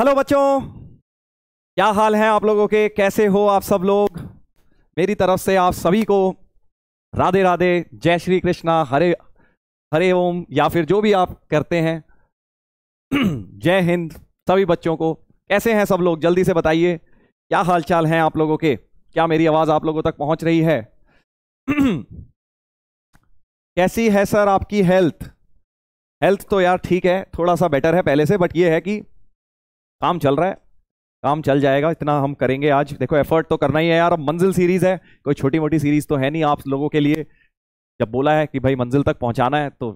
Hello बच्चों क्या हाल है आप लोगों के कैसे हो आप सब लोग मेरी तरफ से आप सभी को राधे राधे जय श्री कृष्णा हरे हरे ओम या फिर जो भी आप करते हैं जय हिंद सभी बच्चों को कैसे हैं सब लोग जल्दी से बताइए क्या हाल चाल हैं आप लोगों के क्या मेरी आवाज़ आप लोगों तक पहुंच रही है कैसी है सर आपकी हेल्थ हेल्थ तो यार ठीक है थोड़ा सा बेटर है पहले से बट ये है कि काम चल रहा है काम चल जाएगा इतना हम करेंगे आज देखो एफर्ट तो करना ही है यार अब मंजिल सीरीज है कोई छोटी मोटी सीरीज तो है नहीं आप लोगों के लिए जब बोला है कि भाई मंजिल तक पहुंचाना है तो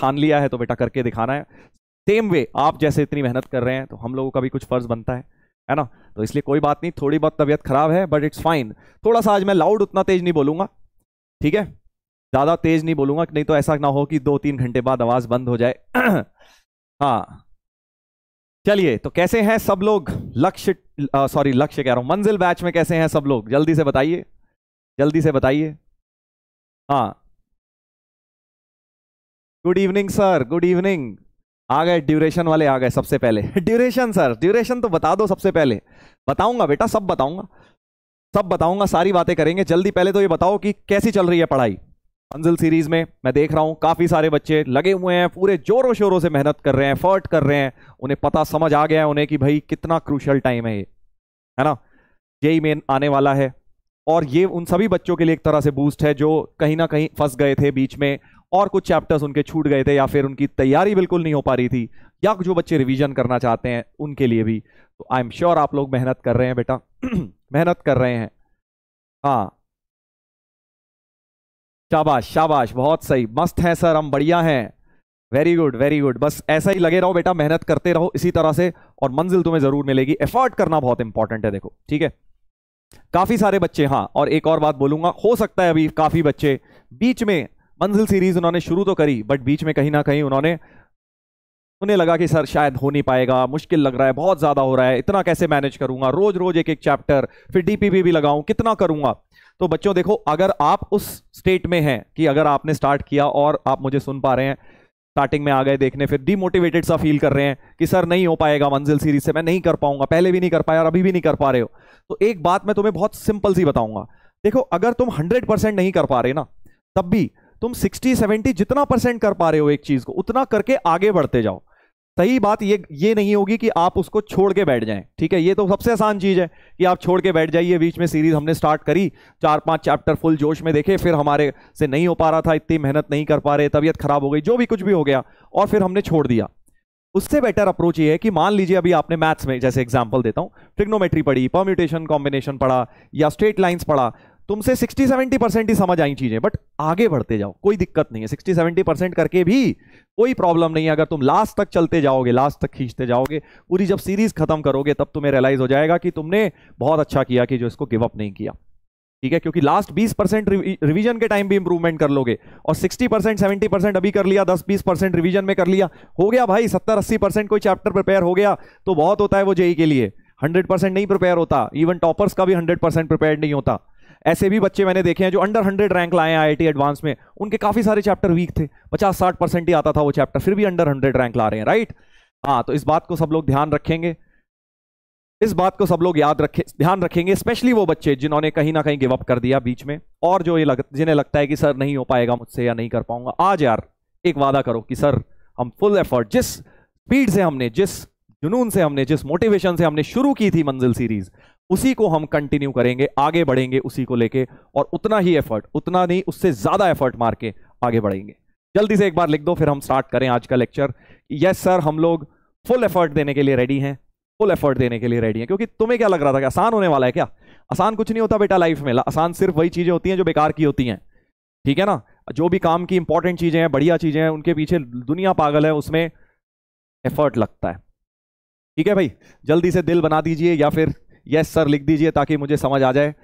ठान लिया है तो बेटा करके दिखाना है सेम वे आप जैसे इतनी मेहनत कर रहे हैं तो हम लोगों का भी कुछ फर्ज बनता है है ना तो इसलिए कोई बात नहीं थोड़ी बहुत तबीयत खराब है बट इट्स फाइन थोड़ा सा आज मैं लाउड उतना तेज नहीं बोलूंगा ठीक है ज़्यादा तेज नहीं बोलूंगा नहीं तो ऐसा ना हो कि दो तीन घंटे बाद आवाज़ बंद हो जाए हाँ चलिए तो कैसे हैं सब लोग लक्ष्य सॉरी लक्ष्य कह रहा हूं मंजिल बैच में कैसे हैं सब लोग जल्दी से बताइए जल्दी से बताइए हाँ good evening sir good evening आ गए ड्यूरेशन वाले आ गए सबसे पहले ड्यूरेशन सर ड्यूरेशन तो बता दो सबसे पहले बताऊंगा बेटा सब बताऊंगा सब बताऊंगा सारी बातें करेंगे जल्दी पहले तो ये बताओ कि कैसी चल रही है पढ़ाई अंजल सीरीज में मैं देख रहा हूँ काफ़ी सारे बच्चे लगे हुए हैं पूरे जोरों शोरों से मेहनत कर रहे हैं एफर्ट कर रहे हैं उन्हें पता समझ आ गया है उन्हें कि भाई कितना क्रूशल टाइम है ये है ना यही मेन आने वाला है और ये उन सभी बच्चों के लिए एक तरह से बूस्ट है जो कहीं ना कहीं फंस गए थे बीच में और कुछ चैप्टर्स उनके छूट गए थे या फिर उनकी तैयारी बिल्कुल नहीं हो पा रही थी या जो बच्चे रिवीजन करना चाहते हैं उनके लिए भी तो आई एम श्योर आप लोग मेहनत कर रहे हैं बेटा मेहनत कर रहे हैं हाँ शाबाश शाबाश बहुत सही मस्त हैं सर हम बढ़िया हैं वेरी गुड वेरी गुड बस ऐसा ही लगे रहो बेटा मेहनत करते रहो इसी तरह से और मंजिल तुम्हें जरूर मिलेगी एफर्ट करना बहुत इंपॉर्टेंट है देखो ठीक है काफी सारे बच्चे हाँ और एक और बात बोलूंगा हो सकता है अभी काफी बच्चे बीच में मंजिल सीरीज उन्होंने शुरू तो करी बट बीच में कहीं ना कहीं उन्होंने उन्हें लगा कि सर शायद हो नहीं पाएगा मुश्किल लग रहा है बहुत ज्यादा हो रहा है इतना कैसे मैनेज करूंगा रोज रोज एक एक चैप्टर फिर डीपीपी भी लगाऊं कितना करूंगा तो बच्चों देखो अगर आप उस स्टेट में हैं कि अगर आपने स्टार्ट किया और आप मुझे सुन पा रहे हैं स्टार्टिंग में आ गए देखने फिर डीमोटिवेटेड सा फील कर रहे हैं कि सर नहीं हो पाएगा मंजिल सीरीज से मैं नहीं कर पाऊंगा पहले भी नहीं कर पाया और अभी भी नहीं कर पा रहे हो तो एक बात मैं तुम्हें बहुत सिंपल सी बताऊंगा देखो अगर तुम हंड्रेड परसेंट नहीं कर पा रहे ना तब भी तुम सिक्सटी सेवेंटी जितना परसेंट कर पा रहे हो एक चीज को उतना करके आगे बढ़ते जाओ सही बात ये ये नहीं होगी कि आप उसको छोड़ के बैठ जाएं ठीक है ये तो सबसे आसान चीज़ है कि आप छोड़ के बैठ जाइए बीच में सीरीज हमने स्टार्ट करी चार पांच चैप्टर फुल जोश में देखे फिर हमारे से नहीं हो पा रहा था इतनी मेहनत नहीं कर पा रहे तबीयत खराब हो गई जो भी कुछ भी हो गया और फिर हमने छोड़ दिया उससे बेटर अप्रोच ये है कि मान लीजिए अभी आपने मैथ्स में जैसे एग्जाम्पल देता हूँ ट्रिग्नोमेट्री पढ़ी परम्यूटेशन कॉम्बिनेशन पढ़ा या स्ट्रेट लाइन्स पढ़ा तुमसे 60 70 परसेंट ही समझ आई चीजें बट आगे बढ़ते जाओ कोई दिक्कत नहीं है 60 70 परसेंट करके भी कोई प्रॉब्लम नहीं है अगर तुम लास्ट तक चलते जाओगे लास्ट तक खींचते जाओगे पूरी जब सीरीज खत्म करोगे तब तुम्हें रियलाइज हो जाएगा कि तुमने बहुत अच्छा किया कि जो इसको गिवअप नहीं किया ठीक है क्योंकि लास्ट बीस परसेंट रिविजन के टाइम भी इंप्रूवमेंट कर लोगे और सिक्सटी परसेंट सेवेंटी परसेंट अभी कर लिया दस बीस परसेंट रिविजन में कर लिया हो गया भाई सत्तर अस्सी परसेंट कोई चैप्टर प्रिपेयर हो गया तो बहुत होता है वो जेई के लिए हंड्रेड परसेंट नहीं प्रिपेयर होता इवन टॉपर्स का भी हंड्रेड परसेंट प्रिपेयर नहीं होता ऐसे भी बच्चे मैंने देखे हैं जो अंडर हंड्रेड रैंक लाए हैं आई एडवांस में उनके काफ़ी सारे चैप्टर वीक थे पचास साठ परसेंट ही आता था वो चैप्टर फिर भी अंडर हंड्रेड रैंक ला रहे हैं राइट हाँ तो इस बात को सब लोग ध्यान रखेंगे इस बात को सब लोग याद रखे ध्यान रखेंगे स्पेशली वो बच्चे जिन्होंने कहीं ना कहीं गिव अप कर दिया बीच में और जो ये लग जिन्हें लगता है कि सर नहीं हो पाएगा मुझसे या नहीं कर पाऊंगा आज यार एक वादा करो कि सर हम फुल एफर्ट जिस स्पीड से हमने जिस जुनून से हमने जिस मोटिवेशन से हमने शुरू की थी मंजिल सीरीज उसी को हम कंटिन्यू करेंगे आगे बढ़ेंगे उसी को लेके और उतना ही एफर्ट उतना नहीं उससे ज्यादा एफर्ट मार के आगे बढ़ेंगे जल्दी से एक बार लिख दो फिर हम स्टार्ट करें आज का लेक्चर यस सर हम लोग फुल एफर्ट देने के लिए रेडी हैं फुल एफर्ट देने के लिए रेडी हैं क्योंकि तुम्हें क्या लग रहा था कि आसान होने वाला है क्या आसान कुछ नहीं होता बेटा लाइफ में आसान सिर्फ वही चीजें होती हैं जो बेकार की होती हैं ठीक है ना जो भी काम की इंपॉर्टेंट चीजें हैं बढ़िया चीजें हैं उनके पीछे दुनिया पागल है उसमें एफर्ट लगता है ठीक है भाई जल्दी से दिल बना दीजिए या फिर यस सर लिख दीजिए ताकि मुझे समझ आ जाए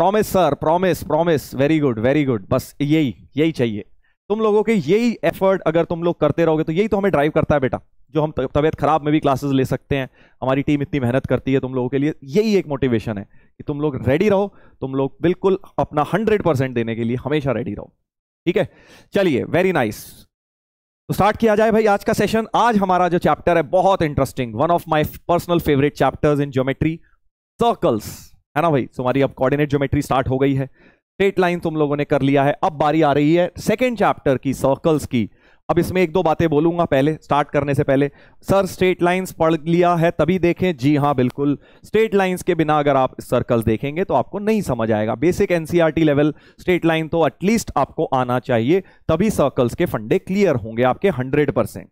promise sir promise promise very good very good बस यही यही चाहिए तुम लोगों के यही एफर्ट अगर तुम लोग करते रहोगे तो यही तो हमें ड्राइव करता है बेटा जो हम तबीयत खराब में भी क्लासेस ले सकते हैं हमारी टीम इतनी मेहनत करती है तुम लोगों के लिए यही एक मोटिवेशन है कि तुम लोग रेडी रहो तुम लोग बिल्कुल अपना हंड्रेड परसेंट देने के लिए हमेशा रेडी रहो ठीक है चलिए वेरी नाइस तो स्टार्ट किया जाए भाई आज का सेशन आज हमारा जो चैप्टर है बहुत interesting one of my personal favourite chapters in geometry circles है ना भाई तुम्हारी अब कोऑर्डिनेट ज्योमेट्री स्टार्ट हो गई है स्ट्रेट लाइन तुम लोगों ने कर लिया है अब बारी आ रही है सेकेंड चैप्टर की सर्कल्स की अब इसमें एक दो बातें बोलूंगा पहले स्टार्ट करने से पहले सर स्ट्रेट लाइंस पढ़ लिया है तभी देखें जी हाँ बिल्कुल स्ट्रेट लाइंस के बिना अगर आप सर्कल्स देखेंगे तो आपको नहीं समझ आएगा basic NCERT level straight line तो एटलीस्ट आपको आना चाहिए तभी सर्कल्स के फंडे क्लियर होंगे आपके हंड्रेड परसेंट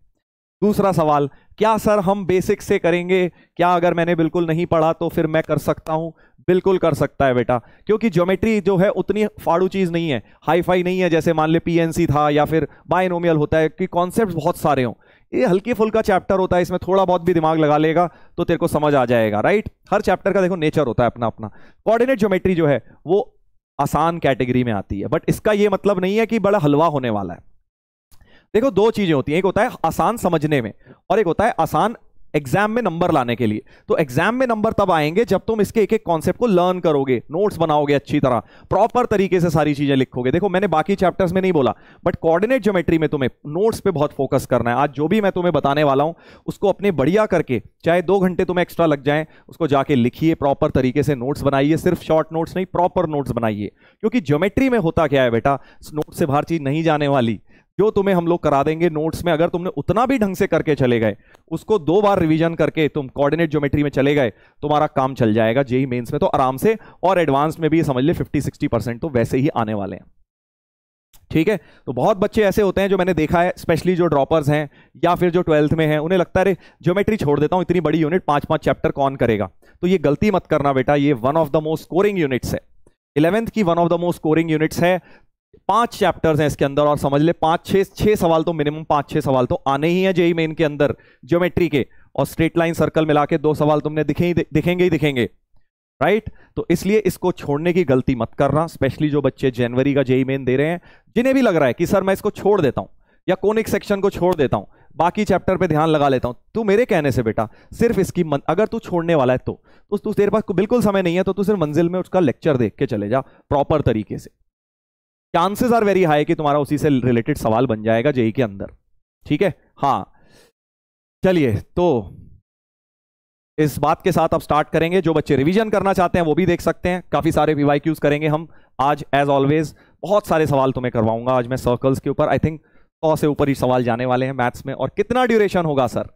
दूसरा सवाल क्या सर हम बेसिक से करेंगे क्या अगर मैंने बिल्कुल नहीं पढ़ा तो फिर मैं कर सकता हूं बिल्कुल कर सकता है बेटा क्योंकि ज्योमेट्री जो है उतनी फाड़ू चीज़ नहीं है हाईफाई नहीं है जैसे मान ले पीएनसी था या फिर बायनोमियल होता है कि कॉन्सेप्ट बहुत सारे हों ये हल्की फुल्का चैप्टर होता है इसमें थोड़ा बहुत भी दिमाग लगा लेगा तो तेरे को समझ आ जाएगा राइट हर चैप्टर का देखो नेचर होता है अपना अपना कॉर्डिनेट ज्योमेट्री जो है वो आसान कैटेगरी में आती है बट इसका ये मतलब नहीं है कि बड़ा हलवा होने वाला है देखो दो चीजें होती हैं एक होता है आसान समझने में और एक होता है आसान एग्जाम में नंबर लाने के लिए तो एग्जाम में नंबर तब आएंगे जब तुम इसके एक एक कॉन्सेप्ट को लर्न करोगे नोट्स बनाओगे अच्छी तरह प्रॉपर तरीके से सारी चीजें लिखोगे देखो मैंने बाकी चैप्टर्स में नहीं बोला बट कोऑर्डिनेट ज्योमेट्री में तुम्हें नोट्स पे बहुत फोकस करना है आज जो भी मैं तुम्हें बताने वाला हूं उसको अपने बढ़िया करके चाहे दो घंटे तुम्हें एक्स्ट्रा लग जाए उसको जाके लिखिए प्रॉपर तरीके से नोट्स बनाइए सिर्फ शॉर्ट नोट्स नहीं प्रॉपर नोट्स बनाइए क्योंकि ज्योमेट्री में होता क्या है बेटा नोट से बाहर चीज नहीं जाने वाली जो तुम्हें हम लोग करा देंगे नोट्स में अगर तुमने उतना भी ढंग से करके चले गए उसको दो बार रिवीजन करके तुम कोऑर्डिनेट ज्योमेट्री में चले गए तुम्हारा काम चल जाएगा जेई मेंस e में तो आराम से और एडवांस में भी समझ ले 50-60 परसेंट तो वैसे ही आने वाले हैं ठीक है तो बहुत बच्चे ऐसे होते हैं जो मैंने देखा है स्पेशली जो ड्रॉपर्स हैं या फिर जो ट्वेल्थ में हैं उन्हें लगता है अरे ज्योमेट्री छोड़ देता हूँ इतनी बड़ी यूनिट पांच पांच चैप्टर कौन करेगा तो ये गलती मत करना बेटा ये one of the most scoring units है इलेवेंथ की one of the most scoring units है पांच चैप्टर्स हैं इसके अंदर और समझ ले पांच छह छह सवाल तो मिनिमम पांच छह सवाल तो आने ही हैं जेई मेन के अंदर ज्योमेट्री के और स्ट्रेट लाइन सर्कल मिला के दो सवाल तुमने दिखे ही दिखेंगे ही दिखेंगे राइट right? तो इसलिए इसको छोड़ने की गलती मत करना स्पेशली जो बच्चे जनवरी का जेई मेन दे रहे हैं जिन्हें भी लग रहा है कि सर मैं इसको छोड़ देता हूं या कौन एक सेक्शन को छोड़ देता हूं बाकी चैप्टर पे ध्यान लगा लेता हूं तू मेरे कहने से बेटा सिर्फ इसकी मन, अगर तू छोड़ने वाला है तो, तो, तो तेरे पास बिल्कुल समय नहीं है तो तू सिर्फ मंजिल में उसका लेक्चर देख के चले जा प्रॉपर तरीके से चांसेस आर वेरी हाई कि तुम्हारा उसी से रिलेटेड सवाल बन जाएगा जेई के अंदर ठीक है हाँ चलिए तो इस बात के साथ आप स्टार्ट करेंगे जो बच्चे रिवीजन करना चाहते हैं वो भी देख सकते हैं काफी सारे वीवाई क्यूज करेंगे हम आज एज ऑलवेज बहुत सारे सवाल तुम्हें करवाऊंगा आज मैं सर्कल्स के ऊपर आई थिंक सौ से ऊपर ही सवाल जाने वाले हैं मैथ्स में और कितना ड्यूरेशन होगा सर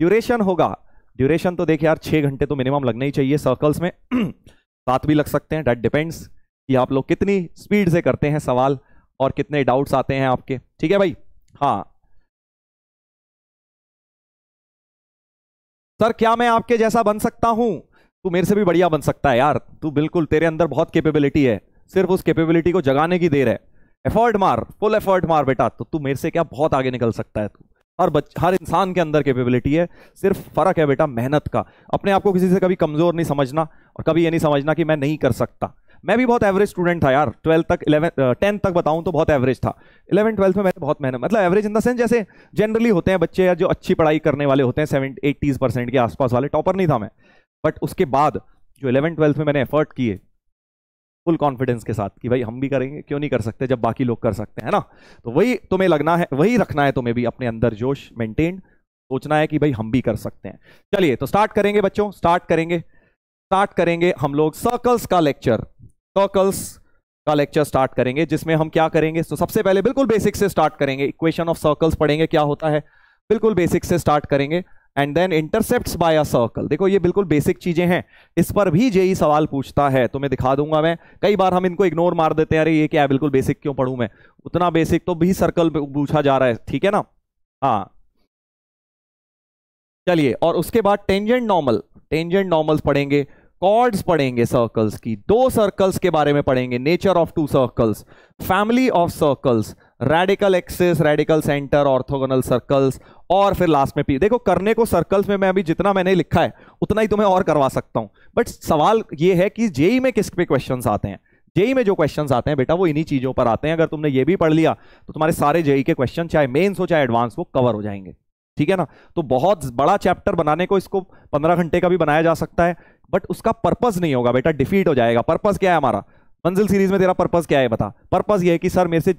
ड्यूरेशन होगा ड्यूरेशन तो देखिए यार छः घंटे तो मिनिमम लगना ही चाहिए सर्कल्स में सात भी लग सकते हैं डेट डिपेंड्स कि आप लोग कितनी स्पीड से करते हैं सवाल और कितने डाउट्स आते हैं आपके ठीक है भाई हाँ सर क्या मैं आपके जैसा बन सकता हूं तू मेरे से भी बढ़िया बन सकता है यार तू बिल्कुल तेरे अंदर बहुत कैपेबिलिटी है सिर्फ उस कैपेबिलिटी को जगाने की देर है एफर्ट मार फुल एफर्ट मार बेटा तो तू मेरे से क्या बहुत आगे निकल सकता है तू हर बच हर इंसान के अंदर कैपेबिलिटी है सिर्फ फर्क है बेटा मेहनत का अपने आप को किसी से कभी कमजोर नहीं समझना और कभी ये नहीं समझना कि मैं नहीं कर सकता मैं भी बहुत एवरेज स्टूडेंट था यार ट्वेल्थ तक इलेवन टेंथ तक बताऊं तो बहुत एवरेज था इलेवन ट्वेल्थ में मैंने बहुत मेहनत मतलब एवरेज इन द सेंस जैसे जनरली होते हैं बच्चे यार जो अच्छी पढ़ाई करने वाले होते हैं सेवन एट्टीज परसेंट के आसपास वाले टॉपर नहीं था मैं बट उसके बाद जो इलेवन ट्वेल्थ में मैंने एफर्ट किए फुल कॉन्फिडेंस के साथ कि भाई हम भी करेंगे क्यों नहीं कर सकते जब बाकी लोग कर सकते हैं ना तो वही तुम्हें लगना है वही रखना है तुम्हें भी अपने अंदर जोश मेंटेन सोचना है कि भाई हम भी कर सकते हैं चलिए तो स्टार्ट करेंगे बच्चों स्टार्ट करेंगे स्टार्ट करेंगे हम लोग सर्कल्स का लेक्चर सर्कल्स का लेक्चर स्टार्ट करेंगे जिसमें हम क्या करेंगे तो so, सबसे पहले बिल्कुल बेसिक से स्टार्ट करेंगे इक्वेशन ऑफ सर्कल्स पढ़ेंगे क्या होता है बिल्कुल बेसिक से स्टार्ट करेंगे and then intercept by a circle देखो ये बिल्कुल बेसिक चीजें हैं इस पर भी जेई सवाल पूछता है तो मैं दिखा दूंगा मैं कई बार हम इनको इग्नोर मार देते हैं अरे ये क्या है बिल्कुल बेसिक क्यों पढ़ू मैं उतना बेसिक तो भी सर्कल पूछा जा रहा है ठीक है ना हाँ चलिए और उसके बाद टेंजेंट नॉर्मल टेंजेंट नॉर्मल्स पढ़ेंगे कॉर्ड्स पढ़ेंगे सर्कल्स की दो सर्कल्स के बारे में पढ़ेंगे nature of two circles family of circles radical axis radical centre orthogonal circles और फिर लास्ट में पी देखो करने को सर्कल्स में मैं अभी जितना मैंने लिखा है उतना ही तुम्हें और करवा सकता हूं बट सवाल ये है कि जेई में किस पे क्वेश्चन आते हैं जेई में जो क्वेश्चन आते हैं बेटा वो इन्हीं चीजों पर आते हैं अगर तुमने ये भी पढ़ लिया तो तुम्हारे सारे जेई के क्वेश्चन चाहे मेन्स हो चाहे एडवांस वो कवर हो जाएंगे ठीक है ना तो बहुत बड़ा चैप्टर बनाने को इसको पंद्रह घंटे का भी बनाया जा सकता है बट उसका पर्पज नहीं होगा बेटा डिफीट हो जाएगा पर्पज क्या है हमारा मंजिल सीरीज में तेरा पर्पज क्या है बता पर्पज ये है कि सर मेरे से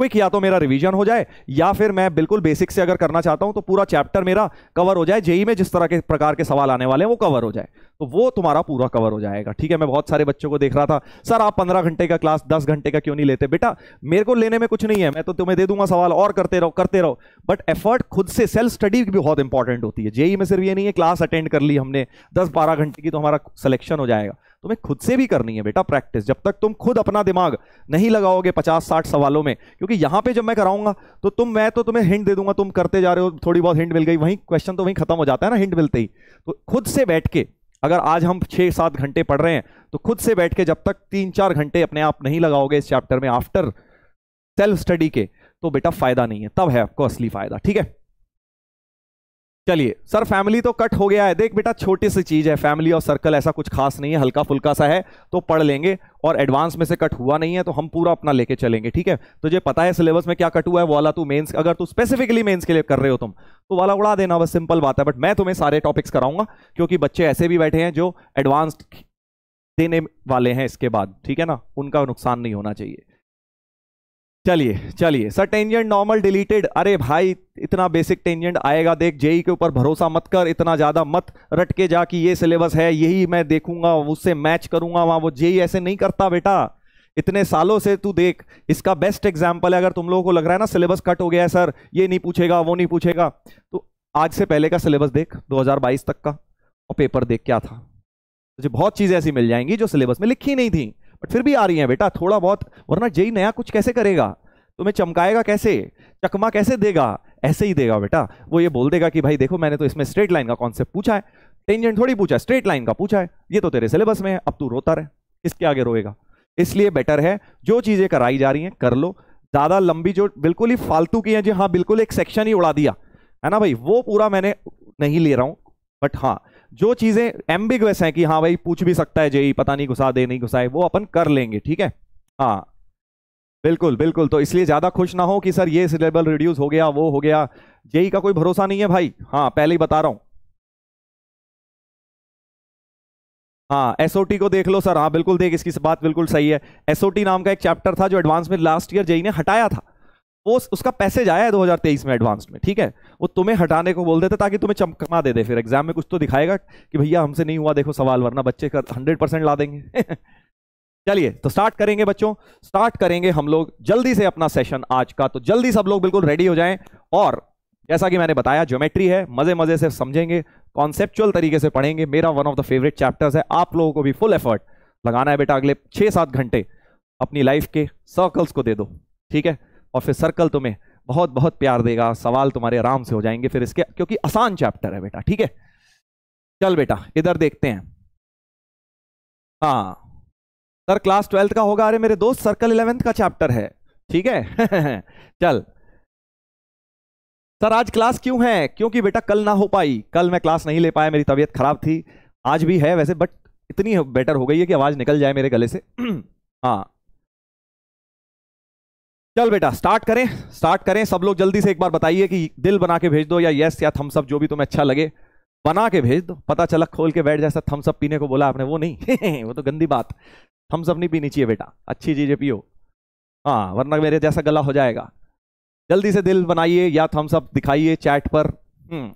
क्विक या तो मेरा रिवीजन हो जाए या फिर मैं बिल्कुल बेसिक से अगर करना चाहता हूं तो पूरा चैप्टर मेरा कवर हो जाए जेई में जिस तरह के प्रकार के सवाल आने वाले हैं वो कवर हो जाए तो वो तुम्हारा पूरा कवर हो जाएगा ठीक है मैं बहुत सारे बच्चों को देख रहा था सर आप पंद्रह घंटे का क्लास दस घंटे का क्यों नहीं लेते बेटा मेरे को लेने में कुछ नहीं है मैं तो तुम्हें दे दूंगा सवाल और करते रहो करते रहो बट एफर्ट खुद से सेल्फ स्टडी भी बहुत इंपॉर्टेंट होती है जेई में सिर्फ ये नहीं है क्लास अटेंड कर ली हमने दस बारह घंटे की तो हमारा सिलेक्शन हो जाएगा तुम्हें खुद से भी करनी है बेटा प्रैक्टिस जब तक तुम खुद अपना दिमाग नहीं लगाओगे पचास साठ सवालों में क्योंकि यहां पे जब मैं कराऊंगा तो तुम मैं तो तुम्हें हिंट दे दूंगा तुम करते जा रहे हो थोड़ी बहुत हिंट मिल गई वहीं क्वेश्चन तो वहीं खत्म हो जाता है ना हिंट मिलते ही तो खुद से बैठ के अगर आज हम छः सात घंटे पढ़ रहे हैं तो खुद से बैठ के जब तक तीन चार घंटे अपने आप नहीं लगाओगे इस चैप्टर में आफ्टर सेल्फ स्टडी के तो बेटा फायदा नहीं है तब है आपको असली फायदा ठीक है चलिए सर फैमिली तो कट हो गया है देख बेटा छोटी सी चीज़ है फैमिली और सर्कल ऐसा कुछ खास नहीं है हल्का फुल्का सा है तो पढ़ लेंगे और एडवांस में से कट हुआ नहीं है तो हम पूरा अपना लेके चलेंगे ठीक है तुझे तो पता है सिलेबस में क्या कट हुआ है वाला तू मेंस अगर तू स्पेसिफिकली मेंस के लिए कर रहे हो तुम तो वाला उड़ा देना बस सिंपल बात है बट मैं तुम्हें सारे टॉपिक्स कराऊंगा क्योंकि बच्चे ऐसे भी बैठे हैं जो एडवांस देने वाले हैं इसके बाद ठीक है ना उनका नुकसान नहीं होना चाहिए चलिए चलिए सर टेंजेंट नॉर्मल डिलीटेड अरे भाई इतना बेसिक टेंजेंट आएगा देख जेई e के ऊपर भरोसा मत कर इतना ज़्यादा मत रट के जा कि ये सिलेबस है यही मैं देखूंगा उससे मैच करूंगा वहाँ वो जेई e ऐसे नहीं करता बेटा इतने सालों से तू देख इसका बेस्ट एग्जाम्पल है अगर तुम लोगों को लग रहा है ना सिलेबस कट हो गया है सर ये नहीं पूछेगा वो नहीं पूछेगा तो आज से पहले का सिलेबस देख दो तक का और पेपर देख क्या था मुझे बहुत चीज़ें ऐसी मिल जाएंगी जो सिलेबस में लिखी नहीं थी बट फिर भी आ रही हैं बेटा थोड़ा बहुत वरना जय नया कुछ कैसे करेगा तुम्हें चमकाएगा कैसे चकमा कैसे देगा ऐसे ही देगा बेटा वो ये बोल देगा कि भाई देखो मैंने तो इसमें स्ट्रेट लाइन का कॉन्सेप्ट पूछा है टेंजेंट थोड़ी पूछा स्ट्रेट लाइन का पूछा है ये तो तेरे सिलेबस में है अब तू रोता रहे इसके आगे रोएगा इसलिए बेटर है जो चीज़ें कराई जा रही हैं कर लो ज़्यादा लंबी जो बिल्कुल ही फालतू की है जी हाँ बिल्कुल एक सेक्शन ही उड़ा दिया है ना भाई वो पूरा मैंने नहीं ले रहा हूं बट हाँ जो चीजें एम्बिगस हैं कि हाँ भाई पूछ भी सकता है जेई पता नहीं घुसा दे नहीं घुसाए वो अपन कर लेंगे ठीक है हाँ बिल्कुल बिल्कुल तो इसलिए ज्यादा खुश ना हो कि सर ये सिलेबल रिड्यूस हो गया वो हो गया जेई का कोई भरोसा नहीं है भाई हाँ पहले ही बता रहा हूं हाँ एसओटी को देख लो सर हाँ बिल्कुल देख इसकी बात बिल्कुल सही है एसओटी नाम का एक चैप्टर था जो एडवांस में लास्ट ईयर जेई ने हटाया था वो उसका पैसे जाया है 2023 में एडवांस में ठीक है वो तुम्हें हटाने को बोल देते ताकि तुम्हें चमकमा दे दे फिर एग्जाम में कुछ तो दिखाएगा कि भैया हमसे नहीं हुआ देखो सवाल वरना बच्चे का हंड्रेड परसेंट ला देंगे चलिए तो स्टार्ट करेंगे बच्चों स्टार्ट करेंगे हम लोग जल्दी से अपना सेशन आज का तो जल्दी सब लोग बिल्कुल रेडी हो जाए और जैसा कि मैंने बताया ज्योमेट्री है मजे मजे से समझेंगे कॉन्सेप्चुअल तरीके से पढ़ेंगे मेरा one of the favourite chapters है आप लोगों को भी फुल एफर्ट लगाना है बेटा अगले छह सात घंटे अपनी लाइफ के सर्कल्स को दे दो ठीक है और फिर सर्कल तुम्हें बहुत बहुत प्यार देगा सवाल तुम्हारे आराम से हो जाएंगे फिर इसके क्योंकि आसान चैप्टर है बेटा ठीक है चल बेटा इधर देखते हैं हाँ सर क्लास ट्वेल्थ का होगा अरे मेरे दोस्त सर्कल इलेवेंथ का चैप्टर है ठीक है चल सर आज क्लास क्यों है क्योंकि बेटा कल ना हो पाई कल मैं क्लास नहीं ले पाया मेरी तबीयत खराब थी आज भी है वैसे बट इतनी बेटर हो गई है कि आवाज़ निकल जाए मेरे गले से हाँ चल बेटा स्टार्ट करें स्टार्ट करें सब लोग जल्दी से एक बार बताइए कि दिल बना के भेज दो या यस या थम्सअप जो भी तुम्हें अच्छा लगे बना के भेज दो पता चला खोल के बैठ जैसा थम्सअप पीने को बोला आपने वो नहीं वो तो गंदी बात थम्सअप नहीं पीनी चाहिए बेटा अच्छी चीज़ें पियो हाँ वरना मेरे जैसा गला हो जाएगा जल्दी से दिल बनाइए या थम्सअप दिखाइए चैट पर हम्म।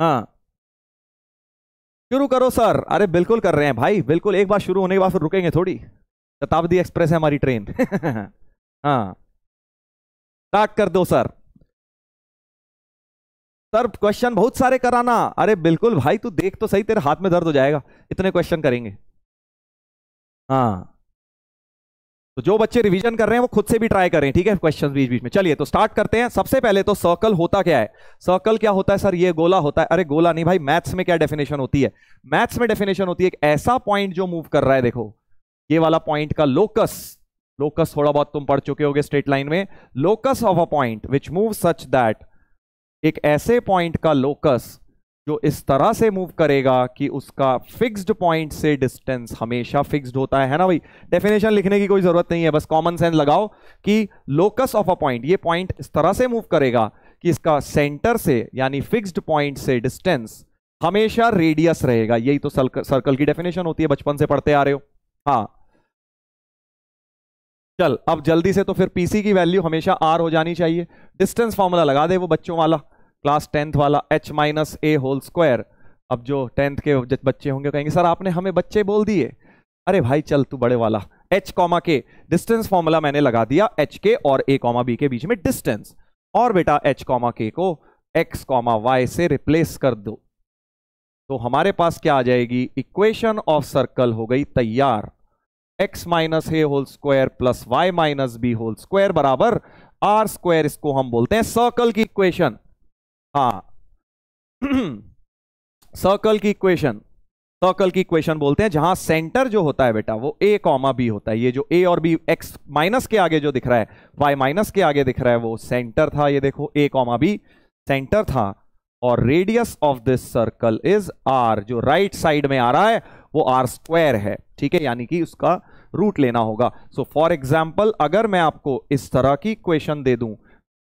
हाँ शुरू करो सर अरे बिल्कुल कर रहे हैं भाई बिल्कुल एक बार शुरू होने के बाद फिर रुकेंगे थोड़ी शताब्दी एक्सप्रेस है हमारी ट्रेन हाँ स्टार्ट कर दो सर सर क्वेश्चन बहुत सारे कराना अरे बिल्कुल भाई तू देख तो सही तेरे हाथ में दर्द हो जाएगा इतने क्वेश्चन करेंगे हाँ तो जो बच्चे रिवीजन कर रहे हैं वो खुद से भी ट्राई करें ठीक है क्वेश्चन बीच बीच में चलिए तो स्टार्ट करते हैं सबसे पहले तो सर्कल होता क्या है सर्कल क्या होता है सर ये गोला होता है अरे गोला नहीं भाई मैथ्स में क्या डेफिनेशन होती है मैथ्स में डेफिनेशन होती है एक ऐसा पॉइंट जो मूव कर रहा है देखो ये वाला पॉइंट का लोकस लोकस थोड़ा बहुत तुम पढ़ चुके हो स्ट्रेट लाइन में locus of a point which move such that एक ऐसे पॉइंट का लोकस जो इस तरह से मूव करेगा कि उसका फिक्स्ड पॉइंट से डिस्टेंस हमेशा फिक्स्ड होता है, है ना भाई डेफिनेशन लिखने की कोई जरूरत नहीं है बस कॉमन सेंस लगाओ कि लोकस ऑफ अ पॉइंट ये पॉइंट इस तरह से मूव करेगा कि इसका सेंटर से यानी फिक्स्ड पॉइंट से डिस्टेंस हमेशा रेडियस रहेगा यही तो सर्कल, सर्कल की डेफिनेशन होती है बचपन से पढ़ते आ रहे हो हाँ चल अब जल्दी से तो फिर पीसी की वैल्यू हमेशा आर हो जानी चाहिए डिस्टेंस फॉर्मूला लगा दे वो बच्चों वाला क्लास टेंथ वाला h minus a whole square अब जो टेंथ के बच्चे होंगे कहेंगे सर आपने हमें बच्चे बोल दिए अरे भाई चल तू बड़े वाला h comma k distance formula मैंने लगा दिया एच के और ए कॉमा बी के बीच में डिस्टेंस और बेटा एच कॉमा के को एक्स कॉमा वाई से रिप्लेस कर दो तो हमारे पास क्या आ जाएगी इक्वेशन ऑफ सर्कल हो गई तैयार x minus a whole square plus Y minus b whole square बराबर आर स्क्वायर इसको हम बोलते हैं सर्कल की इक्वेशन हाँ सर्कल की इक्वेशन सर्कल की इक्वेशन बोलते हैं जहां सेंटर जो होता है बेटा वो ए कॉमा बी होता है ये जो ए और बी एक्स माइनस के आगे जो दिख रहा है वाई माइनस के आगे दिख रहा है वो सेंटर था ये देखो ए कॉमा बी सेंटर था और radius of this circle is r जो राइट right साइड में आ रहा है वो आर स्क्वायर है ठीक है यानी कि उसका रूट लेना होगा सो फॉर एग्जाम्पल अगर मैं आपको इस तरह की क्वेश्चन दे दू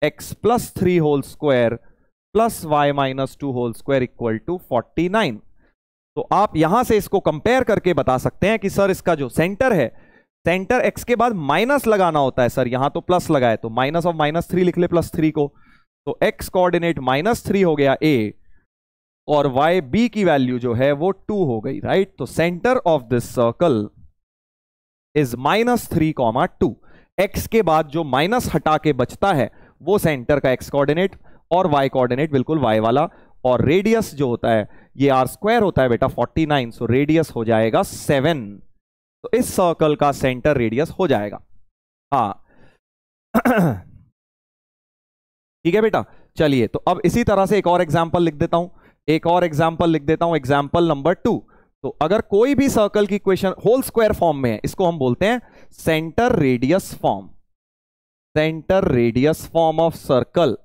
x plus three whole square plus Y minus two whole square equal to forty nine तो आप यहां से इसको कंपेयर करके बता सकते हैं कि सर इसका जो सेंटर है सेंटर एक्स के बाद माइनस लगाना होता है सर यहां तो प्लस लगाए तो माइनस ऑफ माइनस थ्री लिख ले प्लस थ्री को तो एक्स कोऑर्डिनेट माइनस थ्री हो गया ए और वाई बी की वैल्यू जो है वो टू हो गई राइट तो centre of this circle is minus three comma two x के बाद जो माइनस हटा के बचता है वो सेंटर का एक्स कोऑर्डिनेट और वाई कोऑर्डिनेट बिल्कुल वाई वाला और रेडियस जो होता है ये आर स्क्वायर होता है बेटा 49 सो रेडियस हो जाएगा सेवन तो इस सर्कल का सेंटर रेडियस हो जाएगा हा ठीक है बेटा चलिए तो अब इसी तरह से एक और एग्जाम्पल लिख देता हूं एक और एग्जाम्पल लिख देता हूं एग्जाम्पल नंबर टू तो अगर कोई भी सर्कल की क्वेश्चन होल स्क्वायर फॉर्म में है इसको हम बोलते हैं centre radius form centre radius form of circle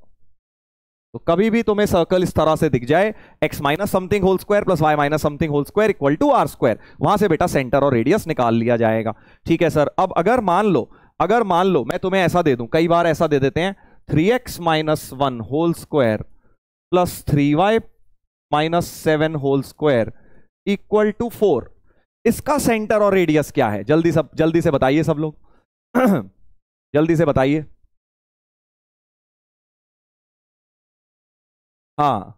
तो कभी भी तुम्हें सर्कल इस तरह से दिख जाए x minus something whole square plus Y minus something whole square equal to are square वहां से बेटा सेंटर और रेडियस निकाल लिया जाएगा ठीक है सर अब अगर मान लो अगर मान लो मैं तुम्हें ऐसा दे दूं कई बार ऐसा दे देते हैं three x minus one whole square plus three y minus seven whole square equal to four इसका सेंटर और रेडियस क्या है जल्दी सब जल्दी से बताइए सब लोग जल्दी से बताइए हाँ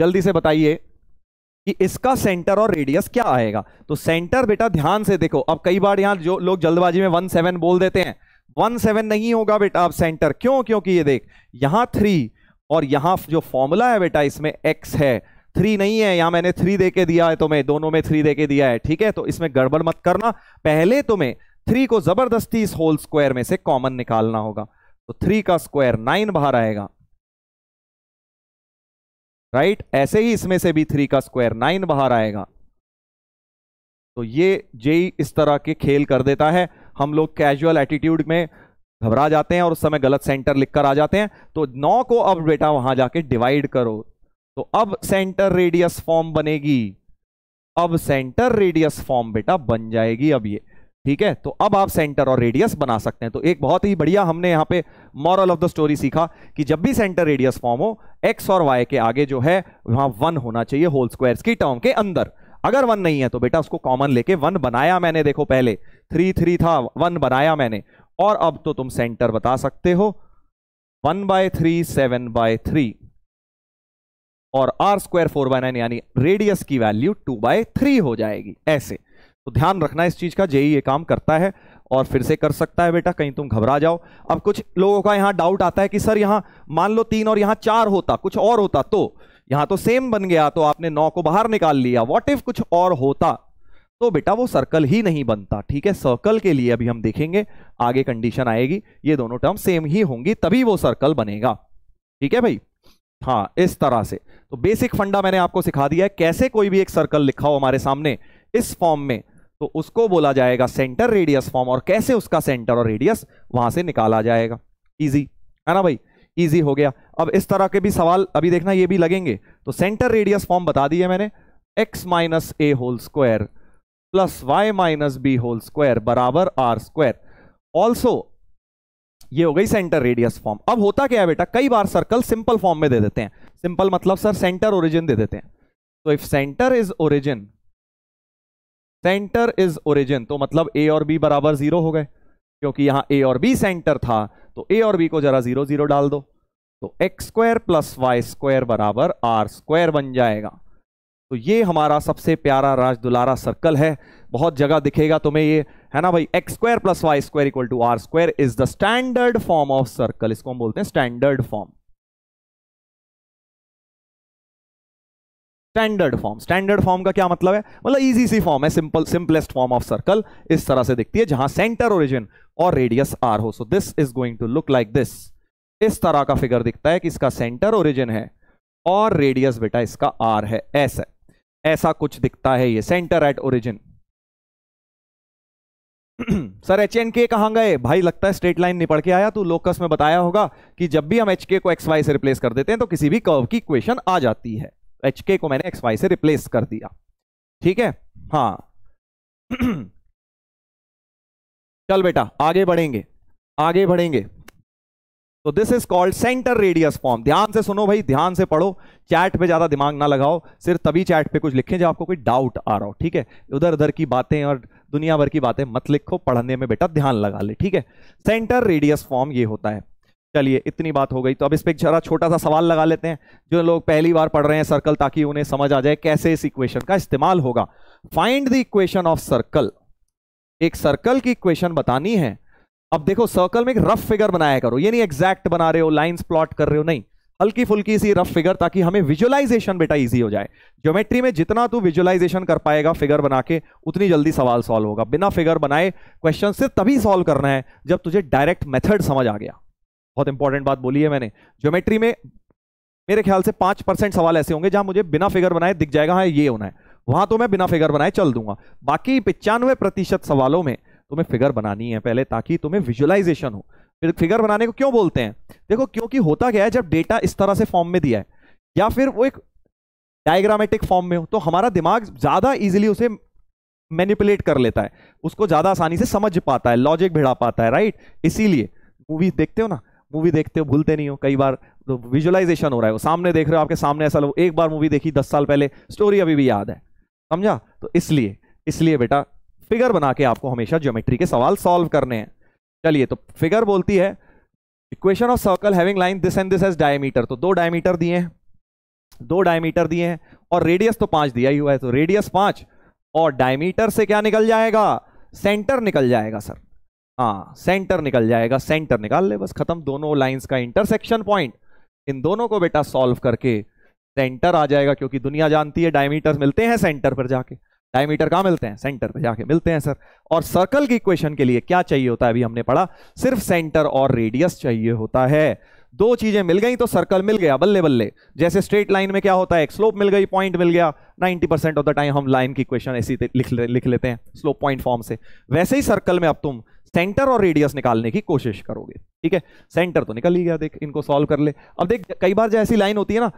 जल्दी से बताइए कि इसका सेंटर और रेडियस क्या आएगा तो सेंटर बेटा ध्यान से देखो अब कई बार यहां जो लोग जल्दबाजी में वन सेवन बोल देते हैं वन सेवन नहीं होगा बेटा अब सेंटर क्यों क्योंकि ये देख यहां थ्री और यहां जो फॉर्मूला है बेटा इसमें एक्स है थ्री नहीं है यहां मैंने थ्री दे के दिया है तुम्हें दोनों में थ्री दे के दिया है ठीक है तो इसमें गड़बड़ मत करना पहले तुम्हें थ्री को जबरदस्ती इस होल स्क्वायर में से कॉमन निकालना होगा तो थ्री का स्क्वायर नाइन बाहर आएगा राइट right? ऐसे ही इसमें से भी थ्री का स्क्वायर नाइन बाहर आएगा तो ये जेई e इस तरह के खेल कर देता है हम लोग कैजुअल एटीट्यूड में घबरा जाते हैं और उस समय गलत सेंटर लिखकर आ जाते हैं तो नौ को अब बेटा वहां जाके डिवाइड करो तो अब सेंटर रेडियस फॉर्म बनेगी अब सेंटर रेडियस फॉर्म बेटा बन जाएगी अब ये ठीक है तो अब आप सेंटर और रेडियस बना सकते हैं तो एक बहुत ही बढ़िया हमने यहां पे मॉरल ऑफ द स्टोरी सीखा कि जब भी सेंटर रेडियस फॉर्म हो एक्स और वाई के आगे जो है वहां वन होना चाहिए होल स्क्वायर्स की टर्म के अंदर अगर वन नहीं है तो बेटा उसको कॉमन लेके वन बनाया मैंने देखो पहले थ्री थ्री था वन बनाया मैंने और अब तो तुम सेंटर बता सकते हो one by three seven by three और r square four by nine यानी रेडियस की वैल्यू टू बाय थ्री हो जाएगी ऐसे तो ध्यान रखना इस चीज़ का जेई ये काम करता है और फिर से कर सकता है बेटा कहीं तुम घबरा जाओ अब कुछ लोगों का यहाँ डाउट आता है कि सर यहाँ मान लो तीन और यहाँ चार होता कुछ और होता तो यहाँ तो सेम बन गया तो आपने नौ को बाहर निकाल लिया वॉट इफ कुछ और होता तो बेटा वो सर्कल ही नहीं बनता ठीक है सर्कल के लिए अभी हम देखेंगे आगे कंडीशन आएगी ये दोनों टर्म सेम ही होंगी तभी वो सर्कल बनेगा ठीक है भाई हाँ इस तरह से तो बेसिक फंडा मैंने आपको सिखा दिया है कैसे कोई भी एक सर्कल लिखा हो हमारे सामने इस फॉर्म में तो उसको बोला जाएगा सेंटर रेडियस फॉर्म और कैसे उसका सेंटर और रेडियस वहां से निकाला जाएगा इजी है ना भाई इजी हो गया अब इस तरह के भी सवाल अभी देखना ये भी लगेंगे तो सेंटर रेडियस फॉर्म बता दिया मैंने x minus a whole square plus Y minus b whole square बराबर आर स्क्वायर ऑल्सो ये हो गई सेंटर रेडियस फॉर्म अब होता क्या है बेटा कई बार सर्कल सिंपल फॉर्म में दे देते हैं सिंपल मतलब सर सेंटर ओरिजिन दे देते हैं तो if centre is origin centre is origin तो मतलब ए और बी बराबर जीरो हो गए क्योंकि यहां ए और बी सेंटर था तो ए और बी को जरा जीरो जीरो डाल दो तो x square plus Y square बराबर आर स्क्वायर बन जाएगा तो ये हमारा सबसे प्यारा राज दुलारा सर्कल है बहुत जगह दिखेगा तुम्हें ये है ना भाई x square plus Y square equal to are square is the standard form of circle इसको हम बोलते हैं standard form standard form standard form का क्या मतलब है मतलब इजी सी फॉर्म है simple simplest form of circle इस तरह से दिखती है जहां सेंटर ओरिजिन और रेडियस आर हो so this is going to look like this इस तरह का फिगर दिखता है कि इसका सेंटर ओरिजिन है और रेडियस बेटा इसका आर है ऐसा ऐसा कुछ दिखता है ये centre at origin sir h and k कहां गए भाई लगता है स्ट्रेट लाइन निपड़ के आया तू लोकस में बताया होगा कि जब भी हम एच के को एक्स वाई से रिप्लेस कर देते हैं तो किसी भी कर्व की इक्वेशन आ जाती है एच के को मैंने एक्स वाई से रिप्लेस कर दिया ठीक है हाँ चल बेटा आगे बढ़ेंगे आगे बढ़ेंगे तो this is called centre radius form ध्यान से सुनो भाई ध्यान से पढ़ो चैट पे ज्यादा दिमाग ना लगाओ सिर्फ तभी चैट पे कुछ लिखें जब आपको कोई डाउट आ रहा हो ठीक है उधर उधर की बातें और दुनिया भर की बातें मत लिखो पढ़ने में बेटा ध्यान लगा ले ठीक है सेंटर रेडियस फॉर्म ये होता है चलिए इतनी बात हो गई तो अब इस पर जरा छोटा सा सवाल लगा लेते हैं जो लोग पहली बार पढ़ रहे हैं सर्कल ताकि उन्हें समझ आ जाए कैसे इस इक्वेशन का इस्तेमाल होगा find the equation of circle एक सर्कल की इक्वेशन बतानी है अब देखो सर्कल में एक रफ फिगर बनाया करो ये नहीं एग्जैक्ट बना रहे हो लाइंस प्लॉट कर रहे हो नहीं हल्की फुल्की सी रफ फिगर ताकि हमें विजुअलाइजेशन बेटा इजी हो जाए ज्योमेट्री में जितना तू विजुअलाइजेशन कर पाएगा फिगर बना के उतनी जल्दी सवाल सॉल्व होगा बिना फिगर बनाए क्वेश्चन सिर्फ तभी सॉल्व करना है जब तुझे डायरेक्ट मेथड समझ आ गया बहुत इंपॉर्टेंट बात बोली है मैंने ज्योमेट्री में मेरे ख्याल से पांच परसेंट सवाल ऐसे होंगे जहां मुझे बिना फिगर बनाए दिख जाएगा हाँ ये होना है वहां तो मैं बिना फिगर बनाए चल दूंगा बाकी पिचानवे प्रतिशत सवालों में तुम्हें फिगर बनानी है पहले ताकि तुम्हें विजुअलाइजेशन हो फिर फिगर बनाने को क्यों बोलते हैं देखो क्योंकि होता क्या है जब डेटा इस तरह से फॉर्म में दिया है या फिर वो एक डायग्रामेटिक फॉर्म में हो तो हमारा दिमाग ज्यादा इजिली उसे मैनिपुलेट कर लेता है उसको ज्यादा आसानी से समझ पाता है लॉजिक भिड़ा पाता है राइट इसीलिए मूवीज देखते हो ना मूवी देखते हो भूलते नहीं हो कई बार तो विजुअलाइजेशन हो रहा है वो सामने देख रहे हो आपके सामने ऐसा लोग एक बार मूवी देखी दस साल पहले स्टोरी अभी भी याद है समझा तो इसलिए इसलिए बेटा फिगर बना के आपको हमेशा ज्योमेट्री के सवाल सॉल्व करने हैं चलिए तो फिगर बोलती है equation of circle having line this and this as diameter तो दो डायमीटर दिए हैं दो डायमीटर दिए हैं और रेडियस तो पांच दिया ही हुआ है तो रेडियस पांच और डायमीटर से क्या निकल जाएगा सेंटर निकल जाएगा सर हाँ सेंटर निकल जाएगा सेंटर निकाल ले बस खत्म दोनों लाइंस का इंटरसेक्शन पॉइंट इन दोनों को बेटा सॉल्व करके सेंटर आ जाएगा क्योंकि दुनिया जानती है डायमीटर मिलते हैं सेंटर पर जाके डायमीटर कहाँ मिलते हैं सेंटर पर जाके मिलते हैं सर और सर्कल की इक्वेशन के लिए क्या चाहिए होता है अभी हमने पढ़ा सिर्फ सेंटर और रेडियस चाहिए होता है दो चीजें मिल गई तो सर्कल मिल गया बल्ले बल्ले जैसे स्ट्रेट लाइन में क्या होता है एक स्लोप मिल गई पॉइंट मिल गया 90 परसेंट ऑफ द टाइम हम लाइन की क्वेश्चन ऐसी लिख लिख लेते हैं स्लोप पॉइंट फॉर्म से वैसे ही सर्कल में अब तुम सेंटर और रेडियस निकालने की कोशिश करोगे ठीक है सेंटर तो निकल ही गया देख इनको सॉल्व कर ले अब देख कई बार जो ऐसी लाइन होती है ना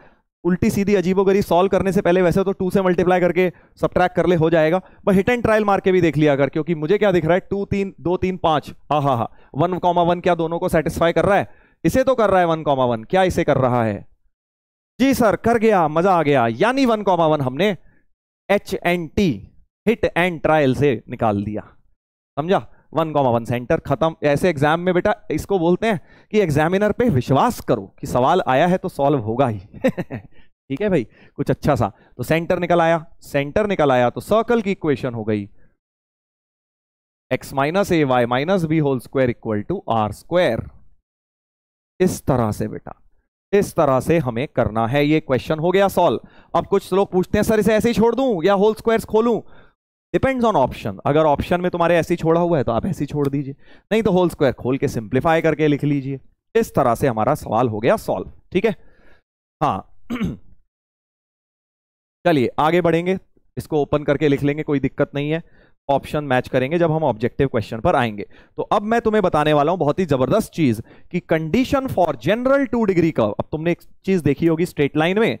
उल्टी सीधी अजीबो गरीब सॉल्व करने से पहले वैसे तो टू से मल्टीप्लाई करके सब कर ले हो जाएगा बट हिट एंड ट्रायल मार के भी देख लिया अगर क्योंकि मुझे क्या दिख रहा है टू तीन दो तीन पांच हाँ हाँ हाँ वन कॉमा वन क्या दोनों को सेटिस्फाई कर रहा है इसे तो कर रहा है वन कॉमा वन क्या इसे कर रहा है जी सर कर गया मजा आ गया यानी वन कॉमा वन हमने h and t hit and trial से निकाल दिया समझा वन कॉमा वन सेंटर खत्म ऐसे एग्जाम में बेटा इसको बोलते हैं कि एग्जामिनर पे विश्वास करो कि सवाल आया है तो सॉल्व होगा ही ठीक है भाई कुछ अच्छा सा तो सेंटर निकल आया सेंटर निकल आया तो सर्कल की इक्वेशन हो गई x minus a y minus b whole square equal to are square इस तरह से बेटा इस तरह से हमें करना है ये क्वेश्चन हो गया सॉल्व अब कुछ लोग पूछते हैं सर इसे ऐसे ही छोड़ दूं या होल स्क्वायर्स खोलूं डिपेंड्स ऑन ऑप्शन अगर ऑप्शन में तुम्हारे ऐसी छोड़ा हुआ है तो आप ऐसी छोड़ दीजिए नहीं तो होल स्क्वायर खोल के सिंप्लीफाई करके लिख लीजिए इस तरह से हमारा सवाल हो गया सॉल्व ठीक है हाँ चलिए आगे बढ़ेंगे इसको ओपन करके लिख लेंगे कोई दिक्कत नहीं है ऑप्शन मैच करेंगे जब हम ऑब्जेक्टिव क्वेश्चन पर आएंगे तो अब मैं तुम्हें बताने वाला हूं बहुत ही जबरदस्त चीज कि condition for general two degree curve अब तुमने एक चीज देखी होगी स्ट्रेट लाइन में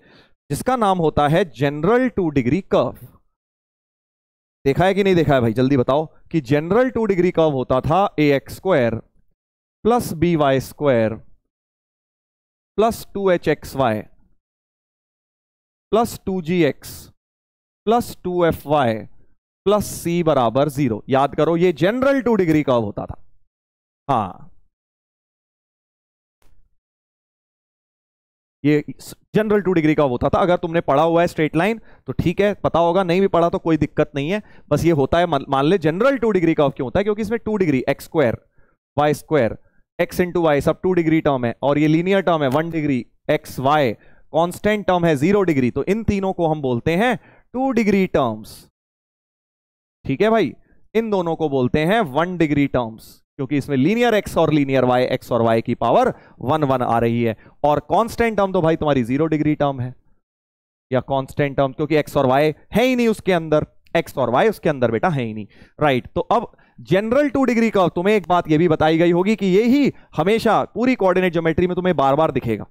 जिसका नाम होता है जनरल टू डिग्री कर्व देखा है कि नहीं देखा है भाई जल्दी बताओ कि जनरल टू डिग्री कर्व होता था a x square plus B y square plus two h x y plus two g x plus two f y plus c बराबर जीरो याद करो ये जनरल टू डिग्री कर्व होता था हाँ ये जनरल टू डिग्री का होता था अगर तुमने पढ़ा हुआ है स्ट्रेट लाइन तो ठीक है पता होगा नहीं भी पढ़ा तो कोई दिक्कत नहीं है बस ये होता है मान ले जनरल टू डिग्री का क्यों होता है क्योंकि इसमें two degree x square y square x into y सब टू डिग्री टर्म है और ये लीनियर टर्म है one degree x y constant term है जीरो डिग्री तो इन तीनों को हम बोलते हैं टू डिग्री टर्म्स ठीक है भाई इन दोनों को बोलते हैं वन डिग्री टर्म्स क्योंकि इसमें लीनियर एक्स और लीनियर वाई एक्स और वाई की पावर वन वन आ रही है और कॉन्स्टेंट टर्म तो भाई तुम्हारी जीरो डिग्री टर्म है या कॉन्स्टेंट टर्म क्योंकि एक्स और वाई है ही नहीं उसके अंदर एक्स और वाई उसके अंदर बेटा है ही नहीं राइट right, तो अब जनरल टू डिग्री का तुम्हें एक बात यह भी बताई गई होगी कि ये ही हमेशा पूरी कोऑर्डिनेट ज्योमेट्री में तुम्हें बार बार दिखेगा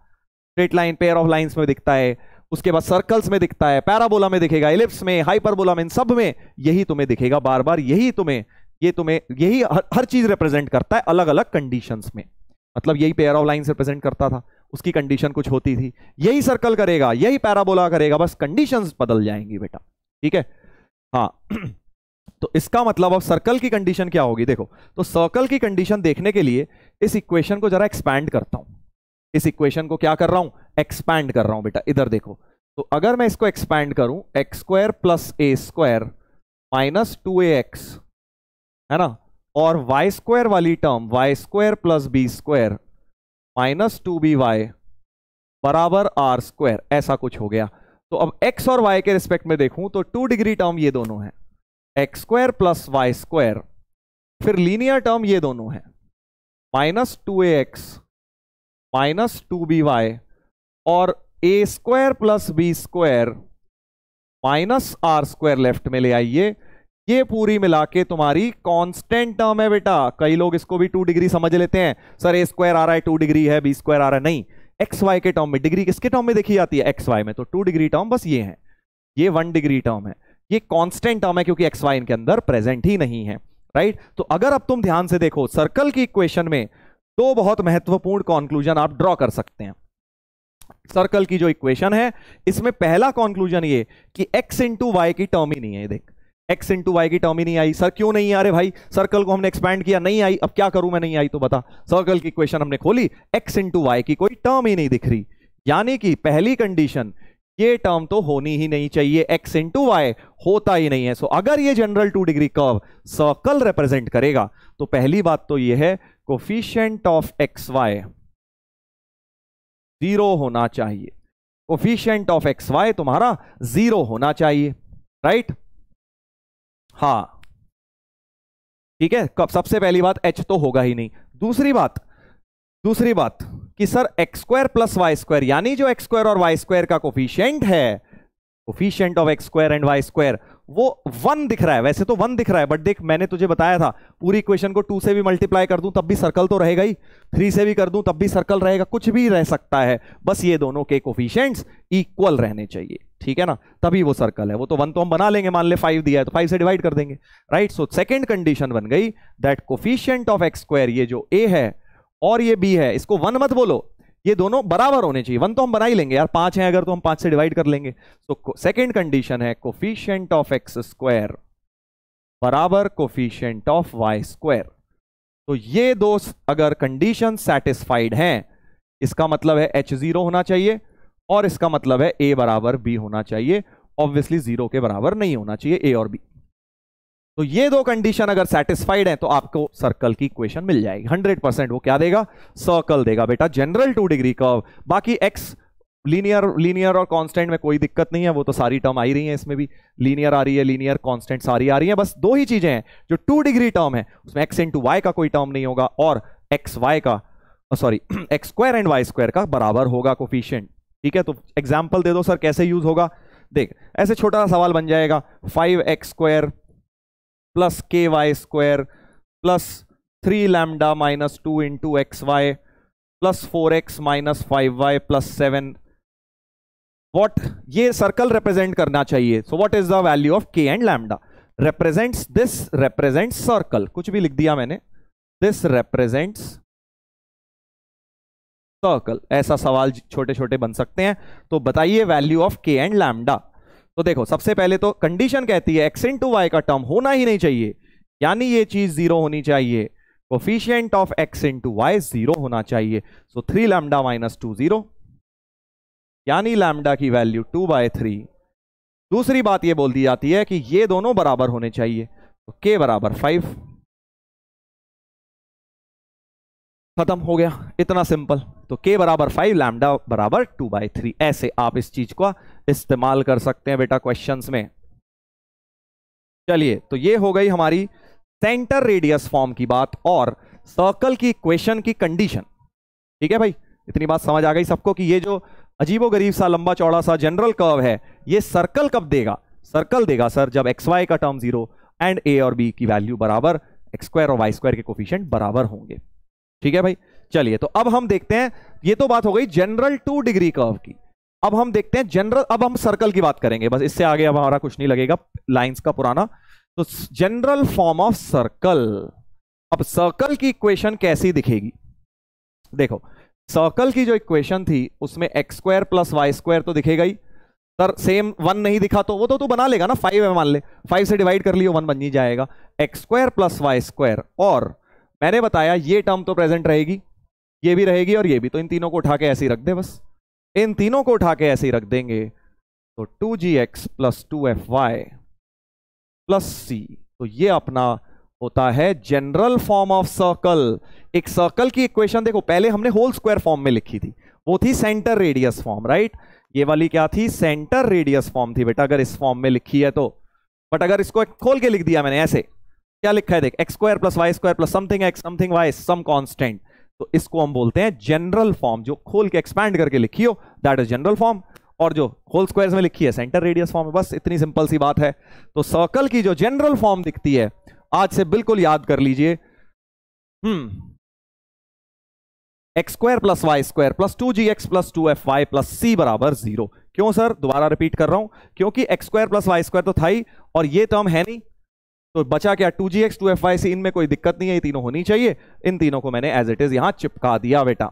straight line pair of lines में दिखता है उसके बाद सर्कल्स में दिखता है पैराबोला में दिखेगा इलिप्स में हाइपरबोला में इन सब में यही तुम्हें दिखेगा बार बार यही तुम्हें ये तुम्हें यही हर, हर चीज रिप्रेजेंट करता है अलग अलग कंडीशंस में मतलब यही पेयर ऑफ लाइन रिप्रेजेंट करता था उसकी कंडीशन कुछ होती थी यही सर्कल करेगा यही पैराबोला करेगा बस कंडीशंस बदल जाएंगी बेटा ठीक है हाँ तो इसका मतलब अब सर्कल की कंडीशन क्या होगी देखो तो सर्कल की कंडीशन देखने के लिए इस इक्वेशन को जरा एक्सपैंड करता हूं इस इक्वेशन को क्या कर रहा हूं एक्सपैंड कर रहा हूं बेटा इधर देखो तो अगर मैं इसको एक्सपैंड करूं x square plus a square minus two a x है ना और वाई स्क्वायर वाली term y square plus B square minus two b y बराबर आर स्क्वायर ऐसा कुछ हो गया तो अब एक्स और वाई के रिस्पेक्ट में देखूं तो टू डिग्री टर्म ये दोनों है x square plus Y square फिर लीनियर टर्म ये दोनों है minus two a x minus two b y और a square plus B square minus r square left में ले आइए ये पूरी मिला के तुम्हारी कांस्टेंट टर्म है बेटा कई लोग इसको भी टू डिग्री समझ लेते हैं सर ए स्क्वायर आ रहा है टू डिग्री है बी स्क्वायर आ रहा है नहीं एक्स वाई के टर्म में डिग्री किसके टर्म में देखी जाती है एक्स वाई में तो टू डिग्री टर्म बस ये है ये वन डिग्री टर्म है ये कॉन्स्टेंट टर्म है क्योंकि एक्स वाई इनके अंदर प्रेजेंट ही नहीं है राइट तो अगर अब तुम ध्यान से देखो सर्कल की इक्वेशन में दो बहुत महत्वपूर्ण कॉन्क्लूजन आप ड्रॉ कर सकते हैं सर्कल की जो इक्वेशन है इसमें पहला कॉन्क्लूजन ये कि x इंटू वाई की टर्म ही नहीं है देख एक्स इंटू वाई की टर्म ही नहीं आई सर क्यों नहीं आ रहे भाई सर्कल को हमने एक्सपैंड किया नहीं आई अब क्या करूं मैं नहीं आई तो बता सर्कल की क्वेश्चन हमने खोली एक्स इंटू वाई की कोई टर्म ही नहीं दिख रही यानी कि पहली कंडीशन ये टर्म तो होनी ही नहीं चाहिए एक्स इंटू वाई होता ही नहीं है सो अगर ये general two degree curve circle represent करेगा तो पहली बात तो ये है coefficient of x y zero होना चाहिए कोफिशियंट ऑफ एक्स वाई तुम्हारा जीरो होना चाहिए राइट right? हाँ ठीक है कब सबसे पहली बात एच तो होगा ही नहीं दूसरी बात दूसरी बात कि sir x square plus Y square यानी जो एक्स स्क्वायर और वाई स्क्वायर का कोफिशियंट है coefficient of x square and y square वो वन दिख रहा है वैसे तो वन दिख रहा है बट देख मैंने तुझे बताया था पूरी इक्वेशन को टू से भी मल्टीप्लाई कर दूं तब भी सर्कल तो रहेगा ही थ्री से भी कर दूं तब भी सर्कल रहेगा कुछ भी रह सकता है बस ये दोनों के कोफिशियंट्स इक्वल रहने चाहिए ठीक है ना तभी वो सर्कल है वो तो वन तो हम बना लेंगे मान ले फाइव दिया है तो फाइव से डिवाइड कर देंगे राइट सो सेकेंड कंडीशन बन गई दैट कोफिशियंट ऑफ एक्स ये जो ए है और ये बी है इसको वन मत बोलो ये दोनों बराबर होने चाहिए वन तो हम बना ही लेंगे यार पांच है अगर तो हम पांच से डिवाइड कर लेंगे तो सेकेंड कंडीशन है कोफिशियंट ऑफ एक्स स्क्वायर बराबर कोफिशियंट ऑफ वाई स्क्वायर तो ये दो अगर कंडीशन सेटिस्फाइड हैं इसका मतलब है एच जीरो होना चाहिए और इसका मतलब है ए बराबर बी होना चाहिए ऑब्वियसली जीरो के बराबर नहीं होना चाहिए ए और बी तो ये दो कंडीशन अगर सेटिस्फाइड है तो आपको सर्कल की इक्वेशन मिल जाएगी हंड्रेड परसेंट वो क्या देगा सर्कल देगा बेटा जनरल टू डिग्री कर्व बाकी एक्स लीनियर लीनियर और कांस्टेंट में कोई दिक्कत नहीं है वो तो सारी टर्म आई रही है इसमें भी लीनियर आ रही है लीनियर कांस्टेंट सारी आ रही है बस दो ही चीजें हैं जो टू डिग्री टर्म है उसमें एक्स इंटू वाई का कोई टर्म नहीं होगा और एक्स वाई का sorry x square and y square का बराबर होगा कोफिशियंट ठीक है तो एग्जाम्पल दे दो सर कैसे यूज होगा देख ऐसे छोटा सा सवाल बन जाएगा five x square plus k y square plus three lambda minus two into x y plus four x minus five y plus seven what ये सर्कल रिप्रेजेंट करना चाहिए so what is the value of k and lambda represent this represent circle कुछ भी लिख दिया मैंने this represent circle ऐसा सवाल छोटे छोटे बन सकते हैं तो बताइए value of k and lambda तो देखो सबसे पहले तो कंडीशन कहती है एक्स इन टू वाई का टर्म होना ही नहीं चाहिए यानी ये चीज जीरो होनी चाहिए coefficient of x into y zero होना चाहिए so three lambda minus two zero यानी लैमडा की वैल्यू टू बाय थ्री दूसरी बात ये बोल दी जाती है कि ये दोनों बराबर होने चाहिए तो के बराबर फाइव खत्म हो गया इतना सिंपल तो के बराबर फाइव लैमडा बराबर टू बाई थ्री ऐसे आप इस चीज को इस्तेमाल कर सकते हैं बेटा क्वेश्चंस में चलिए तो ये हो गई हमारी सेंटर रेडियस फॉर्म की बात और सर्कल की क्वेश्चन की कंडीशन ठीक है भाई इतनी बात समझ आ गई सबको कि ये जो अजीबो गरीब सा लंबा चौड़ा सा जनरल कर्व है ये सर्कल कब देगा सर्कल देगा सर जब एक्स वाई का टर्म जीरो एंड ए और बी की वैल्यू बराबर एक्स स्क्वायर और वाई स्क्वायर के कोफिशियंट बराबर होंगे ठीक है भाई चलिए तो अब हम देखते हैं ये तो बात हो गई जनरल टू डिग्री कर्व की अब हम देखते हैं जनरल अब हम सर्कल की बात करेंगे बस इससे आगे अब हमारा कुछ नहीं लगेगा लाइंस का पुराना तो जनरल फॉर्म ऑफ सर्कल अब सर्कल की इक्वेशन कैसी दिखेगी देखो सर्कल की जो इक्वेशन थी उसमें x square plus Y square तो दिखेगा ही सर सेम वन नहीं दिखा तो वो तो तू बना लेगा ना फाइव है मान ले फाइव से डिवाइड कर लियो वन बन ही जाएगा x square plus Y square और मैंने बताया ये टर्म तो प्रेजेंट रहेगी ये भी रहेगी और ये भी तो इन तीनों को उठा के ऐसे ही रख दे बस इन तीनों को उठा के ऐसे ही रख देंगे तो two g x plus two f y plus c तो ये अपना होता है जनरल फॉर्म ऑफ सर्कल एक सर्कल की इक्वेशन देखो पहले हमने होल स्क्वायर फॉर्म में लिखी थी वो थी सेंटर रेडियस फॉर्म राइट ये वाली क्या थी सेंटर रेडियस फॉर्म थी बेटा अगर इस फॉर्म में लिखी है तो बट अगर इसको खोल के लिख दिया मैंने ऐसे क्या लिखा है देख x square plus Y square plus something x something y some constant तो इसको हम बोलते हैं जनरल फॉर्म जो खोल के एक्सपैंड करके लिखी हो दैट इज जनरल फॉर्म और जो होल स्क्वायर्स में लिखी है सेंटर रेडियस फॉर्म बस इतनी सिंपल सी बात है तो सर्कल की जो जनरल फॉर्म दिखती है आज से बिल्कुल याद कर लीजिए hmm x square plus Y square plus two g x plus two f y plus c बराबर जीरो क्यों सर दोबारा रिपीट कर रहा हूं क्योंकि x square plus Y square तो था ही और ये टर्म है नहीं तो बचा क्या two g x two f I c इनमें कोई दिक्कत नहीं है ये तीनों होनी चाहिए इन तीनों को मैंने एज इट इज यहां चिपका दिया बेटा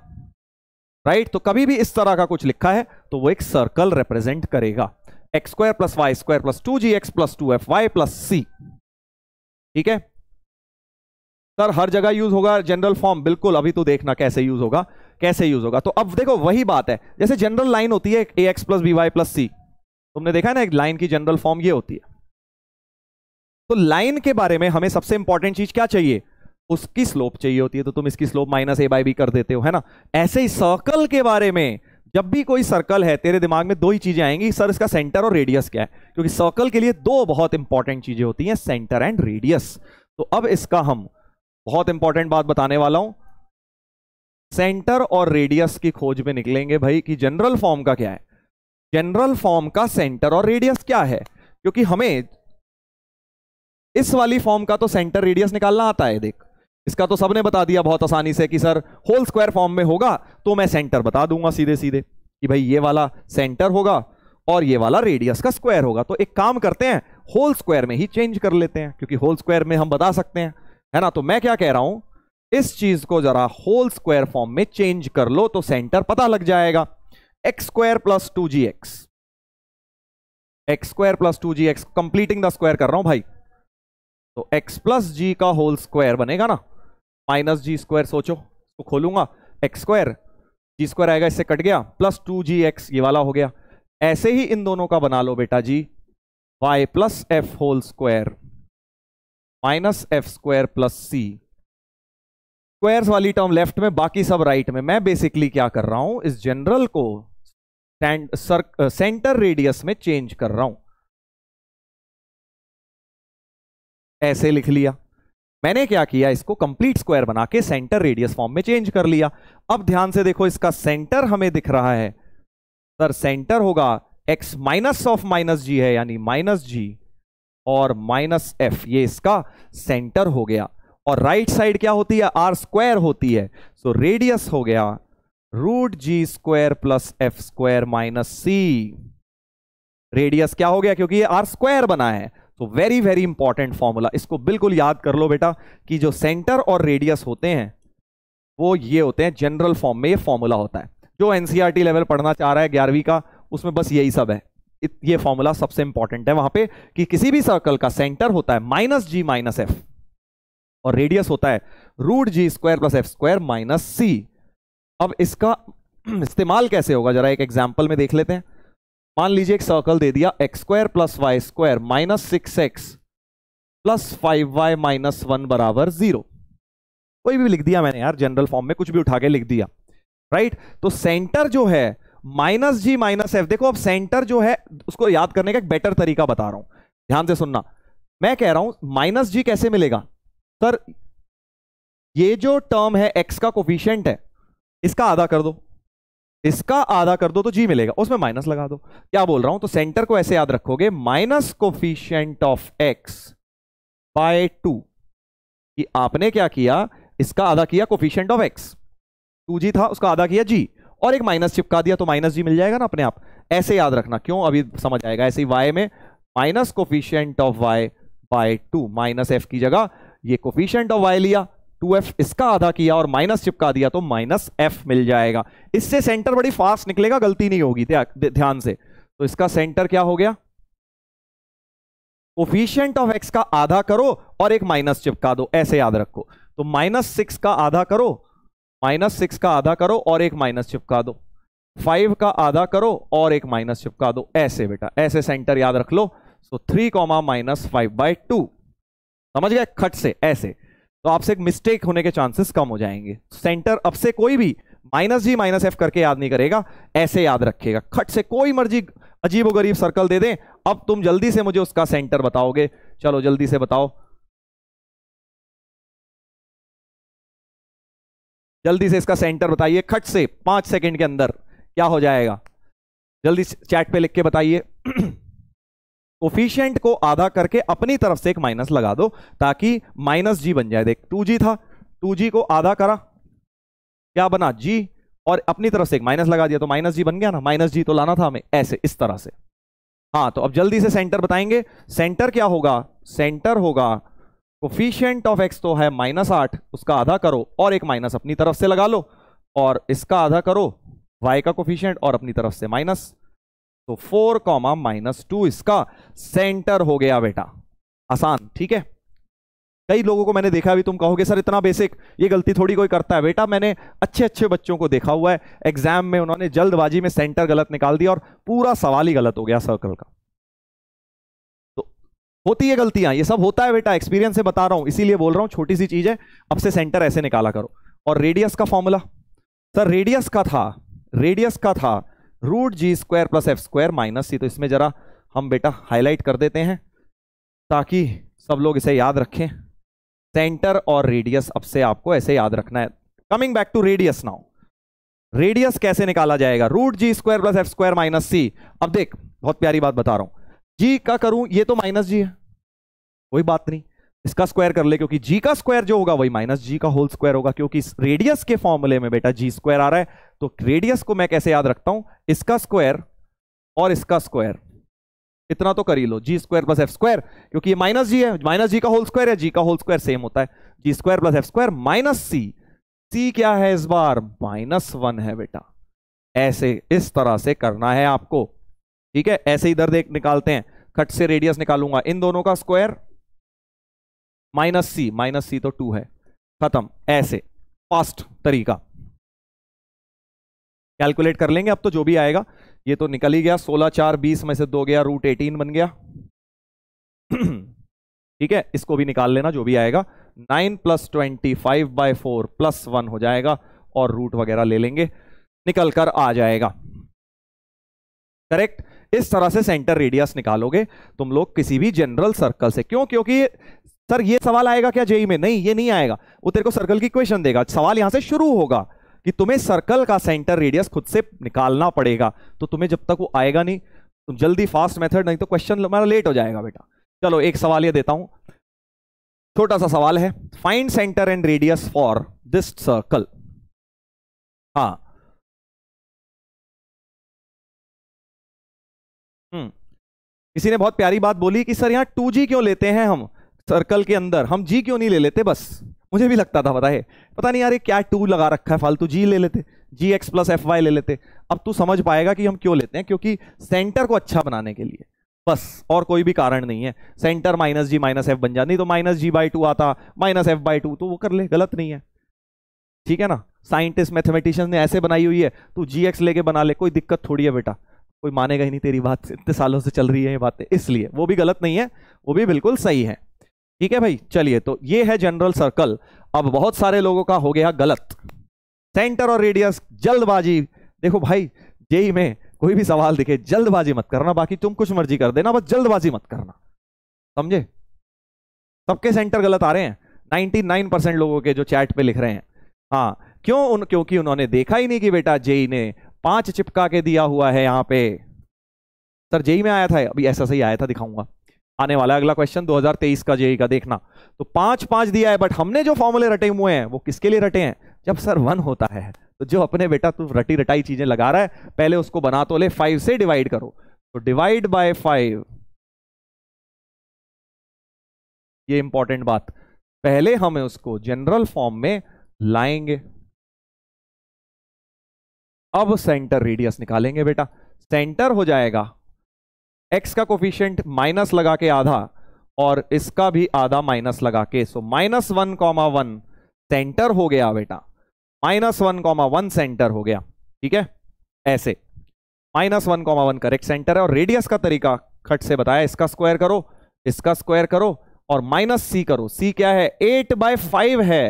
राइट तो कभी भी इस तरह का कुछ लिखा है तो वो एक सर्कल रिप्रेजेंट करेगा x square plus Y square plus two g x plus two f y plus c ठीक है सर हर जगह यूज होगा जनरल फॉर्म बिल्कुल अभी तो देखना कैसे यूज होगा कैसे यूज होगा तो अब देखो वही बात है जैसे जनरल लाइन होती है a x plus B Y plus c तुमने देखा ना एक लाइन की जनरल फॉर्म ये होती है तो लाइन के बारे में हमें सबसे इंपॉर्टेंट चीज क्या चाहिए उसकी स्लोप चाहिए होती है तो तुम इसकी slope minus A by b कर देते हो है ना ऐसे ही सर्कल के बारे में जब भी कोई सर्कल है तेरे दिमाग में दो ही चीजें आएंगी सर इसका सेंटर और रेडियस क्या है क्योंकि सर्कल के लिए दो बहुत इंपॉर्टेंट चीजें होती हैं सेंटर एंड रेडियस तो अब इसका हम बहुत इंपॉर्टेंट बात बताने वाला हूं सेंटर और रेडियस की खोज में निकलेंगे भाई कि जनरल फॉर्म का क्या है जनरल फॉर्म का सेंटर और रेडियस क्या है क्योंकि हमें इस वाली फॉर्म का तो सेंटर रेडियस निकालना आता है देख इसका तो सबने बता दिया बहुत आसानी से कि सर होल स्क्वायर फॉर्म में होगा तो मैं सेंटर बता दूंगा सीधे सीधे कि भाई ये वाला सेंटर होगा और ये वाला रेडियस का स्क्वायर होगा तो एक काम करते हैं होल स्क्वायर में ही चेंज कर लेते हैं क्योंकि होल स्क्वायर में हम बता सकते हैं है ना तो मैं क्या कह रहा हूं इस चीज को जरा होल स्क्वायर फॉर्म में चेंज कर लो तो सेंटर पता लग जाएगा x square plus two g x x square plus two g x completing the square कर रहा हूं भाई तो x प्लस जी का होल स्क्वायर बनेगा ना माइनस जी स्क्वायर सोचो तो खोलूंगा एक्स स्क्वायर जी स्क्वायर आएगा इससे कट गया प्लस टू जी एक्स ये वाला हो गया ऐसे ही इन दोनों का बना लो बेटा जी y plus f whole square minus f square plus c squares वाली टर्म लेफ्ट में बाकी सब राइट right में मैं बेसिकली क्या कर रहा हूं इस जनरल को सेंटर रेडियस में चेंज कर रहा हूं ऐसे लिख लिया मैंने क्या किया इसको कंप्लीट स्क्वायर बना के सेंटर रेडियस फॉर्म में चेंज कर लिया अब ध्यान से देखो इसका सेंटर हमें दिख रहा है सर सेंटर होगा x minus of minus g है यानी माइनस जी और माइनस एफ ये इसका सेंटर हो गया और राइट साइड क्या होती है आर स्क्वायर होती है सो so, रेडियस हो गया रूट जी square plus F square minus c radius क्या हो गया क्योंकि ये आर स्क्वायर बना है तो वेरी वेरी इंपॉर्टेंट फॉर्मूला इसको बिल्कुल याद कर लो बेटा कि जो सेंटर और रेडियस होते हैं वो ये होते हैं जनरल फॉर्म में ये फॉर्मूला होता है जो एनसीईआरटी लेवल e पढ़ना चाह रहा है ग्यारहवीं का उसमें बस यही सब है ये फॉर्मूला सबसे इंपॉर्टेंट है वहां पे कि किसी भी सर्कल का सेंटर होता है माइनस जी माइनस एफ और रेडियस होता है रूट जी square plus F square minus c अब इसका इस्तेमाल कैसे होगा जरा एक एग्जाम्पल में देख लेते हैं मान लीजिए एक सर्कल दे दिया x square plus Y square minus six x plus five y minus one बराबर जीरो कोई भी लिख दिया मैंने यार जनरल फॉर्म में कुछ भी उठा के लिख दिया राइट तो सेंटर जो है माइनस जी माइनस एफ देखो अब सेंटर जो है उसको याद करने का एक बेटर तरीका बता रहा हूं ध्यान से सुनना मैं कह रहा हूं माइनस जी कैसे मिलेगा सर ये जो टर्म है एक्स का कोफिशियंट है इसका आधा कर दो इसका आधा कर दो तो जी मिलेगा उसमें माइनस लगा दो क्या बोल रहा हूं तो सेंटर को ऐसे याद रखोगे minus coefficient of x by two कि आपने क्या किया इसका आधा किया coefficient of x two g था उसका आधा किया जी और एक माइनस चिपका दिया तो माइनस जी मिल जाएगा ना अपने आप ऐसे याद रखना क्यों अभी समझ आएगा ऐसे ही वाई में minus coefficient of y by two minus f की जगह ये कोफिशियंट ऑफ वाई लिया टू एफ इसका आधा किया और माइनस चिपका दिया तो माइनस एफ मिल जाएगा इससे सेंटर बड़ी फास्ट निकलेगा गलती नहीं होगी ध्यान से तो इसका सेंटर क्या हो गया कोफिशियंट ऑफ एक्स का आधा करो और एक माइनस चिपका दो ऐसे याद रखो तो माइनस सिक्स का आधा करो माइनस सिक्स का आधा करो और एक माइनस चिपका दो फाइव का आधा करो और एक माइनस चिपका दो ऐसे बेटा ऐसे सेंटर याद रख लो so three comma minus five by two समझ गया खट से ऐसे तो आपसे एक मिस्टेक होने के चांसेस कम हो जाएंगे सेंटर अब से कोई भी माइनस जी माइनस एफ करके याद नहीं करेगा ऐसे याद रखेगा खट से कोई मर्जी अजीब व गरीब सर्कल दे दें अब तुम जल्दी से मुझे उसका सेंटर बताओगे चलो जल्दी से बताओ जल्दी से इसका सेंटर बताइए खट से पांच सेकंड के अंदर क्या हो जाएगा जल्दी चैट पे लिख के बताइए कोफिशियंट को आधा करके अपनी तरफ से एक माइनस लगा दो ताकि माइनस जी बन जाए देख टू जी था टू जी को आधा करा क्या बना जी और अपनी तरफ से एक माइनस लगा दिया तो माइनस जी बन गया ना माइनस जी तो लाना था हमें ऐसे इस तरह से हाँ तो अब जल्दी से सेंटर बताएंगे सेंटर क्या होगा सेंटर होगा कोफिशियंट ऑफ एक्स तो है माइनस आठ उसका आधा करो और एक माइनस अपनी तरफ से लगा लो और इसका आधा करो वाई का कोफिशियंट और अपनी तरफ से माइनस तो फोर कॉमा माइनस टू इसका सेंटर हो गया बेटा आसान ठीक है कई लोगों को मैंने देखा अभी तुम कहोगे सर इतना बेसिक ये गलती थोड़ी कोई करता है बेटा मैंने अच्छे अच्छे बच्चों को देखा हुआ है एग्जाम में उन्होंने जल्दबाजी में सेंटर गलत निकाल दिया और पूरा सवाल ही गलत हो गया सर्कल का तो होती है गलतियां ये सब होता है बेटा एक्सपीरियंस से बता रहा हूं इसीलिए बोल रहा हूं छोटी सी चीज है अब से सेंटर ऐसे निकाला करो और रेडियस का फॉर्मूला सर रेडियस का था रेडियस का था रूट जी square plus F square minus c तो इसमें ज़रा हम बेटा हाईलाइट कर देते हैं ताकि सब लोग इसे याद रखें सेंटर और रेडियस अब से आपको ऐसे याद रखना है coming back to radius now radius कैसे निकाला जाएगा रूट जी square plus F square minus c अब देख बहुत प्यारी बात बता रहा हूं जी का करूं ये तो माइनस जी है कोई बात नहीं इसका स्क्वायर कर ले क्योंकि जी का स्क्वायर जो होगा वही माइनस जी का होल स्क्वायर होगा क्योंकि इस रेडियस के फॉर्मूले में बेटा जी स्क्वायर आ रहा है तो रेडियस को मैं कैसे याद रखता हूं इसका स्क्वायर और इसका स्क्वायर इतना तो कर ही लो g square plus F square क्योंकि ये माइनस जी है माइनस जी का होल स्क्वायर है जी का होल स्क्वायर सेम होता है g square plus F square minus सी सी क्या है इस बार माइनस वन है बेटा ऐसे इस तरह से करना है आपको ठीक है ऐसे इधर देख निकालते हैं खट से रेडियस निकालूंगा इन दोनों का square minus c minus c तो टू है खत्म ऐसे फास्ट तरीका कैलकुलेट कर लेंगे अब तो जो भी आएगा ये तो निकल ही गया सोलह चार बीस में से दो गया रूट एटीन बन गया ठीक है इसको भी निकाल लेना जो भी आएगा nine plus twenty five by four plus one हो जाएगा और रूट वगैरह ले लेंगे निकल कर आ जाएगा करेक्ट इस तरह से सेंटर रेडियस निकालोगे तुम लोग किसी भी जनरल सर्कल से क्यों क्योंकि सर ये सवाल आएगा क्या जेई में नहीं ये नहीं आएगा वो तेरे को सर्कल की क्वेश्चन देगा सवाल यहां से शुरू होगा कि तुम्हें सर्कल का सेंटर रेडियस खुद से निकालना पड़ेगा तो तुम्हें जब तक वो आएगा नहीं तुम जल्दी फास्ट मेथड नहीं तो क्वेश्चन हमारा लेट हो जाएगा बेटा चलो एक सवाल ये देता हूं छोटा सा सवाल है find centre and radius for this circle हाँ हम्म। किसी ने बहुत प्यारी बात बोली कि सर यहां 2G क्यों लेते हैं हम सर्कल के अंदर हम जी क्यों नहीं ले लेते बस मुझे भी लगता था पता है पता नहीं यार ये क्या टू लगा रखा है फालतू जी ले लेते g x plus f y ले लेते अब तू समझ पाएगा कि हम क्यों लेते हैं क्योंकि सेंटर को अच्छा बनाने के लिए बस और कोई भी कारण नहीं है centre minus g minus f बन जाती तो माइनस जी बाई टू आता माइनस एफ बाई टू तो वो कर ले गलत नहीं है ठीक है ना साइंटिस्ट मैथमेटिशियन ने ऐसे बनाई हुई है तू जी एक्स लेके बना ले कोई दिक्कत थोड़ी है बेटा कोई मानेगा ही नहीं तेरी बात इतने सालों से चल रही है ये बातें इसलिए वो भी गलत नहीं है वो भी बिल्कुल सही है ठीक है भाई चलिए तो ये है जनरल सर्कल अब बहुत सारे लोगों का हो गया गलत सेंटर और रेडियस जल्दबाजी देखो भाई जेई में कोई भी सवाल दिखे जल्दबाजी मत करना बाकी तुम कुछ मर्जी कर देना बस जल्दबाजी मत करना समझे सबके सेंटर गलत आ रहे हैं 99 परसेंट लोगों के जो चैट पे लिख रहे हैं हाँ क्यों उन क्योंकि उन्होंने देखा ही नहीं कि बेटा जेई ने पांच चिपका के दिया हुआ है यहां पे सर जेई में आया था अभी ऐसा सही आया था दिखाऊंगा आने वाला है अगला क्वेश्चन 2023 का जेई e का देखना तो पांच पांच दिया है बट हमने जो फॉर्मूले रटे हुए हैं वो किसके लिए रटे हैं जब सर वन होता है तो जो अपने बेटा तू रटी रटाई चीजें लगा रहा है पहले उसको बना तो ले फाइव से डिवाइड करो तो डिवाइड बाय फाइव ये इंपॉर्टेंट बात पहले हमें उसको जनरल फॉर्म में लाएंगे अब सेंटर रेडियस निकालेंगे बेटा सेंटर हो जाएगा एक्स का कोफिशियंट माइनस लगा के आधा और इसका भी आधा माइनस लगा के so minus one comma one centre हो गया बेटा minus one comma one centre हो गया ठीक है ऐसे minus one comma one correct centre है और रेडियस का तरीका खट से बताया इसका स्क्वायर करो इसका स्क्वायर करो और माइनस सी करो सी क्या है एट बाय फाइव है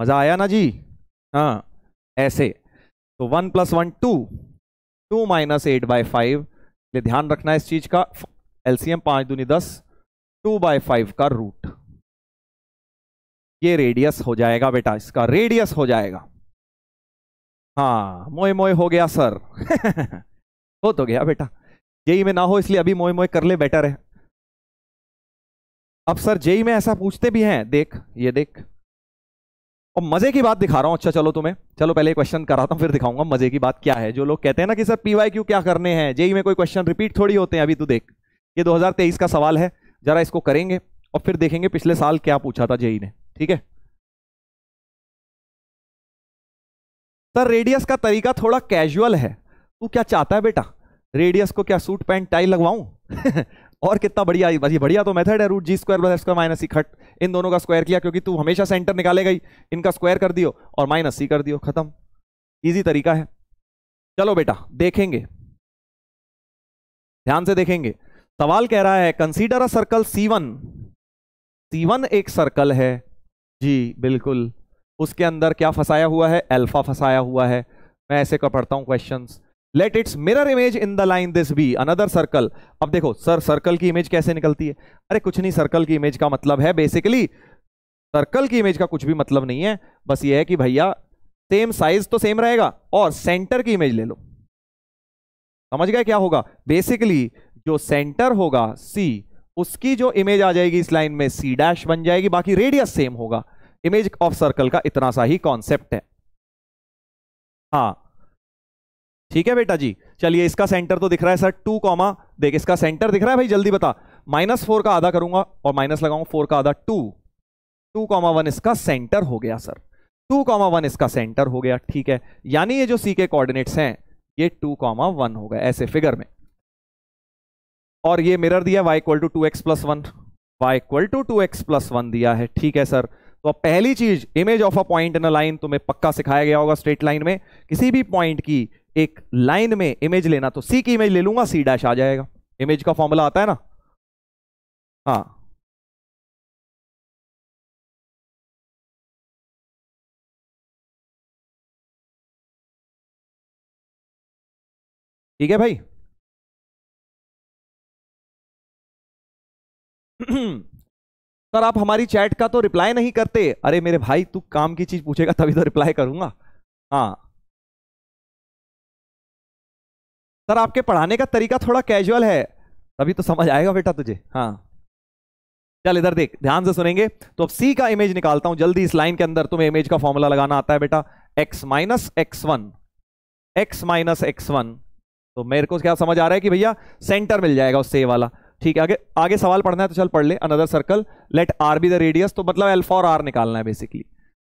मजा आया ना जी हाँ ऐसे तो one plus one two two minus eight by five ये ध्यान रखना है इस चीज का एलसीएम पांच दूनी दस टू बाई फाइव का रूट ये रेडियस हो जाएगा बेटा इसका रेडियस हो जाएगा हाँ मोए मोए हो गया सर हो तो गया बेटा जेई में ना हो इसलिए अभी मोए मोए कर ले बेटर है अब सर जेई में ऐसा पूछते भी हैं देख ये देख और मजे की बात दिखा रहा हूं अच्छा चलो तुम्हें चलो पहले क्वेश्चन कराता हूं फिर दिखाऊंगा मजे की बात क्या है जो लोग कहते हैं ना कि सर पीवाई क्यू क्या करने हैं जेई में कोई क्वेश्चन रिपीट थोड़ी होते हैं अभी तू देख ये 2023 का सवाल है जरा इसको करेंगे और फिर देखेंगे पिछले साल क्या पूछा था जेई ने ठीक है सर रेडियस का तरीका थोड़ा कैजुअल है तू क्या चाहता है बेटा रेडियस को क्या सूट पैंट टाई लगवाऊं और कितना बढ़िया बस ये बढ़िया तो मेथड है रूट जी स्क्वायर प्लस स्क्वायर माइनस खट इन दोनों का स्क्वायर किया क्योंकि तू हमेशा सेंटर निकालेगा ही इनका स्क्वायर कर दियो और माइनस सी कर दियो खत्म ईजी तरीका है चलो बेटा देखेंगे ध्यान से देखेंगे सवाल कह रहा है consider a circle C one C one एक सर्कल है जी बिल्कुल उसके अंदर क्या फंसाया हुआ है अल्फा फंसाया हुआ है मैं ऐसे कर पढ़ता हूँ questions let its mirror image in the line this be another circle अब देखो सर सर्कल की इमेज कैसे निकलती है अरे कुछ नहीं सर्कल की इमेज का मतलब है बेसिकली सर्कल की इमेज का कुछ भी मतलब नहीं है बस ये है कि भैया सेम साइज तो सेम रहेगा और सेंटर की इमेज ले लो समझ गए क्या होगा बेसिकली जो सेंटर होगा सी उसकी जो इमेज आ जाएगी इस लाइन में सी डैश बन जाएगी बाकी रेडियस सेम होगा इमेज ऑफ सर्कल का इतना सा ही कॉन्सेप्ट है हाँ ठीक है बेटा जी चलिए इसका सेंटर तो दिख रहा है सर टू कॉमा देख इसका सेंटर दिख रहा है भाई जल्दी बता माइनस फोर का आधा करूंगा और माइनस लगाऊंगा फोर का आधा टू टू कॉमा वन इसका सेंटर हो गया सर टू कॉमा वन इसका सेंटर हो गया ठीक है यानी ये जो सी के कोऑर्डिनेट्स हैं ये टू कॉमा वन हो गया ऐसे फिगर में और ये मिरर दिया y equal to two x plus one y equal to two x plus one दिया है ठीक है सर तो पहली चीज image of a point in a line तुम्हें पक्का सिखाया गया होगा स्ट्रेट लाइन में किसी भी पॉइंट की एक लाइन में इमेज लेना तो सी की इमेज ले लूंगा सी डैश आ जाएगा इमेज का फॉर्मूला आता है ना हाँ ठीक है भाई सर आप हमारी चैट का तो रिप्लाई नहीं करते अरे मेरे भाई तू काम की चीज पूछेगा तभी तो रिप्लाई करूंगा हाँ सर आपके पढ़ाने का तरीका थोड़ा कैजुअल है तभी तो समझ आएगा बेटा तुझे हाँ चल इधर देख ध्यान से सुनेंगे तो अब सी का इमेज निकालता हूं जल्दी इस लाइन के अंदर तुम्हें इमेज का फॉर्मूला लगाना आता है बेटा x minus x one x minus x one तो मेरे को क्या समझ आ रहा है कि भैया सेंटर मिल जाएगा उससे वाला ठीक है आगे आगे सवाल पढ़ना है तो चल पढ़ ले another circle let r be the radius तो मतलब एल्फा और आर निकालना है बेसिकली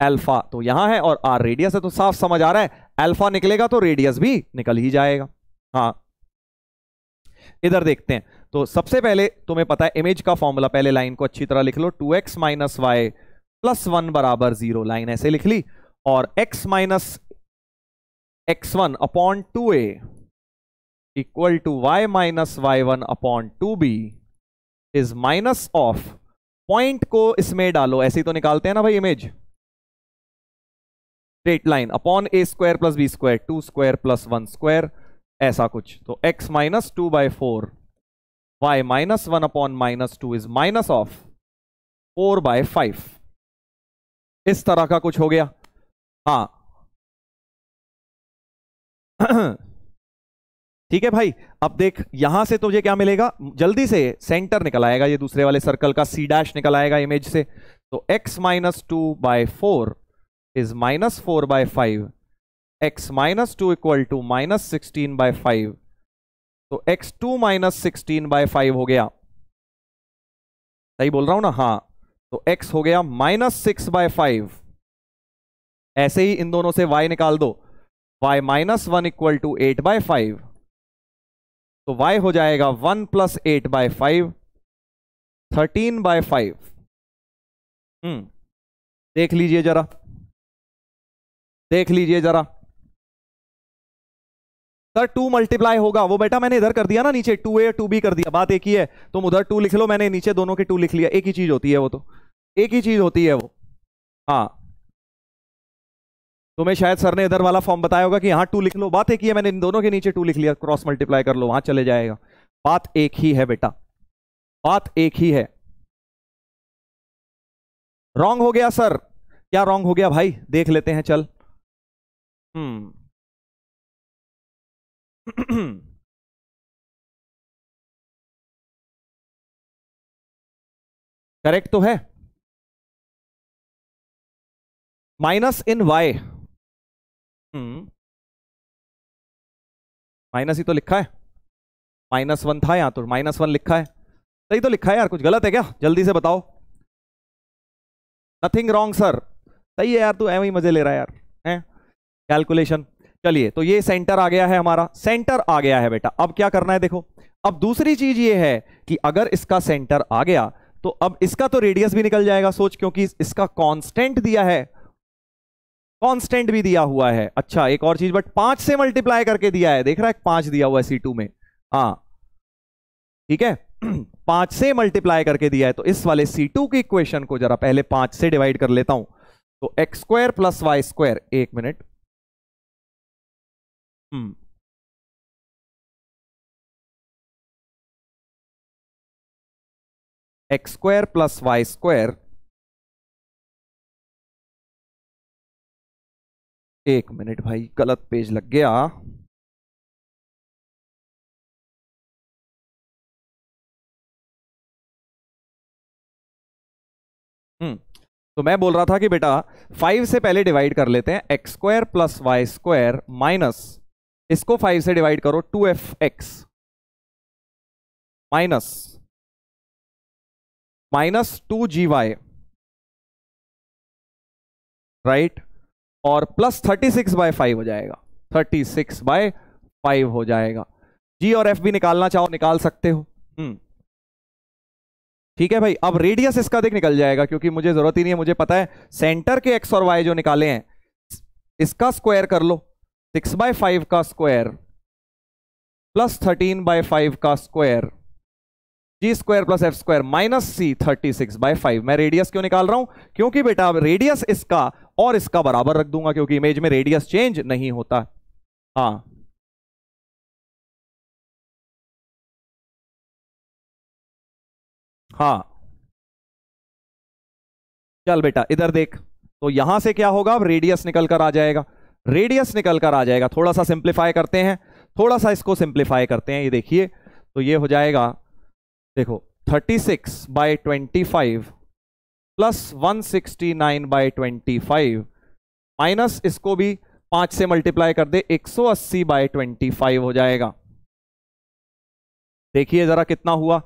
एल्फा तो यहां है और आर रेडियस है तो साफ समझ आ रहा है एल्फा निकलेगा तो रेडियस भी निकल ही जाएगा हाँ इधर देखते हैं तो सबसे पहले तुम्हें पता है इमेज का फॉर्मूला पहले लाइन को अच्छी तरह लिख लो two x minus y plus one बराबर जीरो लाइन ऐसे लिख ली और x minus x one upon two a equal to Y minus Y one upon two b is minus of point को इसमें डालो ऐसे ही तो निकालते हैं ना भाई इमेज स्ट्रेट लाइन अपॉन ए square plus B square two square plus one square ऐसा कुछ तो x minus two by four y minus one upon minus two is minus of four by five इस तरह का कुछ हो गया हाँ ठीक है भाई अब देख यहां से तुझे क्या मिलेगा जल्दी से सेंटर निकल आएगा ये दूसरे वाले सर्कल का सी डैश निकल आएगा इमेज से तो x minus two by four is minus four by five x minus two equal to minus sixteen by five तो x two minus sixteen by five हो गया सही बोल रहा हूं ना हाँ तो x हो गया माइनस सिक्स बाय फाइव ऐसे ही इन दोनों से y निकाल दो y minus one equal to eight by five तो y हो जाएगा one plus eight by five thirteen by five हम्म देख लीजिए जरा देख लीजिए जरा सर टू मल्टीप्लाई होगा वो बेटा मैंने इधर कर दिया ना नीचे टू ए टू बी कर दिया बात एक ही है तुम उधर टू लिख लो मैंने नीचे दोनों के टू लिख लिया एक ही चीज होती है वो तो एक ही चीज होती है वो हाँ तुम्हें शायद सर ने इधर वाला फॉर्म बताया होगा कि यहाँ टू लिख लो बात एक ही है मैंने इन दोनों के नीचे टू लिख लिया क्रॉस मल्टीप्लाई कर लो वहां चले जाएगा बात एक ही है बेटा बात एक ही है रॉन्ग हो गया सर क्या रॉन्ग हो गया भाई देख लेते हैं चल हम्म करेक्ट तो है माइनस इन वाई माइनस ही तो लिखा है माइनस वन था यहां तो माइनस वन लिखा है सही तो लिखा है यार कुछ गलत है क्या जल्दी से बताओ नथिंग रॉन्ग सर सही है यार तू एवं ही मजे ले रहा है यार हैं कैलकुलेशन चलिए तो ये सेंटर आ गया है हमारा सेंटर आ गया है बेटा अब क्या करना है देखो अब दूसरी चीज ये है कि अगर इसका सेंटर आ गया तो अब इसका तो रेडियस भी निकल जाएगा सोच क्योंकि इसका कांस्टेंट दिया है कांस्टेंट भी दिया हुआ है अच्छा एक और चीज बट पांच से मल्टीप्लाई करके दिया है देख रहा है पांच दिया हुआ है सी टू में हा ठीक है पांच से मल्टीप्लाई करके दिया है तो इस वाले सी टू की इक्वेशन को जरा पहले पांच से डिवाइड कर लेता हूं तो x square plus Y square एक minute x square plus Y square एक मिनट भाई गलत पेज लग गया हम्म तो मैं बोल रहा था कि बेटा फाइव से पहले डिवाइड कर लेते हैं x square plus Y square minus इसको फाइव से डिवाइड करो two f x minus minus two g y right और plus thirty six by five हो जाएगा थर्टी सिक्स बाय फाइव हो जाएगा जी और एफ भी निकालना चाहो निकाल सकते हो हम्म। ठीक है भाई अब रेडियस इसका देख निकल जाएगा क्योंकि मुझे जरूरत ही नहीं है मुझे पता है सेंटर के एक्स और वाई जो निकाले हैं इसका स्क्वायर कर लो सिक्स बाय फाइव का square plus thirteen by five का square g square plus F square minus c thirty six by five मैं रेडियस क्यों निकाल रहा हूं क्योंकि बेटा अब रेडियस इसका और इसका बराबर रख दूंगा क्योंकि इमेज में रेडियस चेंज नहीं होता हाँ हाँ चल बेटा इधर देख तो यहां से क्या होगा अब रेडियस निकल कर आ जाएगा रेडियस निकल कर आ जाएगा थोड़ा सा सिंप्लीफाई करते हैं थोड़ा सा इसको सिंप्लीफाई करते हैं ये देखिए तो ये हो जाएगा देखो 36 six by twenty five plus one sixty by twenty five minus इसको भी पांच से मल्टीप्लाई कर दे 180 सौ अस्सी बाई ट्वेंटी फाइव हो जाएगा देखिए जरा कितना हुआ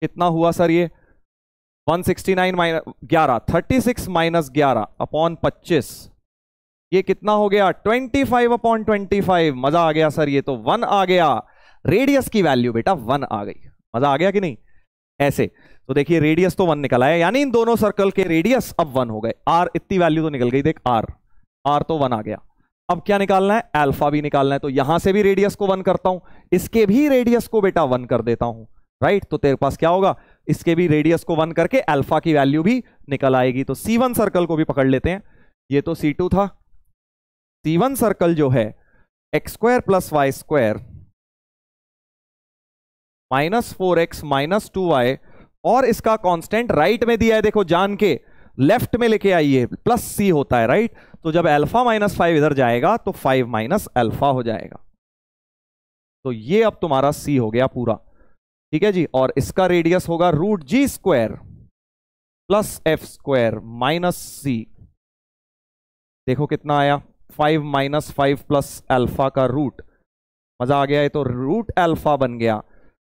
कितना हुआ सर ये 169 सिक्सटी नाइन माइनस ग्यारह थर्टी सिक्स माइनस ग्यारह अपॉन पच्चीस ये कितना हो गया 25 फाइव अपॉन ट्वेंटी मजा आ गया सर ये तो वन आ गया रेडियस की वैल्यू बेटा वन आ गई मजा आ गया कि नहीं ऐसे तो देखिए रेडियस तो वन निकल आया यानी इन दोनों सर्कल के रेडियस अब वन हो गए आर इतनी वैल्यू तो निकल गई देख आर आर तो वन आ गया अब क्या निकालना है एल्फा भी निकालना है तो यहां से भी रेडियस को वन करता हूं इसके भी रेडियस को बेटा वन कर देता हूं राइट तो तेरे पास क्या होगा इसके भी रेडियस को वन करके एल्फा की वैल्यू भी निकल आएगी तो सी वन सर्कल को भी पकड़ लेते हैं ये तो सी टू था सी सर्कल जो है x square plus Y square minus four x minus two y और इसका कांस्टेंट राइट में दिया है देखो जान के लेफ्ट में लेके आइए प्लस सी होता है राइट तो जब अल्फा माइनस फाइव इधर जाएगा तो फाइव माइनस अल्फा हो जाएगा तो ये अब तुम्हारा सी हो गया पूरा ठीक है जी और इसका रेडियस होगा रूट जी square plus F square minus c देखो कितना आया five minus five plus alpha का रूट मजा आ गया है तो रूट एल्फा बन गया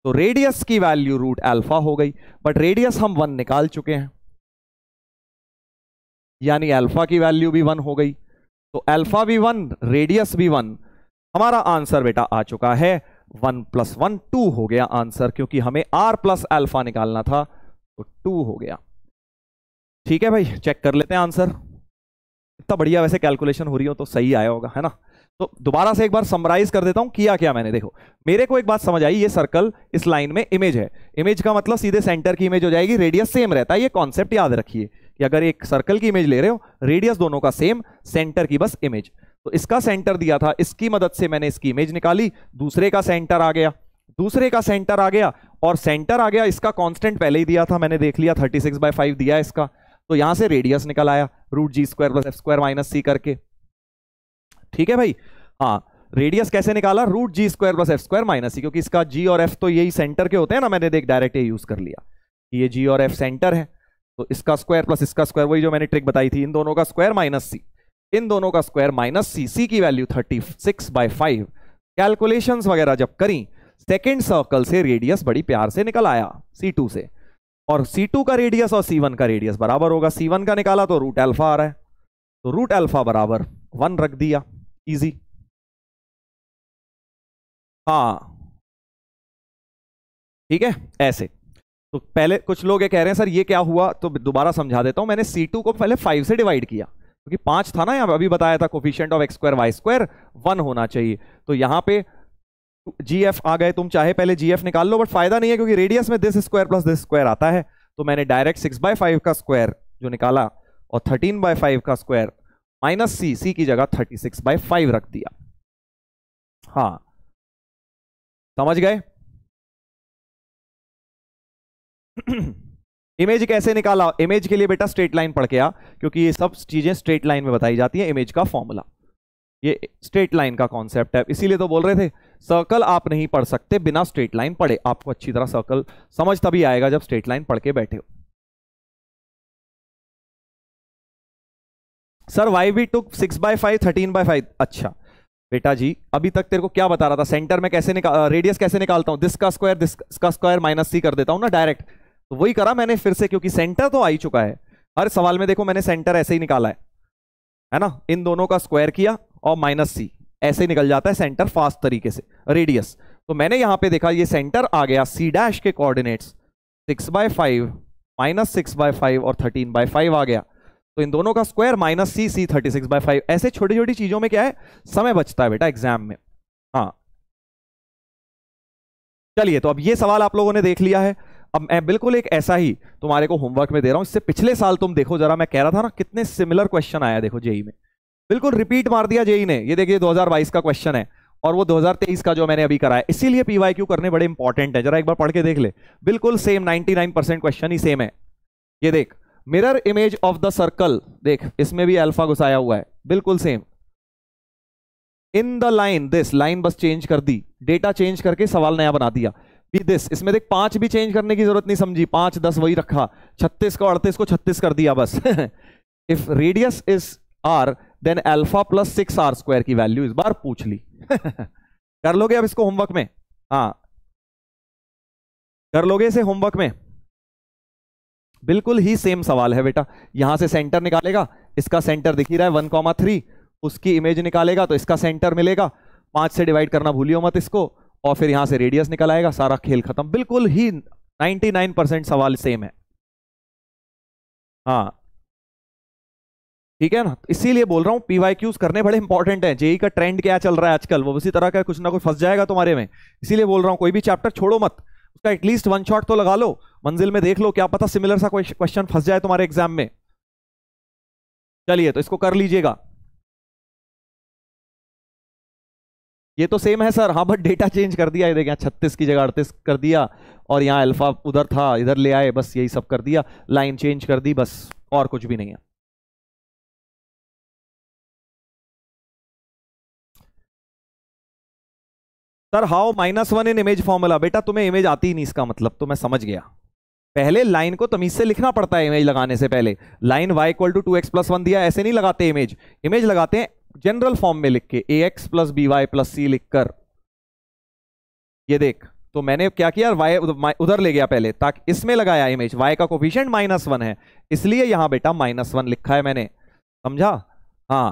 तो रेडियस की वैल्यू रूट एल्फा हो गई बट रेडियस हम वन निकाल चुके हैं यानी एल्फा की वैल्यू भी वन हो गई तो एल्फा भी वन रेडियस भी वन हमारा आंसर बेटा आ चुका है वन प्लस वन टू हो गया आंसर क्योंकि हमें आर प्लस एल्फा निकालना था तो टू हो गया ठीक है भाई चेक कर लेते हैं आंसर इतना बढ़िया वैसे कैलकुलेशन हो रही हो तो सही आया होगा है ना तो दोबारा से एक बार समराइज कर देता हूं किया क्या मैंने देखो मेरे को एक बात समझ आई ये सर्कल इस लाइन में इमेज है इमेज का मतलब सीधे सेंटर की इमेज हो जाएगी रेडियस सेम रहता है ये कॉन्सेप्ट याद रखिए कि अगर एक सर्कल की इमेज ले रहे हो रेडियस दोनों का सेम सेंटर की बस इमेज तो इसका सेंटर दिया था इसकी मदद से मैंने इसकी इमेज निकाली दूसरे का सेंटर आ गया दूसरे का सेंटर आ गया और सेंटर आ गया इसका कांस्टेंट पहले ही दिया था मैंने देख लिया 36 सिक्स बाय फाइव दिया इसका तो यहां से रेडियस निकल आया रूट जी square plus F square minus c करके ठीक है भाई हाँ रेडियस कैसे निकाला रूट जी square plus F square minus c क्योंकि इसका जी और एफ तो यही सेंटर के होते हैं ना मैंने देख डायरेक्ट ये यूज कर लिया ये जी और एफ सेंटर है तो इसका स्क्वायर प्लस इसका स्क्वायर वही जो मैंने ट्रिक बताई थी इन दोनों का स्क्वायर माइनस सी इन दोनों का स्क्वायर माइनस सी सी की value thirty six by five calculation वगैरह जब करी सेकेंड सर्कल से रेडियस बड़ी प्यार से निकल आया सी टू से और C2 का रेडियस और C1 का रेडियस बराबर होगा C1 का निकाला तो रूट एल्फा आ रहा है तो रूट एल्फा बराबर वन रख दिया इजी हाँ ठीक है ऐसे तो पहले कुछ लोग ये कह रहे हैं सर ये क्या हुआ तो दोबारा समझा देता हूं मैंने C2 को पहले फाइव से डिवाइड किया क्योंकि तो पांच था ना यहां अभी बताया था coefficient of x square y square one होना चाहिए तो यहां पर जीएफ आ गए तुम चाहे पहले जीएफ निकाल लो बट फायदा नहीं है क्योंकि रेडियस में this square plus this square आता है तो मैंने डायरेक्ट सिक्स बाय फाइव का स्क्वायर जो निकाला और थर्टीन बाय फाइव का स्क्वायर माइनस सी सी की जगह थर्टी सिक्स बाय फाइव रख दिया हाँ समझ गए इमेज कैसे निकाला इमेज के लिए बेटा स्ट्रेट लाइन पढ़ के आ क्योंकि ये सब चीजें स्ट्रेट लाइन में बताई जाती है इमेज का फॉर्मूला ये स्ट्रेट लाइन का कॉन्सेप्ट है इसीलिए तो बोल रहे थे सर्कल आप नहीं पढ़ सकते बिना स्ट्रेट लाइन पढ़े आपको अच्छी तरह सर्कल समझ तभी आएगा जब स्ट्रेट लाइन पढ़ के बैठे हो sir why we took six by five thirteen by five अच्छा बेटा जी अभी तक तेरे को क्या बता रहा था सेंटर में कैसे निकाल रेडियस कैसे निकालता हूं दिस का स्क्वायर दिस का स्क्वायर माइनस सी कर देता हूं ना डायरेक्ट तो वही करा मैंने फिर से क्योंकि सेंटर तो आ ही चुका है हर सवाल में देखो मैंने सेंटर ऐसे ही निकाला है है ना इन दोनों का स्क्वायर किया और माइनस सी ऐसे ही निकल जाता है सेंटर फास्ट तरीके से रेडियस तो मैंने यहां पे देखा ये सेंटर आ गया सी डैश के coordinates six by five minus six by five और थर्टीन बाय फाइव आ गया तो इन दोनों का square minus C C thirty six by five ऐसे छोटी छोटी चीजों में क्या है समय बचता है बेटा एग्जाम में हाँ चलिए तो अब ये सवाल आप लोगों ने देख लिया है अब मैं बिल्कुल एक ऐसा ही तुम्हारे को होमवर्क में दे रहा हूं इससे पिछले साल तुम देखो जरा मैं कह रहा था ना कितने सिमिलर क्वेश्चन आया देखो जेई में बिल्कुल रिपीट मार दिया जेई ने ये देखिए 2022 का क्वेश्चन है और वो 2023 का जो मैंने अभी कराया इसीलिए क्यू करने बड़े इंपॉर्टेंट है जरा एक बार पढ़ के देख ले बिल्कुल सेम 99 परसेंट क्वेश्चन ही सेम है ये देख mirror image of the circle देख इसमें भी अल्फा घुसाया हुआ है बिल्कुल same in the line this line बस चेंज कर दी डेटा चेंज करके सवाल नया बना दिया बी दिस इसमें देख पांच भी चेंज करने की जरूरत नहीं समझी पांच दस वही रखा छत्तीस को अड़तीस को छत्तीस कर दिया बस if radius is R then alpha plus six R square की वैल्यू इस बार पूछ ली कर लोगे अब इसको होमवर्क में हाँ कर लोगे इसे होमवर्क में बिल्कुल ही सेम सवाल है बेटा यहां से सेंटर निकालेगा इसका सेंटर दिख ही रहा है वन कॉमा थ्री उसकी इमेज निकालेगा तो इसका सेंटर मिलेगा पांच से डिवाइड करना भूलियो मत इसको और फिर यहां से रेडियस निकल आएगा सारा खेल खत्म बिल्कुल ही 99% सवाल सेम है हाँ ठीक है ना इसीलिए बोल रहा हूँ पीवाई क्यूज करने बड़े इंपॉर्टेंट है जेई का ट्रेंड क्या चल रहा है आजकल वो उसी तरह का कुछ ना कुछ फंस जाएगा तुम्हारे में इसीलिए बोल रहा हूँ कोई भी चैप्टर छोड़ो मत उसका एटलीस्ट वन शॉट तो लगा लो मंजिल में देख लो क्या पता सिमिलर सा कोई क्वेश्चन फंस जाए तुम्हारे एग्जाम में चलिए तो इसको कर लीजिएगा ये तो सेम है सर हाँ बट डेटा चेंज कर दिया ये देखें छत्तीस की जगह अड़तीस कर दिया और यहाँ अल्फा उधर था इधर ले आए बस यही सब कर दिया लाइन चेंज कर दी बस और कुछ भी नहीं है sir how minus one in image formula बेटा तुम्हें इमेज आती ही नहीं इसका मतलब तो मैं समझ गया पहले लाइन को तमीज से लिखना पड़ता है इमेज लगाने से पहले line Y equal to two x plus one दिया ऐसे नहीं लगाते इमेज इमेज लगाते हैं जनरल फॉर्म में लिख के A x plus B Y plus C लिख कर ये देख तो मैंने क्या किया वाई उधर ले गया पहले ताकि इसमें लगाया इमेज वाई का कोफिशियंट माइनस वन है इसलिए यहां बेटा माइनस वन लिखा है मैंने समझा हाँ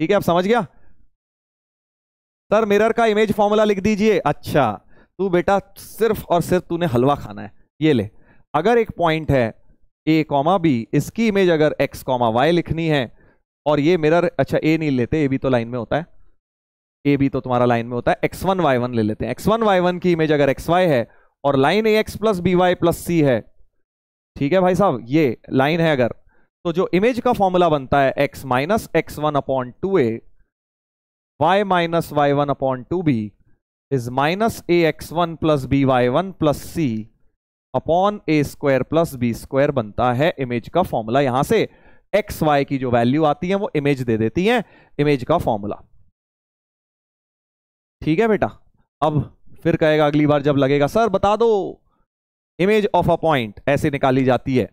ठीक है आप समझ गया सर मिरर का इमेज फॉर्मूला लिख दीजिए अच्छा तू बेटा सिर्फ और सिर्फ तूने हलवा खाना है ये ले अगर एक पॉइंट है ए कॉमा बी इसकी इमेज अगर एक्स कॉमा वाई लिखनी है और ये मिरर अच्छा ए नहीं लेते ए भी तो लाइन में होता है ए भी तो तुम्हारा लाइन में होता है एक्स वन वाई वन ले लेते हैं एक्स वन वाई वन की इमेज अगर एक्स वाई है और line A x plus B Y plus C है ठीक है भाई साहब ये लाइन है अगर तो जो इमेज का फॉर्मूला बनता है X minus x one upon two A y minus y1 upon 2b is minus ax1 plus by1 plus c upon A square plus B square बनता है इमेज का फॉर्मूला यहां से एक्स वाई की जो वैल्यू आती है वो इमेज दे देती है इमेज का फॉर्मूला ठीक है बेटा अब फिर कहेगा अगली बार जब लगेगा सर बता दो इमेज ऑफ अ पॉइंट ऐसे निकाली जाती है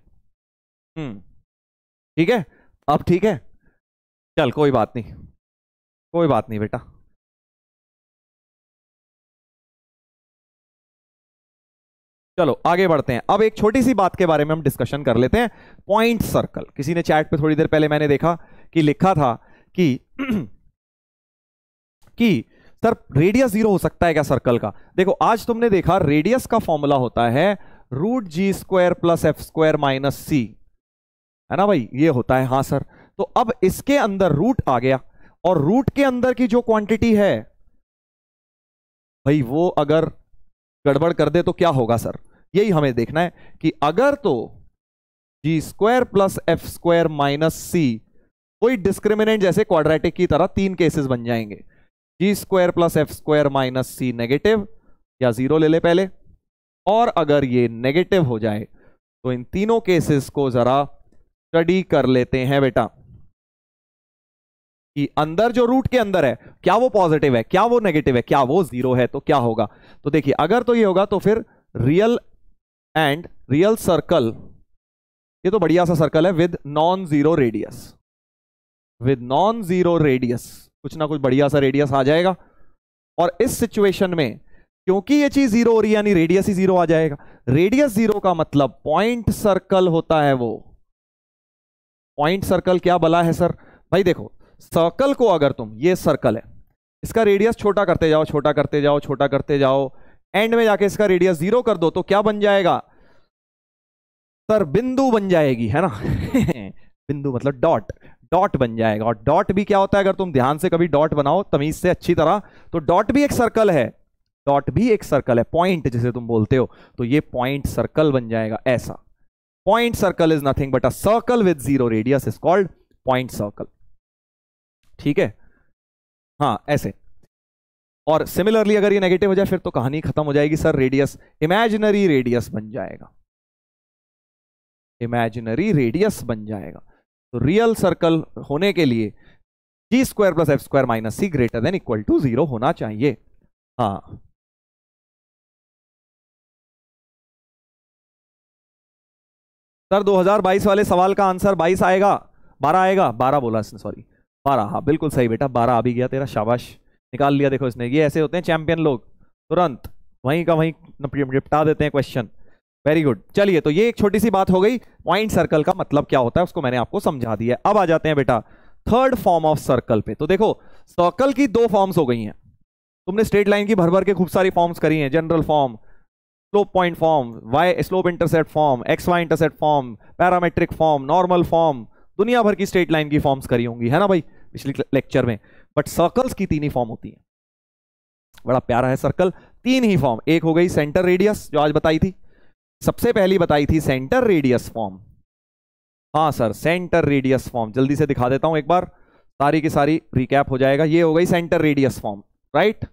हम्म। ठीक है अब ठीक है चल कोई बात नहीं कोई बात नहीं बेटा चलो आगे बढ़ते हैं अब एक छोटी सी बात के बारे में हम डिस्कशन कर लेते हैं पॉइंट सर्कल किसी ने चैट पे थोड़ी देर पहले मैंने देखा कि लिखा था कि कि सर रेडियस जीरो हो सकता है क्या सर्कल का देखो आज तुमने देखा रेडियस का फॉर्मूला होता है रूट जी square plus F square minus सी है ना भाई ये होता है हाँ सर तो अब इसके अंदर रूट आ गया और रूट के अंदर की जो क्वांटिटी है भाई वो अगर गड़बड़ कर दे तो क्या होगा सर यही हमें देखना है कि अगर तो G square plus F square minus C कोई डिस्क्रिमिनेंट जैसे क्वाड्रेटिक की तरह तीन केसेस बन जाएंगे G square plus F square minus सी नेगेटिव या जीरो ले ले पहले और अगर ये नेगेटिव हो जाए तो इन तीनों केसेस को जरा स्टडी कर लेते हैं बेटा कि अंदर जो रूट के अंदर है क्या वो पॉजिटिव है क्या वो नेगेटिव है क्या वो जीरो है तो क्या होगा तो देखिए अगर तो ये होगा तो फिर रियल एंड रियल सर्कल ये तो बढ़िया सा सर्कल है with non zero radius with non zero radius कुछ ना कुछ बढ़िया सा रेडियस आ जाएगा और इस सिचुएशन में क्योंकि ये चीज जीरो हो रही है यानी रेडियस ही जीरो आ जाएगा रेडियस जीरो का मतलब पॉइंट सर्कल होता है वो पॉइंट सर्कल क्या बला है सर भाई देखो सर्कल को अगर तुम ये सर्कल है इसका रेडियस छोटा करते जाओ छोटा करते जाओ छोटा करते जाओ एंड में जाके इसका रेडियस जीरो कर दो तो क्या बन जाएगा सर बिंदु बन जाएगी है ना बिंदु मतलब डॉट डॉट बन जाएगा और डॉट भी क्या होता है अगर तुम ध्यान से कभी डॉट बनाओ तमीज से अच्छी तरह तो डॉट भी एक सर्कल है डॉट भी एक सर्कल है पॉइंट जिसे तुम बोलते हो तो ये पॉइंट सर्कल बन जाएगा ऐसा point circle is nothing but a circle with zero radius is called point circle ठीक है हाँ ऐसे और सिमिलरली अगर ये नेगेटिव हो जाए फिर तो कहानी खत्म हो जाएगी सर रेडियस इमेजिनरी रेडियस बन जाएगा इमेजिनरी रेडियस बन जाएगा तो रियल सर्कल होने के लिए G square plus F square minus C greater than equal to zero होना चाहिए हाँ सर 2022 वाले सवाल का आंसर 22 आएगा 12 आएगा 12 बोला इसने सॉरी बारह हाँ बिल्कुल सही बेटा बारह आ भी गया तेरा शाबाश निकाल लिया देखो इसने ये ऐसे होते हैं चैंपियन लोग तुरंत वहीं का वहीं निपटा देते हैं क्वेश्चन वेरी गुड चलिए तो ये एक छोटी सी बात हो गई पॉइंट सर्कल का मतलब क्या होता है उसको मैंने आपको समझा दिया अब आ जाते हैं बेटा थर्ड फॉर्म ऑफ सर्कल पे तो देखो सर्कल की दो फॉर्म्स हो गई हैं तुमने स्ट्रेट लाइन की भर भर के खूब सारी फॉर्म्स करी हैं general form slope point form Y slope intercept form X Y intercept form parametric form normal form दुनिया भर की स्ट्रेट लाइन की फॉर्म्स करी होंगी है ना भाई पिछले लेक्चर में बट सर्कल्स की तीन ही फॉर्म होती है बड़ा प्यारा है सर्कल तीन ही फॉर्म एक हो गई सेंटर रेडियस जो आज बताई थी सबसे पहली बताई थी सेंटर रेडियस फॉर्म हाँ सर सेंटर रेडियस फॉर्म जल्दी से दिखा देता हूं एक बार सारी की सारी रिकैप हो जाएगा ये हो गई सेंटर रेडियस फॉर्म राइट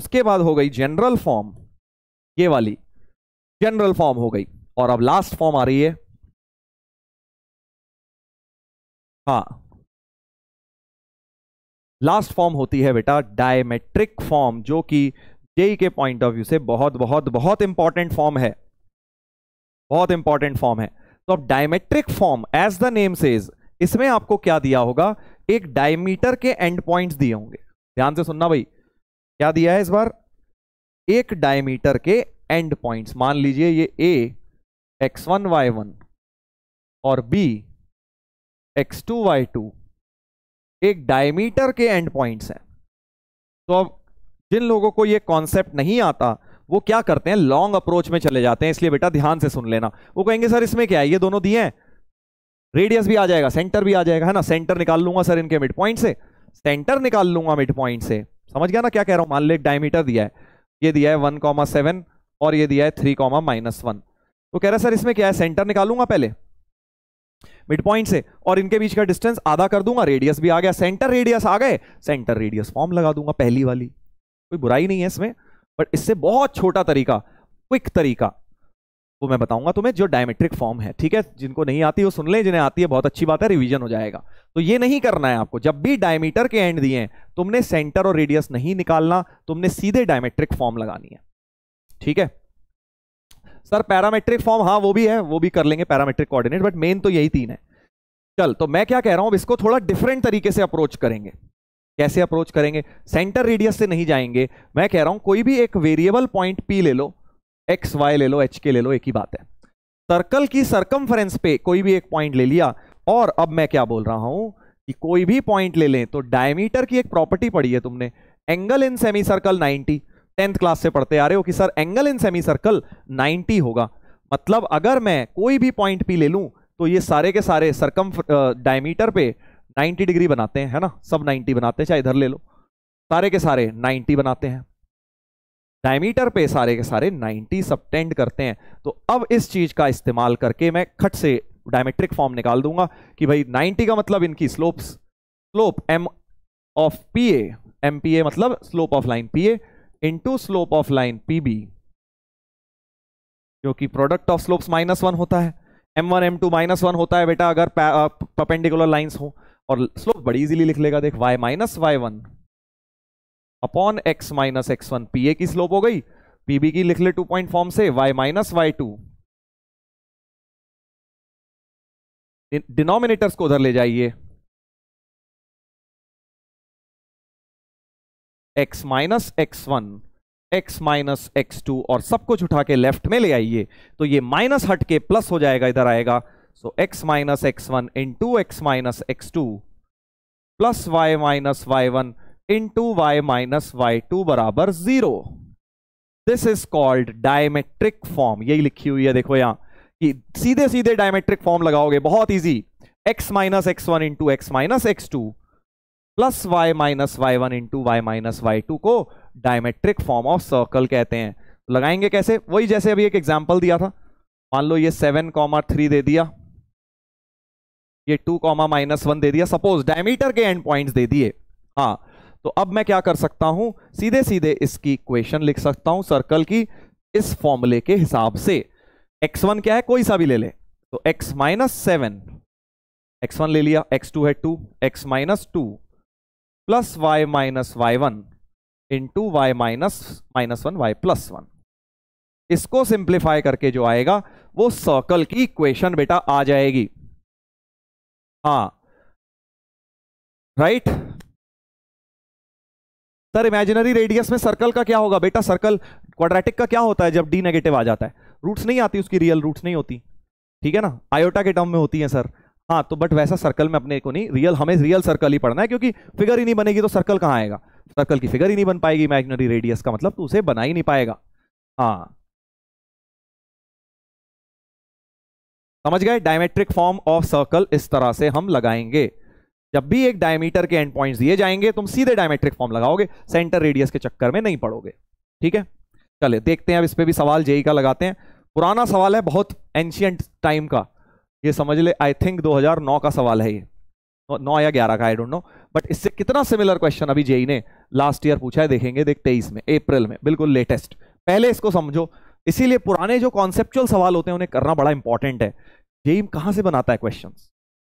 उसके बाद हो गई जनरल फॉर्म ये वाली जनरल फॉर्म हो गई और अब लास्ट फॉर्म आ रही है हाँ लास्ट फॉर्म होती है बेटा डायमेट्रिक फॉर्म जो कि जेई के पॉइंट ऑफ व्यू से बहुत बहुत बहुत इंपॉर्टेंट फॉर्म है बहुत इंपॉर्टेंट फॉर्म है तो अब diametric form as the name says इसमें आपको क्या दिया होगा एक डायमीटर के एंड पॉइंट्स दिए होंगे ध्यान से सुनना भाई क्या दिया है इस बार एक डायमीटर के एंड पॉइंट्स मान लीजिए ये A X one Y one और बी x2 y2 एक डायमीटर के एंड पॉइंट्स हैं तो अब जिन लोगों को ये कॉन्सेप्ट नहीं आता वो क्या करते हैं लॉन्ग अप्रोच में चले जाते हैं इसलिए बेटा ध्यान से सुन लेना वो कहेंगे सर इसमें क्या है ये दोनों दिए हैं रेडियस भी आ जाएगा सेंटर भी आ जाएगा है ना सेंटर निकाल लूंगा सर इनके मिड पॉइंट से सेंटर निकाल लूंगा मिड पॉइंट से समझ गया ना क्या कह रहा हूं मान लो डायमीटर दिया है ये दिया है वन कॉमा सेवन और ये दिया है थ्री कॉमा माइनस वन तो कह रहा है सर इसमें क्या है सेंटर निकालूंगा पहले मिड पॉइंट से और इनके बीच का डिस्टेंस आधा कर दूंगा रेडियस भी आ गया सेंटर रेडियस आ गए सेंटर रेडियस फॉर्म लगा दूंगा पहली वाली कोई बुराई नहीं है इसमें बट इससे बहुत छोटा तरीका क्विक तरीका वो मैं बताऊंगा तुम्हें जो डायमेट्रिक फॉर्म है ठीक है जिनको नहीं आती वो सुन ले जिन्हें आती है बहुत अच्छी बात है रिवीजन हो जाएगा तो ये नहीं करना है आपको जब भी डायमीटर के एंड दिए तुमने सेंटर और रेडियस नहीं निकालना तुमने सीधे डायमेट्रिक फॉर्म लगानी है ठीक है सर पैरामेट्रिक फॉर्म हाँ वो भी है वो भी कर लेंगे पैरामेट्रिक कोऑर्डिनेट बट मेन तो यही तीन है चल तो मैं क्या कह रहा हूं इसको थोड़ा डिफरेंट तरीके से अप्रोच करेंगे कैसे अप्रोच करेंगे सेंटर रेडियस से नहीं जाएंगे मैं कह रहा हूं कोई भी एक वेरिएबल पॉइंट पी ले लो एक्स वाई ले लो एच के ले लो एक ही बात है सर्कल की सर्कम पे कोई भी एक पॉइंट ले लिया और अब मैं क्या बोल रहा हूं कि कोई भी पॉइंट ले लें तो डायमीटर की एक प्रॉपर्टी पड़ी है तुमने angle in semi circle ninety tenth class से पढ़ते आ रहे हो कि sir angle in semi circle 90 होगा मतलब अगर मैं कोई भी पॉइंट पी ले लूं तो ये सारे के सारे सरकम डायमीटर पे 90 डिग्री बनाते हैं है ना सब 90 बनाते हैं चाहे इधर ले लो सारे के सारे 90 बनाते हैं डायमीटर पे सारे के सारे 90 टेंड करते हैं तो अब इस चीज का इस्तेमाल करके मैं खट से डायमेट्रिक फॉर्म निकाल दूंगा कि भाई नाइन्टी का मतलब इनकी slope slope M of P A M P A मतलब slope of line P A into slope of line PB जो कि product of slopes minus one होता है M one M two minus one होता है बेटा अगर परपेंडिकुलर लाइन्स हो और स्लोप बड़ी इजीली लिख लेगा देख Y minus Y one upon X minus x one P A की स्लोप हो गई पीबी की लिख ले टू पॉइंट फॉर्म से Y minus Y two denominators को उधर ले जाइए x minus x one x minus x two और सब कुछ उठा के लेफ्ट में ले आइए तो ये माइनस हट के प्लस हो जाएगा इधर आएगा so x minus x one into x minus x two plus Y minus Y one into Y minus Y two बराबर zero this is called diametric form यही लिखी हुई है देखो यहां कि सीधे सीधे डायमेट्रिक फॉर्म लगाओगे बहुत easy X minus x one into x minus x two plus Y minus Y one into Y minus Y two को डायमेट्रिक फॉर्म ऑफ सर्कल कहते हैं तो लगाएंगे कैसे वही जैसे अभी एक एग्जाम्पल दिया था मान लो ये सेवन कॉमा थ्री दे दिया ये टू कॉमा माइनस वन दे दिया सपोज डायमीटर के एंड पॉइंट दे दिए हाँ तो अब मैं क्या कर सकता हूं सीधे सीधे इसकी इक्वेशन लिख सकता हूं सर्कल की इस फॉर्मूले के हिसाब से एक्स वन क्या है कोई सा भी ले ले तो X minus seven X one ले लिया एक्स टू है two x minus two plus Y minus Y one into Y minus minus one Y plus one इसको सिंप्लीफाई करके जो आएगा वो सर्कल की इक्वेशन बेटा आ जाएगी हाँ राइट सर इमेजिनरी रेडियस में सर्कल का क्या होगा बेटा सर्कल क्वाड्रेटिक का क्या होता है जब डी नेगेटिव आ जाता है रूट्स नहीं आती उसकी रियल रूट्स नहीं होती ठीक है ना आयोटा के टर्म में होती है सर हाँ तो बट वैसा सर्कल में अपने को नहीं रियल हमें रियल सर्कल ही पढ़ना है क्योंकि फिगर ही नहीं बनेगी तो सर्कल कहाँ आएगा सर्कल की फिगर ही नहीं बन पाएगी इमेजनरी रेडियस का मतलब तो उसे बना ही नहीं पाएगा हाँ समझ गए डायमेट्रिक फॉर्म ऑफ सर्कल इस तरह से हम लगाएंगे जब भी एक डायमीटर के एंड पॉइंट दिए जाएंगे तुम सीधे डायमेट्रिक फॉर्म लगाओगे सेंटर रेडियस के चक्कर में नहीं पड़ोगे ठीक है चले देखते हैं अब इस पर भी सवाल जेई का लगाते हैं पुराना सवाल है बहुत एंशियंट टाइम का ये समझ ले आई थिंक 2009 का सवाल है ये नौ या ग्यारह का आई डोंट नो बट इससे कितना सिमिलर क्वेश्चन अभी जेई e ने लास्ट ईयर पूछा है देखेंगे देख तेईस में अप्रैल में बिल्कुल लेटेस्ट पहले इसको समझो इसीलिए पुराने जो कॉन्सेप्चुअल सवाल होते हैं उन्हें करना बड़ा इंपॉर्टेंट है जेई e कहाँ से बनाता है क्वेश्चन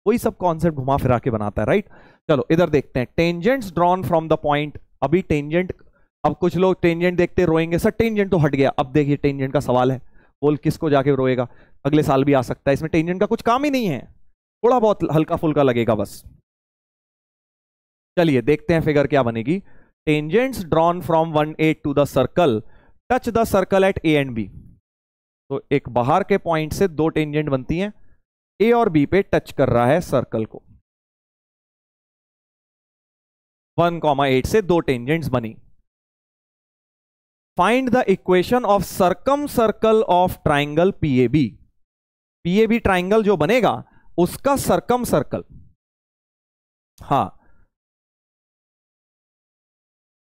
वही सब कॉन्सेप्ट घुमा फिरा के बनाता है राइट चलो इधर देखते हैं tangents drawn from the point अभी टेंजेंट अब कुछ लोग टेंजेंट देखते रोएंगे सर टेंजेंट तो हट गया अब देखिए टेंजेंट का सवाल है बोल किसको जाके रोएगा अगले साल भी आ सकता है इसमें टेंजेंट तो का कुछ काम ही नहीं है थोड़ा बहुत हल्का फुल्का लगेगा बस चलिए देखते हैं फिगर क्या बनेगी tangents drawn from one at two the circle touch the circle at A and B तो एक बाहर के पॉइंट से दो टेंजेंट बनती हैं ए और बी पे टच कर रहा है सर्कल को वन कॉमा एट से दो टेंजेंट्स बनी find the equation of circum circle of triangle P A B B triangle जो बनेगा उसका सरकम सर्कल हाँ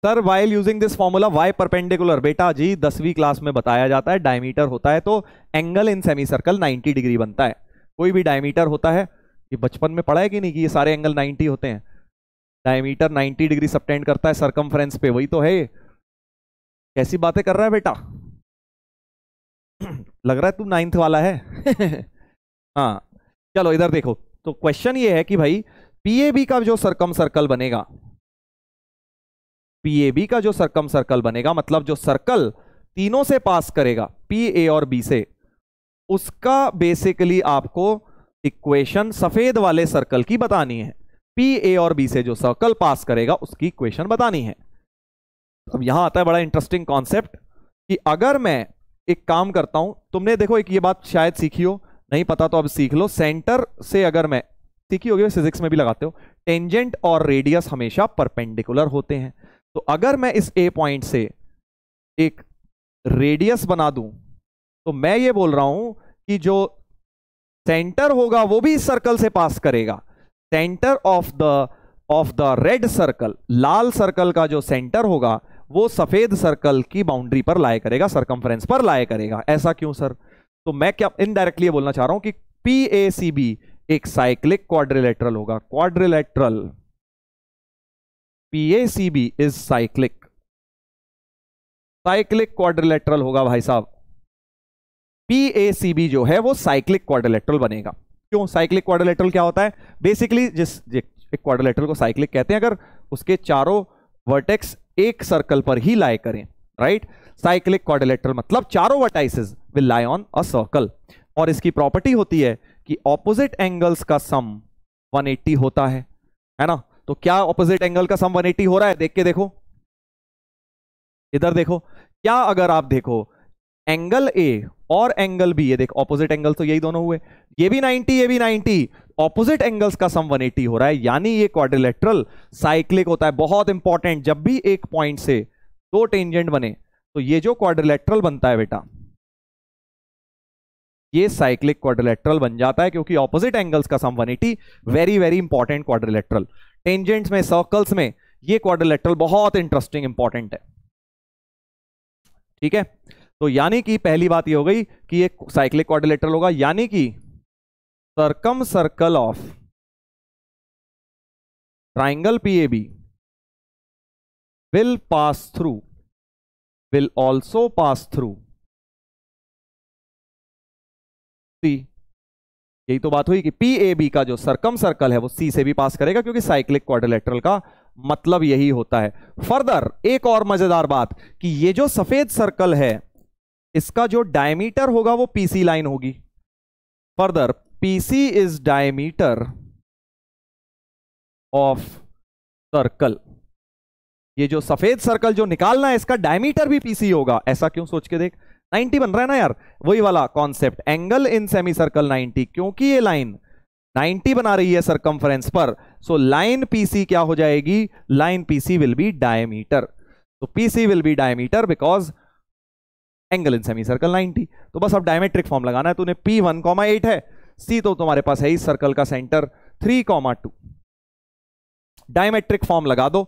sir while using this formula Y perpendicular बेटा जी दसवीं क्लास में बताया जाता है डायमीटर होता है तो angle in semi circle 90 degree बनता है कोई भी डायमीटर होता है ये बचपन में पढ़ा है कि नहीं कि ये सारे एंगल 90 होते हैं डायमीटर 90 डिग्री सब करता है सरकम पे वही तो है कैसी बातें कर रहा है बेटा लग रहा है तू नाइन्थ वाला है हाँ चलो इधर देखो तो क्वेश्चन ये है कि भाई पीएबी का जो सरकम सर्कल बनेगा पीएबी का जो सरकम सर्कल बनेगा मतलब जो सर्कल तीनों से पास करेगा पी ए और बी से उसका बेसिकली आपको इक्वेशन सफेद वाले सर्कल की बतानी है पी ए और बी से जो सर्कल पास करेगा उसकी इक्वेशन बतानी है अब यहां आता है बड़ा इंटरेस्टिंग कॉन्सेप्ट कि अगर मैं एक काम करता हूं तुमने देखो एक ये बात शायद सीखी हो नहीं पता तो अब सीख लो सेंटर से अगर मैं सीखी होगी फिजिक्स में भी लगाते हो टेंजेंट और रेडियस हमेशा परपेंडिकुलर होते हैं तो अगर मैं इस ए पॉइंट से एक रेडियस बना दूं तो मैं ये बोल रहा हूं कि जो सेंटर होगा वो भी इस सर्कल से पास करेगा centre of the of the red circle लाल सर्कल का जो सेंटर होगा वो सफेद सर्कल की बाउंड्री पर लाया करेगा सरकमफ्रेंस पर लाया करेगा ऐसा क्यों सर तो मैं क्या इनडायरेक्टली ये बोलना चाह रहा हूं कि पी ए सी बी एक साइक्लिक क्वाड्रिलेटरल होगा quadrilateral P A C B is cyclic cyclic quadrilateral होगा भाई साहब पी ए सी बी जो है वो साइक्लिक क्वाड्रिलेटरल बनेगा क्यों साइक्लिक क्वाड्रिलेटरल क्या होता है बेसिकली जिस एक क्वाड्रिलेटरल को साइक्लिक कहते हैं अगर उसके चारों वर्टेक्स एक सर्कल पर ही लाए करें राइट साइक्लिक क्वाड्रिलेटरल मतलब चारों vertices will lie on a circle और इसकी प्रॉपर्टी होती है कि ऑपोजिट एंगल्स का सम 180 होता है है ना तो क्या ऑपोजिट एंगल का सम 180 हो रहा है देख के देखो इधर देखो क्या अगर आप देखो एंगल ए और एंगल बी ये देख ऑपोजिट एंगल तो यही दोनों हुए ये भी 90 ये भी 90 ऑपोजिट एंगल्स का सम 180 हो रहा है यानी ये क्वाड्रिलेटरल साइक्लिक होता है बहुत इंपॉर्टेंट जब भी एक पॉइंट से दो टेंजेंट बने तो ये जो क्वाड्रिलेटरल बनता है बेटा ये साइक्लिक क्वाड्रिलेटरल बन जाता है क्योंकि ऑपोजिट एंगल्स का sum 180 very very important quadrilateral tangents में सर्कल्स में ये क्वाड्रिलेटरल बहुत इंटरेस्टिंग इंपॉर्टेंट है ठीक है तो यानी कि पहली बात ये हो गई कि ये साइक्लिक क्वाड्रिलेटरल होगा यानी कि circum circle of triangle B will pass through will also pass through C यही तो बात हुई कि पी ए बी का जो सरकम सर्कल है वो सी से भी पास करेगा क्योंकि साइक्लिक क्वाड्रिलेटरल का मतलब यही होता है फर्दर एक और मजेदार बात कि ये जो सफेद सर्कल है इसका जो डायमीटर होगा वो पीसी लाइन होगी further PC is diameter of circle. ये जो सफेद सर्कल जो निकालना है इसका डायमीटर भी पीसी होगा ऐसा क्यों सोच के देख 90 बन रहा है ना यार वही वाला concept angle in semi circle 90 क्योंकि ये लाइन 90 बना रही है सरकमफ्रेंस पर सो लाइन पीसी क्या हो जाएगी line PC will be diameter तो PC will be diameter because angle in semi circle 90 तो बस अब डायमेट्रिक फॉर्म लगाना है तूने पी वन कॉमा एट है सी तो तुम्हारे पास है इस सर्कल का centre three comma two diametric form लगा दो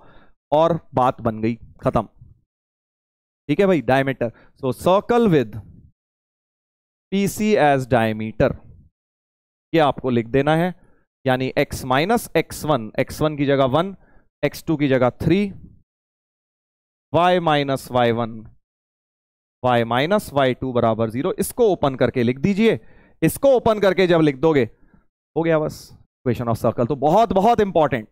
और बात बन गई खत्म ठीक है भाई diameter so circle with PC as diameter ये आपको लिख देना है यानी x minus x one X one की जगह वन एक्स टू की जगह three y minus Y one Y minus Y two बराबर जीरो इसको ओपन करके लिख दीजिए इसको ओपन करके जब लिख दोगे हो गया बस क्वेश्चन ऑफ सर्कल तो बहुत बहुत इंपॉर्टेंट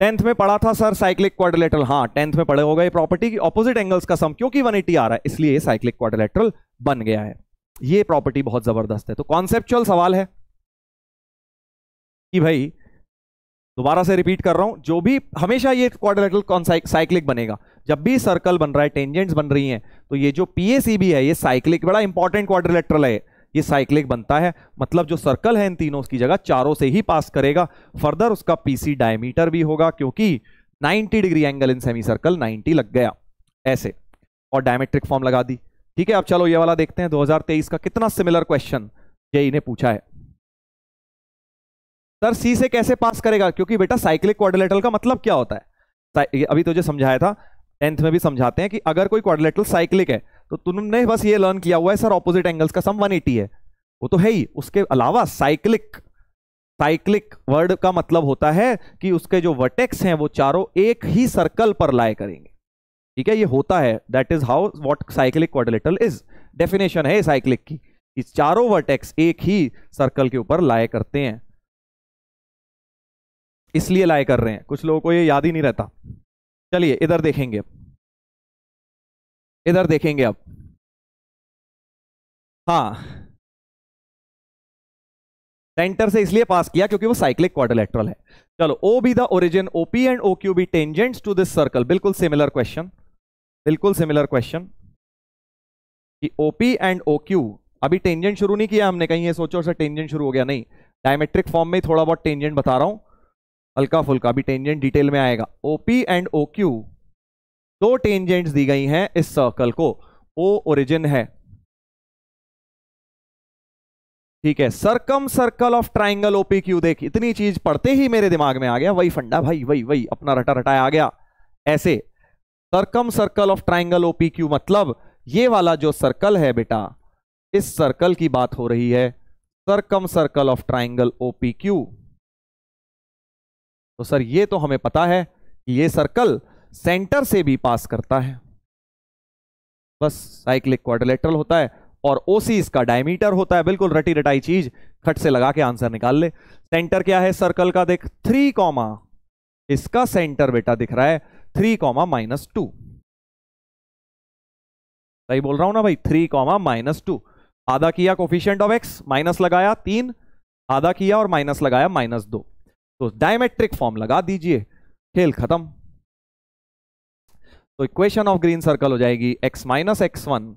टेंथ में पढ़ा था सर साइक्लिक क्वाड्रिलेटरल हाँ टेंथ में पढ़े होगा ये प्रॉपर्टी की ऑपोजिट एंगल्स का सम क्योंकि 180 आ रहा है इसलिए ये साइक्लिक क्वाड्रिलेटरल बन गया है ये प्रॉपर्टी बहुत जबरदस्त है तो कॉन्सेप्चुअल सवाल है कि भाई दोबारा से रिपीट कर रहा हूं जो भी हमेशा ये क्वाड्रिलेटरल कौन साइक्लिक बनेगा जब भी सर्कल बन रहा है टेंजेंट्स बन रही हैं तो ये जो पीएसीबी है ये साइक्लिक बड़ा इंपॉर्टेंट क्वाड्रिलेटरल है ये साइक्लिक बनता है मतलब जो सर्कल है इन तीनों की जगह चारों से ही पास करेगा फर्दर उसका पीसी डायमीटर भी होगा क्योंकि 90 degree angle in semi circle 90 लग गया ऐसे और डायमेट्रिक फॉर्म लगा दी ठीक है अब चलो ये वाला देखते हैं 2023 का कितना सिमिलर क्वेश्चन ये इन्हें पूछा है सर सी से कैसे पास करेगा क्योंकि बेटा साइक्लिक क्वारलेटल का मतलब क्या होता है अभी तुझे समझाया था टेंथ में भी समझाते हैं कि अगर कोई क्वारलेटल साइक्लिक है तो तुमने बस ये लर्न किया हुआ है सर ऑपोजिट एंगल्स का सम 180 है वो तो है ही उसके अलावा साइक्लिक साइक्लिक वर्ड का मतलब होता है कि उसके जो वर्टेक्स हैं वो चारों एक ही सर्कल पर लाए करेंगे ठीक है ये होता है that is how what cyclic quadrilateral is definition है साइक्लिक की इस चारों वर्टेक्स एक ही सर्कल के ऊपर लाए करते हैं इसलिए लाए कर रहे हैं कुछ लोगों को ये याद ही नहीं रहता चलिए इधर देखेंगे इधर देखेंगे आप हाँ सेंटर से इसलिए पास किया क्योंकि वो साइक्लिक क्वाड्रिलेटरल है चलो O be the origin OP and O Q be tangents to this circle बिल्कुल सिमिलर क्वेश्चन बिल्कुल सिमिलर क्वेश्चन कि ओपी एंड ओ क्यू अभी टेंजेंट शुरू नहीं किया हमने कहीं ये सोचो सर टेंजेंट शुरू हो गया नहीं डायमेट्रिक फॉर्म में थोड़ा बहुत टेंजेंट बता रहा हूं हल्का फुल्का अभी टेंजेंट डिटेल में आएगा ओपी एंड ओ क्यू दो टेंजेंट्स दी गई हैं इस सर्कल को ओ ओरिजिन है ठीक है circum circle of triangle OP Q देख इतनी चीज पढ़ते ही मेरे दिमाग में आ गया वही फंडा भाई वही वही अपना रटा रटा आ गया ऐसे circum circle of triangle OP Q मतलब ये वाला जो सर्कल है बेटा इस सर्कल की बात हो रही है circum circle of triangle OP Q तो सर ये तो हमें पता है कि ये सर्कल सेंटर से भी पास करता है बस साइक्लिक क्वाड्रिलेटरल होता है और ओसी इसका डायमीटर होता है बिल्कुल रटी रटाई चीज खट से लगा के आंसर निकाल ले सेंटर क्या है सर्कल का देख थ्री कॉमा इसका सेंटर बेटा दिख रहा है थ्री कॉमा माइनस टू सही बोल रहा हूं ना भाई थ्री कॉमा माइनस टू आधा किया कोफिशियंट ऑफ एक्स माइनस लगाया तीन आधा किया और माइनस लगाया माइनस दो तो डायमेट्रिक फॉर्म लगा दीजिए खेल खत्म तो इक्वेशन ऑफ ग्रीन सर्कल हो जाएगी X minus x one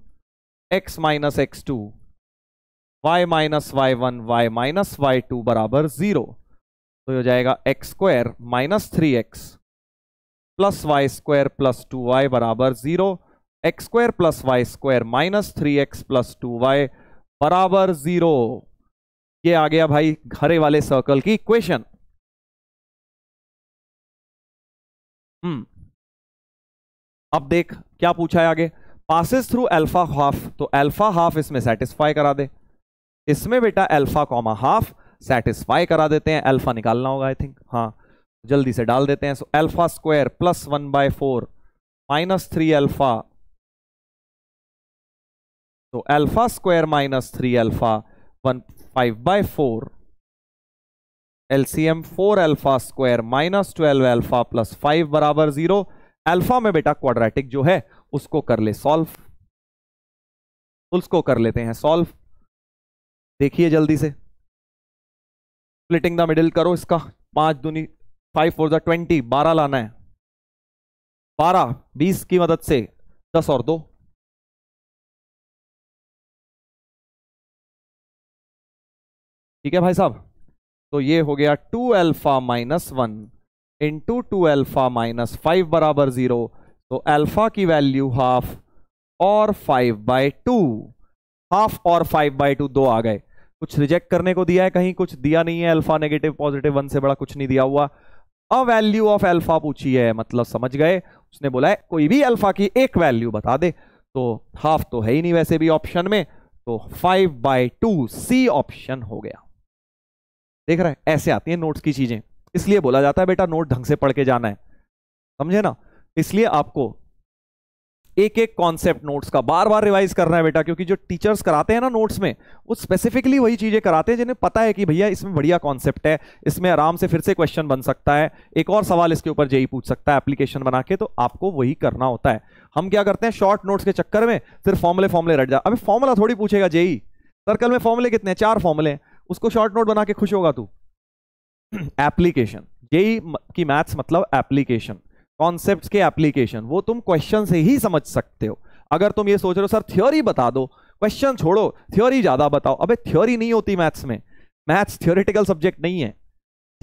x minus x two Y minus Y one Y minus Y two बराबर जीरो तो हो जाएगा x square minus three x plus Y square plus two Y बराबर zero x square plus Y square minus three x plus two Y बराबर zero ये आ गया भाई घरे वाले सर्कल की इक्वेशन हम्म अब देख क्या पूछा है आगे पासिस थ्रू एल्फा हाफ तो एल्फा हाफ इसमें सेटिस्फाई करा दे इसमें बेटा एल्फा कॉमा हाफ सेटिस्फाई करा देते हैं एल्फा निकालना होगा आई थिंक हाँ जल्दी से डाल देते हैं so alpha square plus one by four minus three alpha तो alpha square minus three alpha one five by four LCM four alpha square minus twelve alpha plus five बराबर जीरो अल्फा में बेटा क्वाड्रेटिक जो है उसको कर ले solve उसको कर लेते हैं सॉल्व देखिए जल्दी से स्प्लिटिंग द मिडिल करो इसका पांच दूनी फाइव फोर द ट्वेंटी बारह लाना है बारह बीस की मदद से दस और दो ठीक है भाई साहब तो ये हो गया two alpha minus one into two alpha minus five बराबर जीरो तो एल्फा की वैल्यू हाफ और फाइव बाय टू हाफ और फाइव बाय टू दो आ गए कुछ रिजेक्ट करने को दिया है कहीं कुछ दिया नहीं है अल्फा नेगेटिव पॉजिटिव वन से बड़ा कुछ नहीं दिया हुआ अ वैल्यू ऑफ अल्फा पूछी है मतलब समझ गए उसने बोला है कोई भी अल्फा की एक वैल्यू बता दे तो हाफ तो है ही नहीं वैसे भी ऑप्शन में तो five by two C option हो गया देख रहा है ऐसे आती है नोट्स की चीजें इसलिए बोला जाता है बेटा नोट ढंग से पढ़ के जाना है समझे ना इसलिए आपको एक एक कॉन्सेप्ट नोट्स का बार बार रिवाइज करना है बेटा क्योंकि जो टीचर्स कराते हैं ना नोट्स में वो स्पेसिफिकली वही चीजें कराते हैं जिन्हें पता है कि भैया इसमें बढ़िया कॉन्सेप्ट है इसमें आराम से फिर से क्वेश्चन बन सकता है एक और सवाल इसके ऊपर जेई पूछ सकता है एप्लीकेशन बना के तो आपको वही करना होता है हम क्या करते हैं शॉर्ट नोट्स के चक्कर में सिर्फ फॉर्मुले फॉर्मुले रट जा अभी फॉर्मुला थोड़ी पूछेगा जेई सर्कल में फॉर्मुले कितने चार फॉर्मुले उसको शॉर्ट नोट बना के खुश होगा तू एप्लीकेशन यही की मैथ्स मतलब एप्लीकेशन कॉन्सेप्ट के एप्लीकेशन वो तुम क्वेश्चन से ही समझ सकते हो अगर तुम ये सोच रहे हो सर थ्योरी बता दो क्वेश्चन छोड़ो थ्योरी ज्यादा बताओ अबे थ्योरी नहीं होती मैथ्स में मैथ्स थ्योरेटिकल सब्जेक्ट नहीं है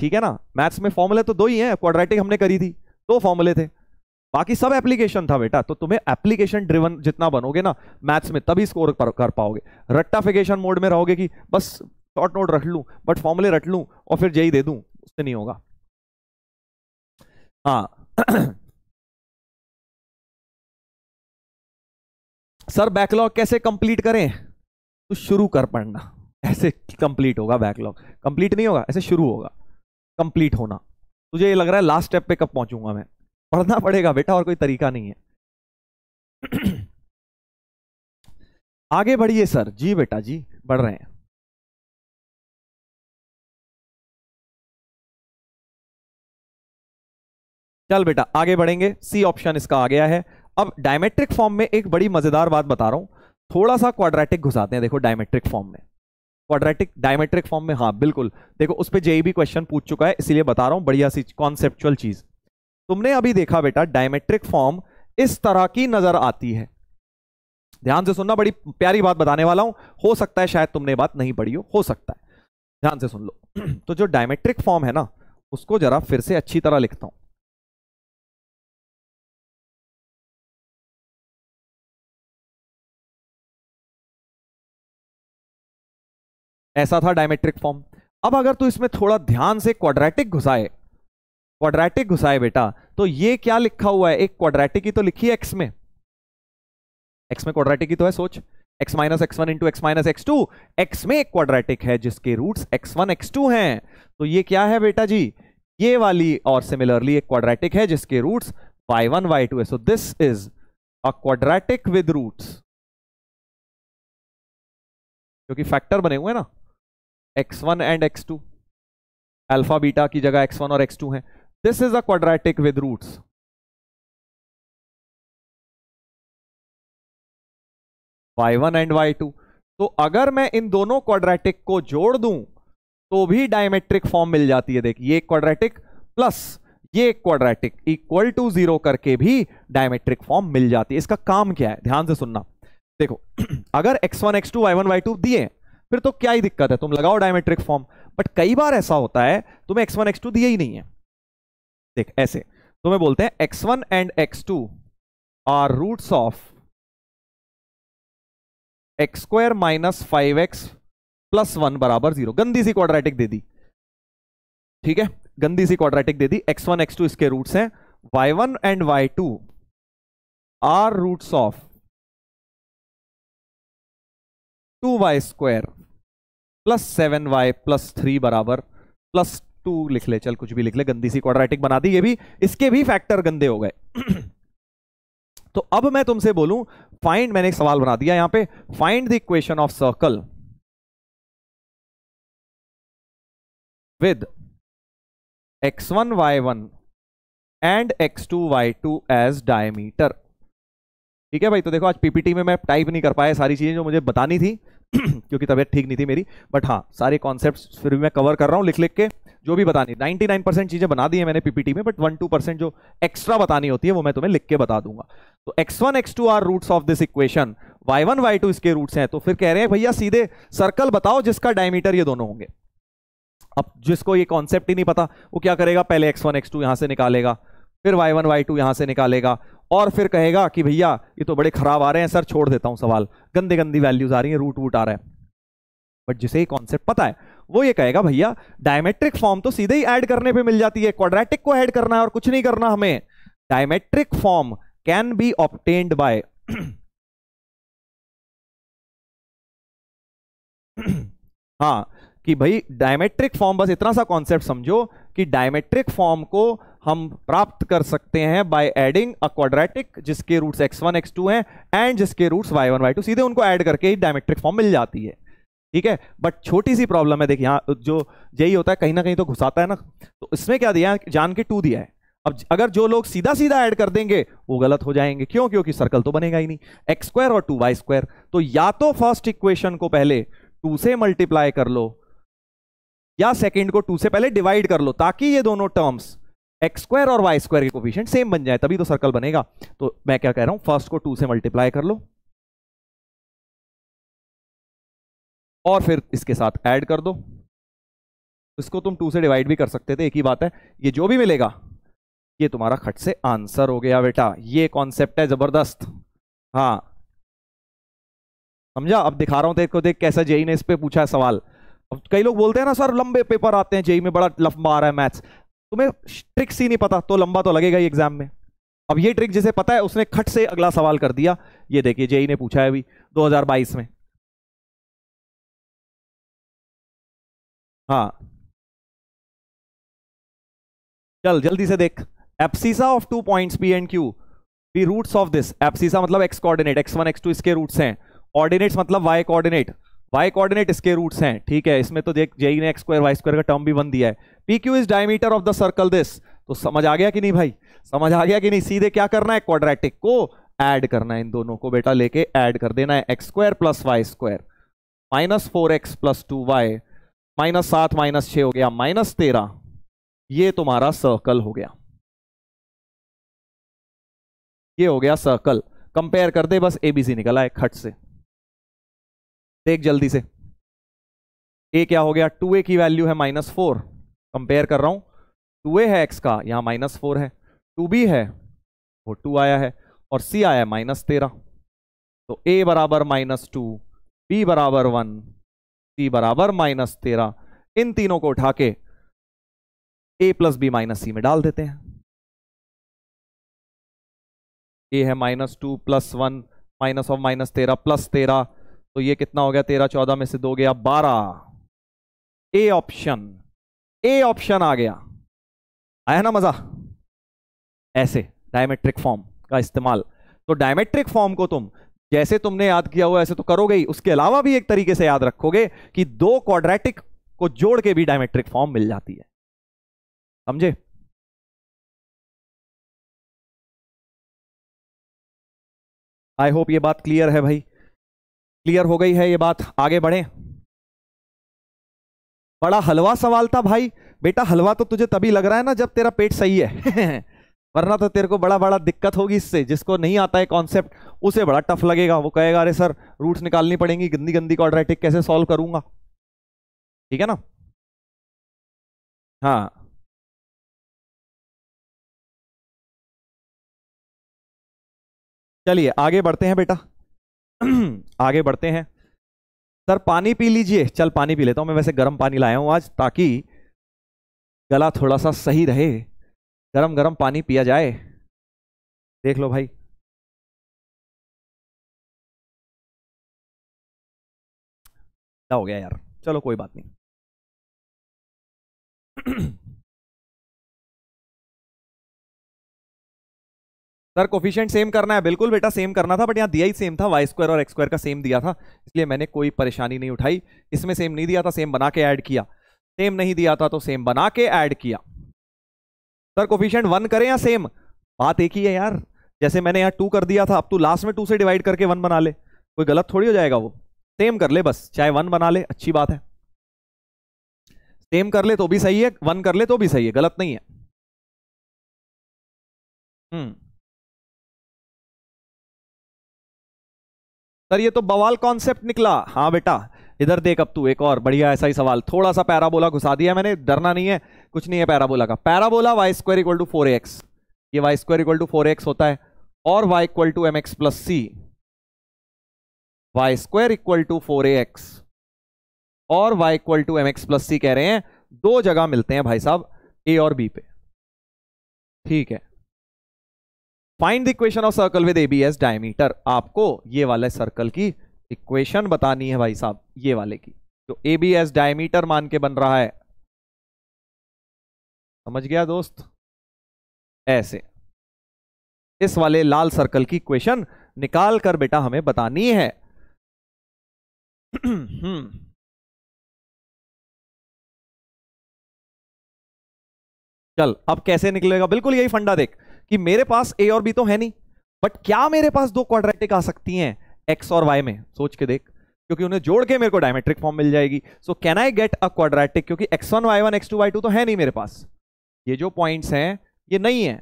ठीक है ना मैथ्स में फॉर्मूले तो दो ही हैं क्वाड्रेटिक हमने करी थी दो फॉर्मूले थे बाकी सब एप्लीकेशन था बेटा तो तुम्हें एप्लीकेशन ड्रिवन जितना बनोगे ना मैथ्स में तभी स्कोर कर पाओगे रट्टाफिकेशन मोड में रहोगे कि बस शॉर्ट नोट रख लूँ बट फॉर्मूले रख लूँ और फिर जेई दे दूँ उससे नहीं होगा हाँ सर बैकलॉग कैसे कंप्लीट करें तो शुरू कर पढ़ना ऐसे कंप्लीट होगा बैकलॉग कंप्लीट नहीं होगा ऐसे शुरू होगा कंप्लीट होना तुझे ये लग रहा है लास्ट स्टेप पे कब पहुंचूंगा मैं पढ़ना पड़ेगा बेटा और कोई तरीका नहीं है आगे बढ़िए सर जी बेटा जी बढ़ रहे हैं चल बेटा आगे बढ़ेंगे सी ऑप्शन इसका आ गया है अब डायमेट्रिक फॉर्म में एक बड़ी मजेदार बात बता रहा हूं थोड़ा सा क्वाड्रेटिक घुसाते हैं देखो डायमेट्रिक फॉर्म में क्वाड्रेटिक डायमेट्रिक फॉर्म में हाँ बिल्कुल देखो उस पर जेई भी क्वेश्चन पूछ चुका है इसीलिए बता रहा हूं बढ़िया सी कॉन्सेप्चुअल चीज तुमने अभी देखा बेटा डायमेट्रिक फॉर्म इस तरह की नजर आती है ध्यान से सुनना बड़ी प्यारी बात बताने वाला हूं हो सकता है शायद तुमने बात नहीं पढ़ी हो हो सकता है ध्यान से सुन लो तो जो डायमेट्रिक फॉर्म है ना उसको जरा फिर से अच्छी तरह लिखता हूं ऐसा था डायमेट्रिक फॉर्म अब अगर तू इसमें थोड़ा ध्यान से क्वाड्रेटिक घुसाए क्वाड्रेटिक घुसाए बेटा तो ये क्या लिखा हुआ है एक क्वाड्रेटिक ही तो लिखी है एक्स में एक्स में क्वाड्रेटिक ही तो है सोच x minus x one into x minus x two x में एक क्वाड्रेटिक है जिसके roots x one x two हैं तो ये क्या है बेटा जी ये वाली और सिमिलरली एक क्वाड्रेटिक है जिसके roots y one y two है so this is a quadratic with roots क्योंकि फैक्टर बने हुए ना x1 and x2 alpha beta की जगह x1 और x2 है this is a quadratic with roots y1 and y2 तो अगर मैं इन दोनों क्वाड्रेटिक को जोड़ दूं तो भी डायमेट्रिक फॉर्म मिल जाती है देखिए ये क्वाड्रेटिक प्लस ये क्वाड्रेटिक इक्वल टू जीरो करके भी डायमेट्रिक फॉर्म मिल जाती है इसका काम क्या है ध्यान से सुनना देखो अगर x1 x2 y1 y2 दिए फिर तो क्या ही दिक्कत है तुम लगाओ डायमेट्रिक फॉर्म बट कई बार ऐसा होता है तुम्हें एक्स वन एक्स टू दिए ही नहीं है देख ऐसे तुम्हें बोलते हैं x one and x two are roots of x square minus five x plus one बराबर जीरो गंदी सी क्वाड्रेटिक दे दी ठीक है गंदी सी क्वाड्रेटिक दे दी एक्स वन एक्स टू इसके रूट्स हैं y one and y two are roots of two y square plus seven y plus three बराबर प्लस टू लिख ले चल कुछ भी लिख ले गंदी सी क्वाड्रेटिक बना दी ये भी इसके भी फैक्टर गंदे हो गए तो अब मैं तुमसे बोलूं फाइंड मैंने एक सवाल बना दिया यहां पे find the equation of circle with x one Y one and x two y two as diameter ठीक है भाई तो देखो आज पीपीटी में मैं टाइप नहीं कर पाया सारी चीजें जो मुझे बतानी थी क्योंकि तबीयत ठीक नहीं थी मेरी बट हाँ सारे कॉन्सेप्ट फिर भी मैं कवर कर रहा हूँ लिख लिख के जो भी बतानी 99 परसेंट चीज़ें बना दी है मैंने पीपीटी में बट वन टू परसेंट जो एक्स्ट्रा बतानी होती है वो मैं तुम्हें लिख के बता दूंगा तो x one x two are roots of this equation y one y two इसके रूट्स हैं तो फिर कह रहे हैं भैया सीधे सर्कल बताओ जिसका डायमीटर ये दोनों होंगे अब जिसको ये कॉन्सेप्ट ही नहीं पता वो क्या करेगा पहले एक्स वन एक्स टू यहां से निकालेगा फिर वाई वन वाई टू यहां से निकालेगा और फिर कहेगा कि भैया ये तो बड़े खराब आ रहे हैं सर छोड़ देता हूं सवाल गंदे गंदी वैल्यूज आ रही हैं रूट वूट आ रहा है बट जिसे ये कॉन्सेप्ट पता है वो ये कहेगा भैया डायमेट्रिक फॉर्म तो सीधे ही ऐड करने पे मिल जाती है क्वाड्रेटिक को ऐड करना है और कुछ नहीं करना हमें diametric form can be obtained by हाँ कि भाई डायमेट्रिक फॉर्म बस इतना सा कॉन्सेप्ट समझो कि डायमेट्रिक फॉर्म को हम प्राप्त कर सकते हैं बाय एडिंग अ क्वाड्रेटिक जिसके रूट्स x1 x2 हैं एंड जिसके रूट्स y1 y2 सीधे उनको ऐड करके ही डायमेट्रिक फॉर्म मिल जाती है ठीक है बट छोटी सी प्रॉब्लम है देखिए यहाँ जो यही होता है कहीं ना कहीं तो घुसाता है ना तो इसमें क्या दिया जान के टू दिया है अब अगर जो लोग सीधा सीधा ऐड कर देंगे वो गलत हो जाएंगे क्यों क्योंकि सर्कल तो बनेगा ही नहीं एक्स स्क्वायर और टू वाई स्क्वायर तो या तो फर्स्ट इक्वेशन को पहले टू से मल्टीप्लाई कर लो या सेकेंड को टू से पहले डिवाइड कर लो ताकि ये दोनों टर्म्स एक्स स्क्वायर और वाई स्क्वायर के कोफिशियंट सेम बन जाए तभी तो सर्कल बनेगा तो मैं क्या कह रहा हूं फर्स्ट को टू से मल्टीप्लाई कर लो और फिर इसके साथ ऐड कर दो इसको तुम टू से डिवाइड भी कर सकते थे एक ही बात है ये जो भी मिलेगा ये तुम्हारा खट से आंसर हो गया बेटा ये कॉन्सेप्ट है जबरदस्त हाँ समझा अब दिखा रहा हूं देखो देख कैसा जेई e ने इस पर पूछा है सवाल अब कई लोग बोलते हैं ना सर लंबे पेपर आते हैं जेई e में बड़ा लफ मार है मैथ्स तुम्हें ट्रिक्स ही नहीं पता तो लंबा तो लगेगा ही एग्जाम में अब ये ट्रिक जिसे पता है उसने खट से अगला सवाल कर दिया ये देखिए जेई ने पूछा है अभी 2022 में हाँ चल जल्दी से देख abscissa of two points P and Q the roots of this abscissa मतलब x coordinate x one x two इसके रूट्स हैं ऑर्डिनेट्स मतलब वाई कोऑर्डिनेट वाई कोऑर्डिनेट इसके रूट्स हैं ठीक है इसमें तो देख जेई ने एक्स स्क्वायर वाई स्क्वायर का टर्म भी वन दिया है PQ Q is diameter of the circle this तो समझ आ गया कि नहीं भाई समझ आ गया कि नहीं सीधे क्या करना है क्वाड्रेटिक को ऐड करना है इन दोनों को बेटा लेके ऐड कर देना है x square plus Y square minus four x plus two Y minus सात माइनस छ हो गया माइनस तेरह ये तुम्हारा सर्कल हो गया ये हो गया सर्कल कंपेयर कर दे बस एबीसी निकला है खट से देख जल्दी से ए क्या हो गया टू ए की वैल्यू है माइनस फोर कंपेयर कर रहा हूं टू ए है एक्स का यहां माइनस फोर है टू बी है वो टू आया है और सी आया है माइनस तेरह तो ए बराबर माइनस टू बी बराबर वन सी बराबर माइनस तेरह इन तीनों को उठा के a plus b minus c में डाल देते हैं ए है minus two plus one minus of minus तेरह प्लस तेरह तो ये कितना हो गया तेरह चौदह में से दो गया बारह ए ऑप्शन ए ऑप्शन आ गया आया ना मजा ऐसे डायमेट्रिक फॉर्म का इस्तेमाल तो डायमेट्रिक फॉर्म को तुम जैसे तुमने याद किया हुआ ऐसे तो करोगे ही उसके अलावा भी एक तरीके से याद रखोगे कि दो क्वाड्रेटिक को जोड़ के भी डायमेट्रिक फॉर्म मिल जाती है समझे आई होप ये बात क्लियर है भाई क्लियर हो गई है ये बात आगे बढ़े बड़ा हलवा सवाल था भाई बेटा हलवा तो तुझे तभी लग रहा है ना जब तेरा पेट सही है वरना तो तेरे को बड़ा बड़ा दिक्कत होगी इससे जिसको नहीं आता है कॉन्सेप्ट उसे बड़ा टफ लगेगा वो कहेगा अरे सर रूट्स निकालनी पड़ेंगी गंदी गंदी क्वाड्रेटिक कैसे सॉल्व करूंगा ठीक है ना हाँ चलिए आगे बढ़ते हैं बेटा आगे बढ़ते हैं सर पानी पी लीजिए चल पानी पी लेता हूँ मैं वैसे गर्म पानी लाया हूँ आज ताकि गला थोड़ा सा सही रहे गरम गरम पानी पिया जाए देख लो भाई हो गया यार चलो कोई बात नहीं सर कोफिशियंट सेम करना है बिल्कुल बेटा सेम करना था बट यहाँ दिया ही सेम था वाई स्क्वायर और एक्स स्क्वायर का सेम दिया था इसलिए मैंने कोई परेशानी नहीं उठाई इसमें सेम नहीं दिया था सेम बना के ऐड किया सेम नहीं दिया था तो सेम बना के ऐड किया सर कोफिशियंट वन करें या सेम बात एक ही है यार जैसे मैंने यहाँ टू कर दिया था अब तू लास्ट में टू से डिवाइड करके वन बना ले कोई गलत थोड़ी हो जाएगा वो सेम कर ले बस चाहे वन बना ले अच्छी बात है सेम कर ले तो भी सही है वन कर ले तो भी सही है गलत नहीं है हम्म सर ये तो बवाल कॉन्सेप्ट निकला हाँ बेटा इधर देख अब तू एक और बढ़िया ऐसा ही सवाल थोड़ा सा पैराबोला घुसा दिया मैंने डरना नहीं है कुछ नहीं है पैराबोला का parabola y square equal to four x ये y square equal to four x होता है और y equal to M x plus c y square equal to four x और y equal to M x plus c कह रहे हैं दो जगह मिलते हैं भाई साहब ए और बी पे ठीक है find the equation of circle with AB as diameter आपको ये वाले सर्कल की इक्वेशन बतानी है भाई साहब ये वाले की तो एबीएस डायमीटर मान के बन रहा है समझ गया दोस्त ऐसे इस वाले लाल सर्कल की इक्वेशन निकाल कर बेटा हमें बतानी है हम्म। चल अब कैसे निकलेगा बिल्कुल यही फंडा देख कि मेरे पास ए और बी तो है नहीं बट क्या मेरे पास दो क्वाड्रेटिक आ सकती हैं एक्स और वाई में सोच के देख क्योंकि उन्हें जोड़ के मेरे को डायमेट्रिक फॉर्म मिल जाएगी so can I get a quadratic क्योंकि x one Y one x two y two तो है नहीं मेरे पास ये जो पॉइंट्स हैं ये नहीं है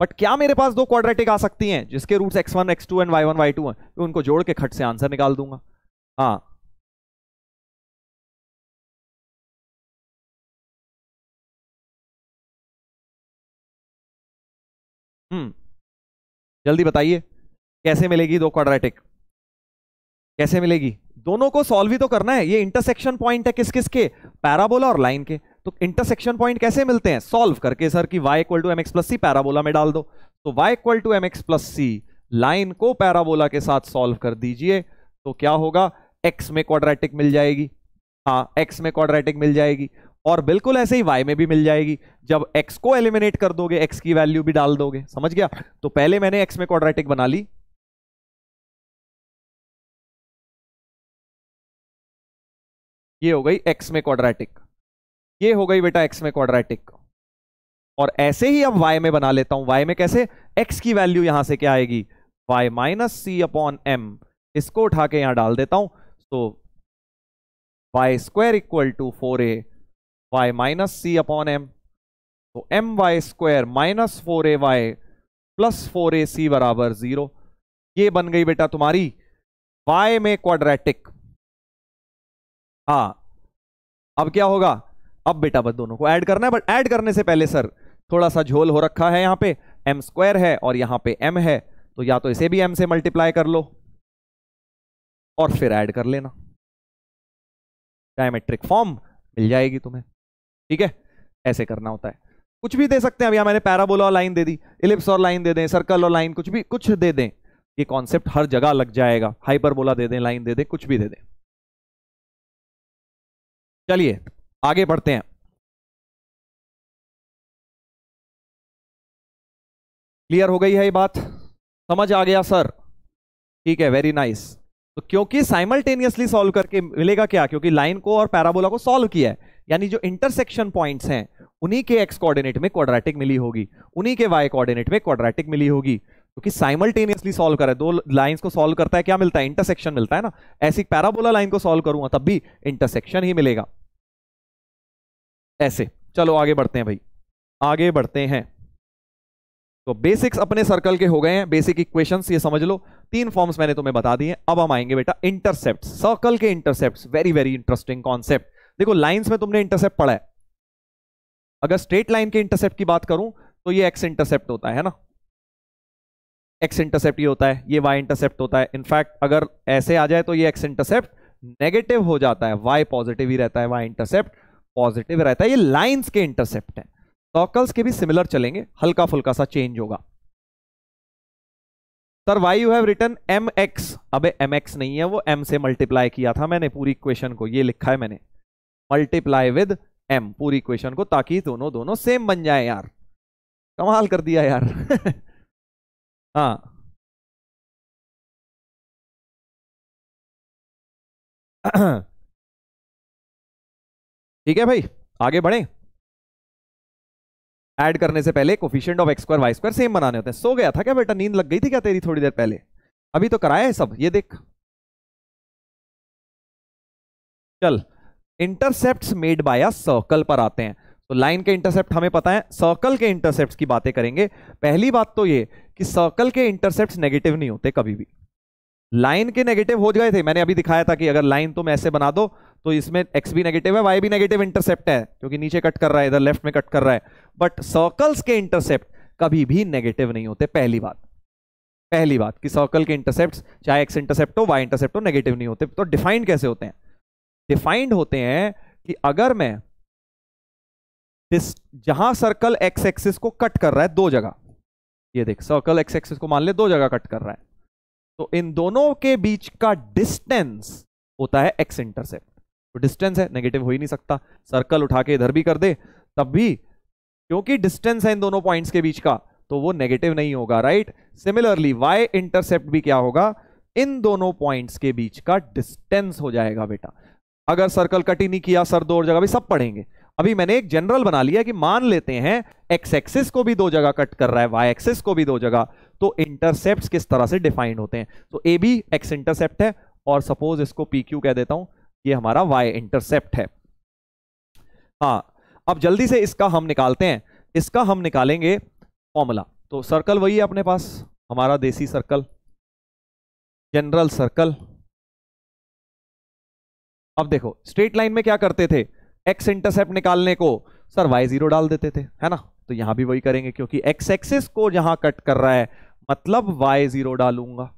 बट क्या मेरे पास दो क्वाड्रेटिक आ सकती हैं जिसके roots x one x two and y one y two हैं तो उनको जोड़ के खट से आंसर निकाल दूंगा हाँ हम्म जल्दी बताइए कैसे मिलेगी दो क्वाड्रेटिक कैसे मिलेगी दोनों को सॉल्व ही तो करना है ये इंटरसेक्शन पॉइंट है किस किस के पैराबोला और लाइन के तो इंटरसेक्शन पॉइंट कैसे मिलते हैं सॉल्व करके सर कि y equal to M x plus c parabola में डाल दो तो y equal to M x plus c line को पैराबोला के साथ सॉल्व कर दीजिए तो क्या होगा x में क्वाड्रेटिक मिल जाएगी हाँ एक्स में क्वाड्रेटिक मिल जाएगी और बिल्कुल ऐसे ही वाई में भी मिल जाएगी जब एक्स को एलिमिनेट कर दोगे एक्स की वैल्यू भी डाल दोगे समझ गया तो पहले मैंने एक्स में क्वाड्रेटिक बना ली ये हो गई एक्स में क्वाड्रेटिक ये हो गई बेटा एक्स में क्वाड्रेटिक और ऐसे ही अब वाई में बना लेता हूं वाई में कैसे एक्स की वैल्यू यहां से क्या आएगी y minus c upon m इसको उठा के यहां डाल देता हूं तो y square equal to four a y minus c upon m तो m y square minus four a y plus four a c बराबर जीरो ये बन गई बेटा तुम्हारी वाई में क्वाड्रेटिक हाँ अब क्या होगा अब बेटा बस दोनों को ऐड करना है बट ऐड करने से पहले सर थोड़ा सा झोल हो रखा है यहां पे एम स्क्वायर है और यहां पे एम है तो या तो इसे भी एम से मल्टीप्लाई कर लो और फिर ऐड कर लेना डायमेट्रिक फॉर्म मिल जाएगी तुम्हें ठीक है ऐसे करना होता है कुछ भी दे सकते हैं अभी मैंने पैराबोला और लाइन दे दी इलिप्स और लाइन दे दें सर्कल और लाइन कुछ भी कुछ दे दें ये कॉन्सेप्ट हर जगह लग जाएगा हाइपरबोला दे दें लाइन दे दें कुछ भी दे दें चलिए आगे बढ़ते हैं क्लियर हो गई है ये बात समझ आ गया सर ठीक है वेरी नाइस nice. तो क्योंकि साइमल्टेनियसली सॉल्व करके मिलेगा क्या क्योंकि लाइन को और पैराबोला को सॉल्व किया है यानी जो इंटरसेक्शन पॉइंट्स हैं उन्हीं के एक्स कोऑर्डिनेट में क्वाड्रेटिक मिली होगी उन्हीं के वाई कोऑर्डिनेट में क्वाड्रेटिक मिली होगी क्योंकि साइमल्टेनियसली सॉल्व करे दो लाइन्स को सॉल्व करता है क्या मिलता है इंटरसेक्शन मिलता है ना ऐसी पैराबोला लाइन को सॉल्व करूंगा तब भी इंटरसेक्शन ही मिलेगा ऐसे चलो आगे बढ़ते हैं भाई आगे बढ़ते हैं तो बेसिक्स अपने सर्कल के हो गए हैं बेसिक इक्वेशन ये समझ लो तीन फॉर्म्स मैंने तुम्हें बता दिए अब हम आएंगे बेटा इंटरसेप्ट सर्कल के intercept very very interesting concept देखो लाइन्स में तुमने इंटरसेप्ट पढ़ा है अगर स्ट्रेट लाइन के इंटरसेप्ट की बात करूं तो ये एक्स इंटरसेप्ट होता है ना एक्स इंटरसेप्ट ये होता है ये वाई इंटरसेप्ट होता है इनफैक्ट अगर ऐसे आ जाए तो ये एक्स इंटरसेप्ट नेगेटिव हो जाता है वाई पॉजिटिव ही रहता है वाई इंटरसेप्ट पॉजिटिव रहता है ये लाइन्स के इंटरसेप्ट है सॉकल्स के भी सिमिलर चलेंगे हल्का फुल्का सा चेंज होगा sir why you have written m x अब एम एक्स नहीं है वो एम से मल्टीप्लाई किया था मैंने पूरी इक्वेशन को ये लिखा है मैंने मल्टीप्लाई विद एम पूरी इक्वेशन को ताकि दोनों दोनों सेम बन जाए यार कमाल कर दिया यार हाँ ठीक है भाई आगे बढ़े ऐड करने से पहले coefficient of x square y square same बनाने होते हैं सो गया था क्या बेटा नींद लग गई थी क्या तेरी थोड़ी देर पहले अभी तो कराया है सब ये देख चल intercept made by a circle पर आते हैं तो लाइन के इंटरसेप्ट हमें पता है सर्कल के इंटरसेप्ट की बातें करेंगे पहली बात तो ये कि सर्कल के इंटरसेप्ट नेगेटिव नहीं होते कभी भी लाइन के नेगेटिव हो गए थे मैंने अभी दिखाया था कि अगर लाइन तुम ऐसे बना दो तो इसमें एक्स भी नेगेटिव है वाई भी नेगेटिव इंटरसेप्ट है क्योंकि नीचे कट कर रहा है इधर लेफ्ट में कट कर रहा है बट सर्कल्स के इंटरसेप्ट कभी भी नेगेटिव नहीं होते पहली बात पहली बात कि सर्कल के इंटरसेप्ट चाहे एक्स इंटरसेप्ट हो वाई इंटरसेप्ट हो नेगेटिव नहीं होते तो डिफाइंड कैसे होते हैं डिफाइंड होते हैं कि अगर मैं जहां सर्कल एक्स एक्सिस को कट कर रहा है दो जगह ये देख सर्कल एक्स एक्सिस को मान ले दो जगह कट कर रहा है तो इन दोनों के बीच का डिस्टेंस होता है एक्स इंटरसेप्ट तो डिस्टेंस है नेगेटिव हो ही नहीं सकता सर्कल उठा के इधर भी कर दे तब भी क्योंकि डिस्टेंस है इन दोनों पॉइंट्स के बीच का तो वो नेगेटिव नहीं होगा राइट सिमिलरली वाई इंटरसेप्ट भी क्या होगा इन दोनों पॉइंट्स के बीच का डिस्टेंस हो जाएगा बेटा अगर सर्कल कट ही नहीं किया सर दो जगह भी सब पढ़ेंगे अभी मैंने एक जनरल बना लिया कि मान लेते हैं एक्स एक्सिस को भी दो जगह कट कर रहा है वाई एक्सिस को भी दो जगह तो इंटरसेप्ट किस तरह से डिफाइंड होते हैं तो ए बी एक्स इंटरसेप्ट है और सपोज इसको पी क्यू कह देता हूं ये हमारा वाई इंटरसेप्ट है हाँ अब जल्दी से इसका हम निकालते हैं इसका हम निकालेंगे फॉर्मूला तो सर्कल वही है अपने पास हमारा देसी सर्कल जनरल सर्कल अब देखो स्ट्रेट लाइन में क्या करते थे एक्स इंटरसेप्ट निकालने को सर वाई जीरो डाल देते थे है ना तो यहां भी वही करेंगे क्योंकि एक्स एक्सिस को जहां कट कर रहा है मतलब वाई जीरो डालूंगा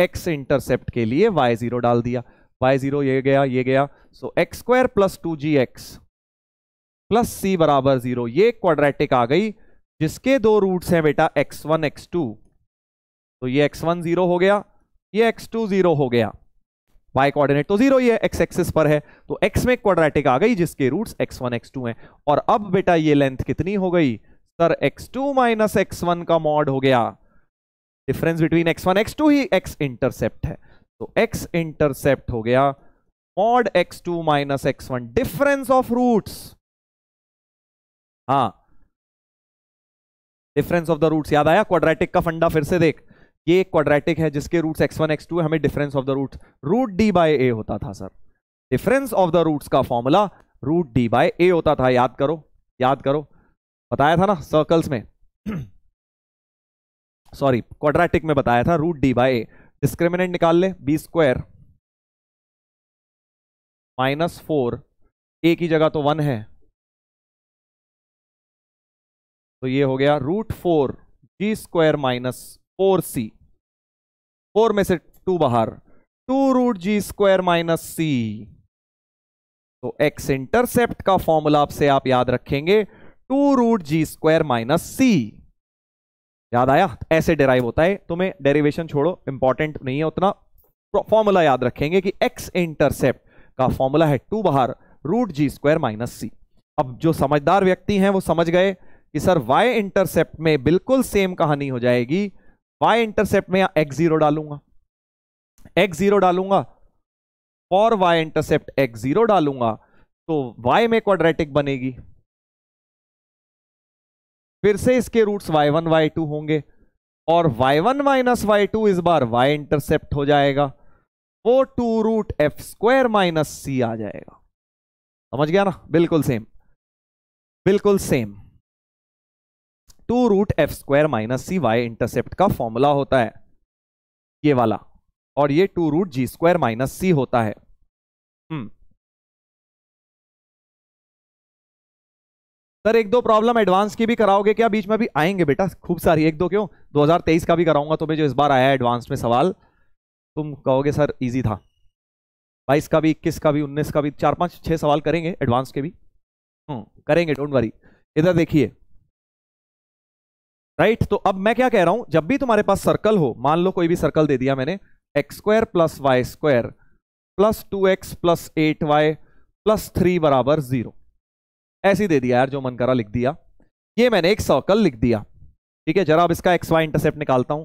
एक्स इंटरसेप्ट के लिए वाई जीरो डाल दिया वाई जीरो ये गया ये गया so x square plus two g x plus c बराबर जीरो ये क्वाड्रेटिक आ गई जिसके दो रूट्स हैं बेटा एक्स वन एक्स टू तो ये एक्स वन जीरो हो गया ये एक्स टू जीरो हो गया वाई कोऑर्डिनेट तो जीरो ये x एक्सिस पर है तो एक्स में क्वाड्रेटिक आ गई जिसके roots x one x two हैं और अब बेटा ये लेंथ कितनी हो गई sir x two minus x one का मॉड हो गया difference between x one x two ही एक्स इंटरसेप्ट है तो एक्स इंटरसेप्ट हो गया mod x two minus x one difference of roots हाँ डिफरेंस ऑफ द रूट्स याद आया क्वाड्रेटिक का फंडा फिर से देख ये एक क्वाड्रेटिक है जिसके रूट्स x1 x2 हमें difference of the root root D by a होता था sir difference of the roots का formula root D by a होता था याद करो याद करो बताया था ना सर्कल्स में सॉरी क्वाड्रेटिक में बताया था रूट डी बाय डिस्क्रिमिनेंट निकाल ले b square minus four a की जगह तो वन है तो ये हो गया root four g square minus four c four में से टू बाहर टू रूट जी स्क्वायर माइनस सी तो एक्स इंटरसेप्ट का फॉर्मूला आपसे आप याद रखेंगे टू रूट जी स्क्वायर माइनस सी याद आया ऐसे डेराइव होता है तुम्हें डेरिवेशन छोड़ो इंपॉर्टेंट नहीं है उतना फॉर्मूला याद रखेंगे कि एक्स इंटरसेप्ट का फॉर्मूला है टू बाहर रूट जी स्क्वायर माइनस सी अब जो समझदार व्यक्ति हैं वो समझ गए कि सर वाई इंटरसेप्ट में बिल्कुल सेम कहानी हो जाएगी वाई इंटरसेप्ट में एक्स जीरो डालूंगा एक्स जीरो डालूंगा for y intercept x zero डालूंगा तो वाई में क्वाड्रेटिक बनेगी फिर से इसके roots y one y two होंगे और y one minus Y two इस बार वाई इंटरसेप्ट हो जाएगा वो two root f square minus c आ जाएगा समझ गया ना बिल्कुल सेम बिल्कुल same two root f square minus c y intercept का फॉर्मूला होता है ये वाला और ये टू रूट जी स्क्वायर माइनस सी होता है सर एक दो प्रॉब्लम एडवांस की भी कराओगे क्या बीच में भी आएंगे बेटा खूब सारी एक दो क्यों 2023 का भी कराऊंगा तुम्हें जो इस बार आया एडवांस में सवाल तुम कहोगे सर इजी था बाईस का भी इक्कीस का भी उन्नीस का भी चार पांच छह सवाल करेंगे एडवांस के भी हम्म करेंगे डोंट वरी इधर देखिए राइट तो अब मैं क्या कह रहा हूं जब भी तुम्हारे पास सर्कल हो मान लो कोई भी सर्कल दे दिया मैंने x square plus Y square plus two x plus eight y plus three बराबर जीरो ऐसे ही दे दिया यार जो मन करा लिख दिया ये मैंने एक सर्कल लिख दिया ठीक है जरा अब इसका एक्स वाई इंटरसेप्ट निकालता हूं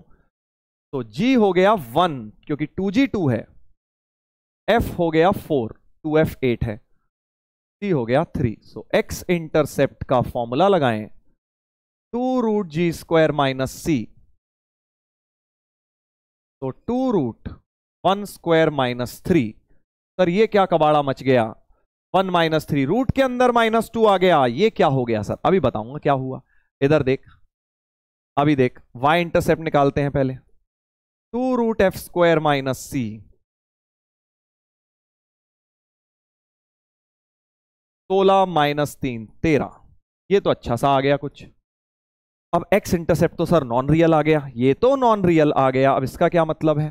तो जी हो गया वन क्योंकि टू जी टू है एफ हो गया फोर टू एफ एट है सी हो गया थ्री सो एक्स इंटरसेप्ट का फॉर्मूला लगाएं टू रूट जी स्क्वायर माइनस सी तो two root one square minus three sir ये क्या कबाड़ा मच गया वन माइनस थ्री रूट के अंदर माइनस टू आ गया ये क्या हो गया सर अभी बताऊंगा क्या हुआ इधर देख अभी देख वाई इंटरसेप्ट निकालते हैं पहले two root f square minus c सोलह माइनस तीन तेरह ये तो अच्छा सा आ गया कुछ अब एक्स इंटरसेप्ट तो सर नॉन रियल आ गया ये तो नॉन रियल आ गया अब इसका क्या मतलब है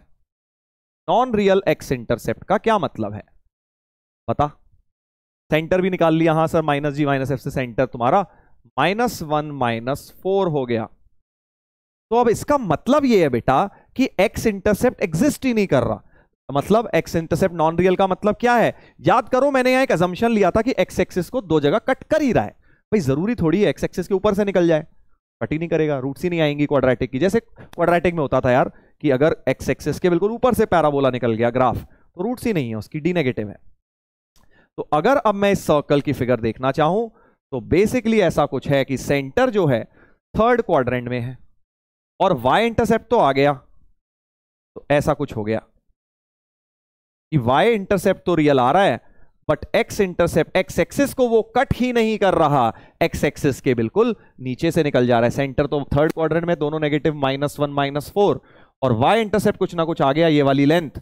नॉन रियल एक्स इंटरसेप्ट का क्या मतलब है पता सेंटर भी निकाल लिया हाँ sir minus g minus f से सेंटर तुम्हारा माइनस वन माइनस फोर हो गया तो अब इसका मतलब ये है बेटा कि एक्स इंटरसेप्ट एग्जिस्ट ही नहीं कर रहा मतलब एक्स इंटरसेप्ट नॉन रियल का मतलब क्या है याद करो मैंने यहां एक अजम्पन लिया था कि एक्स एक्सिस को दो जगह कट कर ही रहा है भाई जरूरी थोड़ी है एक्स एक्सिस के ऊपर से निकल जाए कट ही नहीं करेगा रूट्स ही नहीं आएंगी क्वाड्रेटिक की जैसे क्वाड्रेटिक में होता था यार कि अगर एक्स एक्सिस के बिल्कुल ऊपर से पैराबोला निकल गया ग्राफ तो रूट्स ही नहीं है उसकी डी नेगेटिव है तो अगर अब मैं इस सर्कल की फिगर देखना चाहूं तो बेसिकली ऐसा कुछ है कि सेंटर जो है थर्ड क्वाड्रेंट में है और वाई इंटरसेप्ट तो आ गया तो ऐसा कुछ हो गया कि वाई इंटरसेप्ट तो रियल आ रहा है but x intercept x axis को वो कट ही नहीं कर रहा एक्स एक्सिस के बिल्कुल नीचे से निकल जा रहा है सेंटर तो थर्ड क्वाड्रेंट में दोनों negative minus one minus four और वाई इंटरसेप्ट कुछ ना कुछ आ गया ये वाली लेंथ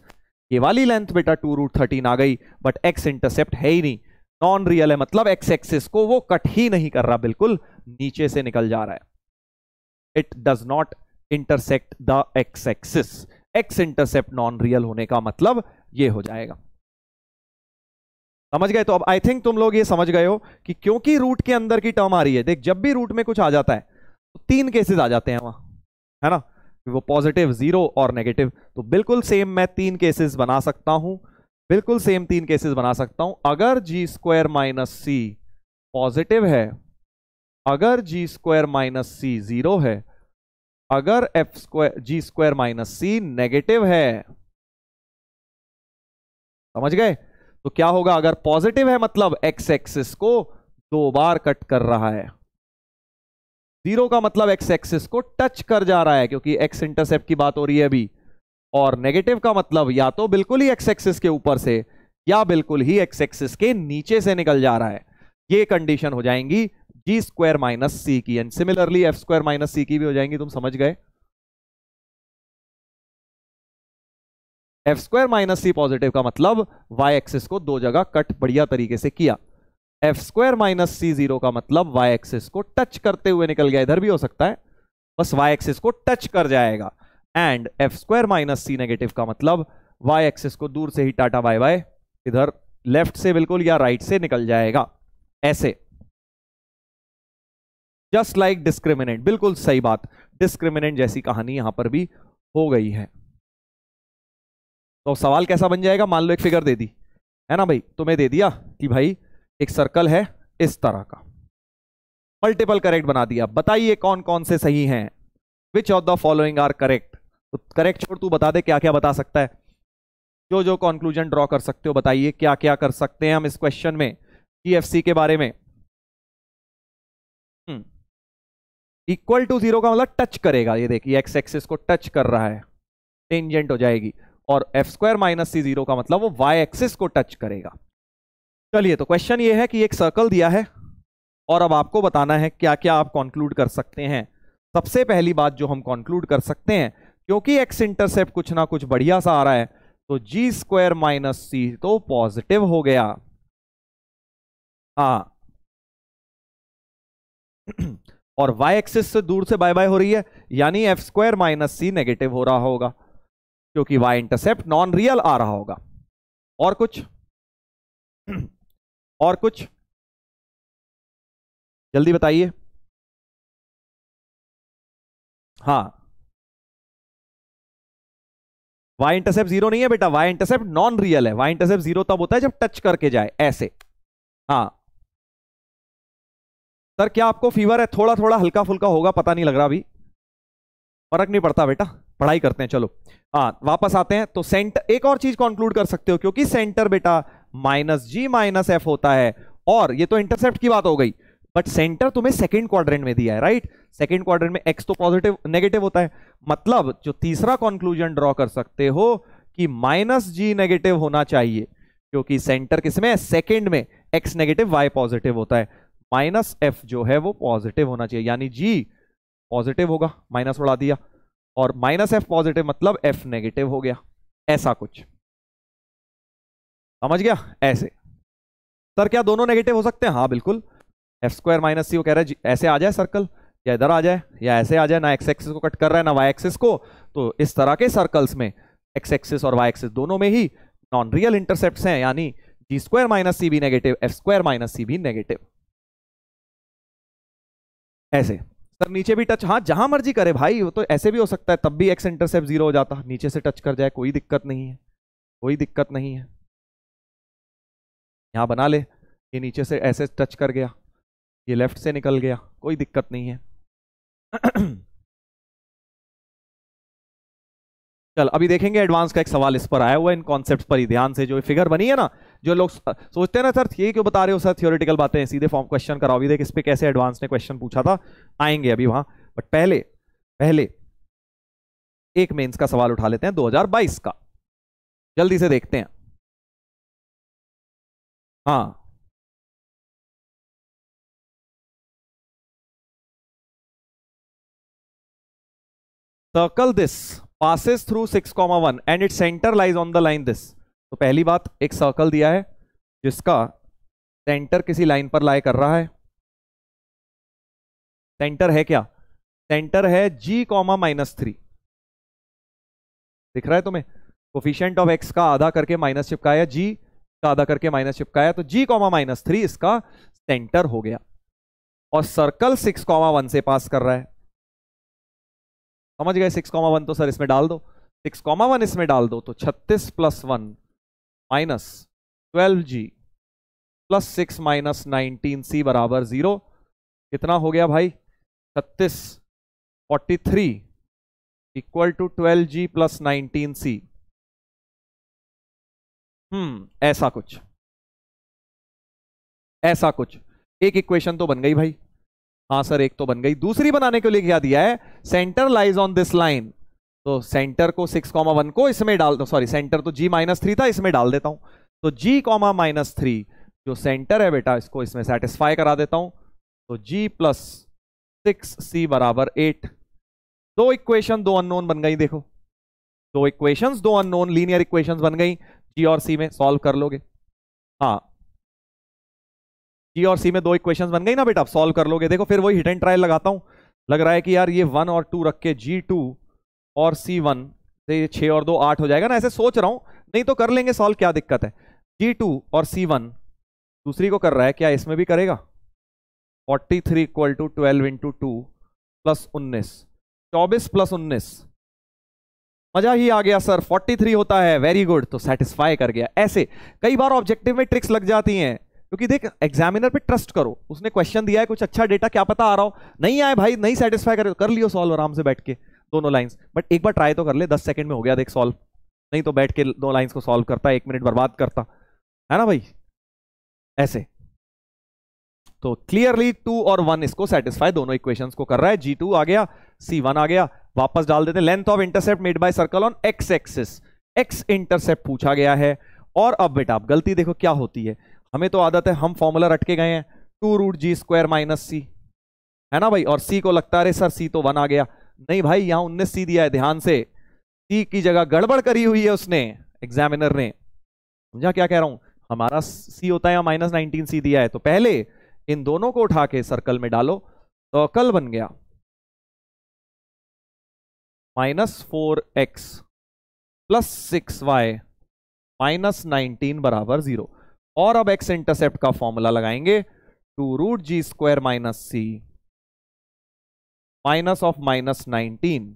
ये वाली लेंथ बेटा टू रूट थर्टीन आ गई बट एक्स इंटरसेप्ट है ही नहीं नॉन रियल है मतलब एक्स एक्सिस को वो कट ही नहीं कर रहा बिल्कुल नीचे से निकल जा रहा है it does not intersect the x axis x intercept non real होने का मतलब ये हो जाएगा समझ गए तो अब आई थिंक तुम लोग ये समझ गए हो कि क्योंकि रूट के अंदर की टर्म आ रही है देख जब भी रूट में कुछ आ जाता है तो तीन केसेस आ जाते हैं वहां है ना वो पॉजिटिव जीरो और नेगेटिव तो बिल्कुल सेम मैं तीन केसेस बना सकता हूं बिल्कुल सेम तीन केसेस बना सकता हूं अगर g square minus c positive है अगर g square minus c zero है अगर f square g square minus सी नेगेटिव है समझ गए तो क्या होगा अगर पॉजिटिव है मतलब एक्स एक्सिस को दो बार कट कर रहा है जीरो का मतलब एक्स एक्सिस को टच कर जा रहा है क्योंकि एक्स इंटरसेप्ट की बात हो रही है अभी और नेगेटिव का मतलब या तो बिल्कुल ही एक्स एक्सिस के ऊपर से या बिल्कुल ही एक्स एक्सिस के नीचे से निकल जा रहा है ये कंडीशन हो जाएंगी जी स्क्वायर माइनस सी की and similarly f square minus c की भी हो जाएंगी तुम समझ गए f square minus c positive का मतलब वाई एक्सिस को दो जगह कट बढ़िया तरीके से किया f square minus c zero का मतलब वाई एक्सिस को टच करते हुए निकल गया इधर भी हो सकता है बस वाई एक्सिस को टच कर जाएगा and f square minus C negative का मतलब वाई एक्सिस को दूर से ही टाटा बाय बाय इधर लेफ्ट से बिल्कुल या राइट से निकल जाएगा ऐसे जस्ट लाइक डिस्क्रिमिनेंट बिल्कुल सही बात डिस्क्रिमिनेंट जैसी कहानी यहां पर भी हो गई है तो सवाल कैसा बन जाएगा मान लो एक फिगर दे दी है ना भाई तुम्हें दे दिया कि भाई एक सर्कल है इस तरह का मल्टीपल करेक्ट बना दिया बताइए कौन कौन से सही हैं which of the following are correct तो करेक्ट छोड़ तू बता दे क्या क्या बता सकता है जो जो कॉन्क्लूजन ड्रॉ कर सकते हो बताइए क्या क्या कर सकते हैं हम इस क्वेश्चन में जीएफसी के बारे में इक्वल टू जीरो का मतलब टच करेगा ये देखिए एक्स एक्सिस को टच कर रहा है टेंजेंट हो जाएगी और f square minus c zero का मतलब वो वाई एक्सिस को टच करेगा चलिए तो क्वेश्चन ये है कि एक सर्कल दिया है और अब आपको बताना है क्या क्या आप कॉन्क्लूड कर सकते हैं सबसे पहली बात जो हम कॉन्क्लूड कर सकते हैं क्योंकि एक्स इंटरसेप्ट कुछ ना कुछ बढ़िया सा आ रहा है तो जी स्क्वायर माइनस सी तो पॉजिटिव हो गया हाँ और वाई एक्सिस से दूर से बाय बाय हो रही है यानी एफ स्क्वायर माइनस सी नेगेटिव हो रहा होगा क्योंकि वाई इंटरसेप्ट नॉन रियल आ रहा होगा और कुछ और कुछ जल्दी बताइए हाँ वाई इंटरसेप्ट जीरो नहीं है बेटा वाई इंटरसेप्ट नॉन रियल है वाई इंटरसेप्ट जीरो तब होता है जब टच करके जाए ऐसे हाँ सर क्या आपको फीवर है थोड़ा थोड़ा हल्का फुल्का होगा पता नहीं लग रहा अभी फर्क नहीं पड़ता बेटा पढ़ाई करते हैं चलो हाँ वापस आते हैं तो सेंटर एक और चीज कंक्लूड कर सकते हो क्योंकि सेंटर बेटा माइनस जी माइनस एफ होता है और ये तो इंटरसेप्ट की बात हो गई बट सेंटर तुम्हें सेकेंड क्वाड्रेंट में दिया है राइट सेकेंड क्वाड्रेंट में एक्स तो पॉजिटिव नेगेटिव होता है मतलब जो तीसरा कॉन्क्लूजन ड्रॉ कर सकते हो कि माइनस जी नेगेटिव होना चाहिए क्योंकि सेंटर किसमें सेकेंड में एक्स नेगेटिव वाई पॉजिटिव होता है माइनस एफ जो है वो पॉजिटिव होना चाहिए यानी जी पॉजिटिव होगा माइनस उड़ा दिया और माइनस एफ पॉजिटिव मतलब एफ नेगेटिव हो गया ऐसा कुछ समझ गया ऐसे सर क्या दोनों नेगेटिव हो सकते हैं हाँ बिल्कुल एफ स्क्वायर माइनस सी वो कह रहा है ऐसे आ जाए सर्कल या इधर आ जाए या ऐसे आ जाए ना एक्स एक्सिस को कट कर रहा है ना वाई एक्सिस को तो इस तरह के सर्कल्स में एक्स एक्सिस और वाई एक्सिस दोनों में ही नॉन रियल इंटरसेप्ट हैं यानी जी स्क्वायर माइनस सी भी negative f square minus c भी नेगेटिव ऐसे सर नीचे भी टच हाँ जहां मर्जी करे भाई वो तो ऐसे भी हो सकता है तब भी एक्स इंटरसेप्ट जीरो हो जाता नीचे से टच कर जाए कोई दिक्कत नहीं है कोई दिक्कत नहीं है यहाँ बना ले ये नीचे से ऐसे टच कर गया ये लेफ्ट से निकल गया कोई दिक्कत नहीं है चल अभी देखेंगे एडवांस का एक सवाल इस पर आया हुआ है इन कॉन्सेप्ट पर ही ध्यान से जो फिगर बनी है ना जो लोग सोचते हैं ना सर ये क्यों बता रहे हो सर थियोरिटिकल बातें सीधे फॉर्म क्वेश्चन कराओ भी देख इस पर कैसे एडवांस ने क्वेश्चन पूछा था आएंगे अभी वहां बट पहले पहले एक मेंस का सवाल उठा लेते हैं 2022 का जल्दी से देखते हैं हाँ circle this passes through six comma one and it centre lies on the line this तो पहली बात एक सर्कल दिया है जिसका सेंटर किसी लाइन पर लाई कर रहा है सेंटर है क्या सेंटर है जी कॉमा माइनस थ्री दिख रहा है तुम्हें कोफिशियंट ऑफ एक्स का आधा करके माइनस चिपकाया जी का आधा करके माइनस चिपकाया तो जी कॉमा माइनस थ्री इसका सेंटर हो गया और सर्कल सिक्स कॉमा वन से पास कर रहा है समझ गए सिक्स कॉमा वन तो सर इसमें डाल दो सिक्स कॉमा वन इसमें डाल दो तो छत्तीस plus one minus twelve g plus six minus nineteen c बराबर जीरो कितना हो गया भाई छत्तीस forty three equal to twelve g plus nineteen c hmm ऐसा कुछ ऐसा कुछ एक इक्वेशन तो बन गई भाई हाँ सर एक तो बन गई दूसरी बनाने के लिए क्या दिया है centre lies on this line तो सेंटर को सिक्स कॉमा वन को इसमें डाल दो सॉरी सेंटर तो जी माइनस थ्री था इसमें डाल देता हूं तो जी कॉमा माइनस थ्री जो सेंटर है बेटा इसको इसमें सेटिस्फाई करा देता हूं तो जी प्लस सिक्स सी बराबर एट दो इक्वेशन दो अननोन बन गई देखो दो इक्वेशंस दो अननोन लीनियर इक्वेशंस बन गई जी और सी में सॉल्व कर लोगे हाँ जी और सी में दो इक्वेशन बन गई ना बेटा सॉल्व कर लोगे देखो फिर वही हिट एंड ट्रायल लगाता हूँ लग रहा है कि यार ये वन और टू रख के जी टू और सी वन से ये छः और दो आठ हो जाएगा ना ऐसे सोच रहा हूँ नहीं तो कर लेंगे सॉल्व क्या दिक्कत है जी टू और सी वन दूसरी को कर रहा है क्या इसमें भी करेगा forty three equal to twelve into two plus उन्नीस चौबीस प्लस उन्नीस मजा ही आ गया सर 43 होता है वेरी गुड तो सेटिस्फाई कर गया ऐसे कई बार ऑब्जेक्टिव में ट्रिक्स लग जाती हैं क्योंकि देख एग्जामिनर पे ट्रस्ट करो उसने क्वेश्चन दिया है कुछ अच्छा डेटा क्या पता आ रहा हो नहीं आए भाई नहीं सेटिस्फाई कर कर लियो सॉल्व आराम से बैठ के दोनों लाइंस बट एक बार ट्राई तो कर ले दस सेकंड में हो गया देख सॉल्व नहीं तो बैठ के दो लाइन्स को सॉल्व करता एक मिनट बर्बाद करता है ना भाई ऐसे तो क्लियरली टू और वन इसको सेटिस्फाई दोनों इक्वेशन को कर रहा है जी टू आ गया सी वन आ गया वापस डाल देते length of intercept made by circle on x axis x intercept पूछा गया है और अब बेटा आप गलती देखो क्या होती है हमें तो आदत है हम फॉर्मूला रटके गए हैं टू रूट जी स्क्वायर माइनस सी है ना भाई और सी को लगता है सर सी तो वन आ गया नहीं भाई यहां उन्नीस सी दिया है ध्यान से सी की जगह गड़बड़ करी हुई है उसने एग्जामिनर ने समझा क्या कह रहा हूं हमारा सी होता है माइनस नाइनटीन सी दिया है तो पहले इन दोनों को उठा के सर्कल में डालो तो कल बन गया minus four x plus six y minus nineteen बराबर जीरो और अब एक्स इंटरसेप्ट का फॉर्मूला लगाएंगे two root ji square minus c minus of minus nineteen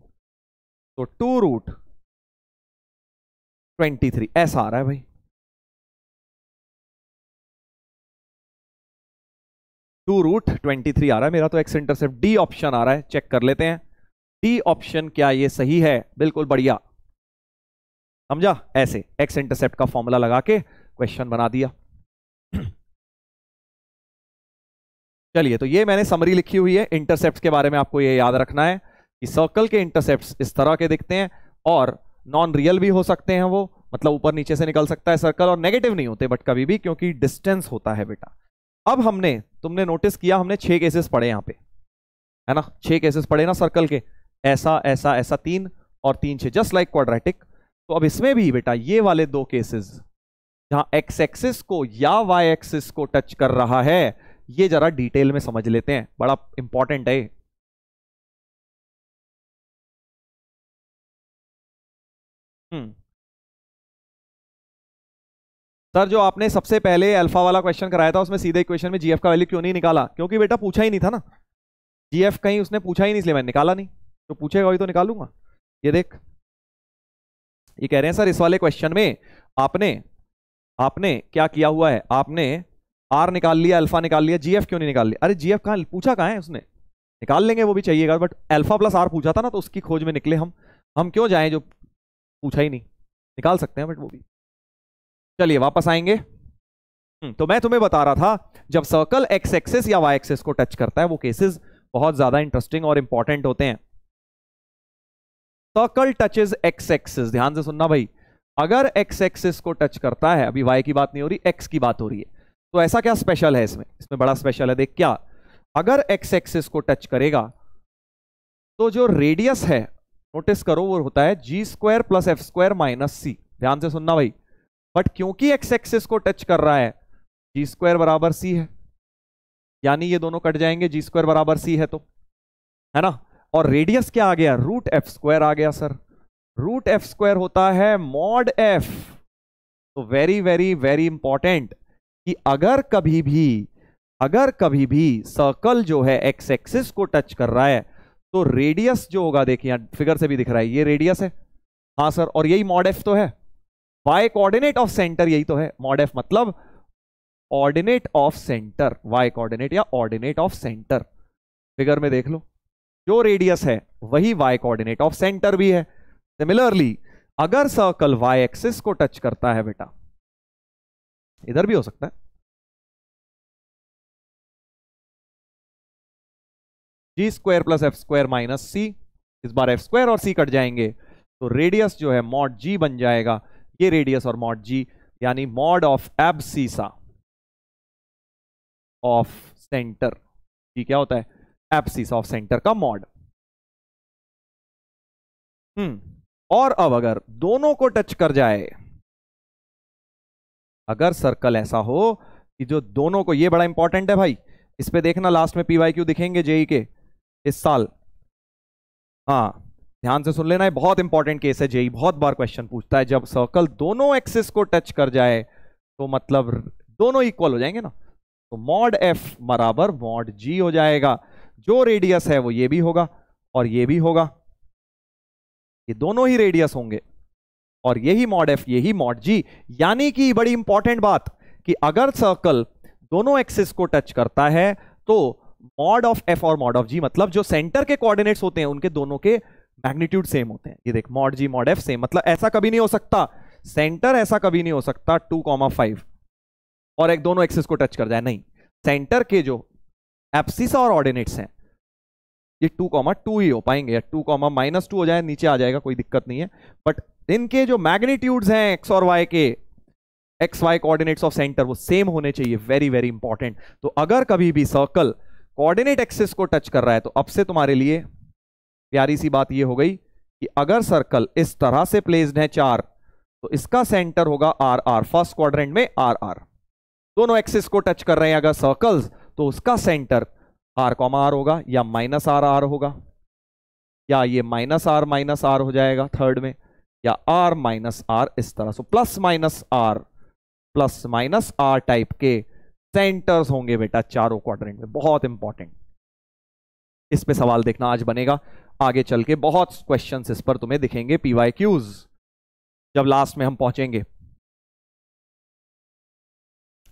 तो टू रूट ट्वेंटी थ्री ऐसा आ रहा है भाई टू रूट ट्वेंटी थ्री आ रहा है मेरा तो एक्स इंटरसेप्ट डी ऑप्शन आ रहा है चेक कर लेते हैं डी ऑप्शन क्या ये सही है बिल्कुल बढ़िया समझा ऐसे एक्स इंटरसेप्ट का फॉर्मूला लगा के क्वेश्चन बना दिया चलिए तो ये मैंने समरी लिखी हुई है इंटरसेप्ट के बारे में आपको ये याद रखना है कि सर्कल के इंटरसेप्ट इस तरह के दिखते हैं और नॉन रियल भी हो सकते हैं वो मतलब ऊपर नीचे से निकल सकता है सर्कल और नेगेटिव नहीं होते बट कभी भी क्योंकि डिस्टेंस होता है बेटा अब हमने तुमने नोटिस किया हमने छह केसेस पढ़े यहां पे है ना छह केसेस पढ़े ना सर्कल के ऐसा ऐसा ऐसा तीन और तीन छः जस्ट लाइक क्वाड्रेटिक तो अब इसमें भी बेटा ये वाले दो केसेस जहां एक्स एक्सिस को या वाई एक्सिस को टच कर रहा है ये जरा डिटेल में समझ लेते हैं बड़ा इंपॉर्टेंट है हम्म सर जो आपने सबसे पहले अल्फा वाला क्वेश्चन कराया था उसमें सीधे क्वेश्चन में जीएफ का वैल्यू क्यों नहीं निकाला क्योंकि बेटा पूछा ही नहीं था ना जीएफ कहीं उसने पूछा ही नहीं इसलिए मैंने निकाला नहीं तो पूछेगा वही तो निकालूंगा ये देख ये कह रहे हैं सर इस वाले क्वेश्चन में आपने आपने क्या किया हुआ है आपने आर निकाल लिया अल्फा निकाल लिया जीएफ क्यों नहीं निकाल लिया अरे जीएफ कहाँ पूछा कहाँ है उसने निकाल लेंगे वो भी चाहिएगा बट अल्फा प्लस आर पूछा था ना तो उसकी खोज में निकले हम हम क्यों जाएं जो पूछा ही नहीं निकाल सकते हैं बट वो भी चलिए वापस आएंगे हम्म। तो मैं तुम्हें बता रहा था जब सर्कल एक्स एक्सेस या वाई एक्सेस को टच करता है वो केसेस बहुत ज्यादा इंटरेस्टिंग और इंपॉर्टेंट होते हैं सर्कल इज एक्स एक्सेस ध्यान से सुनना भाई अगर एक्स एक्सेस को टच करता है अभी वाई की बात नहीं हो रही एक्स की बात हो रही है तो ऐसा क्या स्पेशल है इसमें इसमें बड़ा स्पेशल है देख क्या अगर एक्स एक्सेस को टच करेगा तो जो रेडियस है नोटिस करो वो होता है g square plus F square minus c ध्यान से सुनना भाई बट क्योंकि एक्स एक्सेस को टच कर रहा है जी स्क्वायर बराबर सी है यानी ये दोनों कट जाएंगे जी स्क्वायर बराबर सी है तो है ना और रेडियस क्या आ गया रूट एफ स्क्वायर आ गया सर रूट एफ स्क्वायर होता है मॉड एफ तो वेरी वेरी वेरी इंपॉर्टेंट कि अगर कभी भी अगर कभी भी सर्कल जो है एक्स एक्सिस को टच कर रहा है तो रेडियस जो होगा देखिए फिगर से भी दिख रहा है ये रेडियस है हाँ सर और यही मॉड एफ तो है वाई कोऑर्डिनेट ऑफ सेंटर यही तो है मॉड एफ मतलब ordinate of centre y coordinate या ऑर्डिनेट ऑफ सेंटर फिगर में देख लो जो रेडियस है वही वाई कोऑर्डिनेट ऑफ सेंटर भी है सिमिलरली अगर सर्कल वाई एक्सिस को टच करता है बेटा इधर भी हो सकता है g square plus F square minus c इस बार एफ स्क्वायर और सी कट जाएंगे तो रेडियस जो है मॉड जी बन जाएगा ये रेडियस और मॉड जी यानी mod of abscissa of centre g क्या होता है एबसीसा ऑफ सेंटर का मॉड हम्म और अब अगर दोनों को टच कर जाए अगर सर्कल ऐसा हो कि जो दोनों को ये बड़ा इंपॉर्टेंट है भाई इस पे देखना लास्ट में पीवाई क्यू दिखेंगे जेई के e इस साल हाँ ध्यान से सुन लेना है बहुत इंपॉर्टेंट केस है जेई बहुत बार क्वेश्चन पूछता है जब सर्कल दोनों एक्सिस को टच कर जाए तो मतलब दोनों इक्वल हो जाएंगे ना तो मॉड एफ बराबर मॉड जी हो जाएगा जो रेडियस है वो ये भी होगा और ये भी होगा ये दोनों ही रेडियस होंगे और यही मॉड एफ यही मॉड जी यानी कि बड़ी इंपॉर्टेंट बात कि अगर सर्कल दोनों एक्सिस को टच करता है तो मॉड ऑफ एफ और मॉड ऑफ जी मतलब जो सेंटर के कोऑर्डिनेट्स होते हैं उनके दोनों के मैग्नीट्यूड सेम होते हैं ये देख mod g mod f same मतलब ऐसा कभी नहीं हो सकता सेंटर ऐसा कभी नहीं हो सकता टू कॉमा फाइव और एक दोनों एक्सिस को टच कर जाए नहीं सेंटर के जो एप्सिस और ऑर्डिनेट्स हैं ये टू कॉमा टू ही हो पाएंगे या टू कॉमा माइनस टू हो जाए नीचे आ जाएगा कोई दिक्कत नहीं है बट इनके जो मैग्नीट्यूड्स हैं एक्स और वाई के x y coordinates of centre वो सेम होने चाहिए वेरी वेरी इंपॉर्टेंट तो अगर कभी भी सर्कल कोऑर्डिनेट एक्सिस को टच कर रहा है तो अब से तुम्हारे लिए प्यारी सी बात ये हो गई कि अगर सर्कल इस तरह से प्लेस्ड है चार तो इसका सेंटर होगा आर आर फर्स्ट क्वाड्रेंट में आर आर दोनों एक्सिस को टच कर रहे हैं अगर सर्कल्स तो उसका सेंटर आर कॉमा आर होगा या माइनस आर आर होगा या ये माइनस आर माइनस आर हो जाएगा थर्ड में या आर माइनस आर इस तरह से plus minus r plus minus r type के सेंटर्स होंगे बेटा चारों क्वाड्रेंट में बहुत इंपॉर्टेंट इस पे सवाल देखना आज बनेगा आगे चल के बहुत क्वेश्चन इस पर तुम्हें दिखेंगे पीवाई क्यूज जब लास्ट में हम पहुंचेंगे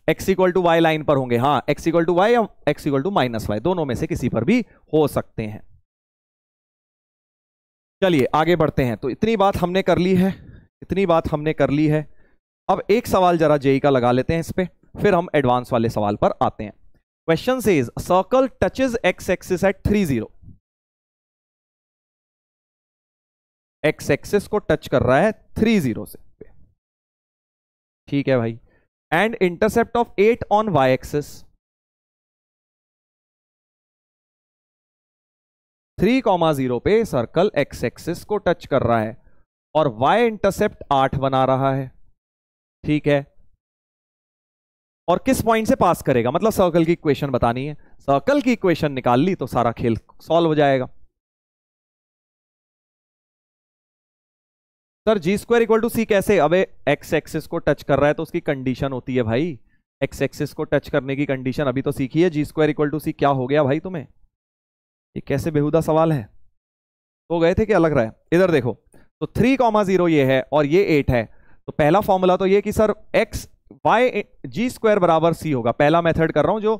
x equal to y line पर होंगे हाँ एक्स इक्वल टू वाई या x equal to minus y दोनों में से किसी पर भी हो सकते हैं चलिए आगे बढ़ते हैं तो इतनी बात हमने कर ली है इतनी बात हमने कर ली है अब एक सवाल जरा जेई e का लगा लेते हैं इस पर फिर हम एडवांस वाले सवाल पर आते हैं क्वेश्चन से is circle touches x axis at three zero x axis को टच कर रहा है थ्री जीरो से ठीक है भाई and intercept of eight on y axis three comma zero पे सर्कल एक्स एक्सिस को टच कर रहा है और वाई इंटरसेप्ट आठ बना रहा है ठीक है और किस पॉइंट से पास करेगा मतलब सर्कल की इक्वेशन बतानी है सर्कल की इक्वेशन निकाल ली तो सारा खेल सॉल्व हो जाएगा sir g square equal to c कैसे अब एक्स एक्सिस को टच कर रहा है तो उसकी कंडीशन होती है भाई एक्स एक्सिस को टच करने की कंडीशन अभी तो सीखी है g square equal to c क्या हो गया भाई तुम्हें ये कैसे बेहुदा सवाल है तो गए थे क्या लग रहा है इधर देखो तो थ्री कॉमा जीरो ये है और ये एट है तो पहला फॉर्मूला तो ये कि सर एक्स वाई जी स्क्वायर बराबर सी होगा पहला मेथड कर रहा हूं जो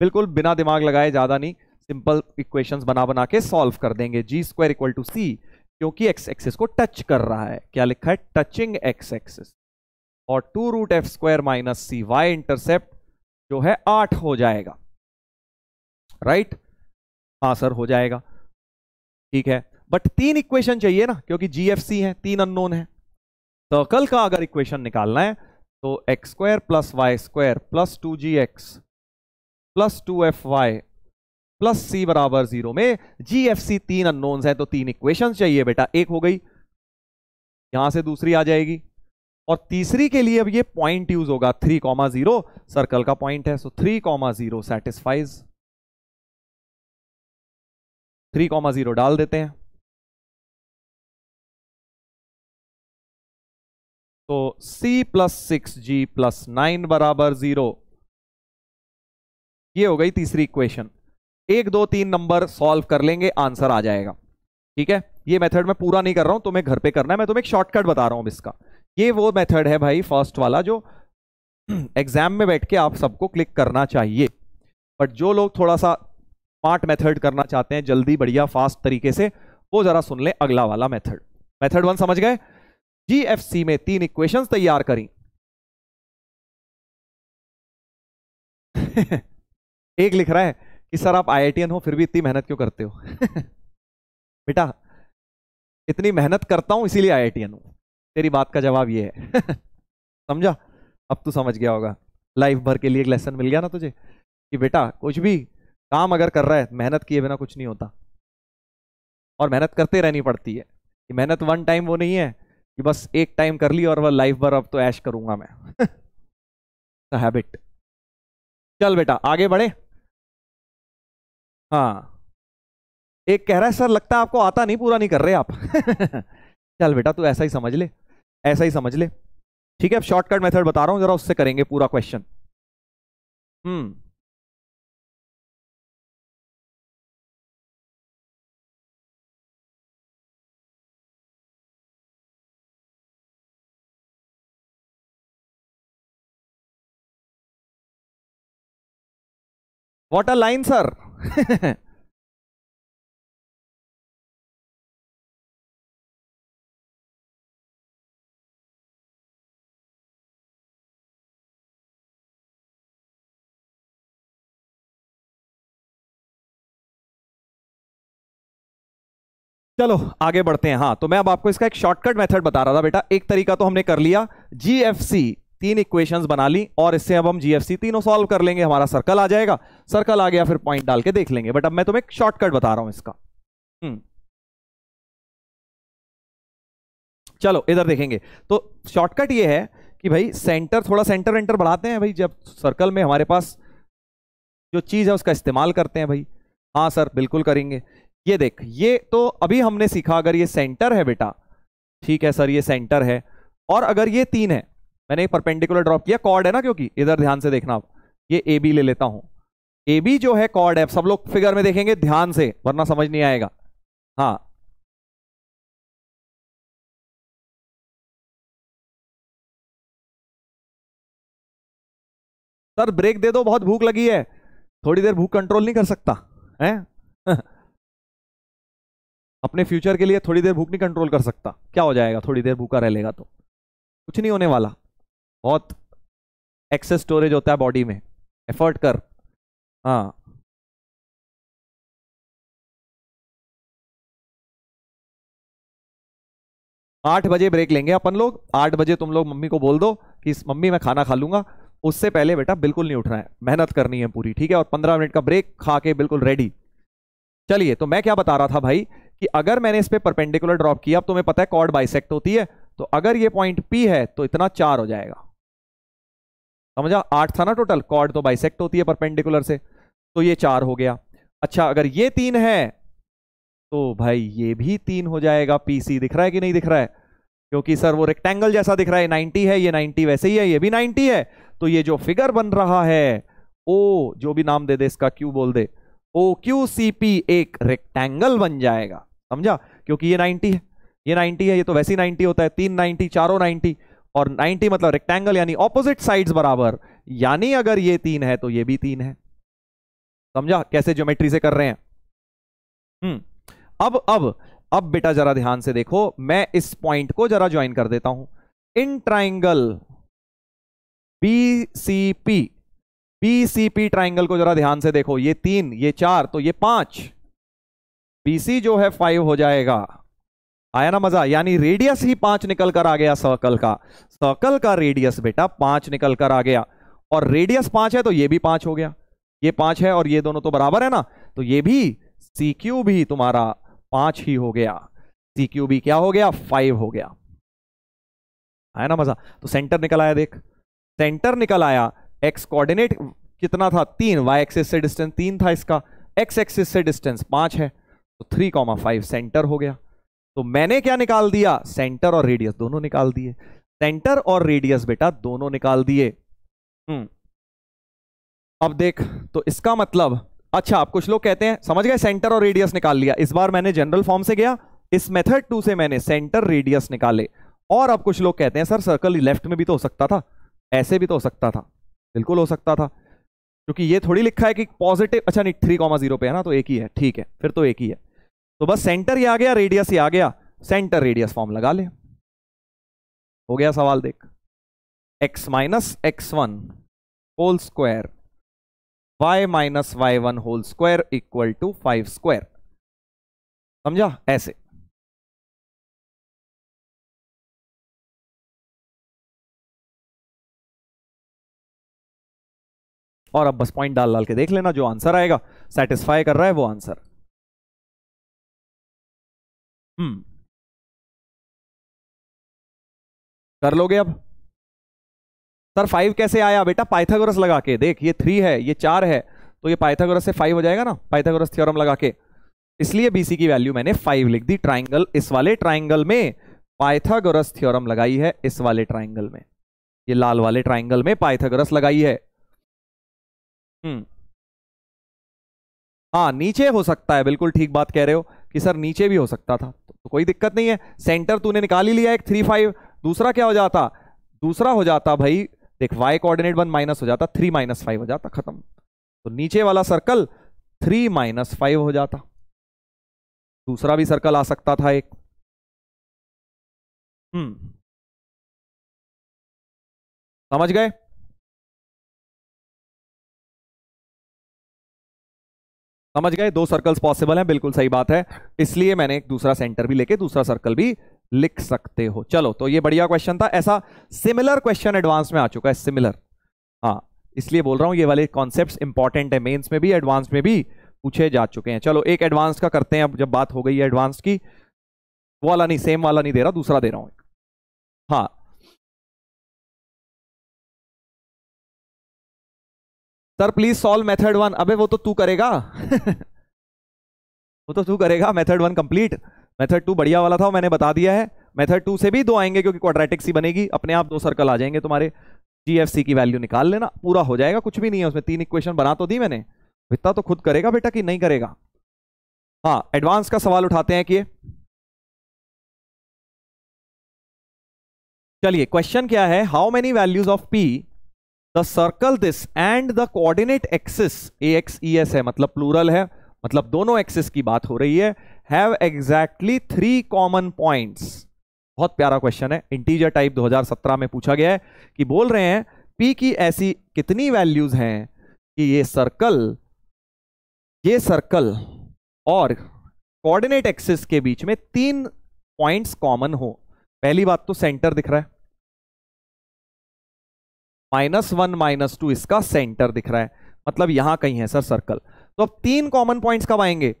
बिल्कुल बिना दिमाग लगाए ज्यादा नहीं सिंपल इक्वेशंस बना बना के सॉल्व कर देंगे g square equal to c क्योंकि एक्स एक्सिस को टच कर रहा है क्या लिखा है टचिंग एक्स एक्सिस और two root f square minus c y intercept जो है आठ हो जाएगा राइट right? हाँ सर हो जाएगा ठीक है बट तीन इक्वेशन चाहिए ना क्योंकि सी है तीन अननोन है सर्कल का अगर इक्वेशन निकालना है तो x square plus Y square plus two g x plus two f y plus c बराबर जीरो में जी एफ सी तीन अननोन्स हैं तो तीन इक्वेशन चाहिए बेटा एक हो गई यहां से दूसरी आ जाएगी और तीसरी के लिए अब ये पॉइंट यूज होगा थ्री कॉमा जीरो सर्कल का पॉइंट है so three comma zero satisfies three comma zero डाल देते हैं तो c plus six g plus nine बराबर जीरो ये हो गई तीसरी इक्वेशन एक दो तीन नंबर सॉल्व कर लेंगे आंसर आ जाएगा ठीक है ये मेथड मैं पूरा नहीं कर रहा हूं तुम्हें घर पे करना है मैं तुम्हें एक शॉर्टकट बता रहा हूं इसका ये वो मेथड है भाई फर्स्ट वाला जो एग्जाम में बैठ के आप सबको क्लिक करना चाहिए बट जो लोग थोड़ा सा स्मार्ट मेथड करना चाहते हैं जल्दी बढ़िया फास्ट तरीके से वो जरा सुन ले अगला वाला मेथड मेथड वन समझ गए सी में तीन इक्वेशन तैयार करी एक लिख रहा है कि सर आप आई हो फिर भी इतनी मेहनत क्यों करते हो बेटा इतनी मेहनत करता हूँ इसीलिए आई आई हूँ तेरी बात का जवाब ये है समझा अब तू समझ गया होगा लाइफ भर के लिए एक लेसन मिल गया ना तुझे कि बेटा कुछ भी काम अगर कर रहा है मेहनत किए बिना कुछ नहीं होता और मेहनत करते रहनी पड़ती है कि मेहनत वन टाइम वो नहीं है कि बस एक टाइम कर ली और वह लाइफ भर अब तो ऐश करूंगा मैं हैबिट चल बेटा आगे बढ़े हाँ एक कह रहा है सर लगता है आपको आता नहीं पूरा नहीं कर रहे आप चल बेटा तू ऐसा ही समझ ले ऐसा ही समझ ले ठीक है अब शॉर्टकट मेथड बता रहा हूं जरा उससे करेंगे पूरा question hmm what are line sir चलो आगे बढ़ते हैं हाँ तो मैं अब आपको इसका एक शॉर्टकट मेथड बता रहा था बेटा एक तरीका तो हमने कर लिया जीएफसी तीन इक्वेशंस बना ली और इससे अब हम जीएफसी तीनों सॉल्व कर लेंगे हमारा सर्कल आ जाएगा सर्कल आ गया फिर पॉइंट डाल के देख लेंगे बट अब मैं तुम्हें शॉर्टकट बता रहा हूं इसका हम्म। चलो इधर देखेंगे तो शॉर्टकट ये है कि भाई सेंटर थोड़ा सेंटर वेंटर बढ़ाते हैं भाई जब सर्कल में हमारे पास जो चीज़ है उसका इस्तेमाल करते हैं भाई हाँ सर बिल्कुल करेंगे ये देख ये तो अभी हमने सीखा अगर ये सेंटर है बेटा ठीक है सर ये सेंटर है और अगर ये तीन है मैंने एक परपेंडिकुलर ड्रॉप किया कॉर्ड है ना क्योंकि इधर ध्यान से देखना आप ये ए बी ले लेता हूं ए बी जो है कॉर्ड है सब लोग फिगर में देखेंगे ध्यान से वरना समझ नहीं आएगा हाँ सर ब्रेक दे दो बहुत भूख लगी है थोड़ी देर भूख कंट्रोल नहीं कर सकता है अपने फ्यूचर के लिए थोड़ी देर भूख नहीं कंट्रोल कर सकता क्या हो जाएगा थोड़ी देर भूखा रह लेगा तो कुछ नहीं होने वाला बहुत एक्सेस स्टोरेज होता है बॉडी में एफर्ट कर हाँ आठ बजे ब्रेक लेंगे अपन लोग आठ बजे तुम लोग मम्मी को बोल दो कि मम्मी मैं खाना खा लूंगा उससे पहले बेटा बिल्कुल नहीं उठना है मेहनत करनी है पूरी ठीक है और पंद्रह मिनट का ब्रेक खा के बिल्कुल रेडी चलिए तो मैं क्या बता रहा था भाई कि अगर मैंने इस परपेंडिकुलर ड्रॉप किया अब तुम्हें पता है कॉर्ड बाइसेक्ट होती है तो अगर ये पॉइंट पी है तो इतना चार हो जाएगा समझा आठ था ना टोटल कॉर्ड तो बाइसेक्ट होती है परपेंडिकुलर से तो ये चार हो गया अच्छा अगर ये तीन है तो भाई ये भी तीन हो जाएगा पीसी दिख रहा है कि नहीं दिख रहा है क्योंकि सर वो रेक्टेंगल जैसा दिख रहा है नाइनटी है ये नाइनटी वैसे ही है ये भी नाइनटी है तो ये जो फिगर बन रहा है ओ जो भी नाम दे दे इसका क्यू बोल दे ओ क्यू सी पी एक रेक्टेंगल बन जाएगा समझा क्योंकि ये नाइनटी है ये नाइनटी है ये तो वैसे ही नाइनटी होता है तीन नाइनटी चारों नाइनटी और 90 मतलब रेक्टेंगल यानी ऑपोजिट साइड्स बराबर यानी अगर ये तीन है तो ये भी तीन है समझा कैसे ज्योमेट्री से कर रहे हैं हम्म अब अब अब बेटा जरा ध्यान से देखो मैं इस पॉइंट को जरा ज्वाइन कर देता हूं in triangle B C P B C P triangle को जरा ध्यान से देखो ये तीन ये चार तो ये पांच बीसी जो है फाइव हो जाएगा आया ना मजा यानी रेडियस ही पांच निकल कर आ गया सर्कल का सर्कल का रेडियस बेटा पांच निकल कर आ गया और रेडियस पांच है तो ये भी पांच हो गया ये पांच है और ये दोनों तो बराबर है ना तो ये भी सी क्यू भी तुम्हारा पांच ही हो गया सी क्यू भी क्या हो गया फाइव हो गया आया ना मजा तो सेंटर निकल आया देख सेंटर निकल आया एक्स कोऑर्डिनेट कितना था तीन वाई एक्सिस से डिस्टेंस तीन था इसका एक्स एक्सिस से डिस्टेंस पांच है तो थ्री कॉमा फाइव सेंटर हो गया तो मैंने क्या निकाल दिया सेंटर और रेडियस दोनों निकाल दिए सेंटर और रेडियस बेटा दोनों निकाल दिए हम्म। अब देख तो इसका मतलब अच्छा आप कुछ लोग कहते हैं समझ गए सेंटर और रेडियस निकाल लिया इस बार मैंने जनरल फॉर्म से गया इस मेथड टू से मैंने सेंटर रेडियस निकाले और अब कुछ लोग कहते हैं सर सर्कल लेफ्ट में भी तो हो सकता था ऐसे भी तो हो सकता था बिल्कुल हो सकता था क्योंकि ये थोड़ी लिखा है कि पॉजिटिव अच्छा नहीं थ्री कॉमा जीरो पे है ना तो एक ही है ठीक है फिर तो एक ही है तो बस सेंटर ही आ गया रेडियस ही आ गया सेंटर रेडियस फॉर्म लगा ले हो गया सवाल देख x minus x one whole square y minus Y one whole square equal to five square समझा ऐसे और अब बस पॉइंट डाल डाल के देख लेना जो आंसर आएगा सेटिस्फाई कर रहा है वो आंसर हम्म कर लोगे अब सर फाइव कैसे आया बेटा पाइथागोरस लगा के देख ये थ्री है ये चार है तो ये पाइथागोरस से फाइव हो जाएगा ना पाइथागोरस थ्योरम लगा के इसलिए बीसी की वैल्यू मैंने फाइव लिख दी ट्राइंगल इस वाले ट्राइंगल में पाइथागोरस थ्योरम लगाई है इस वाले ट्राइंगल में ये लाल वाले ट्राइंगल में पाइथागोरस लगाई है हम्म हाँ नीचे हो सकता है बिल्कुल ठीक बात कह रहे हो कि सर नीचे भी हो सकता था तो, तो कोई दिक्कत नहीं है सेंटर तूने निकाल ही लिया एक थ्री फाइव दूसरा क्या हो जाता दूसरा हो जाता भाई देख वाई कोऑर्डिनेट वन माइनस हो जाता थ्री माइनस फाइव हो जाता खत्म तो नीचे वाला सर्कल थ्री माइनस फाइव हो जाता दूसरा भी सर्कल आ सकता था एक हम्म समझ गए समझ गए दो सर्कल्स पॉसिबल हैं बिल्कुल सही बात है इसलिए मैंने एक दूसरा सेंटर भी लेके दूसरा सर्कल भी लिख सकते हो चलो तो ये बढ़िया क्वेश्चन था ऐसा सिमिलर क्वेश्चन एडवांस में आ चुका है सिमिलर हाँ इसलिए बोल रहा हूँ ये वाले कॉन्सेप्ट इंपॉर्टेंट है मेन्स में भी एडवांस में भी पूछे जा चुके हैं चलो एक एडवांस का करते हैं अब जब बात हो गई है एडवांस की वो वाला नहीं सेम वाला नहीं दे रहा दूसरा दे रहा हूँ हाँ sir please solve method one अबे वो तो तू करेगा वो तो तू करेगा method one complete method two बढ़िया वाला था मैंने बता दिया है मेथड टू से भी दो आएंगे क्योंकि क्वाड्रेटिक सी बनेगी अपने आप दो सर्कल आ जाएंगे तुम्हारे जीएफसी की वैल्यू निकाल लेना पूरा हो जाएगा कुछ भी नहीं है उसमें तीन इक्वेशन बना तो दी मैंने वित्ता तो खुद करेगा बेटा कि नहीं करेगा हाँ एडवांस का सवाल उठाते हैं कि चलिए क्वेश्चन क्या है how many values of P circle this and the coordinate axis A X E S है मतलब प्लूरल है मतलब दोनों एक्सिस की बात हो रही है have exactly three common points बहुत प्यारा क्वेश्चन है इंटीजर टाइप 2017 में पूछा गया है कि बोल रहे हैं पी की ऐसी कितनी वैल्यूज हैं कि ये सर्कल ये सर्कल और कोऑर्डिनेट एक्सिस के बीच में तीन पॉइंट्स कॉमन हो पहली बात तो सेंटर दिख रहा है माइनस वन माइनस टू इसका सेंटर दिख रहा है मतलब यहां कहीं है सर सर्कल तो अब तीन कॉमन पॉइंट्स कब आएंगे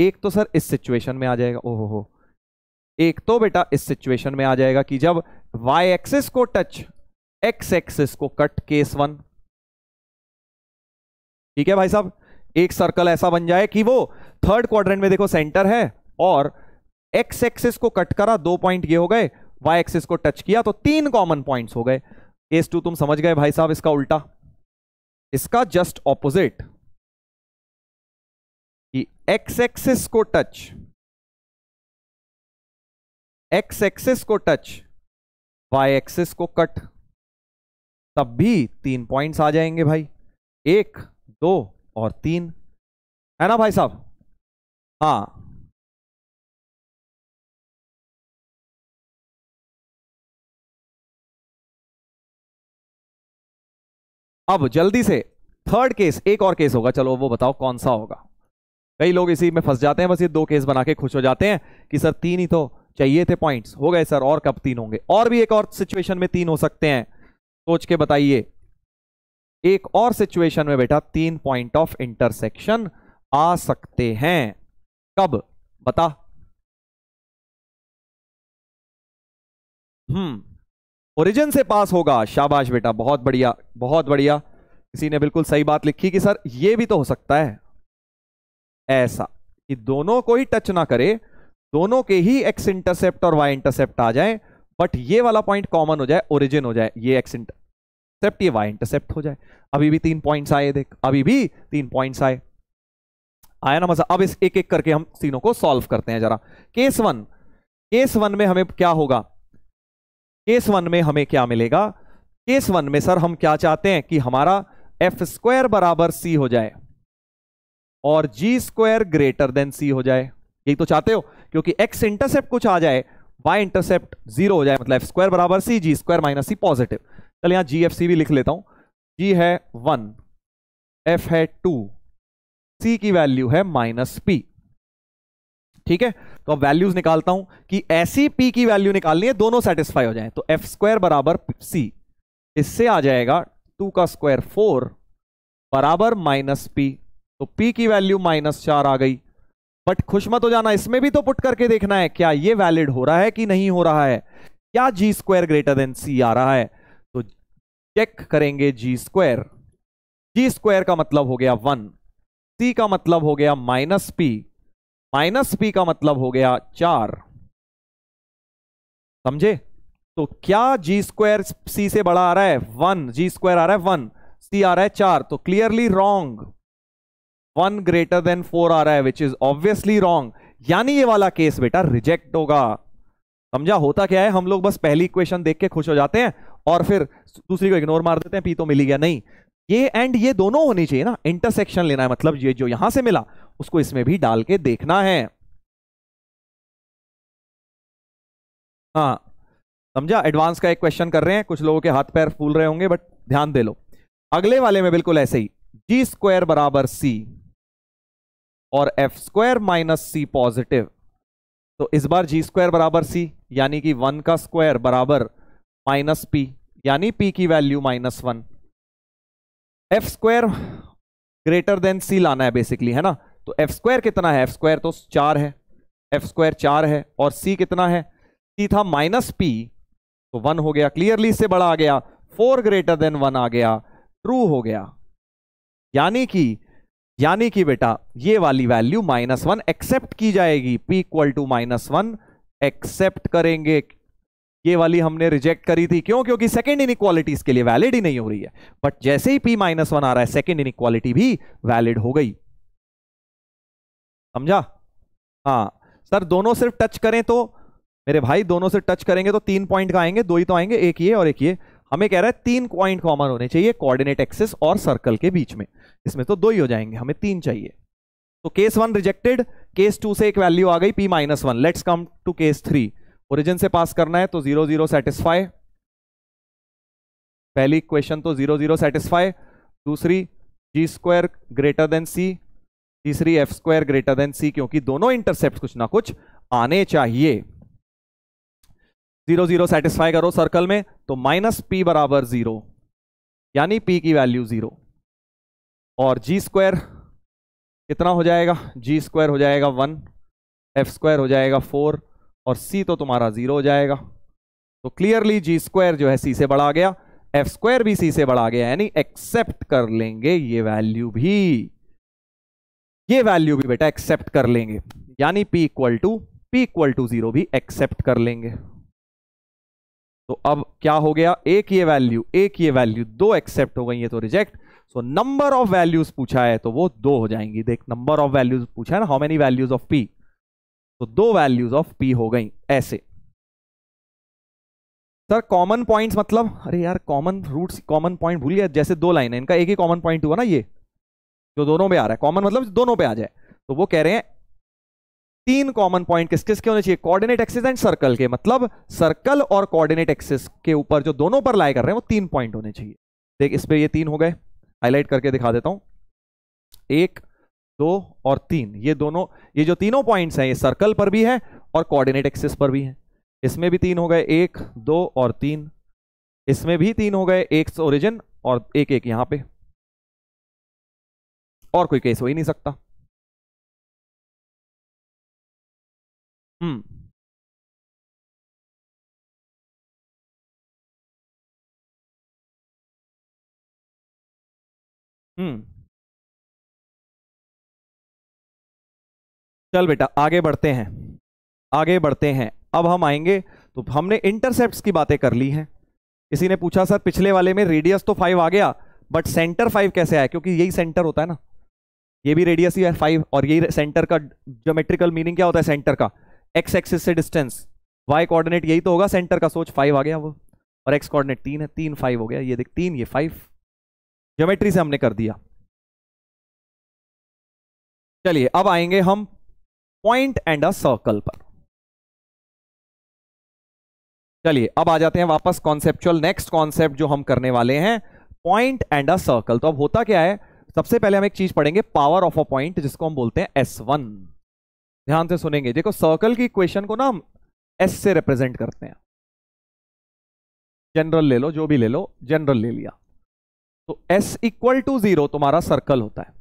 एक तो सर इस सिचुएशन में आ जाएगा ओहो हो एक तो बेटा इस सिचुएशन में आ जाएगा कि जब y एक्सिस को टच x एक्सिस को कट केस वन ठीक है भाई साहब एक सर्कल ऐसा बन जाए कि वो थर्ड क्वाड्रेंट में देखो सेंटर है और x एक्सिस को कट करा दो पॉइंट ये हो गए y एक्सिस को टच किया तो तीन कॉमन पॉइंट्स हो गए एस टू तुम समझ गए भाई साहब इसका उल्टा इसका जस्ट ऑपोजिट कि एक्स एक्सिस को टच एक्स एक्सिस को टच वाई एक्सिस को कट तब भी तीन पॉइंट्स आ जाएंगे भाई एक दो और तीन है ना भाई साहब हाँ अब जल्दी से थर्ड केस एक और केस होगा चलो वो बताओ कौन सा होगा कई लोग इसी में फंस जाते हैं बस ये दो केस बना के खुश हो जाते हैं कि सर तीन ही तो चाहिए थे पॉइंट्स हो गए सर और कब तीन होंगे और भी एक और सिचुएशन में तीन हो सकते हैं सोच के बताइए एक और सिचुएशन में बेटा तीन पॉइंट ऑफ इंटरसेक्शन आ सकते हैं कब बता हम्म ओरिजिन से पास होगा शाबाश बेटा बहुत बढ़िया बहुत बढ़िया किसी ने बिल्कुल सही बात लिखी कि सर ये भी तो हो सकता है ऐसा कि दोनों को ही टच ना करे दोनों के ही एक्स इंटरसेप्ट और वाई इंटरसेप्ट आ जाए बट ये वाला पॉइंट कॉमन हो जाए ओरिजिन हो जाए ये एक्स इंटरसेप्ट ये वाई इंटरसेप्ट हो जाए अभी भी तीन पॉइंट्स आए देख अभी भी तीन पॉइंट्स आए आया ना मजा अब इस एक एक करके हम तीनों को सॉल्व करते हैं जरा केस वन केस वन में हमें क्या होगा केस वन में हमें क्या मिलेगा केस वन में सर हम क्या चाहते हैं कि हमारा एफ स्क्वायर बराबर सी हो जाए और g square greater than c हो जाए यही तो चाहते हो क्योंकि एक्स इंटरसेप्ट कुछ आ जाए वाई इंटरसेप्ट जीरो हो जाए मतलब एफ स्क्वायर बराबर c g square minus c positive चल यहां जी एफ सी भी लिख लेता हूं जी है वन एफ है टू सी की वैल्यू है माइनस पी ठीक है तो अब वैल्यूज निकालता हूं कि ऐसी पी की वैल्यू निकालनी है दोनों सेटिस्फाई हो जाए तो एफ स्क्वायर बराबर सी इससे आ जाएगा टू का स्क्वायर फोर बराबर माइनस पी तो पी की वैल्यू माइनस चार आ गई बट खुश मत हो जाना इसमें भी तो पुट करके देखना है क्या ये वैलिड हो रहा है कि नहीं हो रहा है क्या g square greater than c आ रहा है तो चेक करेंगे जी स्क्वायर जी स्क्वायर का मतलब हो गया वन सी का मतलब हो गया माइनस पी माइनस पी का मतलब हो गया चार समझे तो क्या जी स्क्वायर सी से बड़ा आ रहा है वन जी स्क्वायर आ रहा है वन सी आ रहा है चार तो clearly wrong one greater than four आ रहा है विच इज ऑब्वियसली रॉन्ग यानी ये वाला केस बेटा रिजेक्ट होगा समझा होता क्या है हम लोग बस पहली क्वेश्चन देख के खुश हो जाते हैं और फिर दूसरी को इग्नोर मार देते हैं पी तो मिली गया नहीं ये एंड ये दोनों होनी चाहिए ना इंटरसेक्शन लेना है मतलब ये जो यहां से मिला उसको इसमें भी डाल के देखना है हाँ समझा एडवांस का एक क्वेश्चन कर रहे हैं कुछ लोगों के हाथ पैर फूल रहे होंगे बट ध्यान दे लो अगले वाले में बिल्कुल ऐसे ही जी स्क्वायर बराबर सी और f square minus c positive तो इस बार जी स्क्वायर बराबर सी यानी कि वन का स्क्वायर बराबर माइनस पी यानी पी की value minus one f square greater than c लाना है बेसिकली है ना तो एफ स्क्वायर कितना है एफ स्क्वायर तो चार है एफ स्क्वायर चार है और सी कितना है सी था माइनस पी तो वन हो गया क्लियरली इससे बड़ा आ गया फोर ग्रेटर देन वन आ गया ट्रू हो गया यानी कि यानी कि बेटा ये वाली वैल्यू माइनस वन एक्सेप्ट की जाएगी p equal to minus one accept करेंगे ये वाली हमने रिजेक्ट करी थी क्यों क्योंकि सेकेंड इन इक्वालिटी के लिए वैलिड ही नहीं हो रही है बट जैसे ही पी माइनस वन आ रहा है सेकेंड इन इक्वालिटी भी वैलिड हो गई समझा हाँ सर दोनों सिर्फ टच करें तो मेरे भाई दोनों से टच करेंगे तो तीन पॉइंट का आएंगे दो ही तो आएंगे एक ये और एक ये हमें कह रहा है तीन पॉइंट कॉमन होने चाहिए कोऑर्डिनेट एक्सिस और सर्कल के बीच में इसमें तो दो ही हो जाएंगे हमें तीन चाहिए तो case one rejected case two से एक वैल्यू आ गई p minus one let's come to case three origin से पास करना है तो जीरो जीरो सेटिस्फाई पहली क्वेश्चन तो जीरो जीरो सेटिस्फाई दूसरी g square greater than c तीसरी f square greater than c क्योंकि दोनों इंटरसेप्ट कुछ ना कुछ आने चाहिए जीरो जीरो सेटिस्फाई करो सर्कल में तो माइनस पी बराबर जीरो यानी पी की वैल्यू जीरो और जी स्क्वायर कितना हो जाएगा जी स्क्वायर हो जाएगा वन एफ स्क्वायर हो जाएगा फोर और सी तो तुम्हारा जीरो हो जाएगा तो क्लियरली जी स्क्वायर जो है सी से बड़ा आ गया एफ स्क्वायर भी सी से बड़ा आ गया यानी एक्सेप्ट कर लेंगे ये वैल्यू भी ये वैल्यू भी बेटा एक्सेप्ट कर लेंगे यानी p equal to p equal to zero भी एक्सेप्ट कर लेंगे तो अब क्या हो गया एक ये वैल्यू एक ये वैल्यू दो एक्सेप्ट हो गई है तो reject so number of values पूछा है तो वो दो हो जाएंगी देख नंबर ऑफ वैल्यूज पूछा है ना how many values of p तो दो वैल्यूज ऑफ पी हो गई ऐसे सर कॉमन पॉइंट्स मतलब अरे यार कॉमन रूट्स कॉमन पॉइंट भूल गया जैसे दो लाइन है इनका एक ही कॉमन पॉइंट हुआ ना ये जो दोनों में आ रहा है कॉमन मतलब दोनों पे आ जाए तो वो कह रहे हैं तीन कॉमन पॉइंट किस किस के होने चाहिए कोऑर्डिनेट एक्सिस एंड सर्कल के मतलब सर्कल और कोऑर्डिनेट एक्सिस के ऊपर जो दोनों पर लाए कर रहे हैं वो तीन पॉइंट होने चाहिए देख इस पर ये तीन हो गए हाईलाइट करके दिखा देता हूं एक दो और तीन ये दोनों ये जो तीनों पॉइंट हैं ये सर्कल पर भी है और कॉर्डिनेट एक्सिस पर भी है इसमें भी तीन हो गए एक दो और तीन इसमें भी तीन हो गए एक ओरिजिन और एक एक यहां पे और कोई केस हो ही नहीं सकता हम्म हम्म चल बेटा आगे बढ़ते हैं आगे बढ़ते हैं अब हम आएंगे तो हमने इंटरसेप्ट की बातें कर ली हैं किसी ने पूछा सर पिछले वाले में रेडियस तो फाइव आ गया बट सेंटर फाइव कैसे आया क्योंकि यही सेंटर होता है ना ये भी रेडियस ही है फाइव और ये सेंटर का जोमेट्रिकल मीनिंग क्या होता है सेंटर का एक्स एक्सिस से डिस्टेंस वाई कोऑर्डिनेट यही तो होगा सेंटर का सोच फाइव आ गया वो और एक्स कोऑर्डिनेट तीन है तीन फाइव हो गया ये देख तीन ये फाइव ज्योमेट्री से हमने कर दिया चलिए अब आएंगे हम पॉइंट एंड अ सर्कल पर चलिए अब आ जाते हैं वापस कॉन्सेप्चुअल नेक्स्ट कॉन्सेप्ट जो हम करने वाले हैं पॉइंट एंड अ सर्कल तो अब होता क्या है सबसे पहले हम एक चीज पढ़ेंगे पावर ऑफ अ पॉइंट जिसको हम बोलते हैं एस वन ध्यान से सुनेंगे देखो सर्कल की इक्वेशन को ना हम एस से रिप्रेजेंट करते हैं जनरल ले लो जो भी ले लो जनरल ले लिया तो एस इक्वल टू जीरो तुम्हारा सर्कल होता है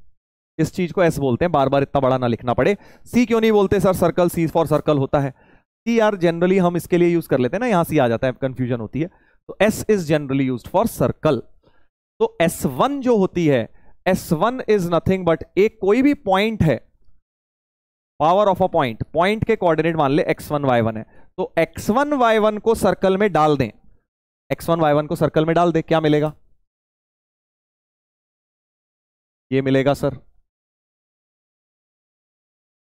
इस चीज को एस बोलते हैं बार बार इतना बड़ा ना लिखना पड़े सी क्यों नहीं बोलते sir circle c for circle होता है सी आर जनरली हम इसके लिए यूज कर लेते हैं ना यहां सी आ जाता है कंफ्यूजन होती है तो S is generally use for circle तो एस वन जो होती है S one is nothing but एक कोई भी पॉइंट है power of a point point के कोऑर्डिनेट मान ले एक्स वन वाई वन है तो एक्स वन वाई वन को सर्कल में डाल दें एक्स वन वाई वन को सर्कल में डाल दें क्या मिलेगा ये मिलेगा सर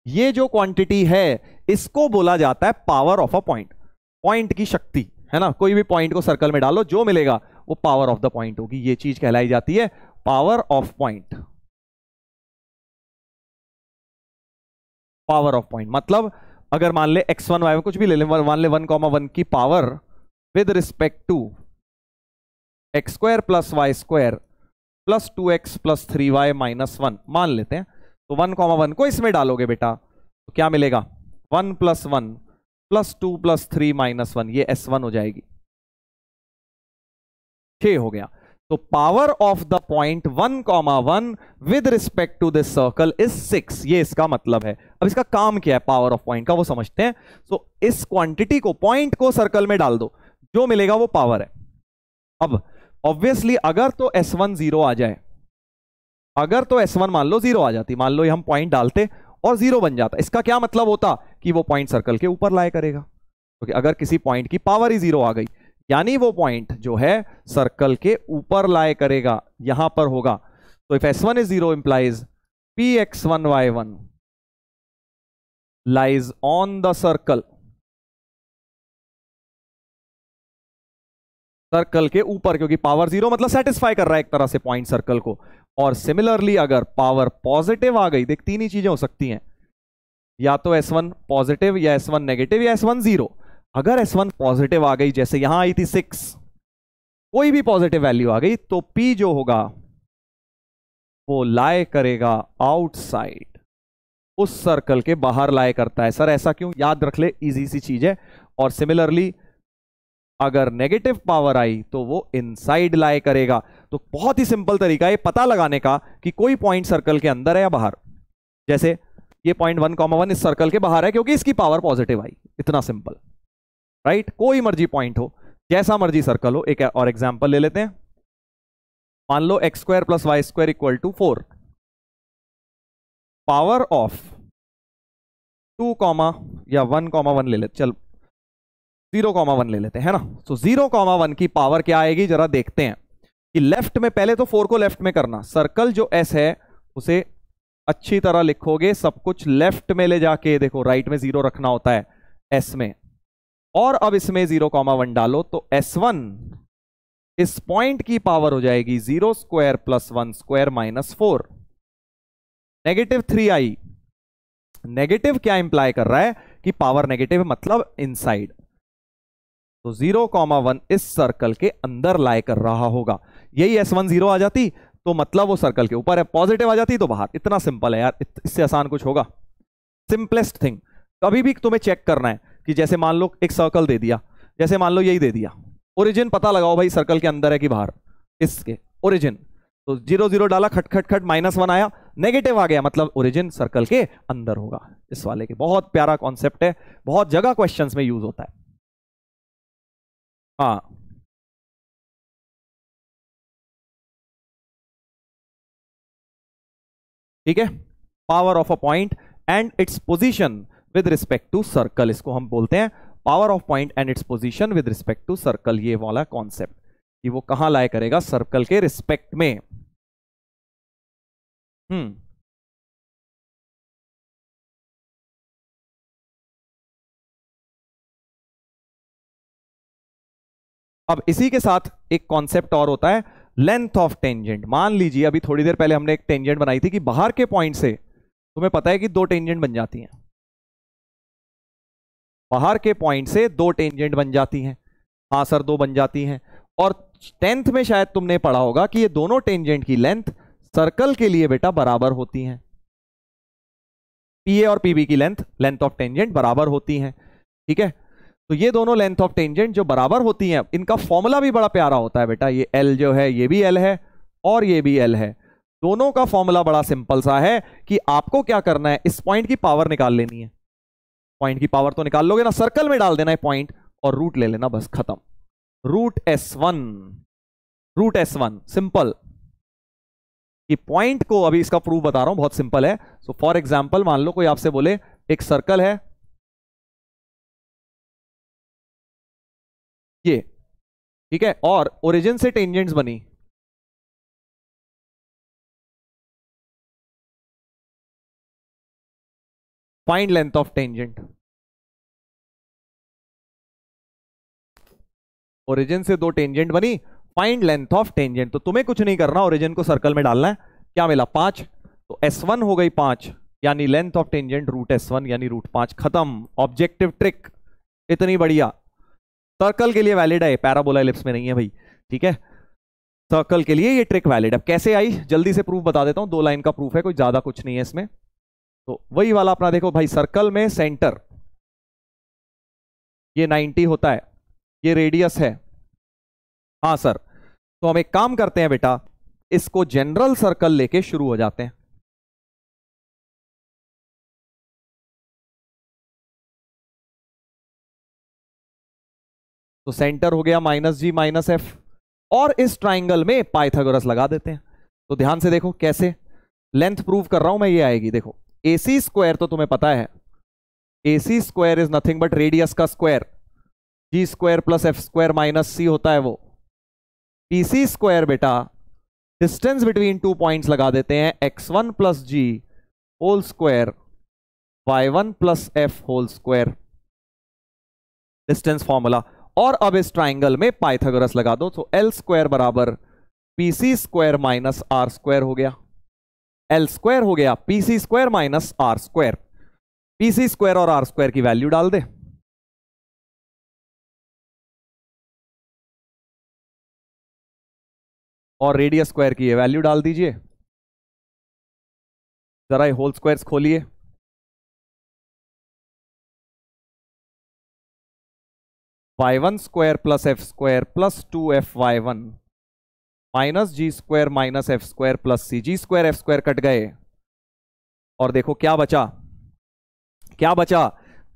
ये जो क्वांटिटी है इसको बोला जाता है power of a point point की शक्ति है ना कोई भी पॉइंट को सर्कल में डालो जो मिलेगा वो पावर ऑफ द पॉइंट होगी ये चीज कहलाई जाती है power of point power of point मतलब अगर मान ले एक्स वन वाई कुछ भी ले ले मान ले वन कॉमा वन की power with respect to x square plus Y square plus two x plus three y minus one मान लेते हैं तो वन कॉमा वन को इसमें डालोगे बेटा तो क्या मिलेगा one plus one plus two plus three minus one ये एस वन हो जाएगी छ हो गया तो power of the point one comma one with respect to this circle is six ये इसका मतलब है अब इसका काम क्या है पावर ऑफ पॉइंट का वो समझते हैं सो so, इस क्वांटिटी को पॉइंट को सर्कल में डाल दो जो मिलेगा वो पावर है अब ऑब्वियसली अगर तो एस वन जीरो आ जाए अगर तो एस वन मान लो जीरो आ जाती मान लो ये हम पॉइंट डालते और जीरो बन जाता इसका क्या मतलब होता कि वो पॉइंट सर्कल के ऊपर लाया करेगा क्योंकि तो अगर किसी पॉइंट की पावर ही जीरो आ गई यानी वो पॉइंट जो है सर्कल के ऊपर लाए करेगा यहां पर होगा तो if S one is zero implies P x one Y one lies on the circle circle के ऊपर क्योंकि पावर जीरो मतलब सेटिस्फाई कर रहा है एक तरह से पॉइंट सर्कल को और सिमिलरली अगर पावर पॉजिटिव आ गई देख तीन ही चीजें हो सकती हैं या तो S1 पॉजिटिव या S1 नेगेटिव या S1 जीरो अगर एस वन पॉजिटिव आ गई जैसे यहां आई थी सिक्स कोई भी पॉजिटिव वैल्यू आ गई तो पी जो होगा वो लाए करेगा आउटसाइड उस सर्कल के बाहर लाए करता है सर ऐसा क्यों याद रख ले इजी सी चीज है और सिमिलरली अगर नेगेटिव पावर आई तो वो इनसाइड लाए करेगा तो बहुत ही सिंपल तरीका है पता लगाने का कि कोई पॉइंट सर्कल के अंदर है या बाहर जैसे ये पॉइंट वन कॉमा वन इस सर्कल के बाहर है क्योंकि इसकी पावर पॉजिटिव आई इतना सिंपल राइट कोई मर्जी पॉइंट हो जैसा मर्जी सर्कल हो एक और एग्जाम्पल ले लेते हैं मान लो x square plus Y square equal to four power of two comma या वन कॉमा वन ले लेते चल जीरो कॉमा वन ले लेते हैं ना सो जीरो कॉमा वन की पावर क्या आएगी जरा देखते हैं कि लेफ्ट में पहले तो फोर को लेफ्ट में करना सर्कल जो एस है उसे अच्छी तरह लिखोगे सब कुछ लेफ्ट में ले जाके देखो राइट में जीरो रखना होता है एस में और अब इसमें जीरो कॉमा वन डालो तो एस वन इस पॉइंट की पावर हो जाएगी zero square plus one square minus four negative three आई नेगेटिव क्या इंप्लाई कर रहा है कि पावर नेगेटिव मतलब इनसाइड तो जीरो कॉमा वन इस सर्कल के अंदर लाई कर रहा होगा यही एस वन जीरो आ जाती तो मतलब वो सर्कल के ऊपर है पॉजिटिव आ जाती तो बाहर इतना सिंपल है यार इससे आसान कुछ होगा सिंपलेस्ट थिंग कभी भी तुम्हें चेक करना है कि जैसे मान लो एक सर्कल दे दिया जैसे मान लो यही दे दिया ओरिजिन पता लगाओ भाई सर्कल के अंदर है कि बाहर इसके ओरिजिन तो जीरो जीरो डाला खट खट खट माइनस वन आया नेगेटिव आ गया मतलब ओरिजिन सर्कल के अंदर होगा इस वाले के बहुत प्यारा कॉन्सेप्ट है बहुत जगह क्वेश्चन में यूज होता है हाँ ठीक है power of a point and its position with respect to circle इसको हम बोलते हैं power of point and its position with respect to circle ये वाला कॉन्सेप्ट कि वो कहां लाए करेगा सर्कल के रिस्पेक्ट में हम्म अब इसी के साथ एक कॉन्सेप्ट और होता है लेंथ ऑफ टेंजेंट मान लीजिए अभी थोड़ी देर पहले हमने एक टेंजेंट बनाई थी कि बाहर के पॉइंट से तुम्हें पता है कि दो टेंजेंट बन जाती हैं बाहर के पॉइंट से दो टेंजेंट बन जाती हैं हाँ सर दो बन जाती हैं और टेंथ में शायद तुमने पढ़ा होगा कि ये दोनों टेंजेंट की लेंथ सर्कल के लिए बेटा बराबर होती हैं पीए और पीबी की लेंथ लेंथ ऑफ टेंजेंट बराबर होती हैं ठीक है तो ये दोनों लेंथ ऑफ टेंजेंट जो बराबर होती हैं इनका फॉर्मूला भी बड़ा प्यारा होता है बेटा ये एल जो है ये भी एल है और ये भी एल है दोनों का फॉर्मूला बड़ा सिंपल सा है कि आपको क्या करना है इस पॉइंट की पावर निकाल लेनी है पॉइंट की पावर तो निकाल लोगे ना सर्कल में डाल देना है पॉइंट और रूट ले लेना बस खत्म root S one root S one simple कि पॉइंट को अभी इसका प्रूफ बता रहा हूं बहुत सिंपल है सो फॉर एग्जाम्पल मान लो कोई आपसे बोले एक सर्कल है ये ठीक है और ओरिजिन से टेंजेंट्स बनी find length of tangent origin से दो टेंजेंट बनी फाइंड लेंथ ऑफ टेंजेंट तो तुम्हें कुछ नहीं करना ओरिजिन को सर्कल में डालना है क्या मिला पांच तो एस वन हो गई पांच यानी length of tangent root S one यानी रूट पांच खत्म ऑब्जेक्टिव ट्रिक इतनी बढ़िया सर्कल के लिए वैलिड है पैराबोला एलिप्स में नहीं है भाई ठीक है सर्कल के लिए ये ट्रिक वैलिड है कैसे आई जल्दी से प्रूफ बता देता हूं दो लाइन का प्रूफ है कोई ज्यादा कुछ नहीं है इसमें तो वही वाला अपना देखो भाई सर्कल में सेंटर ये 90 होता है ये रेडियस है हाँ सर तो हम एक काम करते हैं बेटा इसको जनरल सर्कल लेके शुरू हो जाते हैं तो सेंटर हो गया माइनस जी माइनस एफ और इस ट्राइंगल में पाइथागोरस लगा देते हैं तो ध्यान से देखो कैसे लेंथ प्रूव कर रहा हूं मैं ये आएगी देखो ए सी स्क्वायर तो तुम्हें पता है A C square is nothing but radius का square g square plus F square minus c होता है वो पी सी स्क्वायर बेटा डिस्टेंस बिटवीन टू पॉइंट्स लगा देते हैं x one plus g whole square y one plus f whole square distance formula और अब इस ट्राइंगल में पाइथागोरस लगा दो तो एल स्क्वायर बराबर P C square minus r square हो गया एल स्क्वायर हो गया P C square minus r square P C square और आर स्क्वायर की वैल्यू डाल दे और रेडियस स्क्वायर की ये वैल्यू डाल दीजिए जरा ये होल स्क्वायर्स खोलिए y one square plus F square plus two f y one minus g square minus f square plus c g square f square cut गए और देखो क्या बचा क्या बचा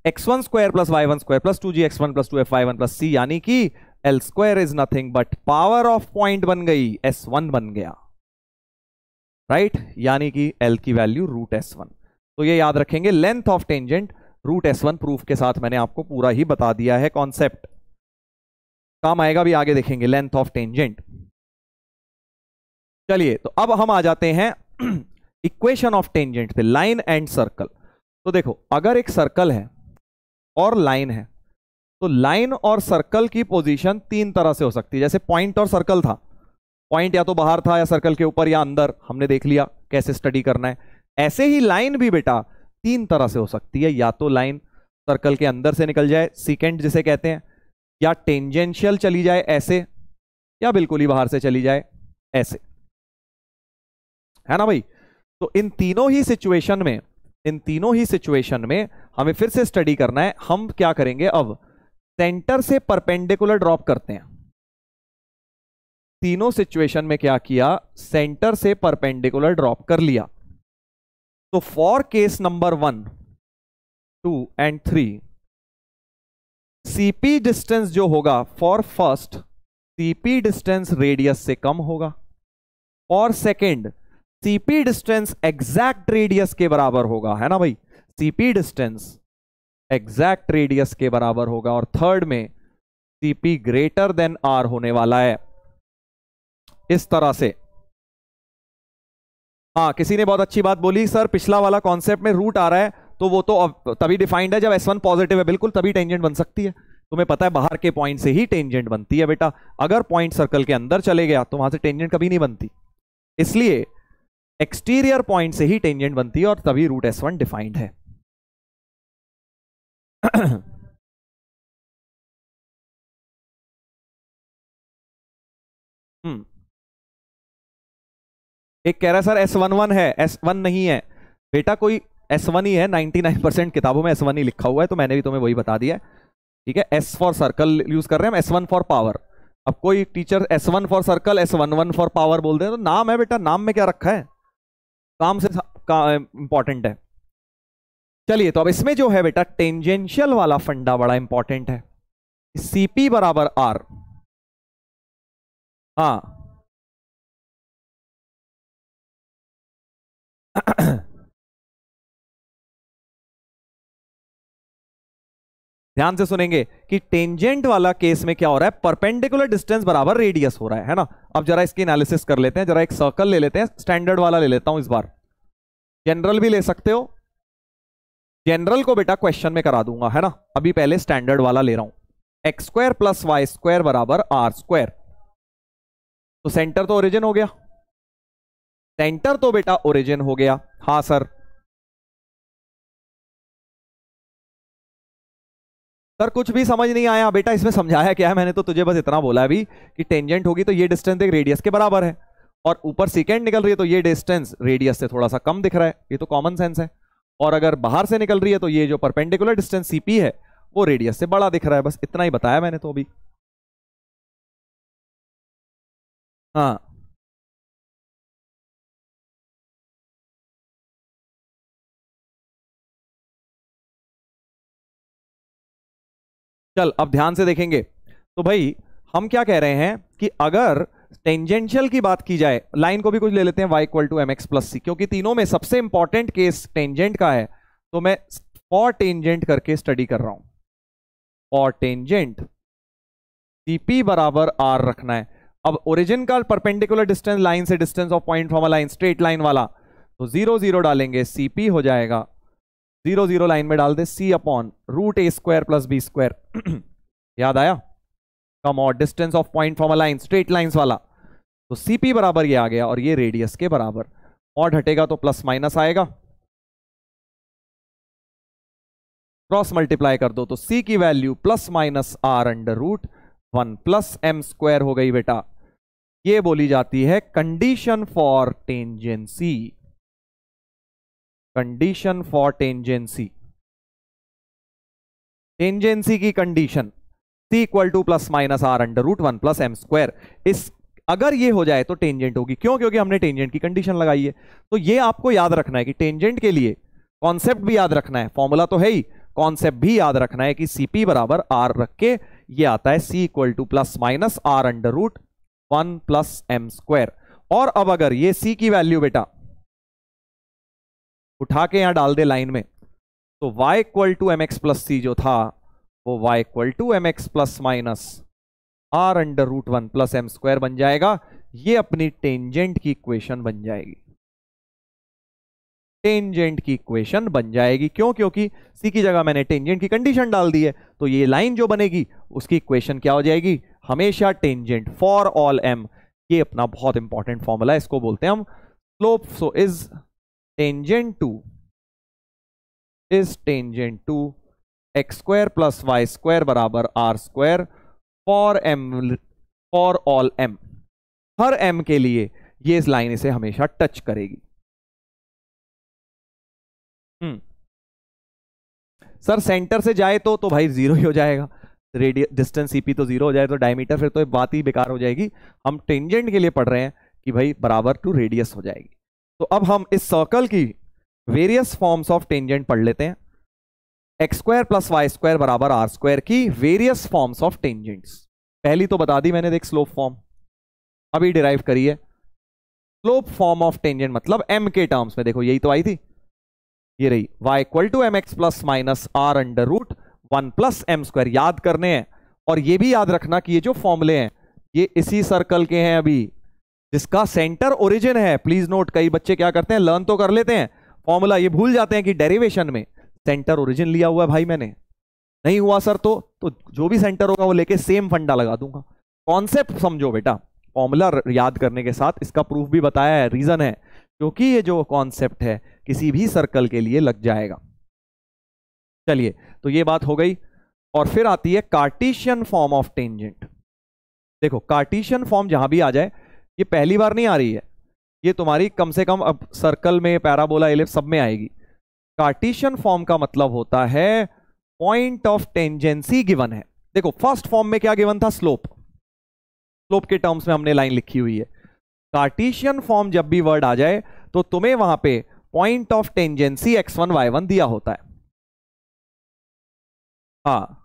x one square plus y one square plus two g x one plus two f y one plus c यानी कि l square is nothing but power of point बन गई एस वन बन गया राइट right? यानी कि L की value root S one तो ये याद रखेंगे length of tangent root S one proof के साथ मैंने आपको पूरा ही बता दिया है कॉन्सेप्ट काम आएगा भी आगे देखेंगे लेंथ ऑफ टेंजेंट चलिए तो अब हम आ जाते हैं इक्वेशन ऑफ टेंजेंट पे लाइन एंड सर्कल तो देखो अगर एक सर्कल है और लाइन है तो लाइन और सर्कल की पोजीशन तीन तरह से हो सकती है जैसे पॉइंट और सर्कल था पॉइंट या तो बाहर था या सर्कल के ऊपर या अंदर हमने देख लिया कैसे स्टडी करना है ऐसे ही लाइन भी बेटा तीन तरह से हो सकती है या तो लाइन सर्कल के अंदर से निकल जाए सीकेंड जिसे कहते हैं या टेंजेंशियल चली जाए ऐसे या बिल्कुल ही बाहर से चली जाए ऐसे है ना भाई तो इन तीनों ही सिचुएशन में इन तीनों ही सिचुएशन में हमें फिर से स्टडी करना है हम क्या करेंगे अब सेंटर से परपेंडिकुलर ड्रॉप करते हैं तीनों सिचुएशन में क्या किया सेंटर से परपेंडिकुलर ड्रॉप कर लिया तो for case number one two and three CP distance जो होगा for first CP distance radius से कम होगा और second CP distance exact radius के बराबर होगा है ना भाई सीपी डिस्टेंस एग्जैक्ट रेडियस के बराबर होगा और थर्ड में सीपी ग्रेटर देन आर होने वाला है इस तरह से हाँ किसी ने बहुत अच्छी बात बोली सर पिछला वाला कॉन्सेप्ट में रूट आ रहा है तो वो तो तभी डिफाइंड है जब एस वन पॉजिटिव है बिल्कुल तभी टेंजेंट बन सकती है तुम्हें पता है बाहर के पॉइंट से ही टेंजेंट बनती है बेटा अगर पॉइंट सर्कल के अंदर चले गया तो वहां से टेंजेंट कभी नहीं बनती इसलिए एक्सटीरियर पॉइंट से ही टेंजेंट बनती है और तभी रूट एस वन डिफाइंड है हम्म। एक कह रहा है सर एस वन वन है एस वन नहीं है बेटा कोई एस वन ही है नाइनटी नाइन परसेंट किताबों में एस वन ही लिखा हुआ है तो मैंने भी तुम्हें वही बता दिया ठीक है एस फॉर सर्कल यूज कर रहे हैं हम एस वन फॉर पावर अब कोई teacher S one for circle S one one for power बोल दे तो नाम है बेटा नाम में क्या रखा है काम से इंपॉर्टेंट है चलिए तो अब इसमें जो है बेटा टेंजेंशियल वाला फंडा बड़ा इंपॉर्टेंट है सीपी बराबर आर हाँ ध्यान से सुनेंगे कि टेंजेंट वाला केस में क्या हो रहा है परपेंडिकुलर डिस्टेंस बराबर रेडियस हो रहा है है ना अब जरा इसकी एनालिसिस कर लेते हैं जरा एक सर्कल ले लेते हैं स्टैंडर्ड वाला ले लेता हूं इस बार जनरल भी ले सकते हो जनरल को बेटा क्वेश्चन में करा दूंगा है ना अभी पहले स्टैंडर्ड वाला ले रहा हूं x square plus Y square बराबर आर स्क्वायर तो सेंटर तो ओरिजिन हो गया सेंटर तो बेटा ओरिजिन हो गया हाँ सर पर कुछ भी समझ नहीं आया बेटा इसमें समझाया क्या है मैंने तो तुझे बस इतना बोला अभी कि टेंजेंट होगी तो ये डिस्टेंस एक रेडियस के बराबर है और ऊपर सेकेंड निकल रही है तो ये डिस्टेंस रेडियस से थोड़ा सा कम दिख रहा है ये तो कॉमन सेंस है और अगर बाहर से निकल रही है तो ये जो परपेंडिकुलर डिस्टेंस सीपी है वो रेडियस से बड़ा दिख रहा है बस इतना ही बताया मैंने तो अभी हाँ चल अब ध्यान से देखेंगे तो भाई हम क्या कह रहे हैं कि अगर टेंजेंशियल की बात की जाए लाइन को भी कुछ ले लेते हैं y equal to M x plus c क्योंकि तीनों में सबसे इंपॉर्टेंट केस टेंजेंट का है तो मैं फॉर टेंजेंट करके स्टडी कर रहा हूं फॉर टेंजेंट सीपी बराबर आर रखना है अब ओरिजिन का परपेंडिकुलर डिस्टेंस लाइन से distance of point from a line straight line वाला तो जीरो जीरो डालेंगे सीपी हो जाएगा जीरो जीरो लाइन में डाल दे c upon root a square plus B square याद आया कम और distance of point from a line straight lines वाला तो सीपी बराबर ये आ गया और ये रेडियस के बराबर और हटेगा तो प्लस माइनस आएगा क्रॉस मल्टीप्लाई कर दो तो सी की value plus minus are under root one plus M square हो गई बेटा ये बोली जाती है condition for tangency condition for tangency tangency की condition C equal to plus minus are under root one plus M square इस अगर ये हो जाए तो टेंजेंट होगी क्यों क्योंकि हमने टेंजेंट की कंडीशन लगाई है तो ये आपको याद रखना है कि टेंजेंट के लिए कॉन्सेप्ट भी याद रखना है फॉर्मूला तो है ही कॉन्सेप्ट भी याद रखना है कि सीपी बराबर आर रख के ये आता है c equal to plus minus are under root one plus M square और अब अगर ये सी की वैल्यू बेटा उठा के यहां डाल दे लाइन में तो y equal to M x plus c जो था वो y equal to M x plus minus are under root one plus M square बन जाएगा ये अपनी टेंजेंट की इक्वेशन बन जाएगी टेंजेंट की इक्वेशन बन जाएगी क्यों क्योंकि सी की जगह मैंने टेंजेंट की कंडीशन डाल दी है तो ये लाइन जो बनेगी उसकी इक्वेशन क्या हो जाएगी हमेशा टेंजेंट फॉर ऑल एम ये अपना बहुत इंपॉर्टेंट फॉर्मूला है इसको बोलते हैं हम slope so is tangent to is tangent to x square plus Y square बराबर r square for m for all m हर एम के लिए ये इस लाइन इसे हमेशा टच करेगी हम्म सर सेंटर से जाए तो तो भाई जीरो ही हो जाएगा रेडियस डिस्टेंस सीपी तो जीरो हो जाए तो डायमीटर फिर तो बात ही बेकार हो जाएगी हम टेंजेंट के लिए पढ़ रहे हैं कि भाई बराबर टू रेडियस हो जाएगी तो अब हम इस सर्कल की वेरियस फॉर्म्स ऑफ टेंजेंट पढ़ लेते हैं x square plus Y square बराबर आर स्क्वायर की वेरियस फॉर्म्स ऑफ टेंजेंट्स पहली तो बता दी मैंने देख स्लोप फॉर्म अभी डिराइव करिए स्लोप फॉर्म ऑफ टेंजेंट मतलब एम के टर्म्स में देखो यही तो आई थी ये रही y equal to M x plus minus are under root one plus M square याद करने हैं और ये भी याद रखना कि ये जो फॉर्मूले हैं ये इसी सर्कल के हैं अभी जिसका सेंटर ओरिजिन है प्लीज नोट कई बच्चे क्या करते हैं लर्न तो कर लेते हैं फॉर्मूला ये भूल जाते हैं कि डेरिवेशन में सेंटर ओरिजिन लिया हुआ है भाई मैंने नहीं हुआ सर तो तो जो भी सेंटर होगा वो लेके सेम फंडा लगा दूंगा कॉन्सेप्ट समझो बेटा फॉर्मूला याद करने के साथ इसका प्रूफ भी बताया है रीजन है क्योंकि ये जो कॉन्सेप्ट है किसी भी सर्कल के लिए लग जाएगा चलिए तो ये बात हो गई और फिर आती है कार्टिशियन फॉर्म ऑफ टेंजेंट देखो कार्टिशियन फॉर्म जहां भी आ जाए ये पहली बार नहीं आ रही है ये तुम्हारी कम से कम अब सर्कल में पैराबोला एलिप सब में आएगी कार्टिशियन फॉर्म का मतलब होता है पॉइंट ऑफ टेंजेंसी गिवन है देखो फर्स्ट फॉर्म में क्या गिवन था स्लोप स्लोप के टर्म्स में हमने लाइन लिखी हुई है कार्टिशियन फॉर्म जब भी वर्ड आ जाए तो तुम्हें वहां पे point of tangency x one Y one दिया होता है हाँ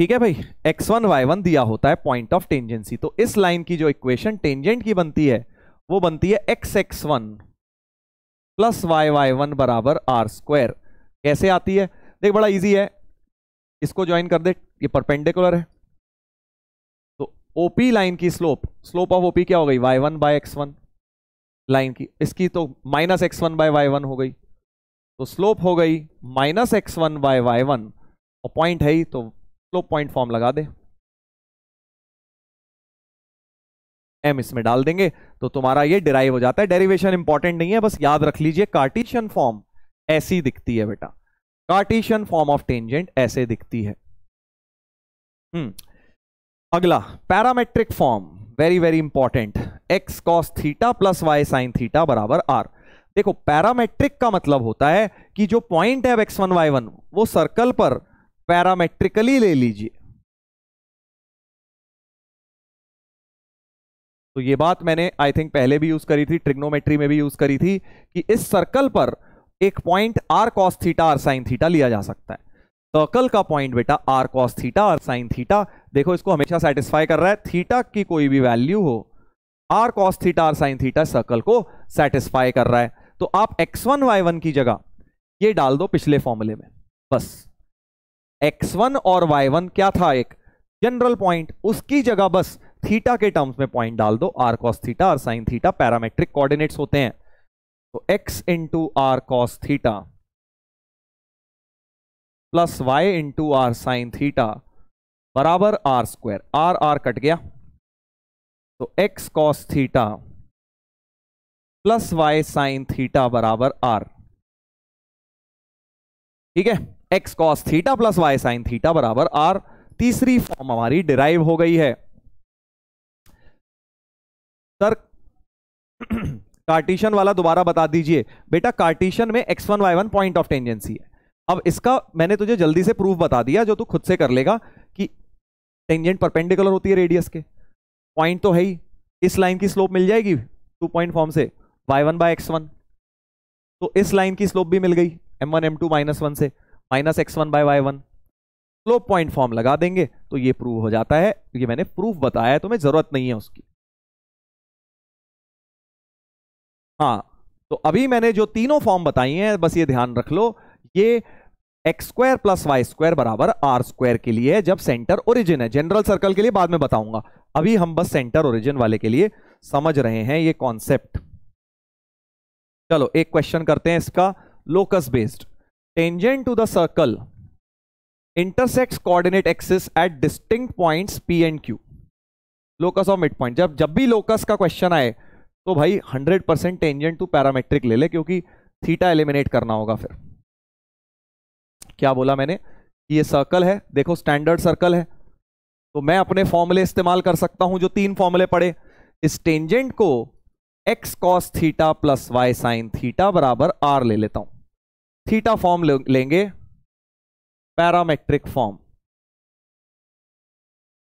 ठीक है भाई एक्स वन वाई वन दिया होता है पॉइंट ऑफ टेंजेंसी तो इस लाइन की जो इक्वेशन टेंजेंट की बनती है वो बनती है x x one plus y y one बराबर आर स्क्वायर कैसे आती है देख बड़ा इजी है इसको ज्वाइन कर दे ये परपेंडिकुलर है तो ओपी लाइन की स्लोप स्लोप ऑफ ओपी क्या हो गई y one by x one line की इसकी तो minus x one by y one हो गई तो स्लोप हो गई minus x one by y one और पॉइंट है ही तो स्लोप पॉइंट फॉर्म लगा दे एम इसमें डाल देंगे तो तुम्हारा ये डिराइव हो जाता है डेरिवेशन इंपॉर्टेंट नहीं है बस याद रख लीजिए कार्टिशियन फॉर्म ऐसी दिखती है बेटा कार्टिशियन फॉर्म ऑफ टेंजेंट ऐसे दिखती है हम्म अगला parametric form very very important x cos theta plus y sign theta बराबर आर देखो पैरामेट्रिक का मतलब होता है कि जो पॉइंट है एक्स वन वाई वन वो सर्कल पर पैरामेट्रिकली ले लीजिए तो ये बात मैंने आई थिंक पहले भी यूज करी थी ट्रिग्नोमेट्री में भी यूज करी थी कि इस सर्कल पर एक point r cos theta r sign theta लिया जा सकता है सर्कल का पॉइंट बेटा r cos theta r sign theta देखो इसको हमेशा सेटिस्फाई कर रहा है थीटा की कोई भी वैल्यू हो r cos theta r sign theta circle को सेटिस्फाई कर रहा है तो आप एक्स वन वाई वन की जगह ये डाल दो पिछले फॉर्मूले में बस x1 और y1 क्या था एक जनरल पॉइंट उसकी जगह बस थीटा के टर्म्स में पॉइंट डाल दो आर कॉस थीटा और साइन थीटा पैरामेट्रिक कोऑर्डिनेट्स होते हैं तो x into r cos theta plus y into r sign theta बराबर r square r r cut गया तो x cos theta plus y sign theta बराबर आर ठीक है x cos theta plus y sign theta बराबर r तीसरी form हमारी derive हो गई है सर कार्टिशन वाला दोबारा बता दीजिए बेटा कार्टिशन में x one Y one point of tangency है अब इसका मैंने तुझे जल्दी से प्रूफ बता दिया जो तू खुद से कर लेगा कि टेंजेंट परपेंडिकुलर होती है रेडियस के पॉइंट तो है ही इस लाइन की स्लोप मिल जाएगी टू पॉइंट फॉर्म से y one by x one तो इस लाइन की स्लोप भी मिल गई m one M two minus one से minus x one by y one slope point form लगा देंगे तो ये प्रूव हो जाता है ये मैंने प्रूफ बताया है तो तुम्हें जरूरत नहीं है उसकी हाँ तो अभी मैंने जो तीनों फॉर्म बताई हैं बस ये ध्यान रख लो ये x square plus Y square बराबर आर स्क्वायर के लिए है जब सेंटर ओरिजिन है जनरल सर्कल के लिए बाद में बताऊंगा अभी हम बस सेंटर ओरिजिन वाले के लिए समझ रहे हैं ये कॉन्सेप्ट चलो एक क्वेश्चन करते हैं इसका locus based tangent to the circle circle coordinate axis at distinct distinct P and Q locus of mid point जब जब भी लोकस का क्वेश्चन आए तो भाई 100% परसेंट टेंजेंट टू पैरामेट्रिक ले ले क्योंकि थीटा एलिमिनेट करना होगा फिर क्या बोला मैंने ये सर्कल है देखो स्टैंडर्ड सर्कल है तो मैं अपने फॉर्मूले इस्तेमाल कर सकता हूं जो तीन फॉर्मूले पड़े इस टेंजेंट को x cos theta plus y sign theta बराबर आर ले लेता हूं थीटा फॉर्म लेंगे पैरामेट्रिक फॉर्म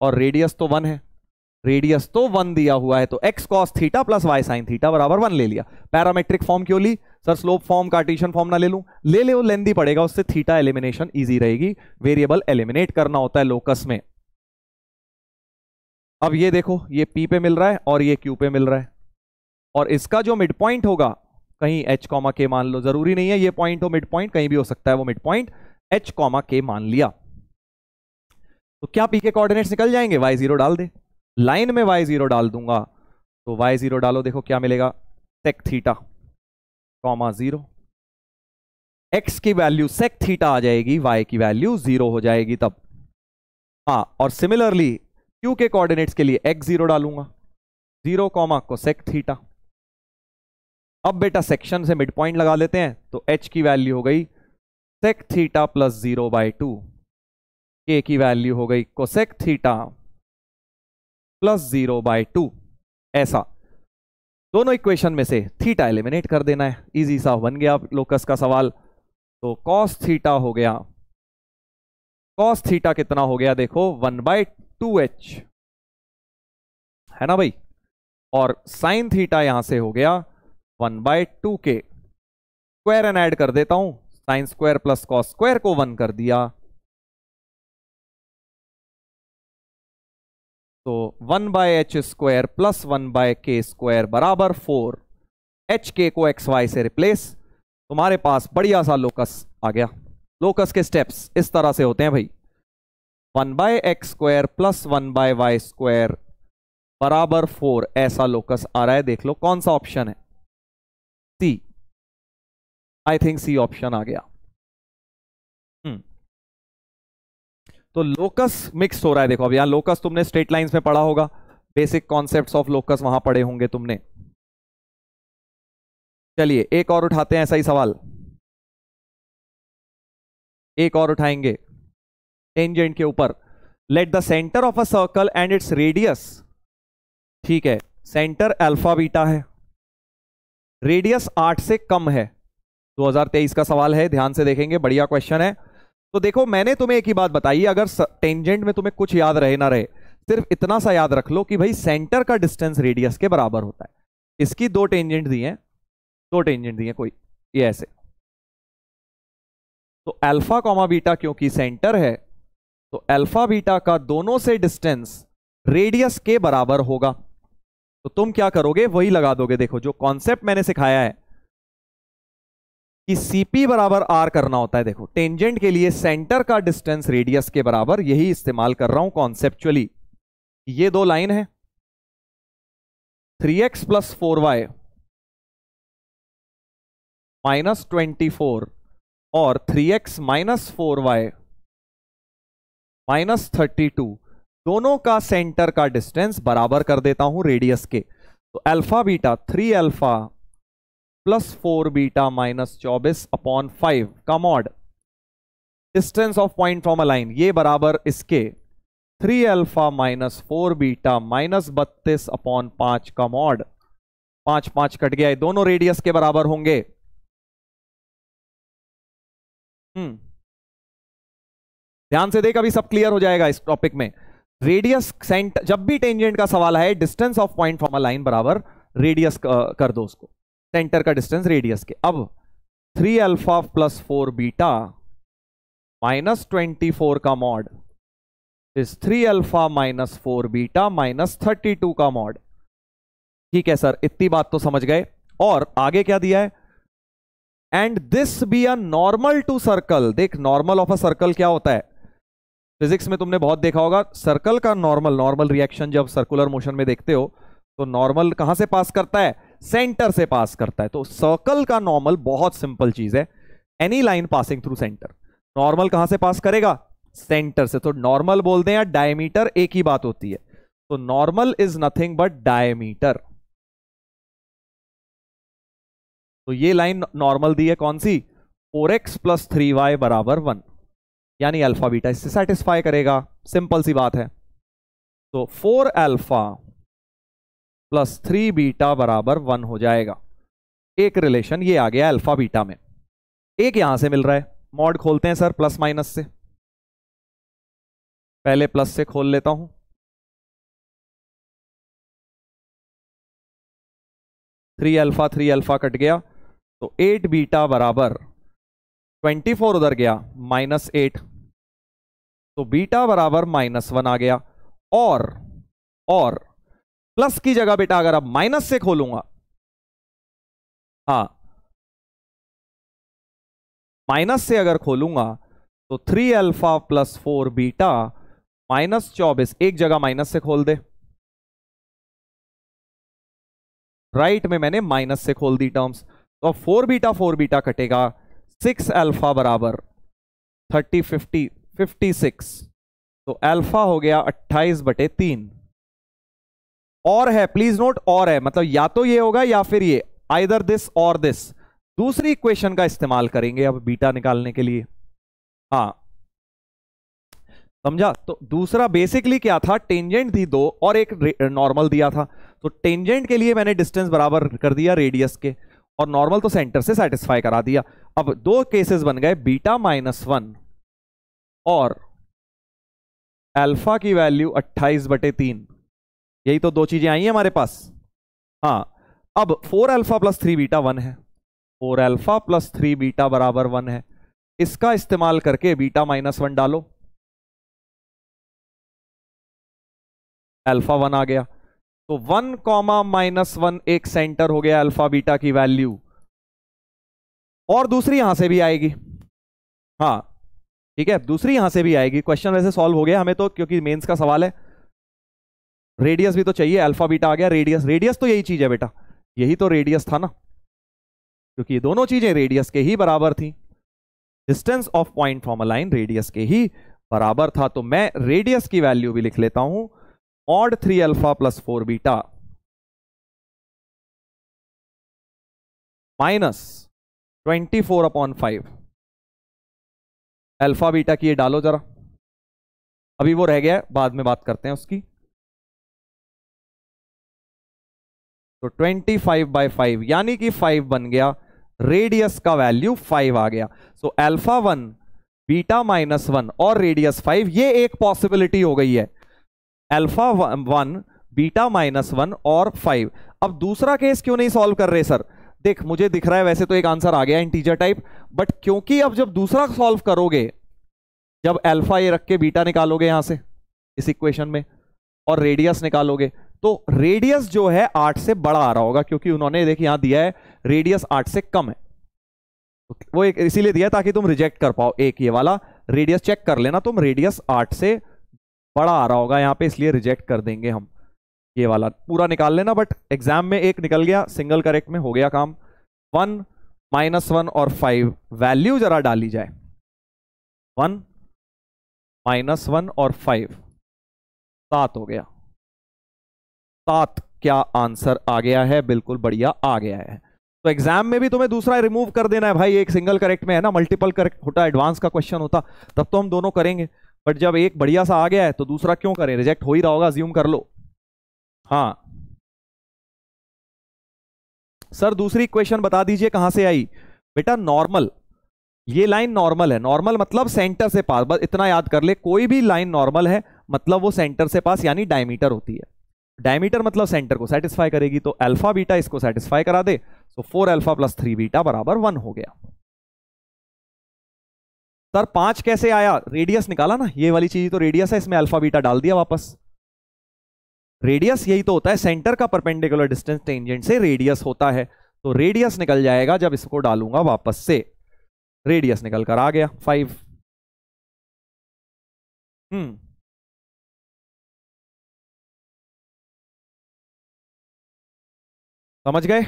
और रेडियस तो वन है रेडियस तो वन दिया हुआ है तो x cos theta plus y sign theta बराबर वन ले लिया पैरामेट्रिक फॉर्म क्यों ली sir slope form cartesian form ना ले लूं ले ले वो लेंदी पड़ेगा उससे थीटा एलिमिनेशन इजी रहेगी वेरिएबल एलिमिनेट करना होता है लोकस में अब ये देखो ये पी पे मिल रहा है और ये क्यू पे मिल रहा है और इसका जो मिड पॉइंट होगा कहीं एच कॉमा के मान लो जरूरी नहीं है ये पॉइंट हो मिड पॉइंट कहीं भी हो सकता है वो मिड पॉइंट एच कॉमा के मान लिया तो क्या पी के कोऑर्डिनेट्स निकल जाएंगे वाई जीरो डाल दे लाइन में वाई जीरो डाल दूंगा तो वाई जीरो डालो देखो क्या मिलेगा sec theta comma zero x की वैल्यू सेक थीटा आ जाएगी वाई की वैल्यू जीरो हो जाएगी तब हाँ और सिमिलरली क्यू के कोऑर्डिनेट्स के लिए एक्स जीरो डालूंगा जीरो कॉमा को सेक थीटा अब बेटा सेक्शन से मिड पॉइंट लगा लेते हैं तो एच की वैल्यू हो गई sec theta plus zero by two k की वैल्यू हो गई cosec theta plus zero by two ऐसा दोनों इक्वेशन में से थीटा एलिमिनेट कर देना है इजी सा बन गया लोकस का सवाल तो कॉस थीटा हो गया कॉस थीटा कितना हो गया देखो वन बाय टू एच है ना भाई और साइन थीटा यहां से हो गया one by two k square and add कर देता हूं sin square plus cos square को वन कर दिया तो one by h square plus one by k square बराबर फोर एच के को एक्स वाई से रिप्लेस तुम्हारे पास बढ़िया सा लोकस आ गया लोकस के स्टेप्स इस तरह से होते हैं भाई one by x square plus one by y square बराबर फोर ऐसा लोकस आ रहा है देख लो कौन सा ऑप्शन है सी आई थिंक सी ऑप्शन आ गया हम्म तो लोकस मिक्स हो रहा है देखो अब यहां लोकस तुमने स्ट्रेट लाइंस में पढ़ा होगा बेसिक कॉन्सेप्ट ऑफ लोकस वहां पढ़े होंगे तुमने चलिए एक और उठाते हैं ऐसा ही सवाल एक और उठाएंगे टेंजेंट के ऊपर let the centre of a circle and its radius ठीक है सेंटर अल्फा बीटा है रेडियस आठ से कम है 2023 का सवाल है ध्यान से देखेंगे बढ़िया क्वेश्चन है तो देखो मैंने तुम्हें एक ही बात बताई अगर टेंजेंट में तुम्हें कुछ याद रहे ना रहे सिर्फ इतना सा याद रख लो कि भाई सेंटर का डिस्टेंस रेडियस के बराबर होता है इसकी दो टेंजेंट दी हैं दो टेंजेंट दी हैं कोई ये ऐसे तो अल्फा कॉमा बीटा क्योंकि सेंटर है तो अल्फा बीटा का दोनों से डिस्टेंस रेडियस के बराबर होगा तो तुम क्या करोगे वही लगा दोगे देखो जो कॉन्सेप्ट मैंने सिखाया है कि सीपी बराबर आर करना होता है देखो टेंजेंट के लिए सेंटर का डिस्टेंस रेडियस के बराबर यही इस्तेमाल कर रहा हूं कॉन्सेप्चुअली ये दो लाइन है three x plus four y minus twenty four और three x minus four y minus thirty two दोनों का सेंटर का डिस्टेंस बराबर कर देता हूं रेडियस के तो alpha beta three alpha plus four beta minus चौबीस अपॉन फाइव का mod distance of point from a line ये बराबर इसके three alpha minus four beta minus बत्तीस अपॉन पांच का मॉड पांच पांच कट गया दोनों रेडियस के बराबर होंगे हम्म। ध्यान से देख अभी सब क्लियर हो जाएगा इस टॉपिक में रेडियस सेंट जब भी टेंजेंट का सवाल है distance of point from a line बराबर रेडियस कर दो उसको सेंटर का डिस्टेंस रेडियस के अब three alpha plus four beta minus twenty four का मॉड इस three alpha minus four beta minus thirty two का मॉड ठीक है सर इतनी बात तो समझ गए और आगे क्या दिया है and this b a normal to circle देख नॉर्मल ऑफ अ सर्कल क्या होता है फिजिक्स में तुमने बहुत देखा होगा सर्कल का नॉर्मल नॉर्मल रिएक्शन जब सर्कुलर मोशन में देखते हो तो नॉर्मल कहां से पास करता है सेंटर से पास करता है तो सर्कल का नॉर्मल बहुत सिंपल चीज है any line passing through centre normal कहां से पास करेगा सेंटर से तो नॉर्मल बोल दें या डायमीटर एक ही बात होती है तो normal is nothing but diameter तो ये लाइन नॉर्मल दी है कौन सी four x plus three y बराबर वन यानी अल्फा बीटा इससे सेटिस्फाई करेगा सिंपल सी बात है तो four alpha plus three beta बराबर वन हो जाएगा एक रिलेशन ये आ गया अल्फा बीटा में एक यहां से मिल रहा है मॉड खोलते हैं सर प्लस माइनस से पहले प्लस से खोल लेता हूं three alpha three alpha cut गया तो एट बीटा बराबर ट्वेंटी फोर उधर गया माइनस एट तो बीटा बराबर माइनस वन आ गया और और प्लस की जगह बेटा अगर अब माइनस से खोलूंगा हाँ माइनस से अगर खोलूंगा तो three alpha plus four beta minus चौबीस एक जगह माइनस से खोल दे राइट right में मैंने माइनस से खोल दी टर्म्स तो अब फोर बीटा फोर बीटा कटेगा सिक्स अल्फा बराबर थर्टी फिफ्टी फिफ्टी सिक्स तो अल्फा हो गया अट्ठाईस बटे तीन और है प्लीज नोट और है मतलब या तो ये होगा या फिर ये आइदर दिस और दिस दूसरी इक्वेशन का इस्तेमाल करेंगे अब बीटा निकालने के लिए हाँ समझा तो दूसरा बेसिकली क्या था टेंजेंट थी दो और एक नॉर्मल दिया था तो टेंजेंट के लिए मैंने डिस्टेंस बराबर कर दिया रेडियस के और नॉर्मल तो सेंटर से सेटिस्फाई करा दिया अब दो केसेस बन गए बीटा माइनस वन और अल्फा की वैल्यू अट्ठाईस बटे तीन यही तो दो चीजें आई हैं हमारे पास हाँ अब four alpha plus three beta one है four alpha plus three beta बराबर वन है इसका इस्तेमाल करके बीटा माइनस वन डालो अल्फा वन आ गया तो वन कॉमा माइनस वन एक सेंटर हो गया अल्फा बीटा की वैल्यू और दूसरी यहां से भी आएगी हाँ ठीक है दूसरी यहां से भी आएगी क्वेश्चन वैसे सॉल्व हो गया हमें तो क्योंकि मेंस का सवाल है रेडियस भी तो चाहिए अल्फा बीटा आ गया रेडियस रेडियस तो यही चीज है बेटा यही तो रेडियस था ना क्योंकि ये दोनों चीजें रेडियस के ही बराबर थी distance of point form a line radius के ही बराबर था तो मैं रेडियस की वैल्यू भी लिख लेता हूं ऑड three alpha plus four beta minus twenty four upon five alpha beta की ये डालो जरा अभी वो रह गया है बाद में बात करते हैं उसकी तो ट्वेंटी फाइव बाई फाइव यानी कि फाइव बन गया रेडियस का वैल्यू फाइव आ गया so alpha one beta minus one और रेडियस फाइव ये एक पॉसिबिलिटी हो गई है alpha one beta minus one और फाइव अब दूसरा केस क्यों नहीं सॉल्व कर रहे सर देख मुझे दिख रहा है वैसे तो एक आंसर आ गया इंटीजर टाइप बट क्योंकि अब जब दूसरा सॉल्व करोगे जब अल्फा ये रख के बीटा निकालोगे यहां से इस इक्वेशन में और रेडियस निकालोगे तो रेडियस जो है आठ से बड़ा आ रहा होगा क्योंकि उन्होंने देख यहां दिया है रेडियस आठ से कम है वो एक इसीलिए दिया ताकि तुम रिजेक्ट कर पाओ एक ये वाला रेडियस चेक कर लेना तुम रेडियस आठ से बड़ा आ रहा होगा यहाँ पे इसलिए रिजेक्ट कर देंगे हम ये वाला पूरा निकाल लेना बट एग्जाम में एक निकल गया सिंगल करेक्ट में हो गया काम वन माइनस वन और फाइव वैल्यू जरा डाली जाए वन माइनस वन और फाइव सात हो गया सात क्या आंसर आ गया है बिल्कुल बढ़िया आ गया है तो एग्जाम में भी तुम्हें दूसरा रिमूव कर देना है भाई एक सिंगल करेक्ट में है ना मल्टीपल करेक्ट होता एडवांस का क्वेश्चन होता तब तो हम दोनों करेंगे बट जब एक बढ़िया सा आ गया है तो दूसरा क्यों करें रिजेक्ट हो ही रहा होगा ज्यूम कर लो हाँ सर दूसरी क्वेश्चन बता दीजिए कहां से आई बेटा नॉर्मल ये लाइन नॉर्मल है नॉर्मल मतलब सेंटर से पास बस इतना याद कर ले कोई भी लाइन नॉर्मल है मतलब वो सेंटर से पास यानी डायमीटर होती है डायमीटर मतलब सेंटर को सेटिस्फाई करेगी तो अल्फा बीटा इसको सेटिस्फाई करा दे so four alpha plus three beta बराबर वन हो गया सर तो पांच कैसे आया रेडियस निकाला ना ये वाली चीज तो रेडियस है इसमें अल्फा बीटा डाल दिया वापस रेडियस यही तो होता है सेंटर का परपेंडिकुलर डिस्टेंस टेंजेंट से रेडियस होता है तो रेडियस निकल जाएगा जब इसको डालूंगा वापस से रेडियस निकल कर आ गया फाइव हम्म समझ गए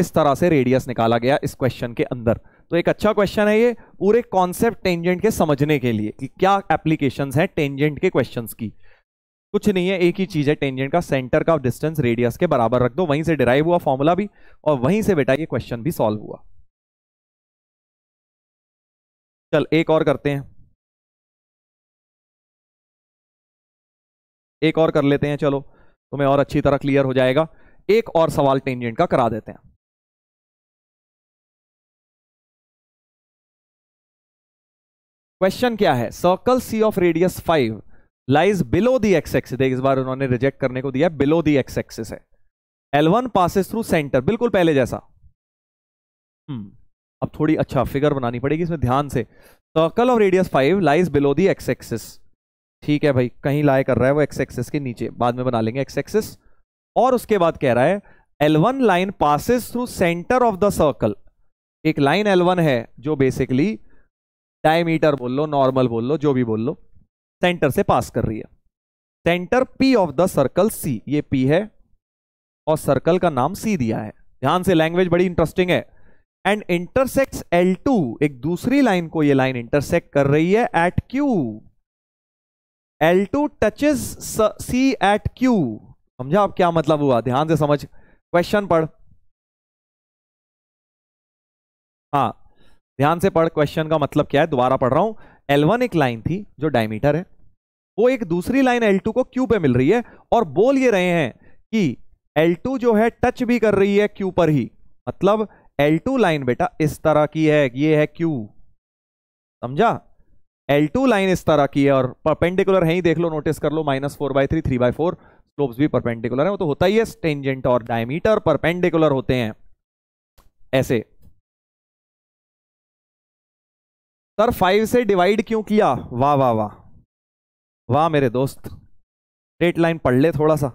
इस तरह से रेडियस निकाला गया इस क्वेश्चन के अंदर तो एक अच्छा क्वेश्चन है ये पूरे कॉन्सेप्ट टेंजेंट के समझने के लिए कि क्या एप्लीकेशन है टेंजेंट के क्वेश्चन की कुछ नहीं है एक ही चीज है टेंजेंट का सेंटर का डिस्टेंस रेडियस के बराबर रख दो वहीं से डिराइव हुआ फॉर्मूला भी और वहीं से बेटा ये क्वेश्चन भी सॉल्व हुआ चल एक और करते हैं एक और कर लेते हैं चलो तुम्हें और अच्छी तरह क्लियर हो जाएगा एक और सवाल टेंजेंट का करा देते हैं क्वेश्चन क्या है circle C of radius five lies below the x axis इस बार उन्होंने रिजेक्ट करने को दिया बिलो दी एक्स एक्सिस है L one passes through centre बिल्कुल पहले जैसा हम्म अब थोड़ी अच्छा फिगर बनानी पड़ेगी इसमें ध्यान से circle of radius five lies below the x axis ठीक है भाई कहीं लाए कर रहा है वो एक्स एक्सिस के नीचे बाद में बना लेंगे एक्स एक्सिस और उसके बाद कह रहा है L one line passes through centre of the circle एक लाइन एल वन है जो बेसिकली डायमीटर बोल लो नॉर्मल बोल लो जो भी बोल लो सेंटर से पास कर रही है centre P of the circle C ये पी है और सर्कल का नाम सी दिया है ध्यान से लैंग्वेज बड़ी इंटरेस्टिंग है एंड इंटरसेक्ट एल टू एक दूसरी लाइन को ये लाइन इंटरसेक्ट कर रही है at Q L two touches C at Q समझा आप क्या मतलब हुआ ध्यान से समझ क्वेश्चन पढ़ हाँ ध्यान से पढ़ क्वेश्चन का मतलब क्या है दोबारा पढ़ रहा हूं L1 एक लाइन थी जो डायमीटर है वो एक दूसरी लाइन टू को क्यू पे मिल रही है और बोल ये रहे हैं कि L2 जो है टच भी कर रही है क्यू पर ही मतलब L2 लाइन बेटा इस तरह की है ये है Q समझा L2 लाइन इस तरह की है और परपेंडिकुलर है ही देख लो नोटिस कर लो minus four by three three by four slopes भी परपेंडिकुलर है वो तो होता ही है स्टेंजेंट और डायमीटर परपेंडिकुलर होते हैं ऐसे सर फाइव से डिवाइड क्यों किया वाह वाह वाह वाह मेरे दोस्त स्ट्रेट लाइन पढ़ ले थोड़ा सा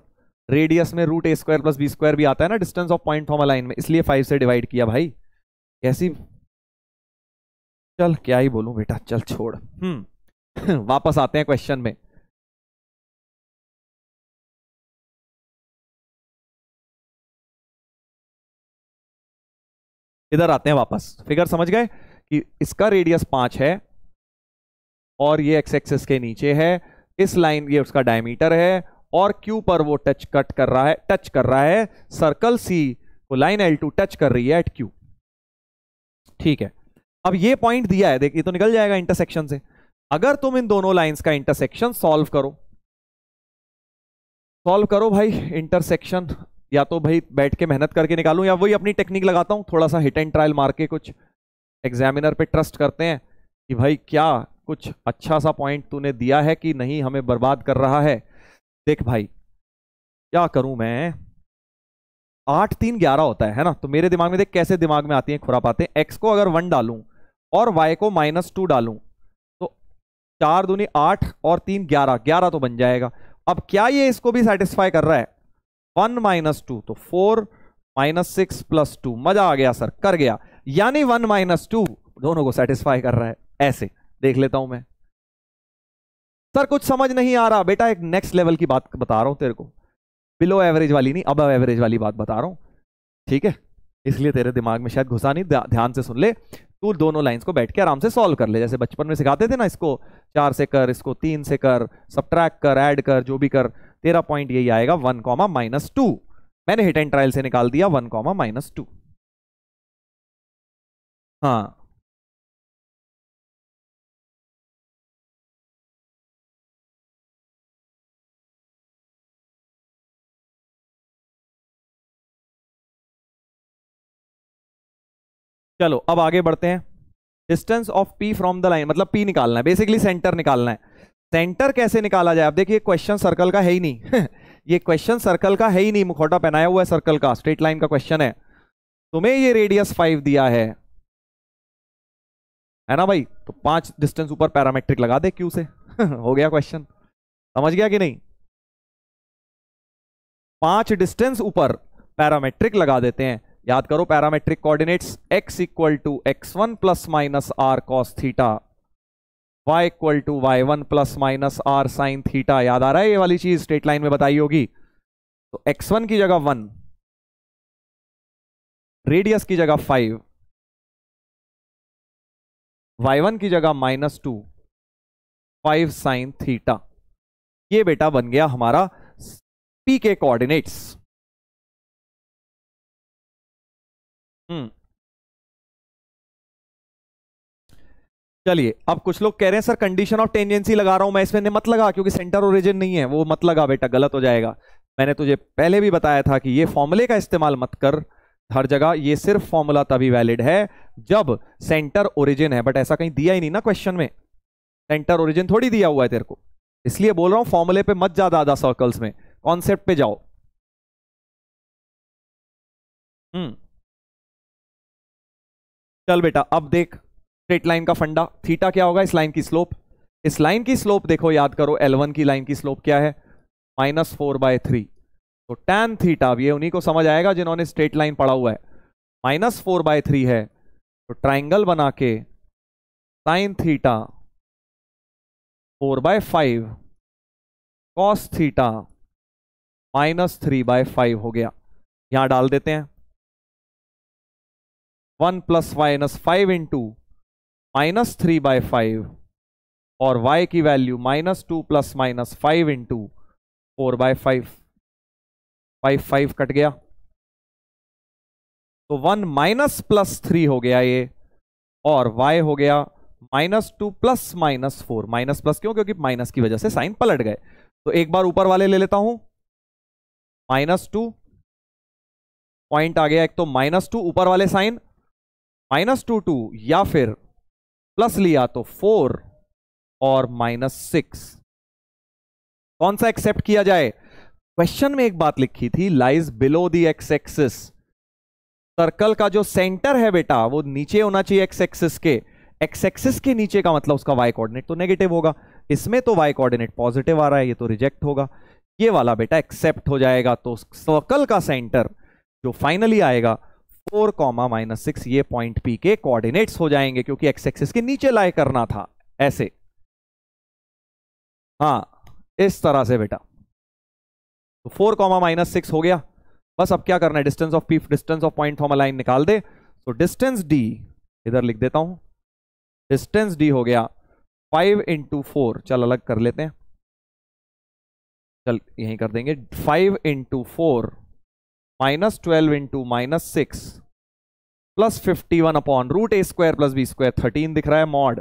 रेडियस में root a square plus B square भी आता है ना distance of point from line में इसलिए फाइव से डिवाइड किया भाई कैसी चल क्या ही बोलूं बेटा चल छोड़ हम्म वापस आते हैं क्वेश्चन में इधर आते हैं वापस फिगर समझ गए इसका रेडियस पांच है और ये एक्स एक्सेस के नीचे है इस लाइन ये उसका डायमीटर है और क्यू पर वो टच कट कर रहा है टच कर रहा है सर्कल सी को लाइन एल टू टच कर रही है एट क्यू ठीक है अब ये पॉइंट दिया है देखिए तो निकल जाएगा इंटरसेक्शन से अगर तुम इन दोनों लाइंस का इंटरसेक्शन सॉल्व करो सॉल्व करो भाई इंटरसेक्शन या तो भाई बैठ के मेहनत करके निकालू या वही अपनी टेक्निक लगाता हूं थोड़ा सा हिट एंड ट्रायल मार के कुछ एग्जामिनर पे ट्रस्ट करते हैं कि भाई क्या कुछ अच्छा सा पॉइंट तूने दिया है कि नहीं हमें बर्बाद कर रहा है देख भाई क्या करूं मैं आठ तीन ग्यारह होता है है ना तो मेरे दिमाग में देख कैसे दिमाग में आती है हैं एक्स को अगर वन डालूं और वाई को माइनस टू डालूं तो चार दूनी आठ और तीन ग्यारह ग्यारह तो बन जाएगा अब क्या ये इसको भी सेटिस्फाई कर रहा है वन माइनस टू तो four minus six plus two मजा आ गया सर कर गया यानी वन माइनस टू दोनों को सेटिस्फाई कर रहा है ऐसे देख लेता हूं मैं सर कुछ समझ नहीं आ रहा बेटा एक नेक्स्ट लेवल की बात बता रहा हूं तेरे को बिलो एवरेज वाली नहीं अब एवरेज वाली बात बता रहा हूं ठीक है इसलिए तेरे दिमाग में शायद घुसा नहीं ध्यान से सुन ले तू दोनों लाइंस को बैठ के आराम से सॉल्व कर ले जैसे बचपन में सिखाते थे ना इसको चार से कर इसको तीन से कर सब कर ऐड कर जो भी कर तेरा पॉइंट यही आएगा वन कॉमा माइनस टू मैंने हिट एंड ट्रायल से निकाल दिया वन कॉमा माइनस टू हाँ चलो अब आगे बढ़ते हैं distance of P from the line मतलब पी निकालना है बेसिकली सेंटर निकालना है सेंटर कैसे निकाला जाए आप देखिए क्वेश्चन सर्कल का है ही नहीं ये क्वेश्चन सर्कल का है ही नहीं मुखौटा पहनाया हुआ है सर्कल का स्ट्रेट लाइन का क्वेश्चन है तुम्हें ये रेडियस फाइव दिया है है ना भाई तो पांच डिस्टेंस ऊपर पैरामेट्रिक लगा दे क्यू से हो गया क्वेश्चन समझ गया कि नहीं पांच डिस्टेंस ऊपर पैरामेट्रिक लगा देते हैं याद करो parametric coordinates x equal to x one plus minus r cos theta y equal to y one plus minus r sign theta याद आ रहा है ये वाली चीज स्ट्रेट लाइन में बताई होगी तो x1 की जगह वन रेडियस की जगह फाइव वाई वन की जगह minus two five sine theta ये बेटा बन गया हमारा पी के कोऑर्डिनेट्स हम्म चलिए अब कुछ लोग कह रहे हैं सर कंडीशन ऑफ टेंजेंसी लगा रहा हूं मैं इसमें मत लगा क्योंकि सेंटर ओरिजिन नहीं है वो मत लगा बेटा गलत हो जाएगा मैंने तुझे पहले भी बताया था कि ये फॉर्मूले का इस्तेमाल मत कर हर जगह ये सिर्फ फॉर्मूला तभी वैलिड है जब सेंटर ओरिजिन है बट ऐसा कहीं दिया ही नहीं ना क्वेश्चन में सेंटर ओरिजिन थोड़ी दिया हुआ है तेरे को इसलिए बोल रहा हूं फॉर्मूले पे मत ज्यादा आधा सर्कल्स में कॉन्सेप्ट पे जाओ हम्म चल बेटा अब देख स्ट्रेट लाइन का फंडा थीटा क्या होगा इस लाइन की स्लोप इस लाइन की स्लोप देखो याद करो एलवन की लाइन की स्लोप क्या है माइनस फोर बाय थ्री तो टेन थीटा ये उन्हीं को समझ आएगा जिन्होंने स्ट्रेट लाइन पढ़ा हुआ है माइनस फोर बाय थ्री है तो ट्राइंगल बना के sine theta four by five cos theta minus three by five हो गया यहां डाल देते हैं one plus minus five into minus three by five और y की value minus two plus minus five into four by five five five cut गया तो वन माइनस प्लस थ्री हो गया ये और वाई हो गया minus two plus minus four minus plus क्यों क्योंकि माइनस की वजह से साइन पलट गए तो एक बार ऊपर वाले ले लेता हूं माइनस टू पॉइंट आ गया एक तो माइनस टू ऊपर वाले साइन माइनस टू टू या फिर प्लस लिया तो फोर और माइनस सिक्स कौन सा एक्सेप्ट किया जाए क्वेश्चन में एक बात लिखी थी lies below the x axis circle का जो सेंटर है बेटा वो नीचे होना चाहिए एक्स एक्सिस के एक्स एक्सिस के नीचे का मतलब उसका वाई कोऑर्डिनेट तो नेगेटिव होगा इसमें तो वाई कोऑर्डिनेट पॉजिटिव आ रहा है ये तो रिजेक्ट होगा ये वाला बेटा एक्सेप्ट हो जाएगा तो सर्कल का सेंटर जो फाइनली आएगा फोर कॉमा माइनस सिक्स ये पॉइंट पी के कोऑर्डिनेट्स हो जाएंगे क्योंकि एक्स एक्सिस के नीचे लाए करना था ऐसे हाँ इस तरह से बेटा तो फोर कॉमा माइनस सिक्स हो गया बस अब क्या करना है distance of P distance of point from line निकाल दे तो डिस्टेंस डी इधर लिख देता हूं डिस्टेंस डी हो गया फाइव इंटू फोर चल अलग कर लेते हैं चल यही कर देंगे five into four minus twelve into minus six plus fifty one upon root a square plus B square thirteen दिख रहा है mod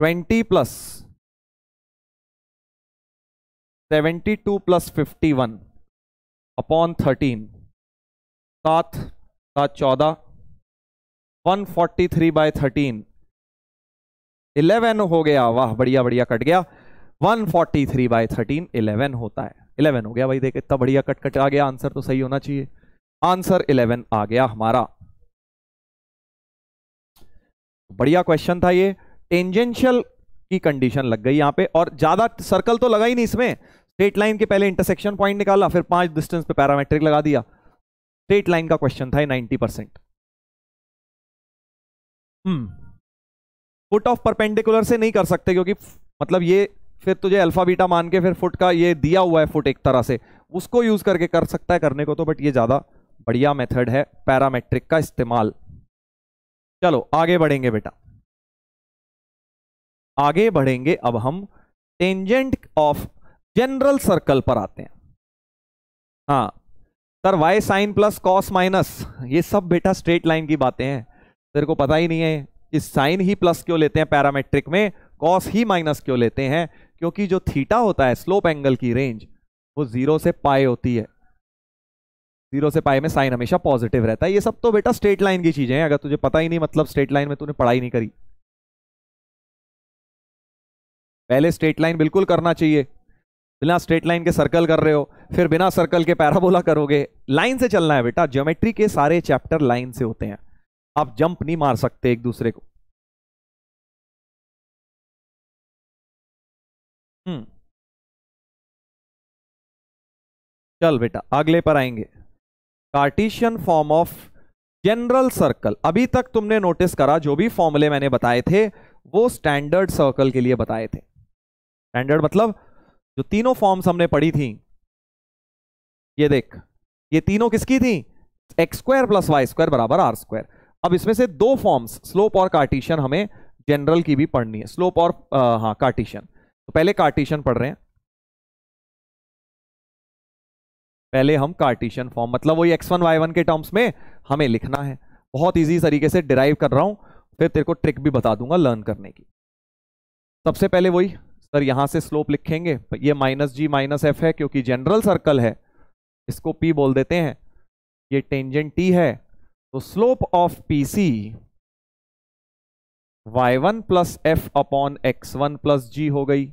twenty plus seventy two plus fifty one upon thirteen सात सात चौदह one forty three by thirteen eleven हो गया वाह बढ़िया बढ़िया कट गया one forty three by thirteen eleven होता है इलेवन हो गया भाई देख इतना बढ़िया कट कट आ गया आंसर तो सही होना चाहिए आंसर इलेवन आ गया हमारा बढ़िया क्वेश्चन था ये टेंजेंशियल की कंडीशन लग गई यहां पे और ज्यादा सर्कल तो लगा ही नहीं इसमें स्ट्रेट लाइन के पहले इंटरसेक्शन पॉइंट निकाला फिर पांच डिस्टेंस पे पैरामेट्रिक लगा दिया स्ट्रेट लाइन का क्वेश्चन था ninety percent foot of perpendicular से नहीं कर सकते क्योंकि मतलब ये फिर तुझे अल्फा बीटा मान के फिर फुट का ये दिया हुआ है फुट एक तरह से उसको यूज करके कर सकता है करने को तो बट ये ज्यादा बढ़िया मेथड है पैरामेट्रिक का इस्तेमाल चलो आगे बढ़ेंगे बेटा आगे बढ़ेंगे अब हम टेंजेंट ऑफ जनरल सर्कल पर आते हैं हाँ sir y sine plus cos minus ये सब बेटा स्ट्रेट लाइन की बातें हैं तेरे को पता ही नहीं है कि साइन ही प्लस क्यों लेते हैं पैरामेट्रिक में कॉस ही माइनस क्यों लेते हैं क्योंकि जो थीटा होता है स्लोप एंगल की रेंज वो जीरो से पाए होती है जीरो से पाए में साइन हमेशा पॉजिटिव रहता है ये सब तो बेटा स्ट्रेट लाइन की चीजें हैं अगर तुझे पता ही नहीं मतलब स्ट्रेट लाइन में तूने पढ़ाई नहीं करी पहले स्ट्रेट लाइन बिल्कुल करना चाहिए बिना स्ट्रेट लाइन के सर्कल कर रहे हो फिर बिना सर्कल के पैराबोला करोगे लाइन से चलना है बेटा ज्योमेट्री के सारे चैप्टर लाइन से होते हैं आप जंप नहीं मार सकते एक दूसरे को हम्म चल बेटा अगले पर आएंगे Cartesian form of general circle अभी तक तुमने नोटिस करा जो भी फॉर्मूले मैंने बताए थे वो स्टैंडर्ड सर्कल के लिए बताए थे स्टैंडर्ड मतलब जो तीनों फॉर्म्स हमने पढ़ी थी ये देख ये तीनों किसकी थी x square plus Y square बराबर आर स्क्वायर अब इसमें से दो फॉर्म्स स्लोप और कार्टिशियन हमें जनरल की भी पढ़नी है स्लोप और हाँ कार्टिशियन तो पहले कार्टिशियन पढ़ रहे हैं पहले हम कार्टिशियन फॉर्म मतलब वही एक्स वन वाई वन के टर्म्स में हमें लिखना है बहुत इजी तरीके से डिराइव कर रहा हूं फिर तेरे को ट्रिक भी बता दूंगा लर्न करने की सबसे पहले वही सर यहां से स्लोप लिखेंगे ये माइनस जी माइनस एफ है क्योंकि जनरल सर्कल है इसको पी बोल देते हैं ये टेंजेंट टी है तो slope of P C y one plus f upon x one plus g हो गई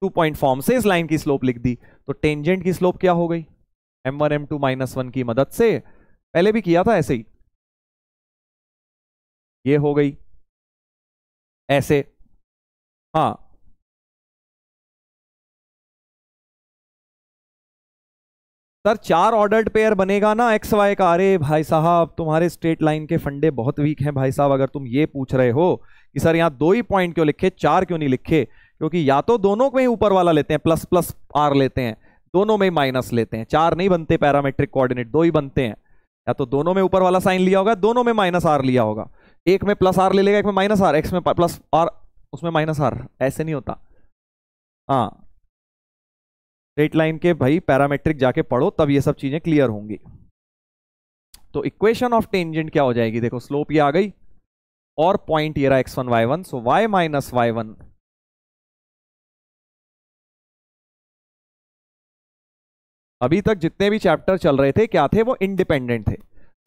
टू पॉइंट फॉर्म से इस लाइन की स्लोप लिख दी तो टेंजेंट की स्लोप क्या हो गई m one M two minus one की मदद से पहले भी किया था ऐसे ही ये हो गई ऐसे हाँ सर चार ऑर्डर्ड पेयर बनेगा ना एक्स वाई का अरे भाई साहब तुम्हारे स्ट्रेट लाइन के फंडे बहुत वीक हैं भाई साहब अगर तुम ये पूछ रहे हो कि सर यहाँ दो ही पॉइंट क्यों लिखे चार क्यों नहीं लिखे क्योंकि या तो दोनों में ही ऊपर वाला लेते हैं प्लस प्लस आर लेते हैं दोनों में ही माइनस लेते हैं चार नहीं बनते पैरामेट्रिक कोऑर्डिनेट दो ही बनते हैं या तो दोनों में ऊपर वाला साइन लिया होगा दोनों में माइनस आर लिया होगा एक में प्लस आर ले लेगा एक में माइनस आर एक्स में प्लस आर उसमें माइनस आर ऐसे नहीं होता हाँ स्ट्रेट लाइन के भाई पैरामेट्रिक जाके पढ़ो तब ये सब चीजें क्लियर होंगी तो इक्वेशन ऑफ टेंजेंट क्या हो जाएगी देखो स्लोप ये आ गई और पॉइंट ये रहा x one Y one so y minus Y one अभी तक जितने भी चैप्टर चल रहे थे क्या थे वो इंडिपेंडेंट थे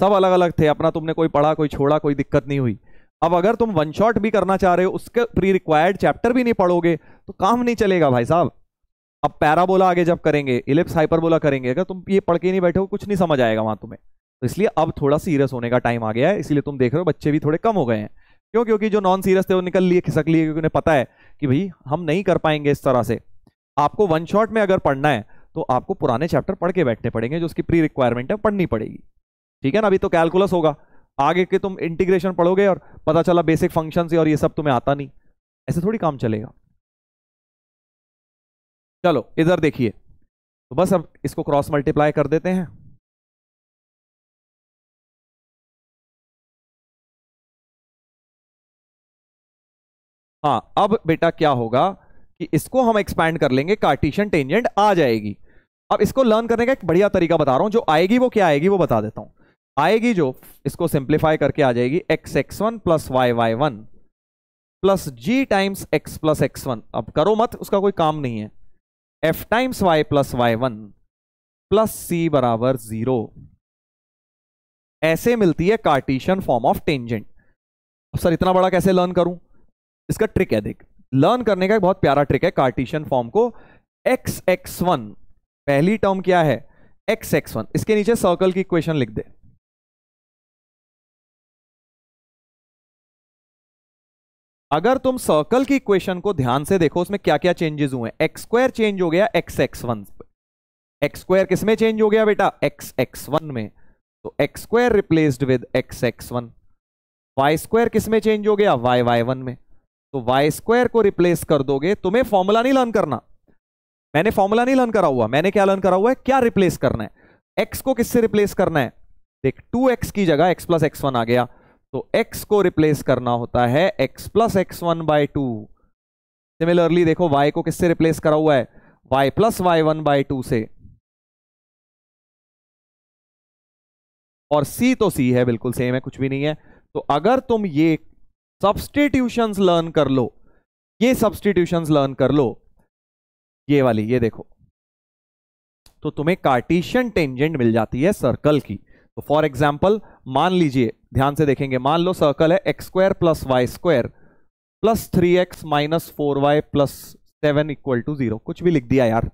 सब अलग अलग थे अपना तुमने कोई पढ़ा कोई छोड़ा कोई दिक्कत नहीं हुई अब अगर तुम वन शॉट भी करना चाह रहे हो उसके प्री रिक्वायर्ड चैप्टर भी नहीं पढ़ोगे तो काम नहीं चलेगा भाई साहब अब पैराबोला आगे जब करेंगे इलिप्स हाइपरबोला करेंगे अगर तुम ये पढ़ के नहीं बैठे हो कुछ नहीं समझ आएगा वहां तुम्हें तो इसलिए अब थोड़ा सीरियस होने का टाइम आ गया है इसलिए तुम देख रहे हो बच्चे भी थोड़े कम हो गए हैं क्यों क्योंकि जो नॉन सीरियस थे वो निकल लिए खिसक लिए क्योंकि उन्हें पता है कि भाई हम नहीं कर पाएंगे इस तरह से आपको वन शॉट में अगर पढ़ना है तो आपको पुराने चैप्टर पढ़ के बैठने पड़ेंगे जो उसकी प्री रिक्वायरमेंट है पढ़नी पड़ेगी ठीक है ना अभी तो कैलकुलस होगा आगे के तुम इंटीग्रेशन पढ़ोगे और पता चला बेसिक से और ये सब तुम्हें आता नहीं ऐसे थोड़ी काम चलेगा चलो इधर देखिए तो बस अब इसको क्रॉस मल्टीप्लाई कर देते हैं हाँ अब बेटा क्या होगा कि इसको हम एक्सपैंड कर लेंगे कार्टिशन टेंजेंट आ जाएगी अब इसको लर्न करने का एक बढ़िया तरीका बता रहा हूं जो आएगी वो क्या आएगी वो बता देता हूं आएगी जो इसको सिंप्लीफाई करके आ जाएगी x x one plus y y one plus g times x plus x one अब करो मत उसका कोई काम नहीं है f times y plus y one plus c बराबर जीरो ऐसे मिलती है Cartesian form of tangent sir इतना बड़ा कैसे लर्न करूं इसका ट्रिक है देख लर्न करने का एक बहुत प्यारा ट्रिक है कार्टिशन फॉर्म को एक्स एक्स वन पहली टर्म क्या है एक्स एक्स वन इसके नीचे सर्कल की इक्वेशन लिख दे अगर तुम सर्कल की इक्वेशन को ध्यान से देखो उसमें क्या क्या चेंजेस हुए एक्स स्क्वायर चेंज हो गया x x one x square किसमें चेंज हो गया बेटा एक्स एक्स वन में तो x square replaced with x x one y square किसमें चेंज हो गया वाई वाई वन में तो वाई स्क्वायर को रिप्लेस कर दोगे तुम्हें फॉर्मूला नहीं लर्न करना मैंने फॉर्मूला नहीं लर्न करा हुआ मैंने क्या लर्न करा हुआ है क्या रिप्लेस करना है एक्स को किससे रिप्लेस करना है देख टू एक्स की जगह एक्स प्लस एक्स वन आ गया तो x को रिप्लेस करना होता है x plus x one by two similarly देखो y को किससे रिप्लेस करा हुआ है y plus y one by two से और c तो c है बिल्कुल सेम है कुछ भी नहीं है तो अगर तुम ये सब्सटीट्यूशन लर्न कर लो ये सब्सटीट्यूशन लर्न कर लो ये वाली ये देखो तो तुम्हें कार्टिशियन टेंजेंट मिल जाती है सर्कल की तो फॉर एग्जाम्पल मान लीजिए ध्यान से देखेंगे मान लो सर्कल है x square plus Y square plus three x minus four y plus seven equal to zero कुछ भी लिख दिया यार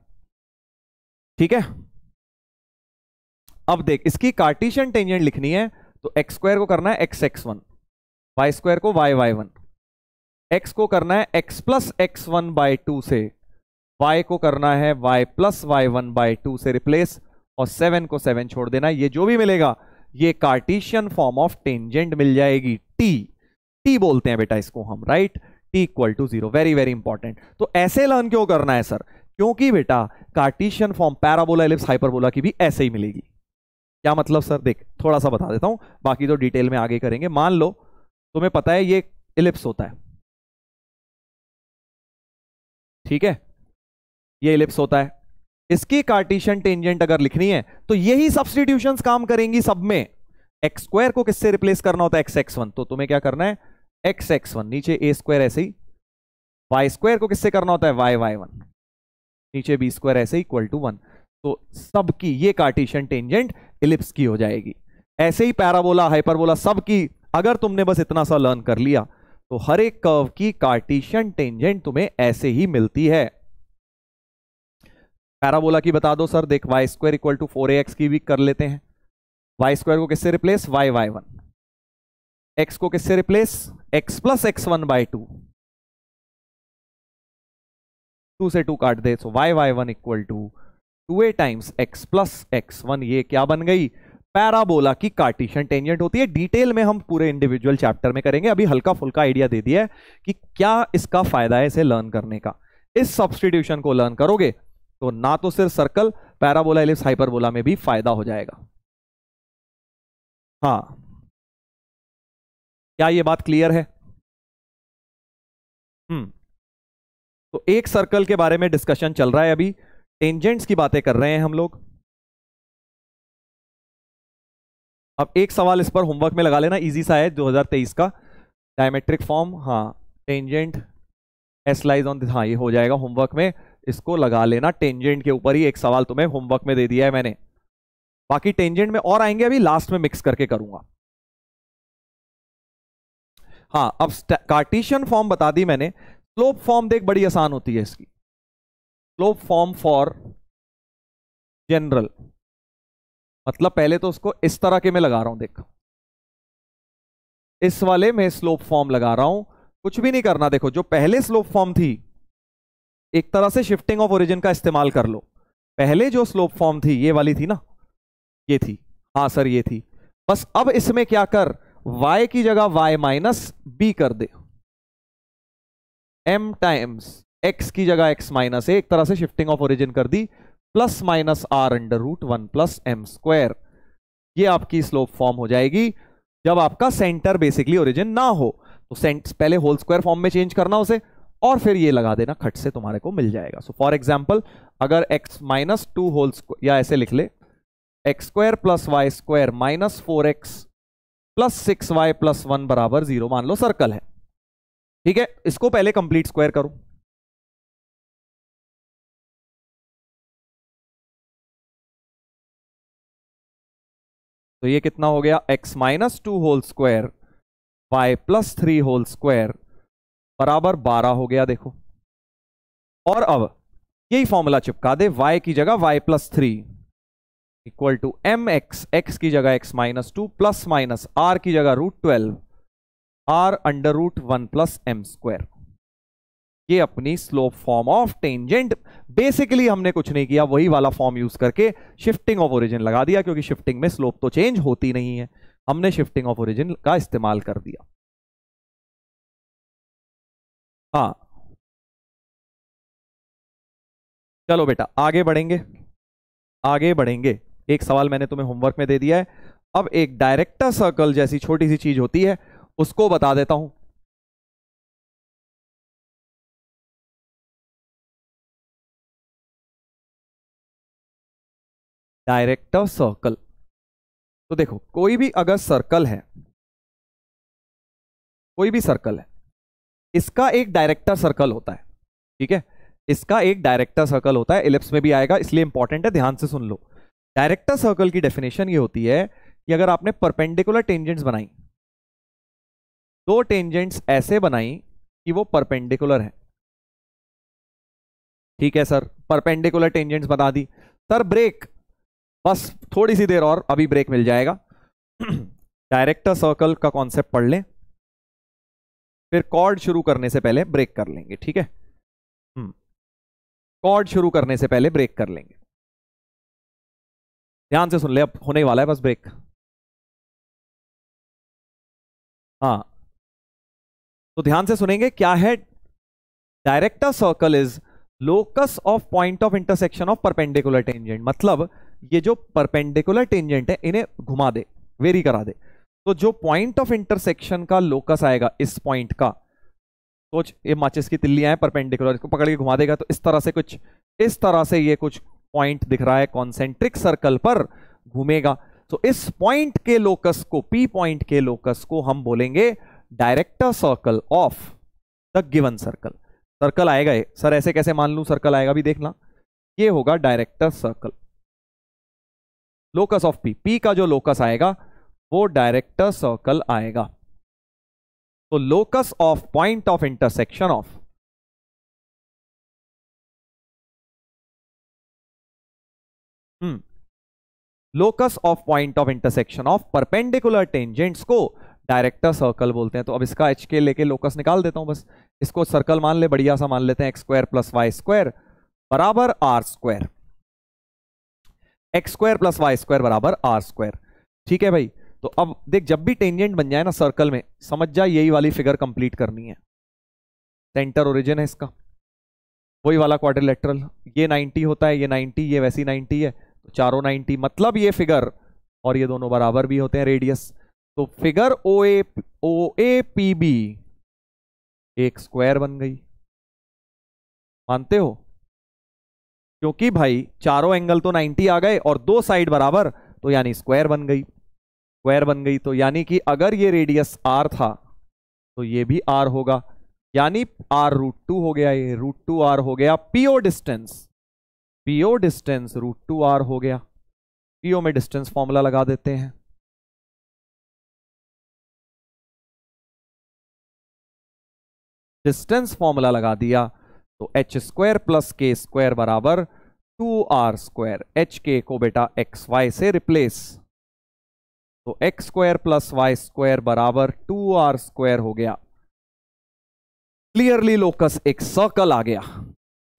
ठीक है अब देख इसकी कार्टिशियन टेंजेंट लिखनी है तो एक्स स्क्वायर को करना है x x one y square को वाई वाई वन एक्स को करना है x plus x one by two से वाई को करना है y plus y one by two से रिप्लेस और सेवन को सेवन छोड़ देना ये जो भी मिलेगा ये कार्टिशियन फॉर्म ऑफ टेंजेंट मिल जाएगी टी टी बोलते हैं बेटा इसको हम right T equal to zero very very important तो ऐसे लर्न क्यों करना है सर क्योंकि बेटा Cartesian form parabola ellipse hyperbola की भी ऐसे ही मिलेगी क्या मतलब सर देख थोड़ा सा बता देता हूं बाकी तो डिटेल में आगे करेंगे मान लो तुम्हें पता है ये इलिप्स होता है ठीक है ये इलिप्स होता है इसकी कार्टिशियन टेंजेंट अगर लिखनी है तो यही सब्सटीट्यूशन काम करेंगी सब में एक्स स्क्वायर को किससे रिप्लेस करना होता है एक्स एक्स वन तो तुम्हें क्या करना है एक्स एक्स वन नीचे ए स्क्वायर ऐसे ही वाई स्क्वायर को किससे करना होता है वाई वाई वन नीचे बी स्क्वायर ऐसे इक्वल टू वन तो सबकी ये कार्टिशियन टेंजेंट इलिप्स की हो जाएगी ऐसे ही पैराबोला हाइपरबोला सबकी अगर तुमने बस इतना सा लर्न कर लिया तो हर एक कर्व की कार्टिशियन टेंजेंट तुम्हें ऐसे ही मिलती है पैराबोला की बता दो सर देख y square equal to four x की भी कर लेते हैं वाई स्क्वायर को किससे replace y y one x को किससे replace x plus x one by two two से टू काट दे so y y one equal to two a times x plus x one ये क्या बन गई पैराबोला की कार्टिशन टेंजेंट होती है डिटेल में हम पूरे इंडिविजुअल चैप्टर में करेंगे अभी हल्का फुल्का आइडिया दे दिया है कि क्या इसका फायदा है इसे लर्न करने का इस सब्सटीट्यूशन को लर्न करोगे तो ना तो सिर्फ सर्कल पैराबोला एलिप्स हाइपरबोला में भी फायदा हो जाएगा हाँ क्या ये बात क्लियर है हम्म तो एक सर्कल के बारे में डिस्कशन चल रहा है अभी टेंजेंट्स की बातें कर रहे हैं हम लोग अब एक सवाल इस पर होमवर्क में लगा लेना इजी सा है 2023 का डायमेट्रिक फॉर्म हाँ टेंजेंट एस लाइज ऑन हाँ ये हो जाएगा होमवर्क में इसको लगा लेना टेंजेंट के ऊपर ही एक सवाल तुम्हें होमवर्क में दे दिया है मैंने बाकी टेंजेंट में और आएंगे अभी लास्ट में मिक्स करके करूंगा हाँ अब कार्टिशियन फॉर्म बता दी मैंने स्लोप फॉर्म देख बड़ी आसान होती है इसकी स्लोप फॉर्म फॉर जनरल मतलब पहले तो उसको इस तरह के मैं लगा रहा हूं देख इस वाले में स्लोप फॉर्म लगा रहा हूं कुछ भी नहीं करना देखो जो पहले स्लोप फॉर्म थी एक तरह से शिफ्टिंग ऑफ ओरिजिन का इस्तेमाल कर लो पहले जो स्लोप फॉर्म थी ये वाली थी ना ये थी हाँ सर ये थी बस अब इसमें क्या कर y की जगह y माइनस बी कर दे m टाइम्स x की जगह x माइनस एक तरह से शिफ्टिंग ऑफ ओरिजिन कर दी plus minus are under root one plus M square ये आपकी स्लोप फॉर्म हो जाएगी जब आपका सेंटर बेसिकली ओरिजिन ना हो तो सेंट पहले होल स्क्वायर फॉर्म में चेंज करना उसे और फिर ये लगा देना खट से तुम्हारे को मिल जाएगा सो फॉर एग्जाम्पल अगर एक्स माइनस टू होल या ऐसे लिख ले x square plus Y square minus four x plus six y plus one बराबर जीरो मान लो सर्कल है ठीक है इसको पहले कंप्लीट स्क्वायर करो तो ये कितना हो गया x minus two whole square y plus three whole square बराबर बारह हो गया देखो और अब यही फॉर्मूला चिपका दे y की जगह y plus three equal to M x x की जगह x minus two plus minus r की जगह root twelve r under root one plus M square ये अपनी slope form of tangent basically हमने कुछ नहीं किया वही वाला फॉर्म यूज करके शिफ्टिंग ऑफ ओरिजिन लगा दिया क्योंकि शिफ्टिंग में स्लोप तो चेंज होती नहीं है हमने शिफ्टिंग ऑफ ओरिजिन का इस्तेमाल कर दिया हाँ चलो बेटा आगे बढ़ेंगे आगे बढ़ेंगे एक सवाल मैंने तुम्हें होमवर्क में दे दिया है अब एक डायरेक्टर सर्कल जैसी छोटी सी चीज होती है उसको बता देता हूं डायरेक्टर सर्कल तो देखो कोई भी अगर सर्कल है कोई भी सर्कल है इसका एक डायरेक्टर सर्कल होता है ठीक है इसका एक डायरेक्टर सर्कल होता है इलिप्स में भी आएगा इसलिए इंपॉर्टेंट है ध्यान से सुन लो डायरेक्टर सर्कल की डेफिनेशन ये होती है कि अगर आपने परपेंडिकुलर टेंजेंट्स बनाई दो टेंजेंट्स ऐसे बनाई कि वो परपेंडिकुलर है ठीक है सर परपेंडिकुलर टेंजेंट्स बता दी सर ब्रेक बस थोड़ी सी देर और अभी ब्रेक मिल जाएगा डायरेक्टर सर्कल का कॉन्सेप्ट पढ़ लें फिर कॉर्ड शुरू करने से पहले ब्रेक कर लेंगे ठीक है कॉर्ड हम्म। शुरू करने से पहले ब्रेक कर लेंगे ध्यान से सुन ले अब होने वाला है बस ब्रेक हाँ तो ध्यान से सुनेंगे क्या है director circle is locus of point of intersection of perpendicular tangent मतलब ये जो परपेंडिकुलर टेंजेंट है इन्हें घुमा दे वेरी करा दे तो जो पॉइंट ऑफ इंटरसेक्शन का लोकस आएगा इस पॉइंट का सोच तो ये माचिस की तिल्ली आए परपेंडिकुलर इसको पकड़ के घुमा देगा तो इस तरह से कुछ इस तरह से ये कुछ पॉइंट दिख रहा है कॉन्सेंट्रिक सर्कल पर घूमेगा तो इस पॉइंट के लोकस को पी पॉइंट के लोकस को हम बोलेंगे director circle of the given circle circle आएगा सर ऐसे कैसे मान लू सर्कल आएगा भी देखना ये होगा director circle locus of P P का जो लोकस आएगा वो डायरेक्टर सर्कल आएगा तो locus of point of intersection of locus of point of intersection of perpendicular tangents को डायरेक्टर सर्कल बोलते हैं तो अब इसका एच के लेके लोकस निकाल देता हूं बस इसको सर्कल मान ले बढ़िया सा मान लेते हैं x square plus Y square बराबर r square x square plus Y square बराबर आर स्क्वायर ठीक है भाई तो अब देख जब भी टेंजेंट बन जाए ना सर्कल में समझ जा यही वाली फिगर कंप्लीट करनी है सेंटर ओरिजिन है इसका वही वाला क्वाड्रिलेटरल ये 90 होता है ये 90 ये वैसी 90 है तो चारों 90 मतलब ये फिगर और ये दोनों बराबर भी होते हैं रेडियस तो figure O A O A P B एक स्क्वायर बन गई मानते हो क्योंकि भाई चारों एंगल तो 90 आ गए और दो साइड बराबर तो यानी स्क्वायर बन गई स्क्वायर बन गई तो यानी कि अगर ये रेडियस आर था तो ये भी आर होगा यानी आर रूट टू हो गया ये रूट टू आर हो गया PO distance PO distance root two r हो गया पीओ में डिस्टेंस फॉर्मूला लगा देते हैं डिस्टेंस फॉर्मूला लगा दिया तो एच स्क्वायर प्लस के स्क्वायर बराबर टू आर स्क्वायर एच के को बेटा एक्स वाई से रिप्लेस तो x square plus Y square बराबर टू आर स्क्वायर हो गया क्लियरली लोकस एक सर्कल आ गया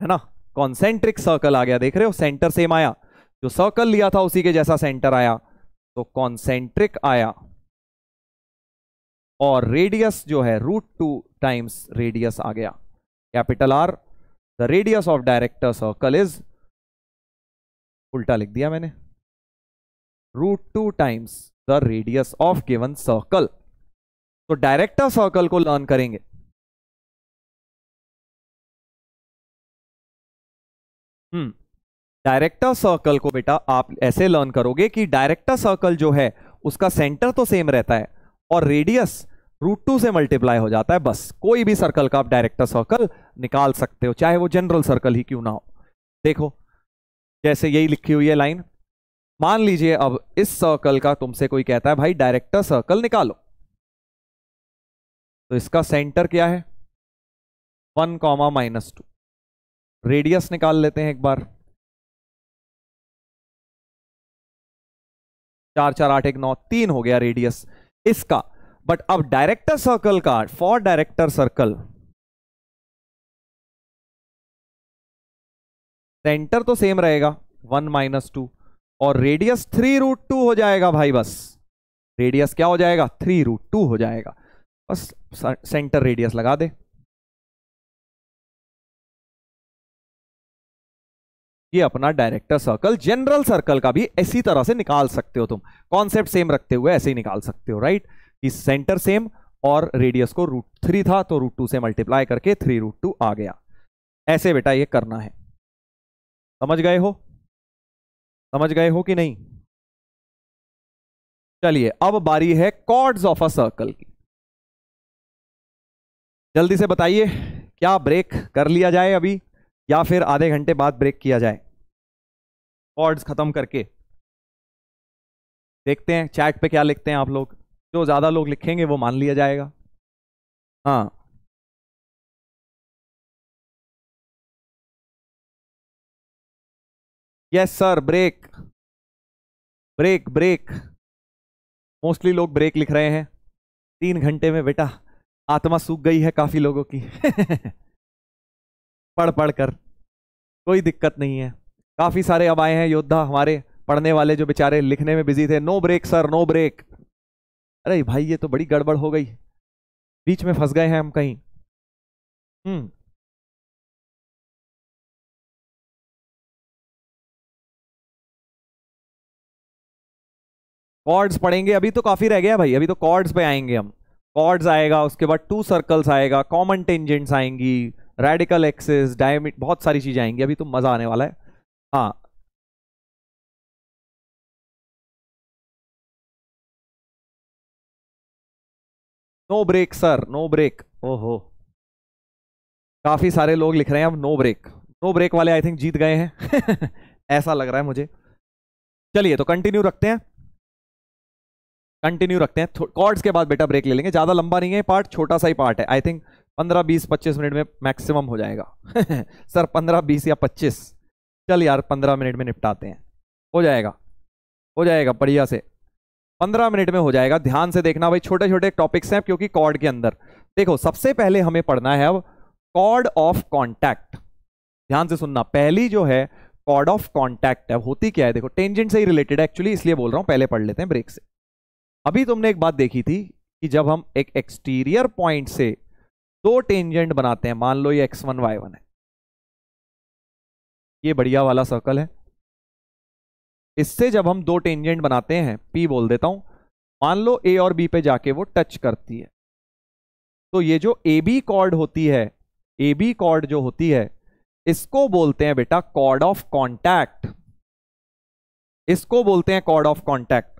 है ना कॉन्सेंट्रिक सर्कल आ गया देख रहे हो सेंटर सेम आया जो सर्कल लिया था उसी के जैसा सेंटर आया तो कॉन्सेंट्रिक आया और रेडियस जो है रूट टू टाइम्स रेडियस आ गया capital R the radius of director circle is उल्टा लिख दिया मैंने root two times the radius of given circle तो डायरेक्ट ऑफ सर्कल को लर्न करेंगे हम्म डायरेक्टर सर्कल को बेटा आप ऐसे लर्न करोगे कि डायरेक्टर सर्कल जो है उसका सेंटर तो सेम रहता है और रेडियस रूट टू से मल्टीप्लाई हो जाता है बस कोई भी सर्कल का आप डायरेक्टर सर्कल निकाल सकते हो चाहे वो जनरल सर्कल ही क्यों ना हो देखो जैसे यही लिखी हुई है लाइन मान लीजिए अब इस सर्कल का तुमसे कोई कहता है भाई डायरेक्टर सर्कल निकालो तो इसका सेंटर क्या है one comma minus two radius निकाल लेते हैं एक बार चार चार आठ एक नौ तीन हो गया रेडियस इसका बट अब डायरेक्टर सर्कल का फॉर डायरेक्टर सर्कल सेंटर तो सेम रहेगा वन माइनस टू और रेडियस थ्री रूट टू हो जाएगा भाई बस रेडियस क्या हो जाएगा थ्री रूट टू हो जाएगा बस सेंटर रेडियस लगा दे ये अपना डायरेक्टर सर्कल जनरल सर्कल का भी इसी तरह से निकाल सकते हो तुम कॉन्सेप्ट सेम रखते हुए ऐसे ही निकाल सकते हो राइट कि सेंटर सेम और रेडियस को रूट थ्री था तो रूट टू से मल्टीप्लाई करके थ्री रूट टू आ गया ऐसे बेटा ये करना है समझ गए हो समझ गए हो कि नहीं चलिए अब बारी है कॉर्ड्स ऑफ अ सर्कल की जल्दी से बताइए क्या ब्रेक कर लिया जाए अभी या फिर आधे घंटे बाद ब्रेक किया जाए कॉर्ड्स खत्म करके देखते हैं चैट पे क्या लिखते हैं आप लोग जो ज़्यादा लोग लिखेंगे वो मान लिया जाएगा हाँ yes sir break break break mostly लोग ब्रेक लिख रहे हैं तीन घंटे में बेटा आत्मा सूख गई है काफ़ी लोगों की पढ़ पढ़ कर कोई दिक्कत नहीं है काफ़ी सारे अब आए हैं योद्धा हमारे पढ़ने वाले जो बेचारे लिखने में बिजी थे no break sir no break अरे भाई ये तो बड़ी गड़बड़ हो गई बीच में फंस गए हैं हम कहीं हम्म कॉर्ड्स पढ़ेंगे अभी तो काफ़ी रह गया भाई अभी तो कॉर्ड्स पे आएंगे हम कॉर्ड्स आएगा उसके बाद टू सर्कल्स आएगा कॉमन टेंजेंट्स आएंगी रेडिकल एक्सेस डायमिट बहुत सारी चीज़ें आएंगी अभी तो मज़ा आने वाला है हाँ no break sir no break ओहो काफ़ी सारे लोग लिख रहे हैं अब नो ब्रेक नो ब्रेक वाले आई थिंक जीत गए हैं ऐसा लग रहा है मुझे चलिए तो कंटिन्यू रखते हैं कंटिन्यू रखते हैं कॉर्ड्स के बाद बेटा ब्रेक ले लेंगे ज़्यादा लंबा नहीं है पार्ट छोटा सा ही पार्ट है आई थिंक पंद्रह बीस पच्चीस मिनट में मैक्सिमम हो जाएगा सर पंद्रह बीस या पच्चीस चल यार 15 मिनट में निपटाते हैं हो जाएगा हो जाएगा बढ़िया से पंद्रह मिनट में हो जाएगा ध्यान से देखना भाई छोटे छोटे टॉपिक्स हैं क्योंकि कॉर्ड के अंदर देखो सबसे पहले हमें पढ़ना है अब कॉर्ड ऑफ कॉन्टैक्ट ध्यान से सुनना पहली जो है कॉर्ड ऑफ कॉन्टैक्ट है होती क्या है देखो टेंजेंट से ही रिलेटेड है एक्चुअली इसलिए बोल रहा हूँ पहले पढ़ लेते हैं ब्रेक से अभी तुमने एक बात देखी थी कि जब हम एक एक्सटीरियर पॉइंट से दो टेंजेंट बनाते हैं मान लो ये एक्स वन वाई वन है ये बढ़िया वाला सर्कल है इससे जब हम दो टेंजेंट बनाते हैं पी बोल देता हूं मान लो ए और बी पे जाके वो टच करती है तो ये जो ए बी कॉर्ड होती है ए बी कॉर्ड जो होती है इसको बोलते हैं बेटा कॉर्ड ऑफ कॉन्टैक्ट इसको बोलते हैं कॉर्ड ऑफ कॉन्टैक्ट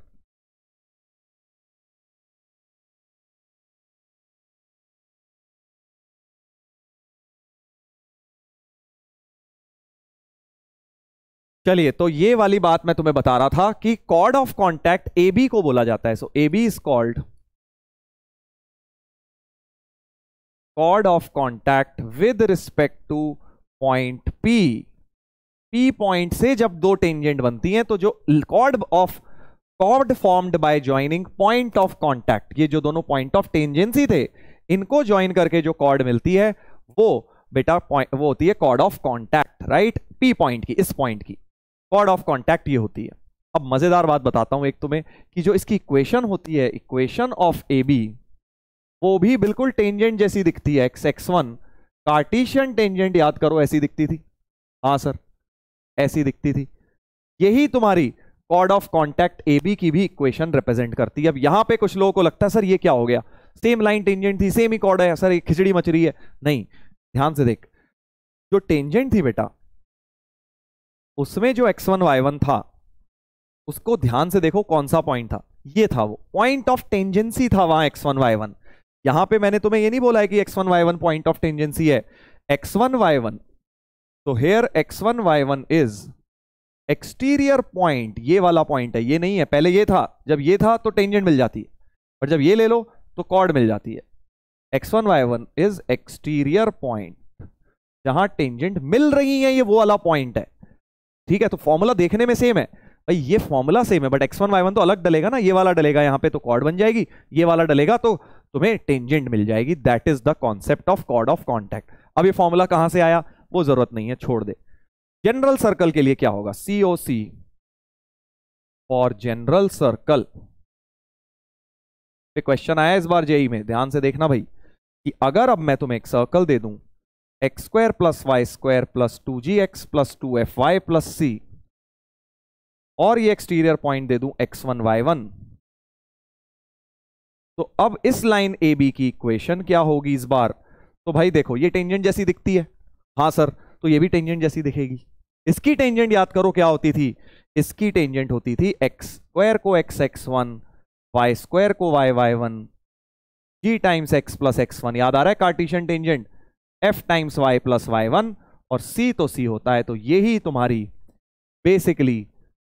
चलिए तो ये वाली बात मैं तुम्हें बता रहा था कि chord of contact A B को बोला जाता है so A B is called chord of contact with respect to point P P point से जब दो टेंजेंट बनती हैं तो जो chord of chord formed by joining point of contact ये जो दोनों पॉइंट ऑफ टेंजेंसी थे इनको ज्वाइन करके जो कॉर्ड मिलती है वो बेटा वो होती है chord of contact right P point की इस पॉइंट की कॉर्ड ऑफ कॉन्टैक्ट ये होती है अब मजेदार बात बताता हूं एक तुम्हें कि जो इसकी इक्वेशन होती है इक्वेशन ऑफ ए बी वो भी बिल्कुल टेंजेंट जैसी दिखती है x x one cartesian tangent याद करो ऐसी दिखती थी हाँ सर ऐसी दिखती थी यही तुम्हारी chord of contact A B की भी इक्वेशन रिप्रेजेंट करती है अब यहां पे कुछ लोगों को लगता है सर ये क्या हो गया सेम लाइन टेंजेंट थी सेम ही कॉर्ड है सर ये खिचड़ी मच रही है नहीं ध्यान से देख जो टेंजेंट थी बेटा उसमें जो एक्स वन वाई वन था उसको ध्यान से देखो कौन सा पॉइंट था ये था वो पॉइंट ऑफ टेंजेंसी था वहां एक्स वन वाई वन यहां पे मैंने तुम्हें ये नहीं बोला है कि x one Y one point of tangency है एक्स वन वाई वन तो here x one Y one is exterior point ये वाला पॉइंट है ये नहीं है पहले ये था जब ये था तो टेंजेंट मिल जाती है और जब ये ले लो तो कॉर्ड मिल जाती है x one Y one is exterior point जहां टेंजेंट मिल रही है ये वो वाला पॉइंट है ठीक है तो फॉर्मूला देखने में सेम है भाई ये फॉर्मूला सेम है but x one Y one तो अलग डलेगा ना ये वाला डलेगा यहाँ पे तो कॉर्ड बन जाएगी ये वाला डलेगा तो तुम्हें टेंजेंट मिल जाएगी that is the concept of chord of contact अब ये फॉर्मूला कहाँ से आया वो जरूरत नहीं है छोड़ दे जनरल सर्कल के लिए क्या होगा C O C for general circle पे क्वेश्चन आया इस बार जेई e में ध्यान से देखना भाई कि अगर अब मैं तुम्हें एक सर्कल दे दूं x square plus Y square plus two g x plus two f y plus c और ये एक्सटीरियर पॉइंट दे दूं एक्स वन वाई वन तो अब इस लाइन ए बी की इक्वेशन क्या होगी इस बार तो भाई देखो ये टेंजेंट जैसी दिखती है हाँ सर तो ये भी टेंजेंट जैसी दिखेगी इसकी टेंजेंट याद करो क्या होती थी इसकी टेंजेंट होती थी एक्स स्क्वायर को x x one y square को y y one g times x plus x one याद आ रहा है cartesian tangent f times y plus y one और सी तो सी होता है तो यही तुम्हारी basically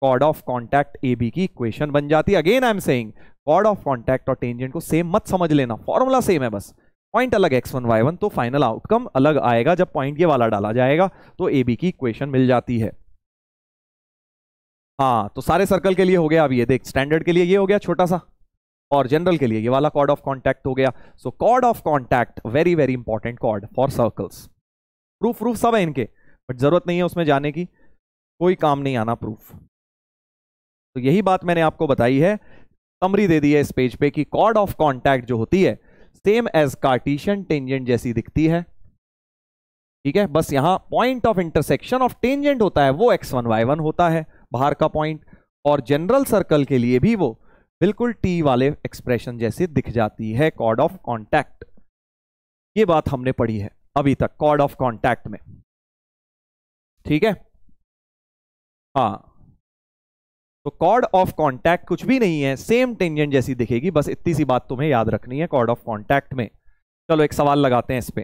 chord of contact A B की इक्वेशन बन जाती है again I am saying chord of contact और टेंजेंट को सेम मत समझ लेना फॉर्मूला सेम है बस पॉइंट अलग एक्स वन वाई वन तो फाइनल आउटकम अलग आएगा जब पॉइंट ये वाला डाला जाएगा तो ए बी की इक्वेशन मिल जाती है हाँ तो सारे सर्कल के लिए हो गया अब ये देख स्टैंडर्ड के लिए ये हो गया छोटा सा और जनरल के लिए ये वाला कॉर्ड ऑफ कॉन्टैक्ट हो गया so chord of contact very very important chord for circles proof proof सब है इनके बट जरूरत नहीं है उसमें जाने की कोई काम नहीं आना प्रूफ तो यही बात मैंने आपको बताई है समरी दे दी है इस पेज पे कि कॉर्ड ऑफ कॉन्टैक्ट जो होती है सेम एज कार्टिशियन टेंजेंट जैसी दिखती है ठीक है बस यहां point of intersection of tangent होता है वो एक्स वन वाई वन होता है बाहर का पॉइंट और जनरल सर्कल के लिए भी वो बिल्कुल टी वाले एक्सप्रेशन जैसे दिख जाती है कॉर्ड ऑफ कॉन्टैक्ट ये बात हमने पढ़ी है अभी तक कॉर्ड ऑफ कॉन्टैक्ट में ठीक है हाँ तो कॉर्ड ऑफ कॉन्टैक्ट कुछ भी नहीं है सेम टेंजेंट जैसी दिखेगी बस इतनी सी बात तुम्हें याद रखनी है कॉर्ड ऑफ कॉन्टैक्ट में चलो एक सवाल लगाते हैं इस पर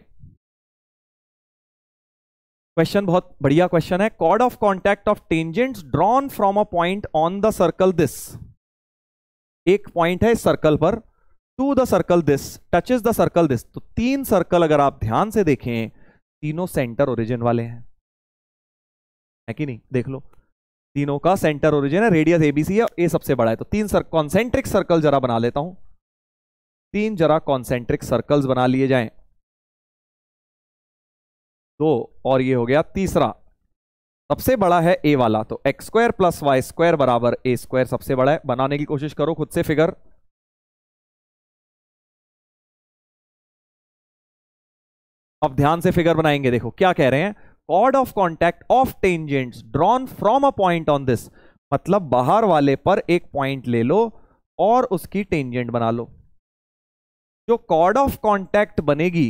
क्वेश्चन बहुत बढ़िया क्वेश्चन है chord of contact of tangents drawn from a point on the circle this एक पॉइंट है सर्कल पर to the circle this touches the circle this तो तीन सर्कल अगर आप ध्यान से देखें तीनों सेंटर ओरिजिन वाले हैं है कि नहीं देख लो तीनों का सेंटर ओरिजिन है रेडियस एबीसी है ए सबसे बड़ा है तो तीन सर कॉन्सेंट्रिक सर्कल जरा बना लेता हूं तीन जरा कॉन्सेंट्रिक सर्कल्स बना लिए जाएं दो और ये हो गया तीसरा सबसे बड़ा है ए वाला तो x square plus Y square बराबर ए स्क्वायर सबसे बड़ा है बनाने की कोशिश करो खुद से फिगर अब ध्यान से फिगर बनाएंगे देखो क्या कह रहे हैं chord of contact of tangents drawn from a point on this मतलब बाहर वाले पर एक पॉइंट ले लो और उसकी टेंजेंट बना लो जो कॉर्ड ऑफ कॉन्टैक्ट बनेगी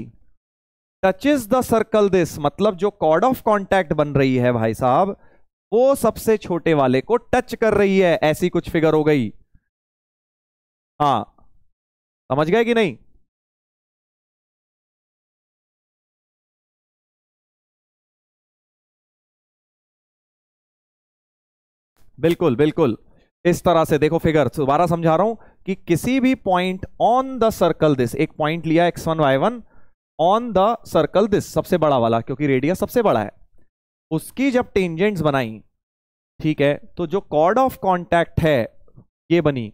टचेस द सर्कल दिस मतलब जो कॉर्ड ऑफ कॉन्टैक्ट बन रही है भाई साहब वो सबसे छोटे वाले को टच कर रही है ऐसी कुछ फिगर हो गई हाँ समझ गए कि नहीं बिल्कुल बिल्कुल इस तरह से देखो फिगर दोबारा समझा रहा हूं कि किसी भी point on the circle this एक पॉइंट लिया x one Y one on the circle this सबसे बड़ा वाला क्योंकि रेडियस सबसे बड़ा है उसकी जब टेंजेंट्स बनाई ठीक है तो जो कॉर्ड ऑफ कॉन्टैक्ट है ये बनी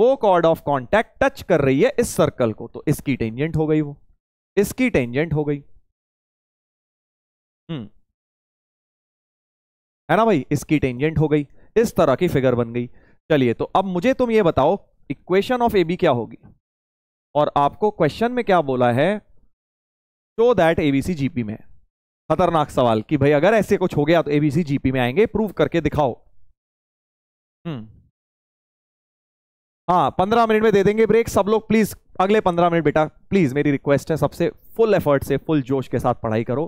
वो कॉर्ड ऑफ कॉन्टैक्ट टच कर रही है इस सर्कल को तो इसकी टेंजेंट हो गई वो इसकी टेंजेंट हो गई हम्म है ना भाई इसकी टेंजेंट हो गई इस तरह की फिगर बन गई चलिए तो अब मुझे तुम ये बताओ इक्वेशन ऑफ ए बी क्या होगी और आपको क्वेश्चन में क्या बोला है शो दैट एबीसी जीपी में खतरनाक सवाल कि भाई अगर ऐसे कुछ हो गया तो एबीसी जीपी में आएंगे प्रूव करके दिखाओ हम्म हाँ पंद्रह मिनट में दे देंगे ब्रेक सब लोग प्लीज अगले पंद्रह मिनट बेटा प्लीज मेरी रिक्वेस्ट है सबसे फुल एफर्ट से फुल जोश के साथ पढ़ाई करो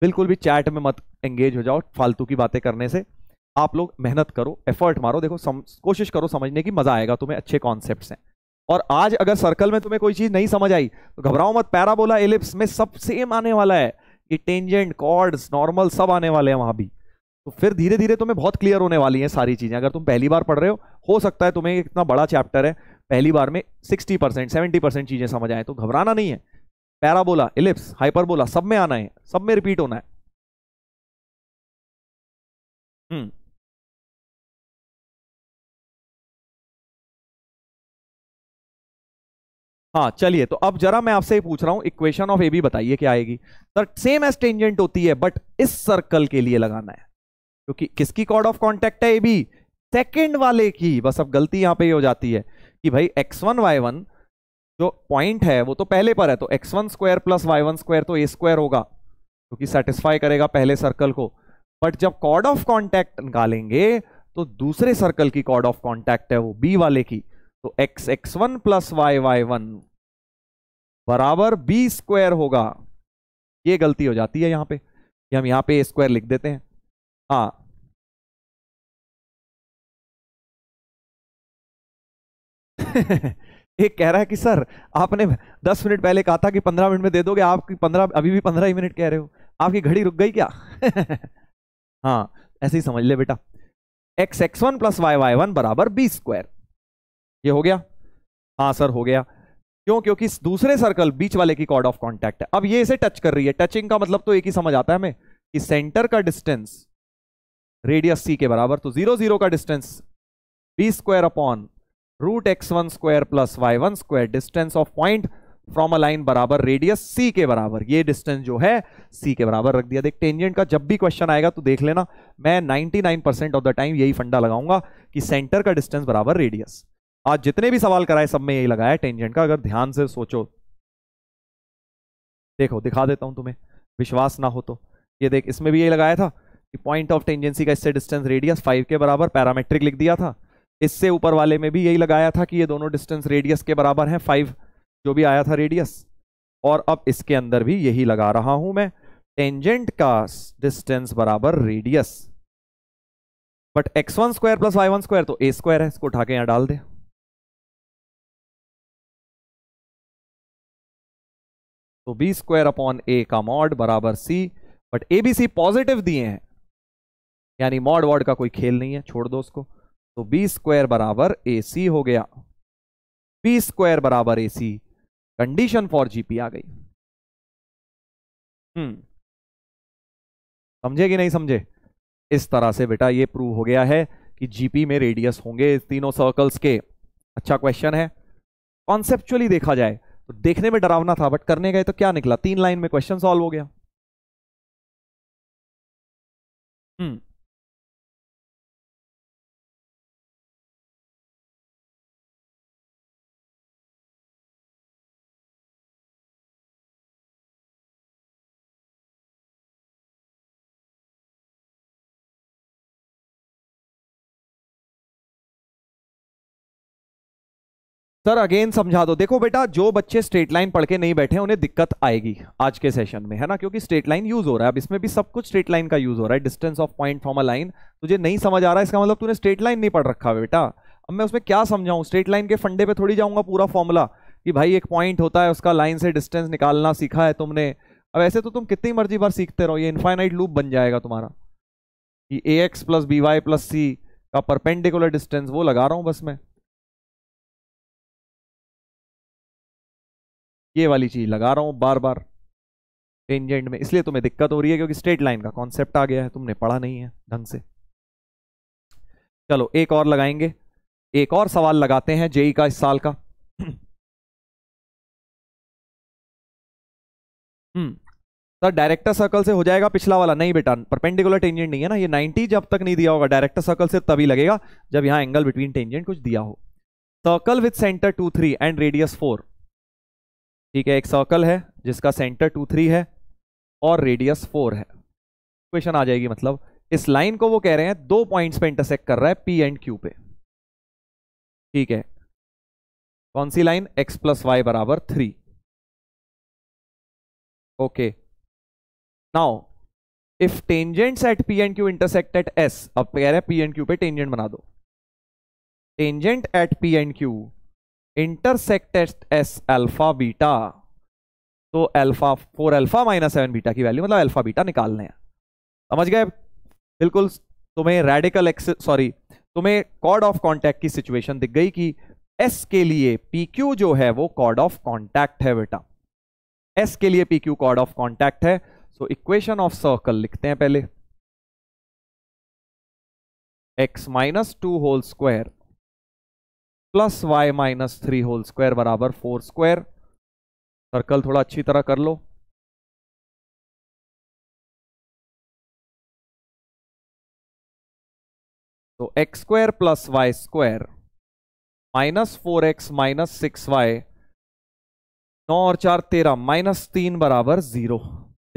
बिल्कुल भी चैट में मत एंगेज हो जाओ फालतू की बातें करने से आप लोग मेहनत करो एफर्ट मारो देखो कोशिश करो समझने की मजा आएगा तुम्हें अच्छे कॉन्सेप्ट हैं और आज अगर सर्कल में तुम्हें कोई चीज नहीं समझ आई तो घबराओ मत पैराबोला एलिप्स में सब सेम आने वाला है ये टेंजेंट कॉर्ड्स नॉर्मल सब आने वाले हैं वहां भी तो फिर धीरे धीरे तुम्हें बहुत क्लियर होने वाली है सारी चीजें अगर तुम पहली बार पढ़ रहे हो हो सकता है तुम्हें इतना बड़ा चैप्टर है पहली बार में सिक्सटी परसेंट सेवेंटी परसेंट चीजें समझ आए तो घबराना नहीं है पैराबोला इलिप्स हाइपरबोला सब में आना है सब में रिपीट होना है हम्म हाँ चलिए तो अब जरा मैं आपसे पूछ रहा हूं इक्वेशन ऑफ ए बी बताइए क्या आएगी सर सेम एस टेंजेंट होती है बट इस सर्कल के लिए लगाना है क्योंकि तो किसकी कॉर्ड ऑफ कॉन्टेक्ट है ए बी सेकेंड वाले की बस अब गलती यहां पे हो जाती है कि भाई एक्स वन वाई वन जो पॉइंट है वो तो पहले पर है तो x one square plus y one square तो ए स्क्वायर होगा क्योंकि तो सेटिस्फाई करेगा पहले सर्कल को बट जब कॉर्ड ऑफ कॉन्टैक्ट निकालेंगे तो दूसरे सर्कल की कॉर्ड ऑफ कॉन्टैक्ट है वो बी वाले की तो x x one plus y y one बराबर बी स्क्वायर होगा ये गलती हो जाती है यहां पे कि हम यहां पे स्क्वायर लिख देते हैं हाँ एक कह रहा है कि सर आपने दस मिनट पहले कहा था कि पंद्रह मिनट में दे दोगे आपकी पंद्रह अभी भी पंद्रह ही मिनट कह रहे हो आपकी घड़ी रुक गई क्या हाँ ऐसे ही समझ ले बेटा x x one plus y y one बराबर बी स्क्वायर ये हो गया हाँ सर हो गया क्यों क्योंकि दूसरे सर्कल बीच वाले की कॉर्ड ऑफ कॉन्टैक्ट है अब ये इसे टच कर रही है टचिंग का मतलब तो एक ही समझ आता है हमें कि सेंटर का डिस्टेंस रेडियस सी के बराबर तो जीरो जीरो का distance B square upon root x one square plus y one square distance of point from a line बराबर रेडियस सी के बराबर ये डिस्टेंस जो है सी के बराबर रख दिया देख टेंजेंट का जब भी क्वेश्चन आएगा तो देख लेना मैं 99% ऑफ द टाइम यही फंडा लगाऊंगा कि सेंटर का डिस्टेंस बराबर रेडियस आज जितने भी सवाल कराए सब में यही लगा है टेंजेंट का अगर ध्यान से सोचो देखो दिखा देता हूं तुम्हें विश्वास ना हो तो ये देख इसमें भी यही लगाया था कि पॉइंट ऑफ टेंजेंसी का इससे डिस्टेंस रेडियस फाइव के बराबर पैरामेट्रिक लिख दिया था इससे ऊपर वाले में भी यही लगाया था कि ये दोनों डिस्टेंस रेडियस के बराबर हैं फाइव जो भी आया था रेडियस और अब इसके अंदर भी यही लगा रहा हूं मैं टेंजेंट का डिस्टेंस बराबर radius but x one square plus y one square तो ए स्क्वायर है इसको उठा के यहां डाल दे तो बी स्क्वायर अपॉन ए का मॉड बराबर C but A B C positive दिए हैं यानी मॉड वॉड का कोई खेल नहीं है छोड़ दो उसको तो बी स्क्वायर बराबर ए सी हो गया बी स्क्वायर बराबर A C condition for GP आ गई हम्म समझे कि नहीं समझे इस तरह से बेटा ये प्रूव हो गया है कि जीपी में रेडियस होंगे तीनों सर्कल्स के अच्छा क्वेश्चन है कॉन्सेप्चुअली देखा जाए तो देखने में डरावना था बट करने गए तो क्या निकला तीन लाइन में क्वेश्चन सॉल्व हो गया हम्म सर अगेन समझा दो देखो बेटा जो बच्चे स्ट्रेट लाइन पढ़ के नहीं बैठे उन्हें दिक्कत आएगी आज के सेशन में है ना क्योंकि स्ट्रेट लाइन यूज हो रहा है अब इसमें भी सब कुछ स्ट्रेट लाइन का यूज हो रहा है distance of point from a line तुझे नहीं समझ आ रहा इसका मतलब तूने स्ट्रेट लाइन नहीं पढ़ रखा है बेटा अब मैं उसमें क्या समझाऊं स्ट्रेट लाइन के फंडे पे थोड़ी जाऊंगा पूरा फॉर्मूला कि भाई एक पॉइंट होता है उसका लाइन से डिस्टेंस निकालना सीखा है तुमने अब ऐसे तो तुम कितनी मर्जी बार सीखते रहो ये इन्फाइनाइट लूप बन जाएगा तुम्हारा कि A x plus B Y plus C का परपेंडिकुलर डिस्टेंस वो लगा रहा हूँ बस मैं ये वाली चीज़ लगा रहा हूँ बार बार टेंजेंट में इसलिए तुम्हें दिक्कत हो रही है क्योंकि स्ट्रेट लाइन का कॉन्सेप्ट आ गया है तुमने पढ़ा नहीं है ढंग से चलो एक और लगाएंगे एक और सवाल लगाते हैं जेई का इस साल का हम्म सर डायरेक्टर सर्कल से हो जाएगा पिछला वाला नहीं बेटा परपेंडिकुलर टेंजेंट नहीं है ना ये 90 जब तक नहीं दिया होगा डायरेक्टर सर्कल से तभी लगेगा जब यहां एंगल बिटवीन टेंजेंट कुछ दिया हो circle with centre two three and radius four ठीक है एक सर्कल है जिसका सेंटर टू थ्री है और रेडियस फोर है क्वेश्चन आ जाएगी मतलब इस लाइन को वो कह रहे हैं दो पॉइंट्स पे इंटरसेक्ट कर रहा है पी एंड क्यू पे ठीक है कौन सी लाइन एक्स प्लस वाई बराबर three okay now if tangents at P and Q intersect at S अब कह रहे हैं पी एंड क्यू पे टेंजेंट बना दो tangent at P and Q intersect S alpha beta तो alpha four alpha minus seven beta की value मतलब अल्फा बीटा निकालने हैं समझ गए बिल्कुल तुम्हें रेडिकल एक्स सॉरी तुम्हें कॉर्ड ऑफ कॉन्टैक्ट की सिचुएशन दिख गई कि एस के लिए पी क्यू जो है वो कॉर्ड ऑफ कॉन्टैक्ट है बेटा एस के लिए P Q chord of contact है सो इक्वेशन ऑफ सर्कल लिखते हैं पहले x minus two whole square plus Y minus three whole square बराबर फोर स्क्वायर सर्कल थोड़ा अच्छी तरह कर लो तो x square plus Y square minus four x minus six y नौ और चार तेरह माइनस तीन बराबर जीरो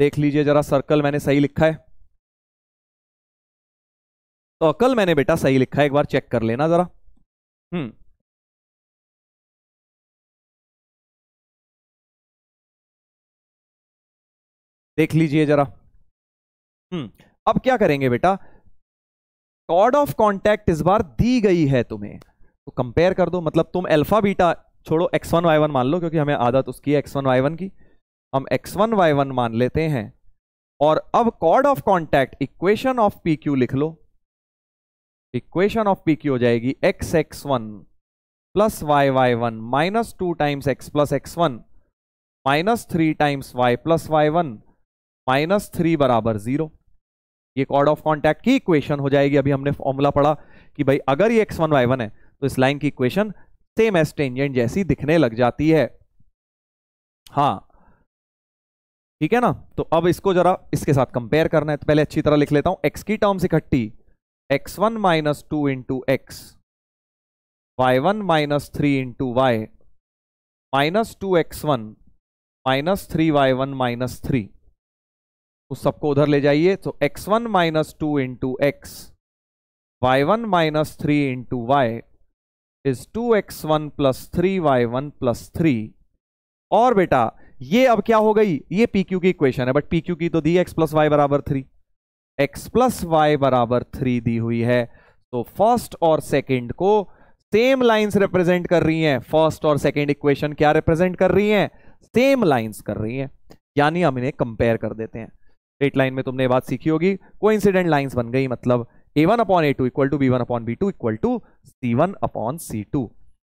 देख लीजिए जरा सर्कल मैंने सही लिखा है तो अकल मैंने बेटा सही लिखा है एक बार चेक कर लेना जरा हम्म देख लीजिए जरा हम्म अब क्या करेंगे बेटा कॉर्ड ऑफ कॉन्टैक्ट इस बार दी गई है तुम्हें तो कंपेयर कर दो मतलब तुम अल्फा बीटा छोड़ो एक्स वन वाई वन मान लो क्योंकि हमें आदत उसकी है एक्स वन वाई वन की हम एक्स वन वाई वन मान लेते हैं और अब chord of contact equation of P Q लिख लो इक्वेशन ऑफ पी क्यू हो जाएगी x x one plus y y one minus two times x plus x one minus three times y plus y one minus three बराबर zero ये chord of contact की equation हो जाएगी अभी हमने formula पढ़ा कि भाई अगर ये एक्स वन वाई वन है तो इस लाइन की इक्वेशन सेम एस टेंजेंट जैसी दिखने लग जाती है हाँ ठीक है ना तो अब इसको जरा इसके साथ कंपेयर करना है तो पहले अच्छी तरह लिख लेता हूं एक्स की टर्म्स इकट्ठी x one minus two into x y one minus three into Y minus two x one minus three y one minus three उस सबको उधर ले जाइए तो x1 one minus two into x y one minus three into y is two x one plus three y one plus three और बेटा ये अब क्या हो गई ये पी क्यू की इक्वेशन है बट पी क्यू की तो दी एक्स प्लस वाई बराबर थ्री एक्स प्लस वाई बराबर थ्री दी हुई है तो फर्स्ट और सेकेंड को सेम लाइंस रिप्रेजेंट कर रही हैं फर्स्ट और सेकेंड इक्वेशन क्या रिप्रेजेंट कर रही हैं सेम लाइंस कर रही हैं यानी हम इन्हें कंपेयर कर देते हैं स्ट्रेट लाइन में तुमने बात सीखी होगी को इंसिडेंट लाइन्स बन गई मतलब A one upon A two equal to B one upon B two equal to C one upon C two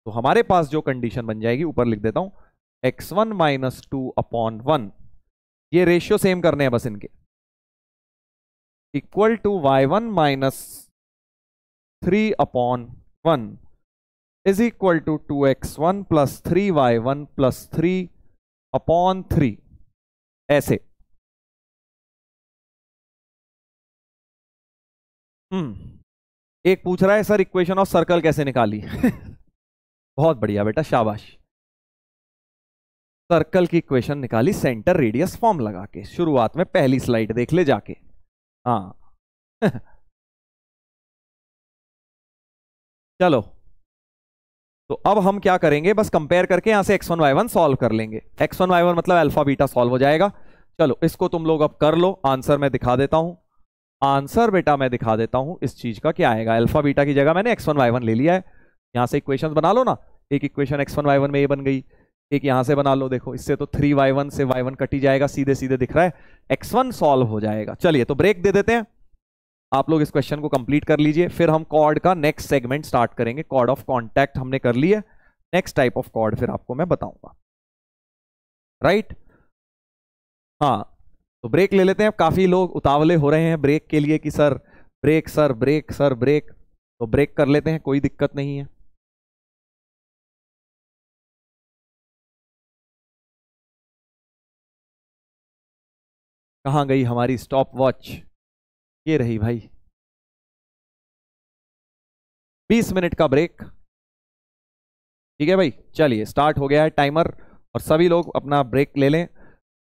तो हमारे पास जो कंडीशन बन जाएगी ऊपर लिख देता हूं x one minus two upon one ये रेशियो सेम करने हैं बस इनके equal to y one minus three upon one is equal to two x one plus three y one plus three upon three ऐसे हम्म एक पूछ रहा है सर इक्वेशन ऑफ सर्कल कैसे निकाली बहुत बढ़िया बेटा शाबाश सर्कल की इक्वेशन निकाली सेंटर रेडियस फॉर्म लगा के शुरुआत में पहली स्लाइड देख ले जाके हाँ चलो तो अब हम क्या करेंगे बस कंपेयर करके यहां से x1 one Y one solve कर लेंगे x1 वन वाई वन मतलब अल्फा बीटा सॉल्व हो जाएगा चलो इसको तुम लोग अब कर लो आंसर मैं दिखा देता हूं आंसर बेटा मैं दिखा देता हूं इस चीज का क्या आएगा अल्फा बीटा की जगह मैंने एक्स वन वाई वन ले लिया है यहां से इक्वेशन बना लो ना एक equation x one Y one में ये बन गई एक यहां से बना लो देखो इससे तो थ्री वाई वन से वाई वन कटी जाएगा सीधे सीधे दिख रहा है एक्स वन सॉल्व हो जाएगा चलिए तो ब्रेक दे देते हैं आप लोग इस क्वेश्चन को कंप्लीट कर लीजिए फिर हम कॉर्ड का नेक्स्ट सेगमेंट स्टार्ट करेंगे कॉर्ड ऑफ कॉन्टैक्ट हमने कर लिया नेक्स्ट टाइप ऑफ कॉर्ड फिर आपको मैं बताऊंगा राइट right? हाँ तो ब्रेक ले लेते हैं काफ़ी लोग उतावले हो रहे हैं ब्रेक के लिए कि sir break sir break sir break तो ब्रेक कर लेते हैं कोई दिक्कत नहीं है कहां गई हमारी स्टॉप वॉच ये रही भाई 20 मिनट का ब्रेक ठीक है भाई चलिए स्टार्ट हो गया है टाइमर और सभी लोग अपना ब्रेक ले लें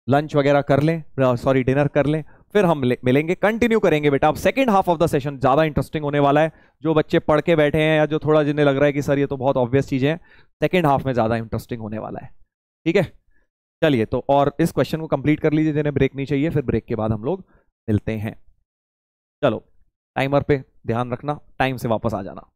लंच वगैरह कर लें सॉरी डिनर कर लें फिर हम मिलेंगे कंटिन्यू करेंगे बेटा अब second half of the session ज़्यादा इंटरेस्टिंग होने वाला है जो बच्चे पढ़ के बैठे हैं या जो थोड़ा जिन्हें लग रहा है कि सर ये तो बहुत ऑब्वियस चीज़ें हैं सेकेंड हाफ में ज़्यादा इंटरेस्टिंग होने वाला है ठीक है चलिए तो और इस क्वेश्चन को कंप्लीट कर लीजिए जिन्हें ब्रेक नहीं चाहिए फिर ब्रेक के बाद हम लोग मिलते हैं चलो टाइमर पे ध्यान रखना टाइम से वापस आ जाना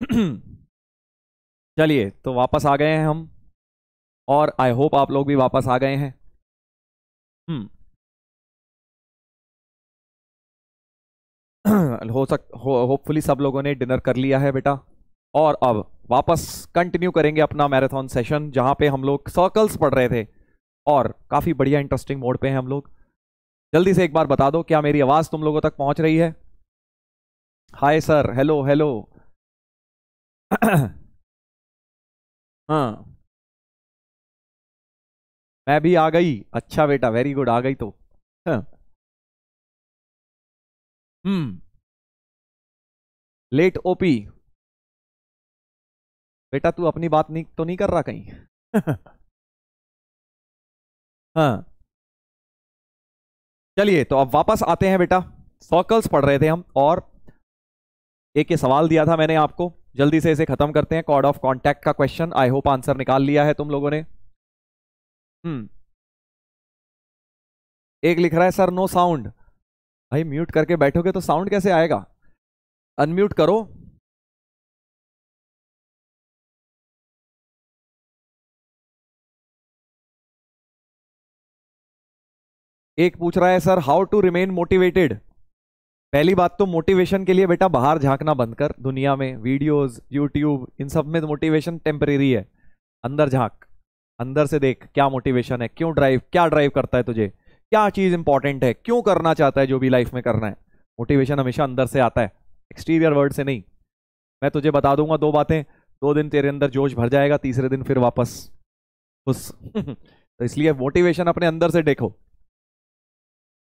चलिए तो वापस आ गए हैं हम और आई होप आप लोग भी वापस आ गए हैं हम्म। हो सक हो होपफुली सब लोगों ने डिनर कर लिया है बेटा और अब वापस कंटिन्यू करेंगे अपना मैराथन सेशन जहाँ पे हम लोग सर्कल्स पढ़ रहे थे और काफ़ी बढ़िया इंटरेस्टिंग मोड पे हैं हम लोग जल्दी से एक बार बता दो क्या मेरी आवाज़ तुम लोगों तक पहुँच रही है हाय सर हेलो हेलो हाँ मैं भी आ गई अच्छा बेटा वेरी गुड आ गई तो हाँ। हम्म लेट ओपी बेटा तू अपनी बात नहीं तो नहीं कर रहा कहीं हाँ चलिए तो अब वापस आते हैं बेटा सर्कल्स पढ़ रहे थे हम और एक ये सवाल दिया था मैंने आपको जल्दी से इसे खत्म करते हैं कॉड ऑफ कॉन्टैक्ट का क्वेश्चन आई होप आंसर निकाल लिया है तुम लोगों ने हम्म एक लिख रहा है सर नो साउंड भाई म्यूट करके बैठोगे तो साउंड कैसे आएगा अनम्यूट करो एक पूछ रहा है sir how to remain motivated पहली बात तो मोटिवेशन के लिए बेटा बाहर झांकना बंद कर दुनिया में वीडियोस यूट्यूब इन सब में मोटिवेशन तो टेम्परेरी है अंदर झांक अंदर से देख क्या मोटिवेशन है क्यों ड्राइव क्या ड्राइव करता है तुझे क्या चीज़ इंपॉर्टेंट है क्यों करना चाहता है जो भी लाइफ में करना है मोटिवेशन हमेशा अंदर से आता है एक्सटीरियर वर्ड से नहीं मैं तुझे बता दूंगा दो बातें दो दिन तेरे अंदर जोश भर जाएगा तीसरे दिन फिर वापस उस तो इसलिए मोटिवेशन अपने अंदर से देखो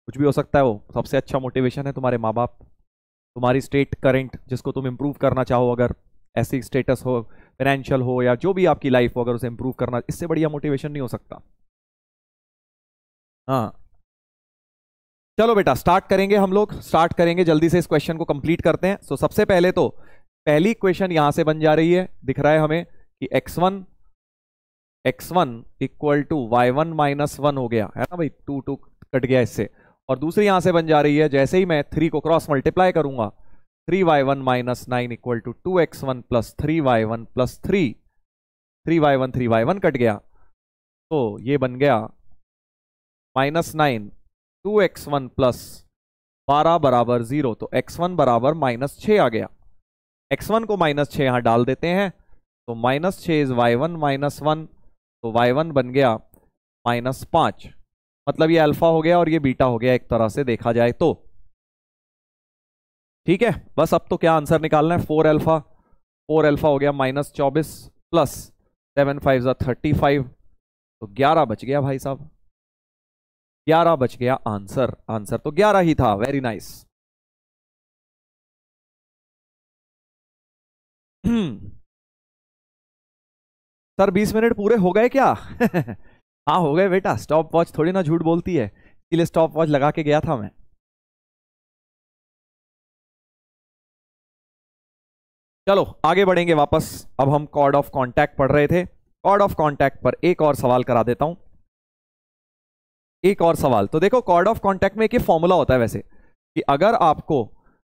कुछ भी हो सकता है वो सबसे अच्छा मोटिवेशन है तुम्हारे माँ बाप तुम्हारी स्टेट करेंट जिसको तुम इम्प्रूव करना चाहो अगर ऐसी स्टेटस हो फाइनेंशियल हो या जो भी आपकी लाइफ हो अगर उसे इम्प्रूव करना इससे बढ़िया मोटिवेशन नहीं हो सकता हाँ चलो बेटा स्टार्ट करेंगे हम लोग स्टार्ट करेंगे जल्दी से इस क्वेश्चन को कंप्लीट करते हैं सो so, सबसे पहले तो पहली क्वेश्चन यहां से बन जा रही है दिख रहा है हमें कि x1 x1 equal to y one minus one हो गया है ना भाई टू टू कट गया इससे और दूसरी यहां से बन जा रही है जैसे ही मैं थ्री को क्रॉस मल्टीप्लाई करूंगा three y one minus nine equal to two x one plus three y one plus three three y one three y one cut गया तो ये बन गया minus nine two x one plus बारह बराबर zero तो x one बराबर minus छ आ गया एक्स वन को माइनस छ यहां डाल देते हैं तो माइनस छ is y one minus one तो वाई वन बन गया माइनस पांच मतलब ये अल्फा हो गया और ये बीटा हो गया एक तरह से देखा जाए तो ठीक है बस अब तो क्या आंसर निकालना है फोर अल्फा फोर अल्फा हो गया माइनस चौबीस प्लस सेवन फाइव ज़ा थर्टी फाइव तो ग्यारह बच गया भाई साहब ग्यारह बच गया आंसर आंसर तो ग्यारह ही था वेरी नाइस सर बीस मिनट पूरे हो गए क्या हाँ हो गए बेटा स्टॉप वॉच थोड़ी ना झूठ बोलती है इसलिए स्टॉप वॉच लगा के गया था मैं चलो आगे बढ़ेंगे वापस अब हम कॉर्ड ऑफ कॉन्टैक्ट पढ़ रहे थे कॉर्ड ऑफ कॉन्टैक्ट पर एक और सवाल करा देता हूं एक और सवाल तो देखो कॉर्ड ऑफ कॉन्टैक्ट में एक फॉर्मूला होता है वैसे कि अगर आपको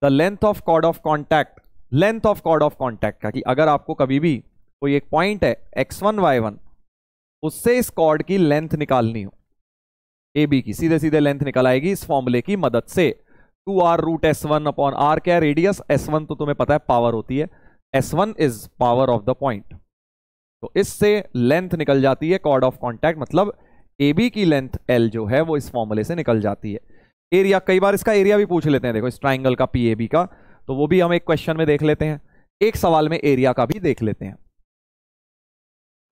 the length of chord of contact length of chord of contact का कि अगर आपको कभी भी कोई एक पॉइंट है एक्स वन वाई वन उससे इस कॉर्ड की लेंथ निकालनी हो ए बी की सीधे सीधे लेंथ निकल आएगी इस फॉर्मूले की मदद से two r root S one upon r क्या रेडियस एस वन तो तुम्हें पता है पावर होती है S one is power of the point तो इससे लेंथ निकल जाती है कॉर्ड ऑफ कॉन्टैक्ट मतलब ए बी की लेंथ एल जो है वो इस फॉर्मूले से निकल जाती है एरिया कई बार इसका एरिया भी पूछ लेते हैं देखो इस ट्राइंगल का पी ए बी का तो वो भी हम एक क्वेश्चन में देख लेते हैं एक सवाल में एरिया का भी देख लेते हैं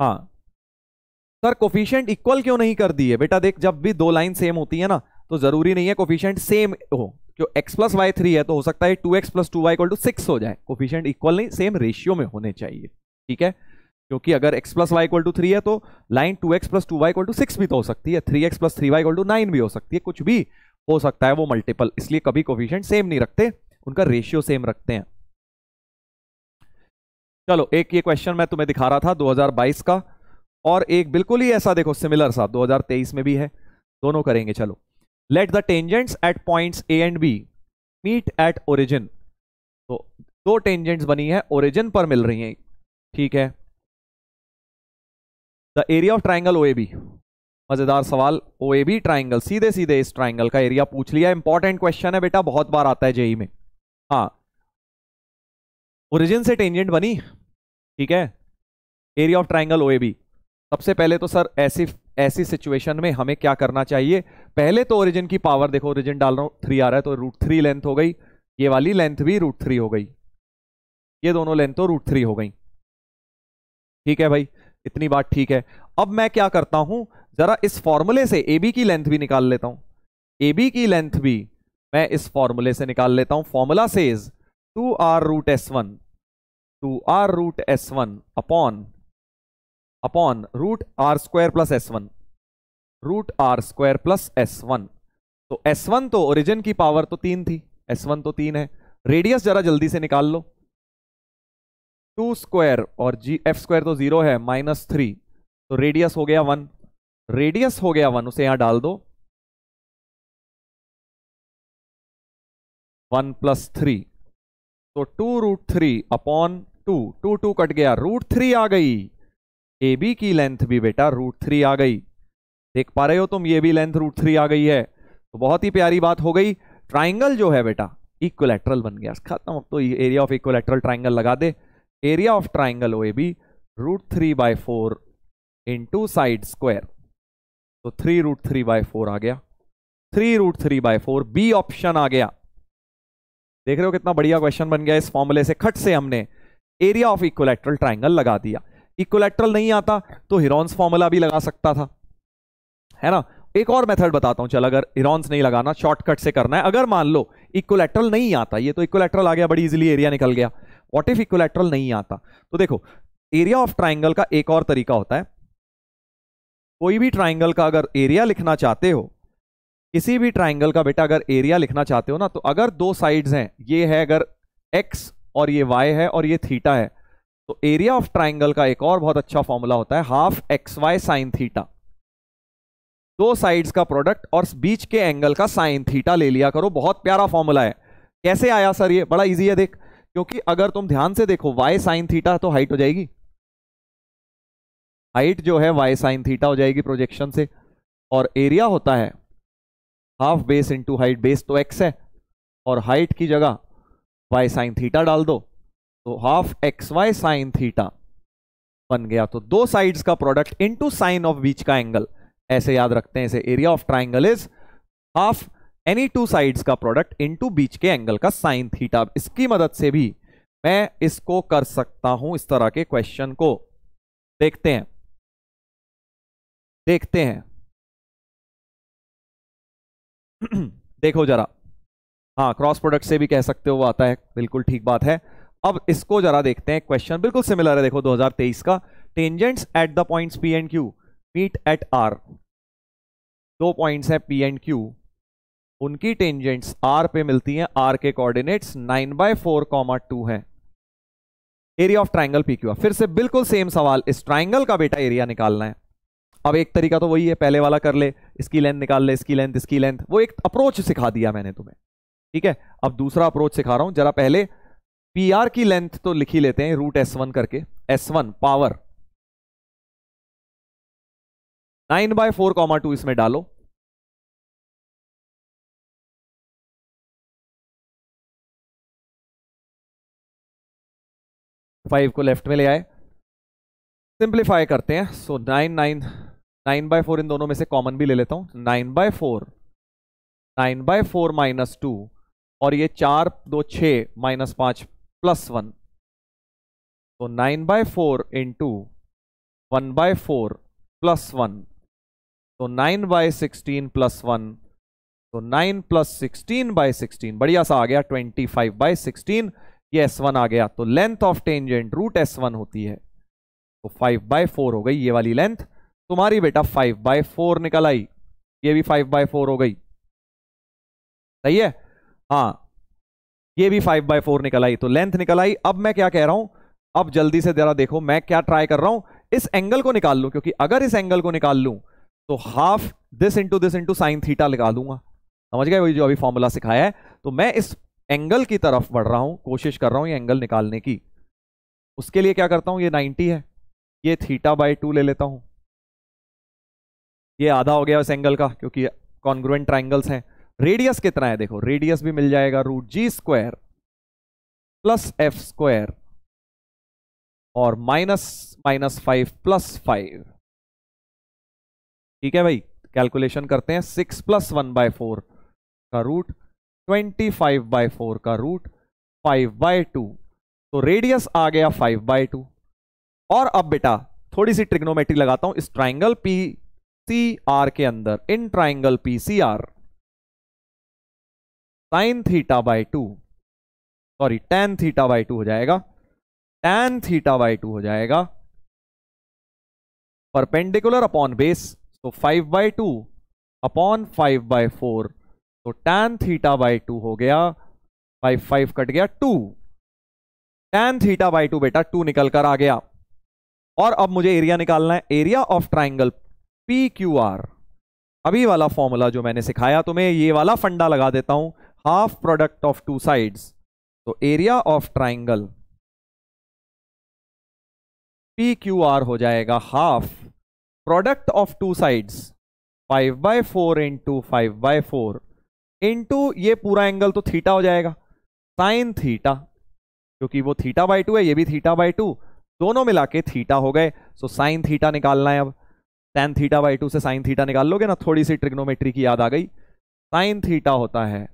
हाँ सर कोफिशियंट इक्वल क्यों नहीं कर दी है बेटा देख जब भी दो लाइन सेम होती है ना तो जरूरी नहीं है कोफिशियंट सेम हो जो एक्स प्लस वाई थ्री है तो हो सकता है two x plus two y equal to six हो जाए कोफिशियंट इक्वल नहीं सेम रेशियो में होने चाहिए ठीक है क्योंकि अगर x plus y equal to three है तो line two x plus two y equal to six भी तो हो सकती है three x plus three y equal to nine भी हो सकती है कुछ भी हो सकता है वो मल्टीपल इसलिए कभी कोफिशियंट सेम नहीं रखते उनका रेशियो सेम रखते हैं चलो एक ये क्वेश्चन मैं तुम्हें दिखा रहा था बाईस का और एक बिल्कुल ही ऐसा देखो सिमिलर सा 2023 में भी है दोनों करेंगे चलो let the tangents at points A and B meet at origin तो दो टेंजेंट्स बनी है ओरिजिन पर मिल रही हैं ठीक है the area of triangle O मजेदार सवाल ओ ए बी ट्राइंगल सीधे सीधे इस ट्राइंगल का एरिया पूछ लिया इंपॉर्टेंट क्वेश्चन है बेटा बहुत बार आता है जेई e में हाँ ओरिजिन से टेंजेंट बनी ठीक है area of triangle O A B सबसे पहले तो सर ऐसी ऐसी सिचुएशन में हमें क्या करना चाहिए पहले तो ओरिजिन की पावर देखो ओरिजिन डाल रहा हूँ थ्री आ रहा है तो रूट थ्री लेंथ हो गई ये वाली लेंथ भी रूट थ्री हो गई ये दोनों लेंथ तो रूट थ्री हो गई ठीक है भाई इतनी बात ठीक है अब मैं क्या करता हूं जरा इस फॉर्मूले से ए बी की लेंथ भी निकाल लेता हूं ए बी की लेंथ भी मैं इस फॉर्मूले से निकाल लेता हूं formula says two r root S one two r root S one upon upon root r square plus S one root r square plus S one तो एस वन तो ओरिजिन की पावर तो तीन थी एस वन तो तीन है radius जरा जल्दी से निकाल लो टू स्क्वायर और जी एफ स्क्वायर तो जीरो है माइनस थ्री तो रेडियस हो गया वन रेडियस हो गया वन उसे यहां डाल दो वन प्लस थ्री तो two root three upon two two two cut गया रूट थ्री आ गई ए बी की लेंथ भी बेटा रूट थ्री आ गई देख पा रहे हो तुम ये भी लेंथ रूट थ्री आ गई है तो बहुत ही प्यारी बात हो गई ट्राइंगल जो है बेटा इक्वलेट्रल बन गया खत्म अब तो एरिया ऑफ इक्वलेट्रल ट्राइंगल लगा दे area of triangle O A B root three by four into side square तो three root three by four आ गया three root three by four B option आ गया देख रहे हो कितना बढ़िया क्वेश्चन बन गया इस फॉर्मूले से खट से हमने एरिया ऑफ इक्वलेट्रल ट्राइंगल लगा दिया इक्वलेटरल नहीं आता तो हिरॉन्स फॉर्मूला भी लगा सकता था है ना एक और मेथड बताता हूं चल अगर हिरॉन्स नहीं लगाना शॉर्टकट से करना है अगर मान लो इक्वलेटरल नहीं आता ये तो इक्वलेटरल आ गया बड़ी इजिली एरिया निकल गया वॉट इफ इक्वलेटरल नहीं आता तो देखो एरिया ऑफ ट्राइंगल का एक और तरीका होता है कोई भी ट्राइंगल का अगर एरिया लिखना चाहते हो किसी भी ट्राइंगल का बेटा अगर एरिया लिखना चाहते हो ना तो अगर दो साइड्स हैं ये है अगर एक्स और ये वाई है और ये थीटा है तो एरिया ऑफ ट्राइंगल का एक और बहुत अच्छा फॉर्मूला होता है half x y sign theta दो साइड्स का प्रोडक्ट और बीच के एंगल का साइन थीटा ले लिया करो बहुत प्यारा फॉर्मूला है कैसे आया सर ये बड़ा इजी है देख क्योंकि अगर तुम ध्यान से देखो वाई साइन थीटा तो हाइट हो जाएगी हाइट जो है वाई साइन थीटा हो जाएगी प्रोजेक्शन से और एरिया होता है half base into height base तो एक्स है और हाइट की जगह वाई साइन थीटा डाल दो तो half x y sign theta बन गया तो दो साइड्स का प्रोडक्ट इनटू साइन ऑफ बीच का एंगल ऐसे याद रखते हैं इसे area of triangle is half any two sides का प्रोडक्ट इनटू बीच के एंगल का साइन थीटा इसकी मदद से भी मैं इसको कर सकता हूं इस तरह के क्वेश्चन को देखते हैं देखते हैं देखो जरा हाँ क्रॉस प्रोडक्ट से भी कह सकते हो वो आता है बिल्कुल ठीक बात है अब इसको जरा देखते हैं क्वेश्चन बिल्कुल सिमिलर है देखो 2023 का tangents at the points P and Q meet at R दो पॉइंट्स हैं पी एंड क्यू उनकी टेंजेंट्स आर पे मिलती हैं आर के coordinates 9 by four comma two है area of triangle P Q फिर से बिल्कुल सेम सवाल इस ट्राइंगल का बेटा एरिया निकालना है अब एक तरीका तो वही है पहले वाला कर ले इसकी लेंथ निकाल ले इसकी लेंथ इसकी लेंथ वो एक अप्रोच सिखा दिया मैंने तुम्हें ठीक है अब दूसरा अप्रोच सिखा रहा हूं जरा पहले पी आर की लेंथ तो लिख ही लेते हैं रूट एस वन करके S one power nine by four comma two इसमें डालो फाइव को लेफ्ट में ले आए सिंप्लीफाई करते हैं so nine nine nine by four इन दोनों में से कॉमन भी ले लेता हूं nine by four nine by four minus two और ये चार दो छ माइनस पांच प्लस वन तो nine by four into one by four plus one तो nine by sixteen plus one तो nine plus sixteen by sixteen बढ़िया सा आ गया ट्वेंटी फाइव बाय सिक्सटीन ये एस वन आ गया तो length of tangent root S one होती है तो फाइव बाय फोर हो गई ये वाली लेंथ तुम्हारी बेटा फाइव बाय फोर निकल आई ये भी फाइव बाय फोर हो गई सही है हाँ ये भी फाइव बाय फोर निकल आई तो लेंथ निकल आई अब मैं क्या कह रहा हूं अब जल्दी से जरा देखो मैं क्या ट्राई कर रहा हूं इस एंगल को निकाल लू क्योंकि अगर इस एंगल को निकाल लू तो half this into this into sine theta लगा दूंगा समझ गए जो अभी फॉर्मूला सिखाया है तो मैं इस एंगल की तरफ बढ़ रहा हूं कोशिश कर रहा हूं ये एंगल निकालने की उसके लिए क्या करता हूं ये 90 है ये थीटा बाय टू ले लेता हूं ये आधा हो गया इस एंगल का क्योंकि कॉन्ग्रुएंट ट्राइंगल्स हैं रेडियस कितना है देखो रेडियस भी मिल जाएगा रूट जी स्क्वायर प्लस एफ स्क्वायर और minus minus five plus five ठीक है भाई कैलकुलेशन करते हैं six plus one by four का root twenty five by four का रूट फाइव बाय टू तो रेडियस आ गया फाइव बाय टू और अब बेटा थोड़ी सी ट्रिग्नोमेट्री लगाता हूं इस ट्राइंगल पी सी आर के अंदर in triangle P C R sign theta by two sorry tan theta by two हो जाएगा टेन थीटा बाय टू हो जाएगा परपेंडिकुलर अपॉन बेस तो five by two upon five by four तो tan theta by two हो गया five five cut गया two tan theta by two बेटा टू निकल कर आ गया और अब मुझे एरिया निकालना है area of triangle P Q R अभी वाला फॉर्मूला जो मैंने सिखाया तो मैं ये वाला फंडा लगा देता हूं half product of two sides तो area of triangle P Q R हो जाएगा half product of two sides 5 by four into five by four into ये पूरा एंगल तो थीटा हो जाएगा साइन थीटा क्योंकि वो थीटा बाई टू है ये भी थीटा बाई टू दोनों मिला के थीटा हो गए सो साइन थीटा निकालना है अब टेन थीटा बाई टू से साइन थीटा निकाल लोगे ना थोड़ी सी ट्रिग्नोमेट्री की याद आ गई साइन थीटा होता है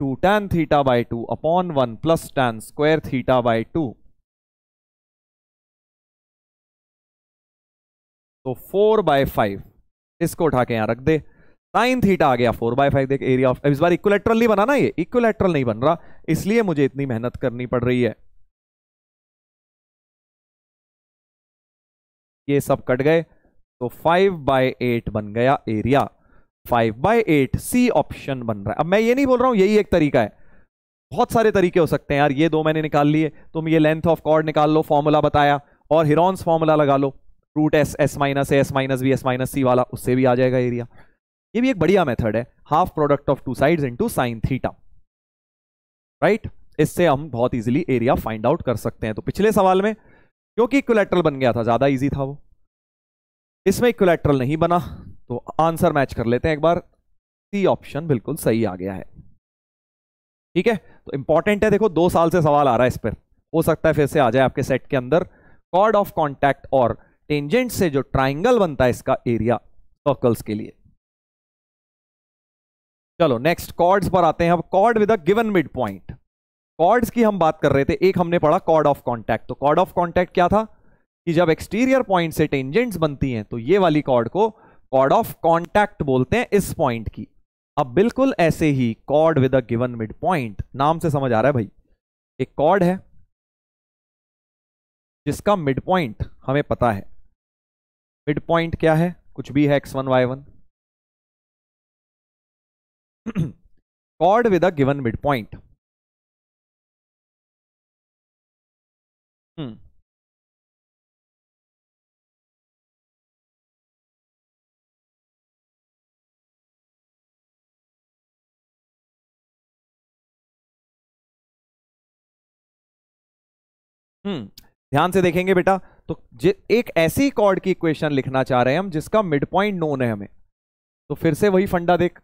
two tan theta by two upon one plus tan square theta by two तो फोर बाय फाइव इसको उठा के यहां रख दे साइन थीटा आ गया फोर बाय फाइव देख एरिया ऑफ इस बार इक्वलेट्रल नहीं बना ना ये इक्वलेट्रल नहीं बन रहा इसलिए मुझे इतनी मेहनत करनी पड़ रही है ये सब कट गए तो फाइव बाय एट बन गया area five by eight C option बन रहा है अब मैं ये नहीं बोल रहा हूं यही एक तरीका है बहुत सारे तरीके हो सकते हैं यार ये दो मैंने निकाल लिए तुम ये लेंथ ऑफ कॉर्ड निकाल लो फॉर्मूला बताया और हिरोन्स फॉर्मूला लगा लो root s s minus s minus b s minus c वाला उससे भी आ जाएगा एरिया ये भी एक बढ़िया मेथड है half product of two sides into sine theta right इससे हम बहुत इजीली एरिया फाइंड आउट कर सकते हैं तो पिछले सवाल में क्योंकि इक्वलेटरल बन गया था ज्यादा इजी था वो इसमें इक्वलेटरल नहीं बना तो आंसर मैच कर लेते हैं एक बार सी ऑप्शन बिल्कुल सही आ गया है ठीक है तो इंपॉर्टेंट है देखो दो साल से सवाल आ रहा है इस पर हो सकता है फिर से आ जाए आपके सेट के अंदर कॉर्ड ऑफ कॉन्टैक्ट और टेंजेंट से जो ट्राइंगल बनता है इसका एरिया सर्कल्स के लिए चलो नेक्स्ट कॉर्ड्स पर आते हैं अब chord with a given mid point chords की हम बात कर रहे थे एक हमने पढ़ा कॉर्ड ऑफ कॉन्टैक्ट तो कॉर्ड ऑफ कॉन्टैक्ट क्या था कि जब एक्सटीरियर पॉइंट से टेंजेंट्स बनती हैं तो ये वाली कॉर्ड को कॉर्ड ऑफ कॉन्टैक्ट बोलते हैं इस पॉइंट की अब बिल्कुल ऐसे ही chord with a given mid point नाम से समझ आ रहा है भाई एक कॉर्ड है जिसका मिड पॉइंट हमें पता है मिड पॉइंट क्या है कुछ भी है x one Y one chord with a given mid point hmm ध्यान से देखेंगे बेटा तो एक ऐसी कॉर्ड की इक्वेशन लिखना चाह रहे हैं हम जिसका मिड पॉइंट नोन है हमें तो फिर से वही फंडा देख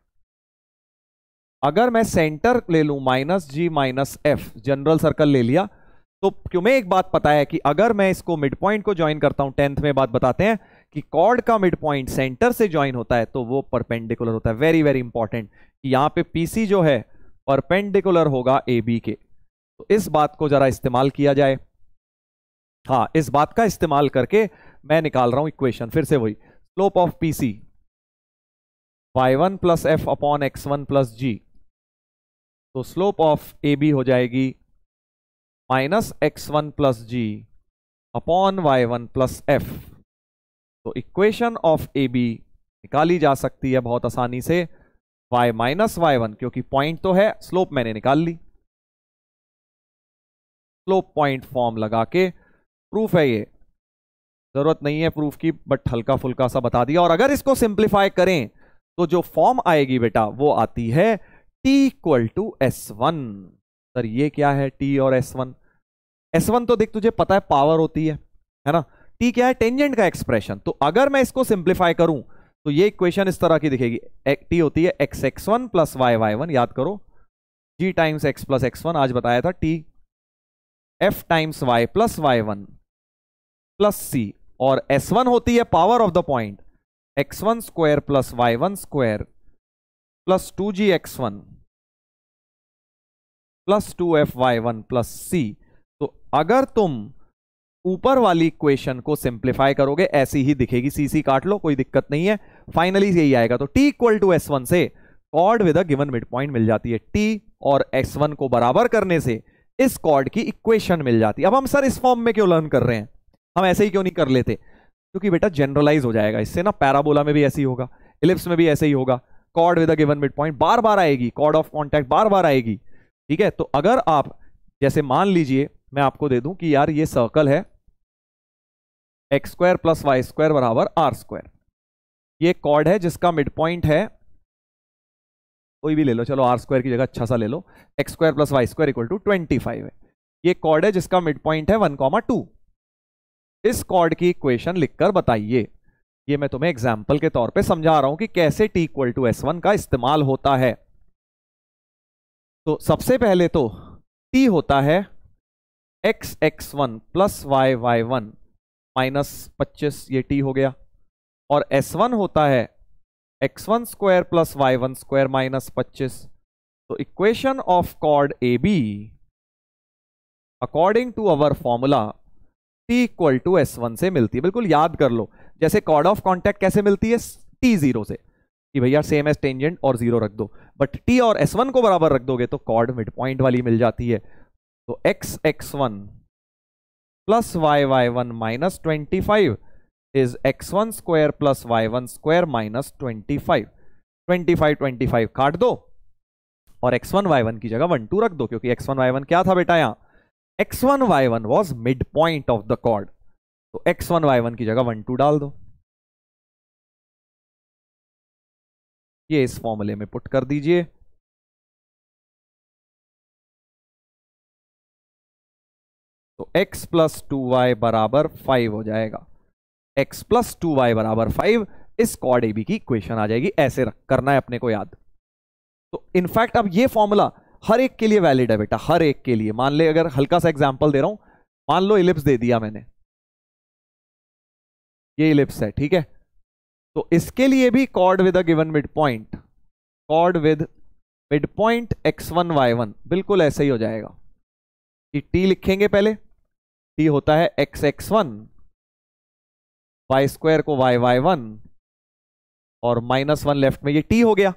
अगर मैं सेंटर ले लू minus g minus f general circle ले लिया तो क्यों मैं एक बात पता है कि अगर मैं इसको मिड पॉइंट को ज्वाइन करता हूं टेंथ में बात बताते हैं कि कॉर्ड का मिड पॉइंट सेंटर से ज्वाइन होता है तो वो परपेंडिकुलर होता है वेरी वेरी इंपॉर्टेंट कि यहां पे पीसी जो है परपेंडिकुलर होगा ए बी के तो इस बात को जरा इस्तेमाल किया जाए हाँ इस बात का इस्तेमाल करके मैं निकाल रहा हूं इक्वेशन फिर से वही slope of P C y one plus f upon x one plus g तो स्लोप ऑफ ए बी हो जाएगी minus x one plus g upon y one plus f तो इक्वेशन ऑफ ए बी निकाली जा सकती है बहुत आसानी से y माइनस वाई वन क्योंकि पॉइंट तो है स्लोप मैंने निकाल ली स्लोप पॉइंट फॉर्म लगा के प्रूफ है ये ज़रूरत नहीं है प्रूफ की बट हल्का फुल्का सा बता दिया और अगर इसको सिंप्लीफाई करें तो जो फॉर्म आएगी बेटा वो आती है t equal to S one sir ये क्या है टी और एस वन एस वन तो देख तुझे पता है पावर होती है है ना टी क्या है टेंजेंट का एक्सप्रेशन तो अगर मैं इसको सिंप्लीफाई करूं तो ये इक्वेशन इस तरह की दिखेगी t होती है x x one plus y y one याद करो g times x plus x one आज बताया था T f times y plus y one plus c और एस वन होती है power of the point x one square plus y one square plus two g x one plus two f y one plus c तो अगर तुम ऊपर वाली equation को simplify करोगे ऐसी ही दिखेगी सीसी काट लो कोई दिक्कत नहीं है फाइनली यही आएगा तो T equal to S one से chord with a given mid point मिल जाती है टी और एस वन को बराबर करने से इस कॉर्ड की इक्वेशन मिल जाती है अब हम सर इस फॉर्म में क्यों लर्न कर रहे हैं हम ऐसे ही क्यों नहीं कर लेते क्योंकि बेटा जनरलाइज हो जाएगा इससे ना पैराबोला में भी ऐसे ही होगा इलिप्स में भी ऐसे ही होगा chord with a given mid point बार बार आएगी कॉर्ड ऑफ कॉन्टैक्ट बार बार आएगी ठीक है तो अगर आप जैसे मान लीजिए मैं आपको दे दूं कि यार ये सर्कल है x square plus Y square बराबर आर स्क्वायर ये कॉर्ड है जिसका मिड पॉइंट है कोई भी ले लो चलो आर स्क्वायर की जगह अच्छा सा ले लो x square plus Y square equal to twenty five है ये कॉर्ड है जिसका मिड पॉइंट है वन कॉमा टू इस कॉर्ड की इक्वेशन लिखकर बताइए ये मैं तुम्हें एग्जाम्पल के तौर पे समझा रहा हूं कि कैसे T equal to S one का इस्तेमाल होता है तो सबसे पहले तो टी होता है x x one plus y y one minus पच्चीस ये टी हो गया और एस वन होता है x one square plus y one square minus पच्चीस तो equation of chord A B according to our formula T equal to S one से मिलती है बिल्कुल याद कर लो जैसे कॉर्ड ऑफ कॉन्टैक्ट कैसे मिलती है टी जीरो से कि भैया सेम एस टेंजेंट और जीरो रख दो बट टी और एस वन को बराबर रख दोगे तो कॉर्ड मिड पॉइंट वाली मिल जाती है तो x x one plus y y one minus twenty five is x one square plus y one square minus twenty five twenty five twenty five काट दो और एक्स वन वाई वन की जगह one two रख दो क्योंकि x one Y one क्या था बेटा यहाँ x1 y1 was midpoint of the chord तो x1 y1 की जगह 1 2 डाल दो ये इस फॉर्मूले में पुट कर दीजिए तो x प्लस टू वाई बराबर फाइव हो जाएगा x प्लस टू वाई बराबर फाइव इस कॉड एबी की इक्वेशन आ जाएगी ऐसे रख करना है अपने को याद तो इनफैक्ट अब ये फॉर्मूला हर एक के लिए वैलिड है बेटा हर एक के लिए मान ले अगर हल्का सा एग्जाम्पल दे रहा हूं मान लो इलिप्स दे दिया मैंने ये इलिप्स है ठीक है तो इसके लिए भी chord with a given mid point chord with mid point x one Y one बिल्कुल ऐसे ही हो जाएगा कि टी लिखेंगे पहले टी होता है x x one y square को वाई वाई वन और माइनस वन लेफ्ट में ये टी हो गया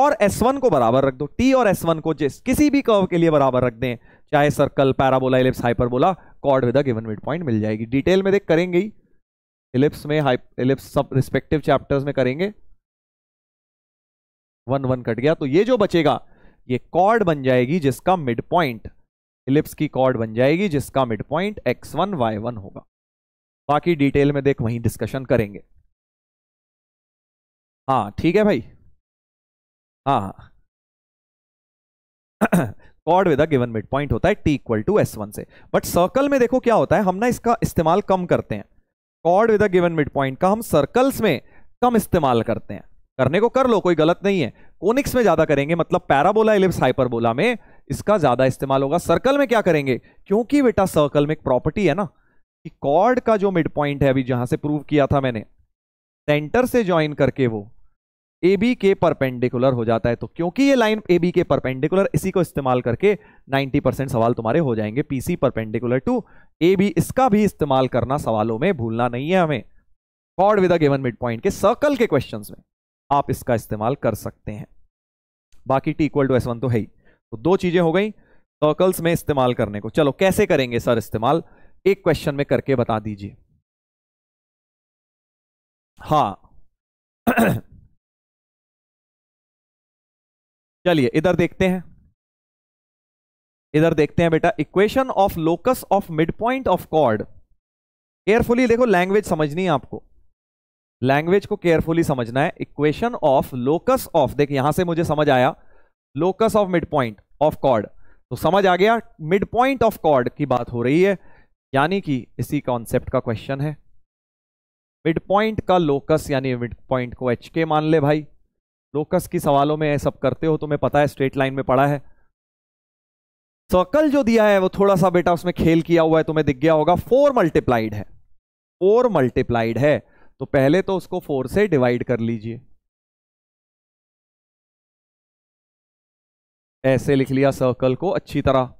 और S1 को बराबर रख दो T और S1 को जिस किसी भी कर्व के लिए बराबर रख दें चाहे circle parabola ellipse hyperbola chord with a given mid point मिल जाएगी डिटेल में देख करेंगे ही इलिप्स में इलिप्स सब रिस्पेक्टिव चैप्टर्स में करेंगे वन वन कट गया तो ये जो बचेगा ये कॉर्ड बन जाएगी जिसका मिड पॉइंट इलिप्स की कॉर्ड बन जाएगी जिसका mid point x one Y one होगा बाकी डिटेल में देख वहीं डिस्कशन करेंगे हाँ ठीक है भाई हाँ chord with a given mid point होता है T equal to S one से बट सर्कल में देखो क्या होता है हम ना इसका इस्तेमाल कम करते हैं chord with a given mid point का हम सर्कल्स में कम इस्तेमाल करते हैं करने को कर लो कोई गलत नहीं है कोनिक्स में ज्यादा करेंगे मतलब पैराबोला एलिप्स हाइपरबोला में इसका ज्यादा इस्तेमाल होगा सर्कल में क्या करेंगे क्योंकि बेटा सर्कल में एक प्रॉपर्टी है ना कि कॉर्ड का जो मिड पॉइंट है अभी जहां से प्रूव किया था मैंने सेंटर से ज्वाइन करके वो ए बी के परपेंडिकुलर हो जाता है तो क्योंकि ये लाइन ए बी के परपेंडिकुलर इसी को इस्तेमाल करके 90 परसेंट सवाल तुम्हारे हो जाएंगे PC perpendicular to A B इसका भी इस्तेमाल करना सवालों में भूलना नहीं है हमें chord with given mid point के सर्कल के क्वेश्चन में आप इसका इस्तेमाल कर सकते हैं बाकी T equal to S one तो है ही तो दो चीजें हो गई सर्कल्स में इस्तेमाल करने को चलो कैसे करेंगे सर इस्तेमाल एक क्वेश्चन में करके बता दीजिए हाँ चलिए इधर देखते हैं इधर देखते हैं बेटा equation of locus of mid point of chord carefully देखो लैंग्वेज समझनी है आपको लैंग्वेज को केयरफुली समझना है इक्वेशन ऑफ लोकस ऑफ देख यहां से मुझे समझ आया locus of mid point of chord तो समझ आ गया मिड पॉइंट ऑफ कॉर्ड की बात हो रही है यानी कि इसी कॉन्सेप्ट का क्वेश्चन है मिड पॉइंट का लोकस यानी मिड पॉइंट को एच के मान ले भाई लोकस की सवालों में सब करते हो तुम्हें पता है स्ट्रेट लाइन में पड़ा है सर्कल जो दिया है वो थोड़ा सा बेटा उसमें खेल किया हुआ है तुम्हें दिख गया होगा फोर मल्टीप्लाइड है फोर मल्टीप्लाइड है तो पहले तो उसको फोर से डिवाइड कर लीजिए ऐसे लिख लिया सर्कल को अच्छी तरह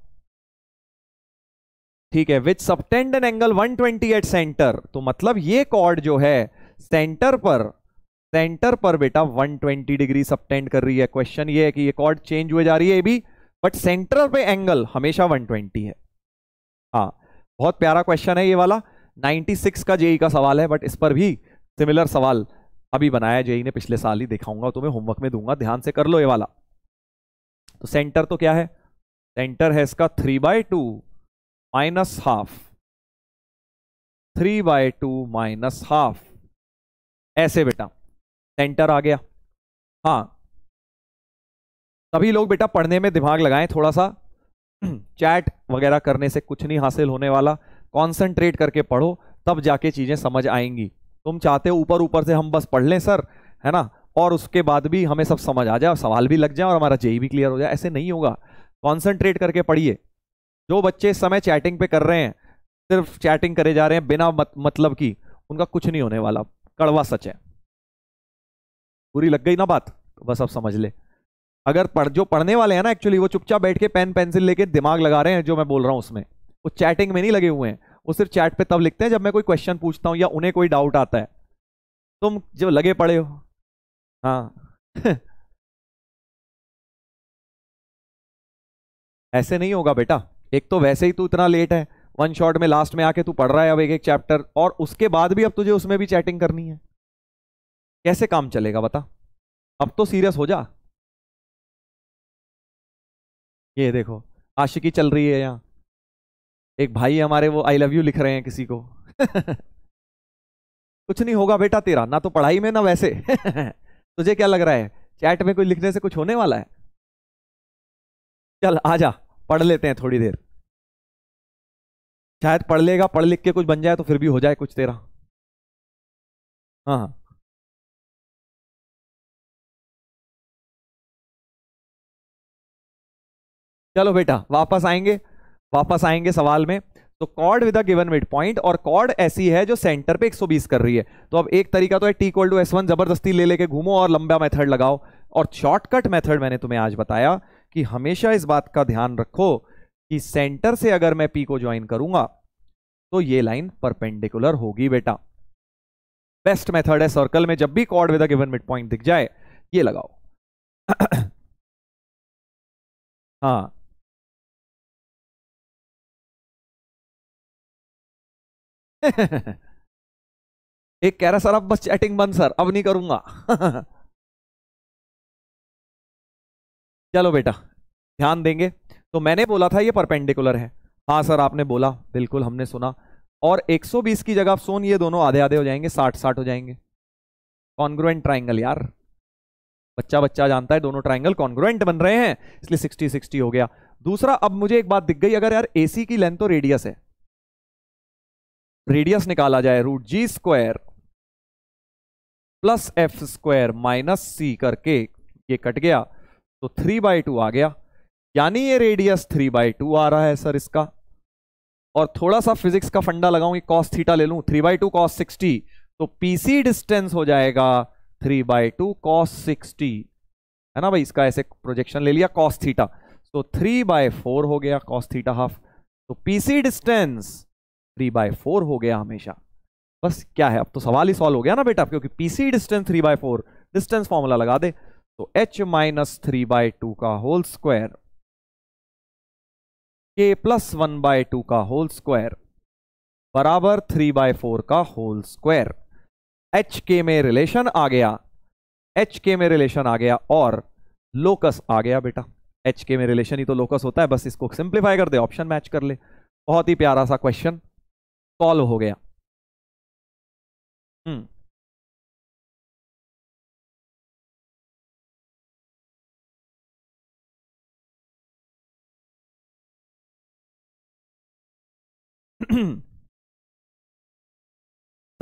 ठीक है which subtend an angle 120 at centre तो मतलब ये कॉर्ड जो है सेंटर पर सेंटर पर बेटा 120 डिग्री सबटेंड कर रही है क्वेश्चन ये है कि ये कॉर्ड चेंज हुए जा रही है ये भी बट सेंटर पे एंगल हमेशा 120 है हाँ बहुत प्यारा क्वेश्चन है ये वाला 96 का जेई e का सवाल है बट इस पर भी सिमिलर सवाल अभी बनाया जेई e ने पिछले साल ही दिखाऊंगा तुम्हें होमवर्क में दूंगा ध्यान से कर लो ये वाला तो सेंटर तो क्या है सेंटर है इसका three by two minus half three by two minus half ऐसे बेटा सेंटर आ गया हाँ सभी लोग बेटा पढ़ने में दिमाग लगाएं थोड़ा सा चैट वगैरह करने से कुछ नहीं हासिल होने वाला कॉन्सेंट्रेट करके पढ़ो तब जाके चीज़ें समझ आएंगी तुम चाहते हो ऊपर ऊपर से हम बस पढ़ लें सर है ना और उसके बाद भी हमें सब समझ आ जाए सवाल भी लग जाए और हमारा जेई भी क्लियर हो जाए ऐसे नहीं होगा कॉन्सेंट्रेट करके पढ़िए जो बच्चे इस समय चैटिंग पे कर रहे हैं सिर्फ चैटिंग करे जा रहे हैं बिना मत, मतलब की उनका कुछ नहीं होने वाला कड़वा सच है पूरी लग गई ना बात तो बस आप समझ ले अगर पढ़ जो पढ़ने वाले हैं ना एक्चुअली वो चुपचाप बैठ के पेन पेंसिल लेके दिमाग लगा रहे हैं जो मैं बोल रहा हूँ उसमें वो चैटिंग में नहीं लगे हुए हैं वो सिर्फ चैट पे तब लिखते हैं जब मैं कोई क्वेश्चन पूछता हूँ या उन्हें कोई डाउट आता है तुम जो लगे पड़े हो हाँ ऐसे नहीं होगा बेटा एक तो वैसे ही तू इतना लेट है वन शॉट में लास्ट में आके तू पढ़ रहा है अब एक एक चैप्टर और उसके बाद भी अब तुझे उसमें भी चैटिंग करनी है कैसे काम चलेगा बता अब तो सीरियस हो जा ये देखो आशिकी चल रही है यहाँ एक भाई हमारे वो आई लव यू लिख रहे हैं किसी को कुछ नहीं होगा बेटा तेरा ना तो पढ़ाई में ना वैसे तुझे क्या लग रहा है चैट में कोई लिखने से कुछ होने वाला है चल आजा पढ़ लेते हैं थोड़ी देर शायद पढ़ लेगा पढ़ लिख के कुछ बन जाए तो फिर भी हो जाए कुछ तेरा हाँ हाँ चलो बेटा वापस आएंगे वापस आएंगे सवाल में तो chord with a given mid point और कॉर्ड ऐसी है जो सेंटर पे 120 कर रही है तो अब एक तरीका तो है टी कोल्ड एस वन जबरदस्ती ले लेके घूमो और लंबा मेथड लगाओ और शॉर्टकट मेथड मैंने तुम्हें आज बताया कि हमेशा इस बात का ध्यान रखो कि सेंटर से अगर मैं पी को ज्वाइन करूंगा तो ये लाइन परपेंडिकुलर होगी बेटा बेस्ट मेथड है सर्कल में जब भी chord with a given mid point दिख जाए ये लगाओ हाँ एक कह रहा सर अब बस चैटिंग बंद सर अब नहीं करूंगा चलो बेटा ध्यान देंगे तो मैंने बोला था ये परपेंडिकुलर है हाँ सर आपने बोला बिल्कुल हमने सुना और 120 की जगह सोन ये दोनों आधे आधे हो जाएंगे साठ साठ हो जाएंगे कॉन्ग्रुएंट ट्राइंगल यार बच्चा बच्चा जानता है दोनों ट्राइंगल कॉन्ग्रुएंट बन रहे हैं इसलिए 60 60 हो गया दूसरा अब मुझे एक बात दिख गई अगर यार एसी की लेंथ तो रेडियस है रेडियस निकाला जाए रूट जी square plus F square minus c करके ये कट गया तो थ्री बाई टू आ गया यानी ये रेडियस थ्री बाई टू आ रहा है सर इसका और थोड़ा सा फिजिक्स का फंडा लगाऊं कि कॉस थीटा ले लूं three by two cos sixty तो पीसी डिस्टेंस हो जाएगा three by two cos sixty है ना भाई इसका ऐसे प्रोजेक्शन ले लिया कॉस थीटा तो थ्री बाय फोर हो गया कॉस थीटा हाफ तो PC distance three by four हो गया हमेशा बस क्या है अब तो सवाल ही सॉल्व हो गया ना बेटा क्योंकि PC distance three by four distance formula लगा दे तो h minus three by two का होल स्क्वायर के प्लस वन बाय टू का होल स्क्वायर बराबर थ्री बाय फोर का होल स्क्वायर एच के में रिलेशन आ गया एच के में रिलेशन आ गया और लोकस आ गया बेटा एच के में रिलेशन ही तो लोकस होता है बस इसको सिंप्लीफाई कर दे ऑप्शन मैच कर ले बहुत ही प्यारा सा क्वेश्चन फॉलो हो गया hmm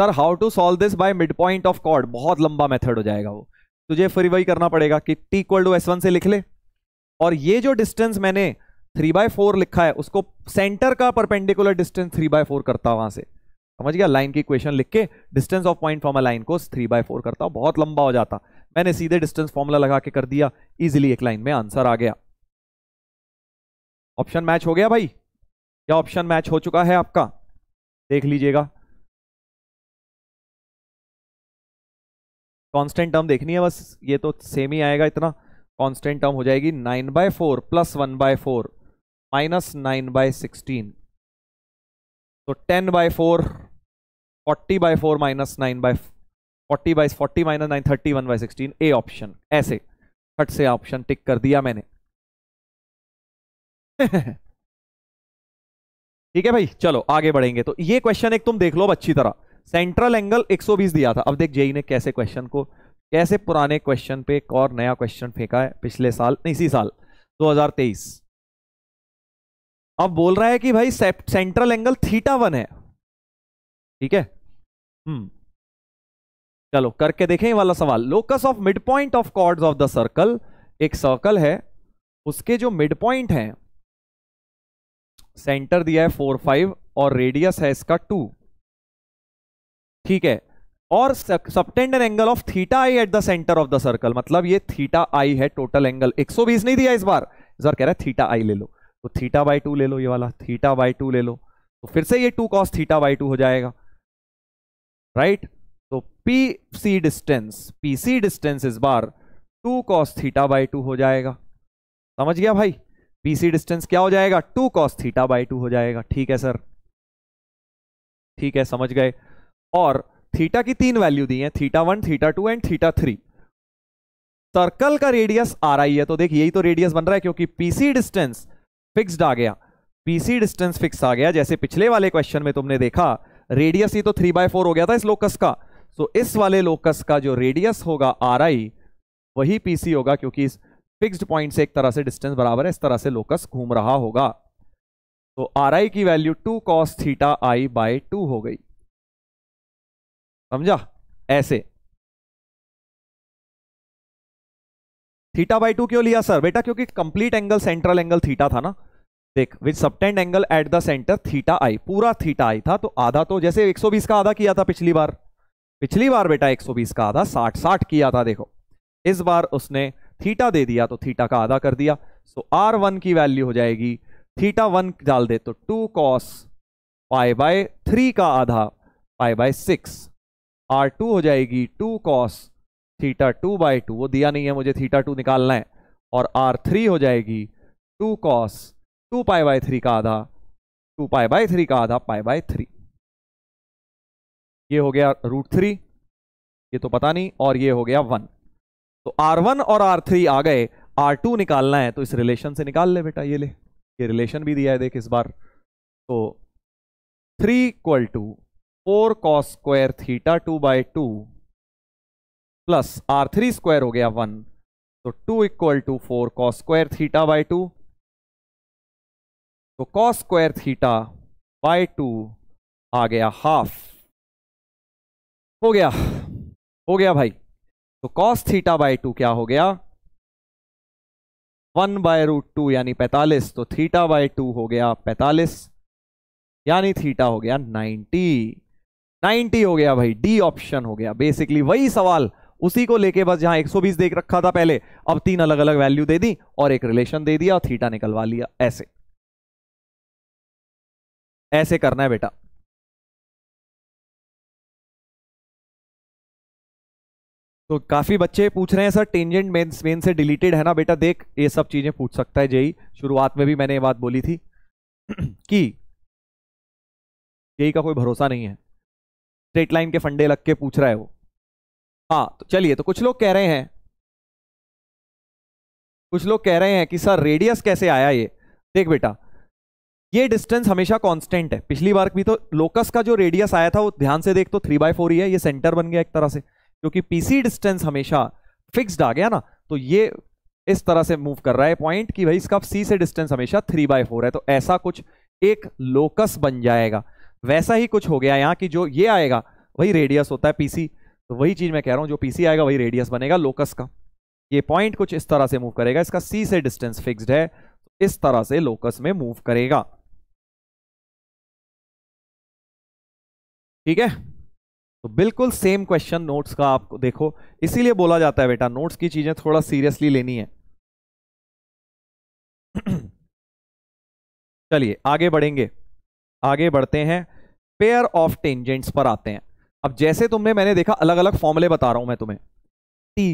sir how to solve this by mid point of chord बहुत लंबा मेथड हो जाएगा वो तुझे फिर वही करना पड़ेगा कि T equal to S one से लिख ले और ये जो डिस्टेंस मैंने थ्री बाय फोर लिखा है उसको सेंटर का perpendicular distance three by four करता वहां से समझ गया लाइन की इक्वेशन लिख के distance of point form a line को थ्री बाय फोर करता हूं बहुत लंबा हो जाता मैंने सीधे डिस्टेंस फॉर्मूला लगा के कर दिया इजिली एक लाइन में आंसर आ गया ऑप्शन मैच हो गया भाई क्या ऑप्शन मैच हो चुका है आपका देख लीजिएगा कांस्टेंट टर्म देखनी है बस ये तो सेम ही आएगा इतना कांस्टेंट टर्म हो जाएगी nine by four plus one by four minus nine by sixteen तो ten by four forty by four minus nine by forty by forty minus nine thirty one by sixteen A option ऐसे फट से option tick कर दिया मैंने ठीक है भाई चलो आगे बढ़ेंगे तो ये क्वेश्चन एक तुम देख लो अच्छी तरह सेंट्रल एंगल 120 दिया था अब देख जेई e ने कैसे क्वेश्चन को कैसे पुराने क्वेश्चन पे एक और नया क्वेश्चन फेंका है पिछले साल इसी साल 2023 अब बोल रहा है कि भाई सेंट्रल एंगल थीटा वन है ठीक है हम्म चलो करके देखें वाला सवाल locus of mid point of chords of the circle एक सर्कल है उसके जो मिड पॉइंट है सेंटर दिया है फोर फाइव और रेडियस है इसका टू ठीक है और subtend angle of theta i at the centre of the circle मतलब ये थीटा आई है टोटल एंगल 120 नहीं दिया इस बार इस बार कह रहा है थीटा आई ले लो तो थीटा बाई टू ले लो ये वाला थीटा बाई टू ले लो तो फिर से ये two cos theta by two हो जाएगा राइट तो P C distance P C distance इस बार two cos theta by two हो जाएगा समझ गया भाई पी सी डिस्टेंस क्या हो जाएगा two cos theta by two हो जाएगा ठीक है सर ठीक है समझ गए और थीटा की तीन वैल्यू दी है theta one theta two and theta three circle का रेडियस आ रही है तो देख यही तो रेडियस बन रहा है क्योंकि पीसी डिस्टेंस फिक्स्ड आ गया पीसी डिस्टेंस फिक्स आ गया जैसे पिछले वाले क्वेश्चन में तुमने देखा रेडियस ही तो थ्री बाय फोर हो गया था इस लोकस का सो so, इस वाले लोकस का जो रेडियस होगा आर आई वही पीसी होगा क्योंकि इस फिक्स्ड पॉइंट से एक तरह से डिस्टेंस बराबर है इस तरह से लोकस घूम रहा होगा तो आर आई की value two cos theta i by two हो गई समझा ऐसे थीटा बाई टू क्यों लिया सर बेटा क्योंकि complete angle central angle theta था ना देख with subtend angle at the centre theta i पूरा थीटा आई था तो आधा तो जैसे 120 का आधा किया था पिछली बार पिछली बार बेटा 120 का आधा 60 60 किया था देखो इस बार उसने थीटा दे दिया तो थीटा का आधा कर दिया सो आर वन की वैल्यू हो जाएगी थीटा वन डाल दे तो two cos pi by three का आधा pi by six r two हो जाएगी two cos theta two by two वो दिया नहीं है मुझे थीटा टू निकालना है और आर थ्री हो जाएगी two cos two pi by three का आधा टू पाई बाई थ्री का आधा पाई बाय थ्री ये हो गया रूट थ्री ये तो पता नहीं और ये हो गया वन तो आर वन और आर थ्री आ गए आर टू निकालना है तो इस रिलेशन से निकाल ले बेटा ये ले ये रिलेशन भी दिया है देख इस बार तो three equal to four cos square theta two by two plus r three square हो गया वन तो two equal to four cos square theta by two तो cos square theta by two आ गया हाफ हो गया हो गया भाई तो कॉस थीटा बाय टू क्या हो गया वन बाय रूट टू यानी पैतालीस तो थीटा बाय टू हो गया पैतालीस यानी थीटा हो गया नाइन्टी नाइन्टी हो गया भाई डी ऑप्शन हो गया बेसिकली वही सवाल उसी को लेके बस जहां 120 देख रखा था पहले अब तीन अलग अलग वैल्यू दे दी और एक रिलेशन दे दिया और थीटा निकलवा लिया ऐसे ऐसे करना है बेटा तो काफी बच्चे पूछ रहे हैं सर टेंजेंट मेन मेन से डिलीटेड है ना बेटा देख ये सब चीजें पूछ सकता है जेई शुरुआत में भी मैंने ये बात बोली थी कि जेई का कोई भरोसा नहीं है स्ट्रेट लाइन के फंडे लग के पूछ रहा है वो हाँ तो चलिए तो कुछ लोग कह रहे हैं कुछ लोग कह रहे हैं कि सर रेडियस कैसे आया ये देख बेटा ये डिस्टेंस हमेशा कांस्टेंट है पिछली बार भी तो लोकस का जो रेडियस आया था वो ध्यान से देख तो थ्री बाय फोर ही है ये सेंटर बन गया एक तरह से क्योंकि पीसी डिस्टेंस हमेशा फिक्स्ड आ गया ना तो ये इस तरह से मूव कर रहा है पॉइंट कि भाई इसका सी से डिस्टेंस हमेशा थ्री बाय फोर है तो ऐसा कुछ एक लोकस बन जाएगा वैसा ही कुछ हो गया यहाँ की जो ये आएगा वही रेडियस होता है पीसी तो वही चीज मैं कह रहा हूँ जो पीसी आएगा वही रेडियस बनेगा लोकस का ये पॉइंट कुछ इस तरह से मूव करेगा इसका सी से डिस्टेंस फिक्स्ड है तो इस तरह से लोकस में मूव करेगा ठीक है तो बिल्कुल सेम क्वेश्चन नोट्स का आपको देखो इसीलिए बोला जाता है बेटा नोट्स की चीजें थोड़ा सीरियसली लेनी है चलिए आगे बढ़ेंगे आगे बढ़ते हैं पेयर ऑफ टेंजेंट्स पर आते हैं अब जैसे तुमने मैंने देखा अलग अलग फॉर्मुले बता रहा हूं मैं तुम्हें T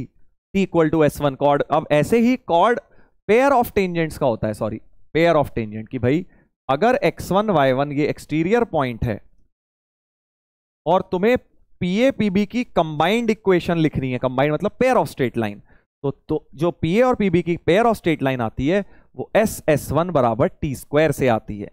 T equal to S one chord अब ऐसे ही कॉर्ड पेयर ऑफ टेंजेंट्स का होता है सॉरी पेयर ऑफ टेंजेंट की भाई अगर एक्स वन वाई वन ये एक्सटीरियर पॉइंट है और तुम्हें पीए पीबी की कंबाइंड इक्वेशन लिखनी है कंबाइंड मतलब पेयर ऑफ स्ट्रेट लाइन तो, तो जो पीए और पीबी की पेयर ऑफ स्ट्रेट लाइन आती है वो एस एस वन बराबर टी स्क्वायर से आती है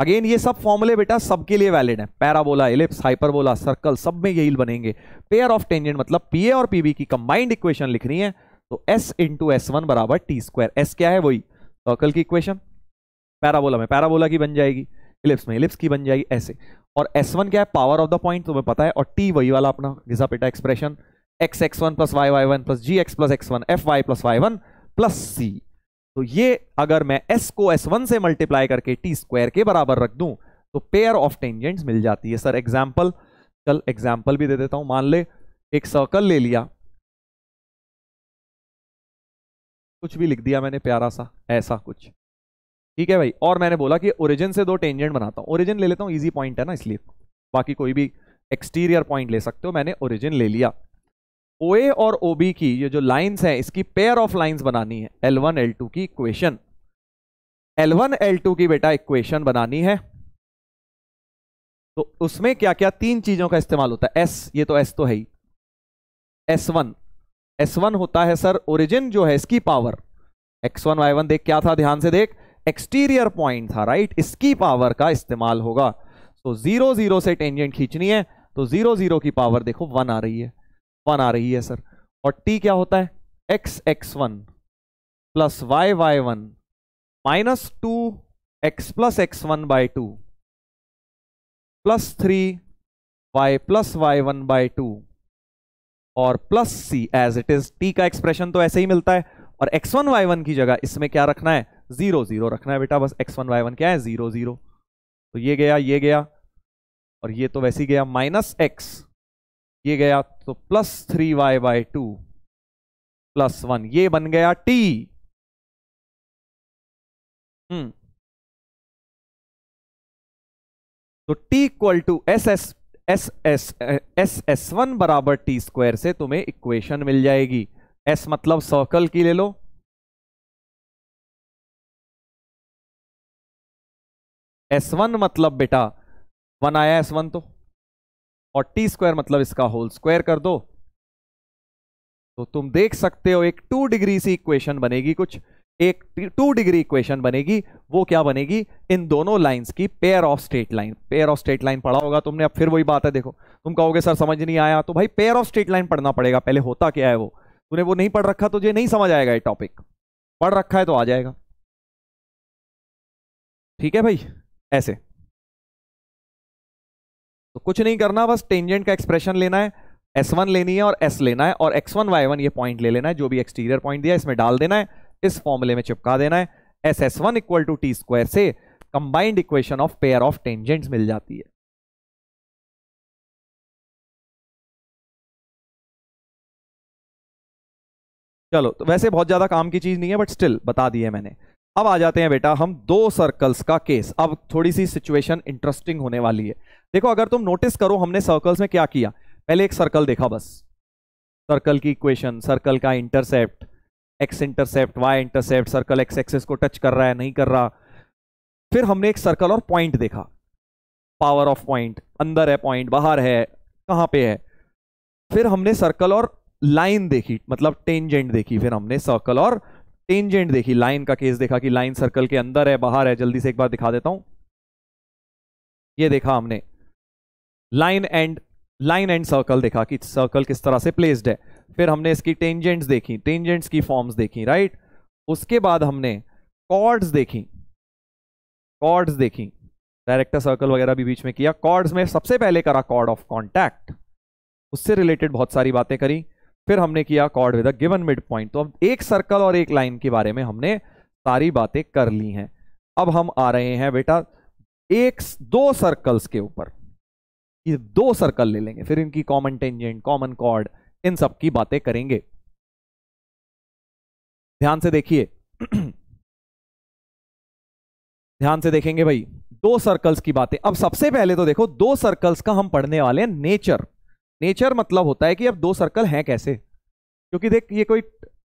अगेन ये सब फॉर्मूले बेटा सबके लिए वैलिड है पैराबोला इलिप्स हाइपरबोला सर्कल सब में यही बनेंगे पेयर ऑफ टेंजेंट मतलब पी ए और पीबी की कंबाइंड इक्वेशन लिखनी है तो एस इंटू एस वन बराबर टी स्क्वायर एस क्या है वही सर्कल की इक्वेशन पैराबोला में पैराबोला की बन जाएगी इलिप्स में इलिप्स की बन जाएगी ऐसे और एस वन क्या है पावर ऑफ द पॉइंट तुम्हें पता है और टी वही वाला अपना घिसा पेटा expression x x one plus y y one plus g x plus x one f y plus y one plus c तो ये अगर मैं एस को एस वन से मल्टीप्लाई करके टी स्क्वायर के बराबर रख दूं तो पेयर ऑफ टेंजेंट्स मिल जाती है सर एग्जाम्पल चल एग्जाम्पल भी दे देता हूं मान ले एक सर्कल ले लिया कुछ भी लिख दिया मैंने प्यारा सा ऐसा कुछ ठीक है भाई और मैंने बोला कि ओरिजिन से दो टेंजेंट बनाता हूं ओरिजिन ले लेता हूं इजी पॉइंट है ना इसलिए बाकी कोई भी एक्सटीरियर पॉइंट ले सकते हो मैंने ओरिजिन ले लिया OA और ओबी की ये जो लाइंस हैं इसकी पेयर ऑफ लाइंस बनानी है एल वन एल टू की इक्वेशन एल L2 टू की बेटा इक्वेशन बनानी है तो उसमें क्या क्या तीन चीजों का इस्तेमाल होता है एस ये तो एस तो है ही एस वन एस वन होता है सर ओरिजिन जो है इसकी power x one Y one देख क्या था ध्यान से देख एक्सटीरियर पॉइंट था राइट इसकी पावर का इस्तेमाल होगा तो जीरो जीरो से टेंजेंट खींचनी है तो जीरो जीरो की पावर देखो वन आ रही है वन आ रही है सर और टी क्या होता है x x one plus y y one minus two x plus x one by two plus three y plus y one by two और plus c as it is T का expression तो ऐसे ही मिलता है और एक्स वन वाई वन की जगह इसमें क्या रखना है जीरो जीरो रखना है बेटा बस एक्स वन वाई वन क्या है जीरो जीरो तो ये गया ये गया और ये तो वैसे ही गया माइनस एक्स ये गया तो plus three y by two plus one ये बन गया टी हम्म तो T equal to S S S S S S one बराबर टी स्क्वायर से तुम्हें इक्वेशन मिल जाएगी एस मतलब सर्कल की ले लो एस वन मतलब बेटा वन आया एस वन तो और टी स्क्वायर मतलब इसका होल स्क्वायर कर दो तो तुम देख सकते हो एक टू डिग्री सी इक्वेशन बनेगी कुछ एक टू डिग्री इक्वेशन बनेगी वो क्या बनेगी इन दोनों लाइंस की pair of straight line pair of straight line पढ़ा होगा तुमने अब फिर वही बात है देखो तुम कहोगे सर समझ नहीं आया तो भाई पेयर ऑफ स्ट्रेट लाइन पढ़ना पड़ेगा पहले होता क्या है वो तुमने वो नहीं पढ़ रखा तो ये नहीं समझ आएगा ये टॉपिक पढ़ रखा है तो आ जाएगा ठीक है भाई ऐसे तो कुछ नहीं करना बस टेंजेंट का एक्सप्रेशन लेना है एस वन लेनी है और एस लेना है और एक्स वन वाई वन ये पॉइंट ले लेना है जो भी एक्सटीरियर पॉइंट दिया इसमें डाल देना है इस फॉर्मूले में चिपका देना है S S one equal to T square से combined equation of pair of tangents मिल जाती है चलो तो वैसे बहुत ज्यादा काम की चीज नहीं है बट स्टिल बता दिए मैंने अब आ जाते हैं बेटा हम दो सर्कल्स का केस अब थोड़ी सी सिचुएशन इंटरेस्टिंग होने वाली है देखो अगर तुम नोटिस करो हमने सर्कल्स में क्या किया पहले एक सर्कल देखा बस सर्कल की इक्वेशन सर्कल का intercept x intercept y intercept circle x axis को टच कर रहा है नहीं कर रहा फिर हमने एक सर्कल और पॉइंट देखा पावर ऑफ पॉइंट अंदर है पॉइंट बाहर है कहां पे है फिर हमने सर्कल और लाइन देखी मतलब टेंजेंट देखी फिर हमने सर्कल और टेंजेंट देखी लाइन का केस देखा कि लाइन सर्कल के अंदर है बाहर है जल्दी से एक बार दिखा देता हूं ये देखा हमने line and line and circle देखा कि सर्कल किस तरह से प्लेस्ड है फिर हमने इसकी टेंजेंट्स देखी टेंजेंट्स की फॉर्म्स देखी राइट उसके बाद हमने कॉर्ड्स देखी कॉर्ड्स देखी डायरेक्टर सर्कल वगैरह भी बीच में किया कॉर्ड्स में सबसे पहले करा कॉर्ड ऑफ कॉन्टैक्ट उससे रिलेटेड बहुत सारी बातें करी फिर हमने किया chord with a given mid point तो अब एक सर्कल और एक लाइन के बारे में हमने सारी बातें कर ली हैं अब हम आ रहे हैं बेटा एक दो सर्कल्स के ऊपर ये दो सर्कल ले लेंगे फिर इनकी कॉमन टेंजेंट कॉमन कॉर्ड इन सब की बातें करेंगे ध्यान से देखिए ध्यान से देखेंगे भाई दो सर्कल्स की बातें अब सबसे पहले तो देखो दो सर्कल्स का हम पढ़ने वाले हैं नेचर नेचर मतलब होता है कि अब दो सर्कल हैं कैसे क्योंकि देख ये कोई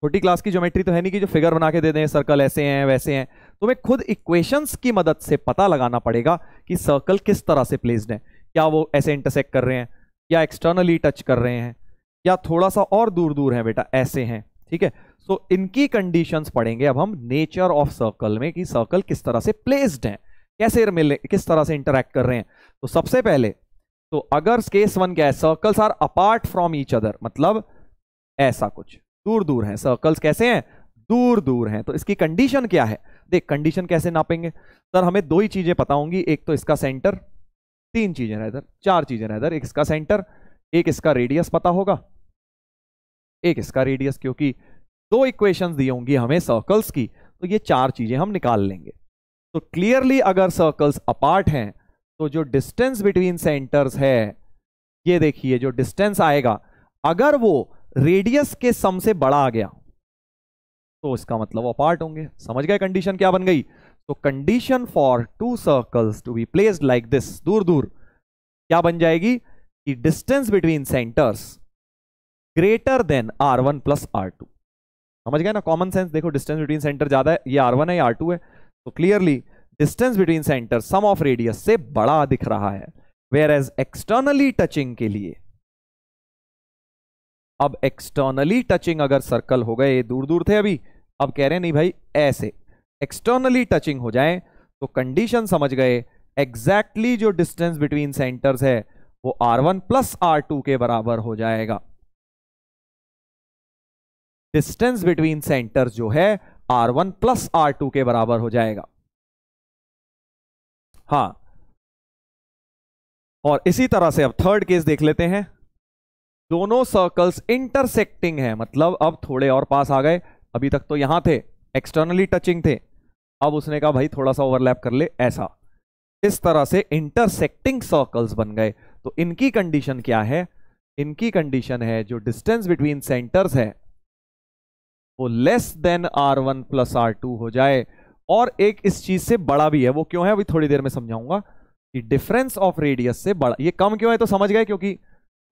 छोटी क्लास की ज्योमेट्री तो है नहीं कि जो फिगर बना के दे दें सर्कल ऐसे हैं वैसे हैं तुम्हें तो खुद इक्वेशंस की मदद से पता लगाना पड़ेगा कि सर्कल किस तरह से प्लेस्ड है क्या वो ऐसे इंटरसेक्ट कर रहे हैं या एक्सटर्नली टच कर रहे हैं या थोड़ा सा और दूर दूर है बेटा ऐसे हैं ठीक है सो so, इनकी कंडीशंस पढ़ेंगे अब हम नेचर ऑफ सर्कल में कि सर्कल किस तरह से प्लेस्ड हैं कैसे मिले किस तरह से इंटरेक्ट कर रहे हैं तो सबसे पहले तो अगर केस वन क्या है circles are apart from each other मतलब ऐसा कुछ दूर दूर है सर्कल्स कैसे हैं दूर दूर हैं तो इसकी कंडीशन क्या है देख कंडीशन कैसे नापेंगे सर हमें दो ही चीजें पता होंगी एक तो इसका सेंटर तीन चीजें इधर चार चीजें इधर एक इसका सेंटर एक इसका रेडियस पता होगा एक इसका रेडियस क्योंकि दो इक्वेशंस दी होंगी हमें सर्कल्स की तो ये चार चीजें हम निकाल लेंगे तो क्लियरली अगर सर्कल्स अपार्ट हैं तो जो डिस्टेंस बिटवीन सेंटर्स है ये देखिए जो डिस्टेंस आएगा अगर वो रेडियस के सम से बड़ा आ गया तो इसका मतलब अपार्ट होंगे समझ गए कंडीशन क्या बन गई तो condition for two circles to be placed like this दूर दूर क्या बन जाएगी कि distance between centres greater than R one plus are two समझ गया ना कॉमन सेंस देखो डिस्टेंस बिटवीन सेंटर ज्यादा है ये आर वन है आर टू है तो clearly distance between centre sum of radius से बड़ा दिख रहा है वेयर एज एक्सटर्नली टचिंग के लिए अब एक्सटर्नली टचिंग अगर सर्कल हो गए दूर दूर थे अभी अब कह रहे हैं नहीं भाई ऐसे एक्सटर्नली टचिंग हो जाए तो कंडीशन समझ गए एग्जैक्टली exactly जो डिस्टेंस बिटवीन सेंटर्स है वो are one plus are two के बराबर हो जाएगा डिस्टेंस बिटवीन सेंटर्स जो है are one plus are two के बराबर हो जाएगा हाँ और इसी तरह से अब थर्ड केस देख लेते हैं दोनों सर्कल्स इंटरसेक्टिंग है मतलब अब थोड़े और पास आ गए अभी तक तो यहां थे एक्सटर्नली टचिंग थे अब उसने कहा भाई थोड़ा सा ओवरलैप कर ले ऐसा इस तरह से इंटरसेक्टिंग सर्कल्स बन गए तो इनकी कंडीशन क्या है इनकी कंडीशन है जो डिस्टेंस बिटवीन सेंटर्स है वो less than R one plus are two हो जाए और एक इस चीज से बड़ा भी है वो क्यों है अभी थोड़ी देर में समझाऊंगा कि डिफरेंस ऑफ रेडियस से बड़ा ये कम क्यों है तो समझ गए क्योंकि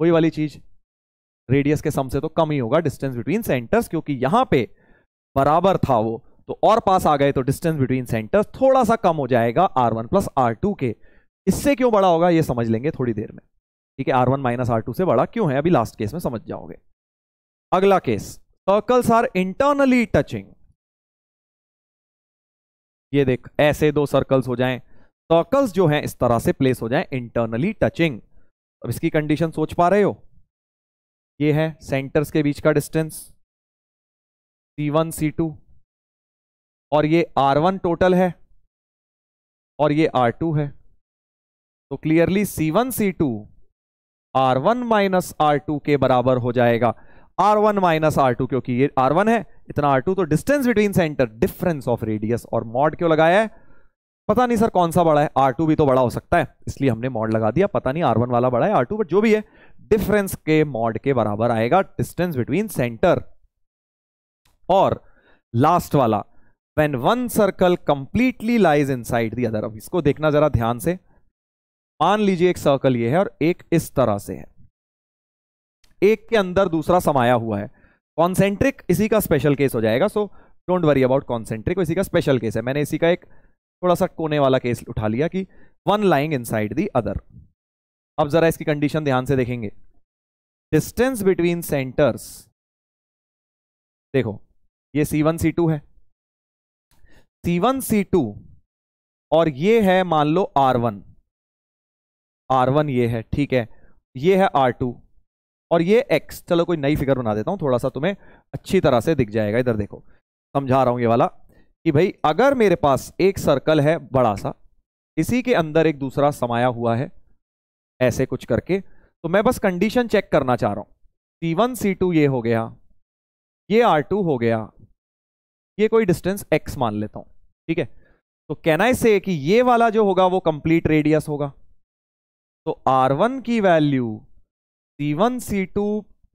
वही वाली चीज रेडियस के सम से तो कम ही होगा डिस्टेंस बिटवीन सेंटर्स क्योंकि यहां पे बराबर था वो तो और पास आ गए तो डिस्टेंस बिटवीन सेंटर थोड़ा सा कम हो जाएगा R one plus are two के इससे क्यों बड़ा होगा ये समझ लेंगे थोड़ी देर में ठीक है are one minus R two से बड़ा क्यों है अभी लास्ट केस में समझ जाओगे अगला case circles are internally touching ये देख ऐसे दो सर्कल्स हो जाए सर्कल्स जो है इस तरह से प्लेस हो जाए इंटरनली टचिंग अब इसकी कंडीशन सोच पा रहे हो ये है सेंटर्स के बीच का distance C one C two और ये R1 टोटल है और ये R2 है तो clearly C1 C2 R1 minus R2 के बराबर हो जाएगा R1 माइनस आर क्योंकि ये R1 है इतना R2 तो distance between centre difference of radius और मॉड क्यों लगाया है पता नहीं सर कौन सा बड़ा है R2 भी तो बड़ा हो सकता है इसलिए हमने मॉड लगा दिया पता नहीं R1 वाला बड़ा है R2 बट जो भी है डिफरेंस के मॉड के बराबर आएगा डिस्टेंस बिटवीन सेंटर और लास्ट वाला when one circle completely lies inside the other अब इसको देखना जरा ध्यान से मान लीजिए एक सर्कल ये है और एक इस तरह से है एक के अंदर दूसरा समाया हुआ है कॉन्सेंट्रिक इसी का स्पेशल केस हो जाएगा so don't worry about concentric इसी का स्पेशल केस है मैंने इसी का एक थोड़ा सा कोने वाला केस उठा लिया कि one lying inside the other अब जरा इसकी कंडीशन ध्यान से देखेंगे डिस्टेंस बिटवीन सेंटर्स देखो ये सी वन सी टू है C1 C2 और ये है मान लो R1 R1 ये है ठीक है ये है R2 और ये X चलो कोई नई फिगर बना देता हूं थोड़ा सा तुम्हें अच्छी तरह से दिख जाएगा इधर देखो समझा रहा हूं ये वाला कि भाई अगर मेरे पास एक सर्कल है बड़ा सा इसी के अंदर एक दूसरा समाया हुआ है ऐसे कुछ करके तो मैं बस कंडीशन चेक करना चाह रहा हूं सी वन सी टू ये हो गया ये आर टू हो गया ये कोई डिस्टेंस एक्स मान लेता हूं ठीक है तो कैन आई से कि ये वाला जो होगा वो कंप्लीट रेडियस होगा तो आर वन की value C two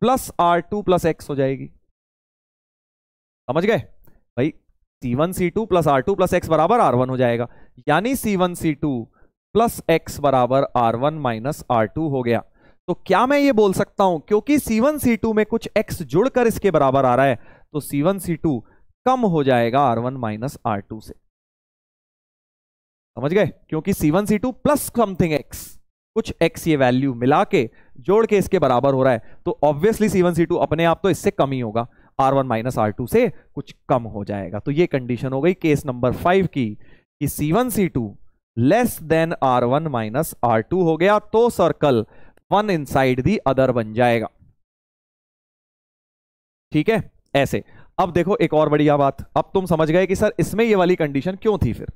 plus are two plus x हो जाएगी समझ गए भाई C two plus two plus x बराबर वन हो जाएगा यानी सी टू प्लस एक्स बराबर वन माइनस टू हो गया तो क्या मैं ये बोल सकता हूं क्योंकि सी वन सी टू में कुछ एक्स जुड़कर इसके बराबर आ रहा है तो सी वन सी टू कम हो जाएगा R one minus R two से समझ गए क्योंकि C one C two plus something x कुछ एक्स ये वैल्यू मिला के जोड़ के इसके बराबर हो रहा है तो obviously C one C two अपने आप तो इससे कम ही होगा R one minus R two से कुछ कम हो जाएगा तो ये कंडीशन हो गई केस नंबर फाइव की कि C one C two less than R one minus R two हो गया तो circle one inside the other बन जाएगा ठीक है ऐसे अब देखो एक और बढ़िया बात अब तुम समझ गए कि सर इसमें ये वाली कंडीशन क्यों थी फिर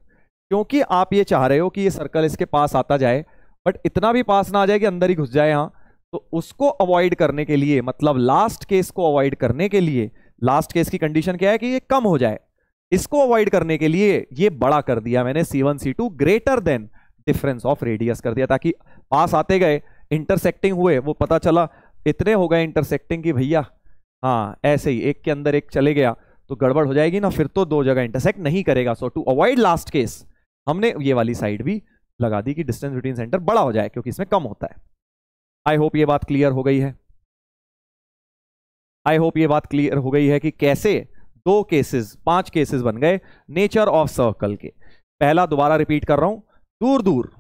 क्योंकि आप ये चाह रहे हो कि ये सर्कल इसके पास आता जाए बट इतना भी पास ना आ जाए कि अंदर ही घुस जाए यहाँ तो उसको अवॉइड करने के लिए मतलब लास्ट केस को अवॉइड करने के लिए लास्ट केस की कंडीशन क्या है कि ये कम हो जाए इसको अवॉइड करने के लिए ये बड़ा कर दिया मैंने C one C two greater than difference of radius कर दिया ताकि पास आते गए इंटरसेक्टिंग हुए वो पता चला इतने हो गए इंटरसेक्टिंग कि भैया हाँ ऐसे ही एक के अंदर एक चले गया तो गड़बड़ हो जाएगी ना फिर तो दो जगह इंटरसेक्ट नहीं करेगा so to avoid last case हमने ये वाली साइड भी लगा दी कि डिस्टेंस बिटवीन सेंटर बड़ा हो जाए क्योंकि इसमें कम होता है आई होप ये बात क्लियर हो गई है आई होप ये बात क्लियर हो गई है कि कैसे दो केसेस पांच केसेस बन गए नेचर ऑफ सर्कल के पहला दोबारा रिपीट कर रहा हूं दूर दूर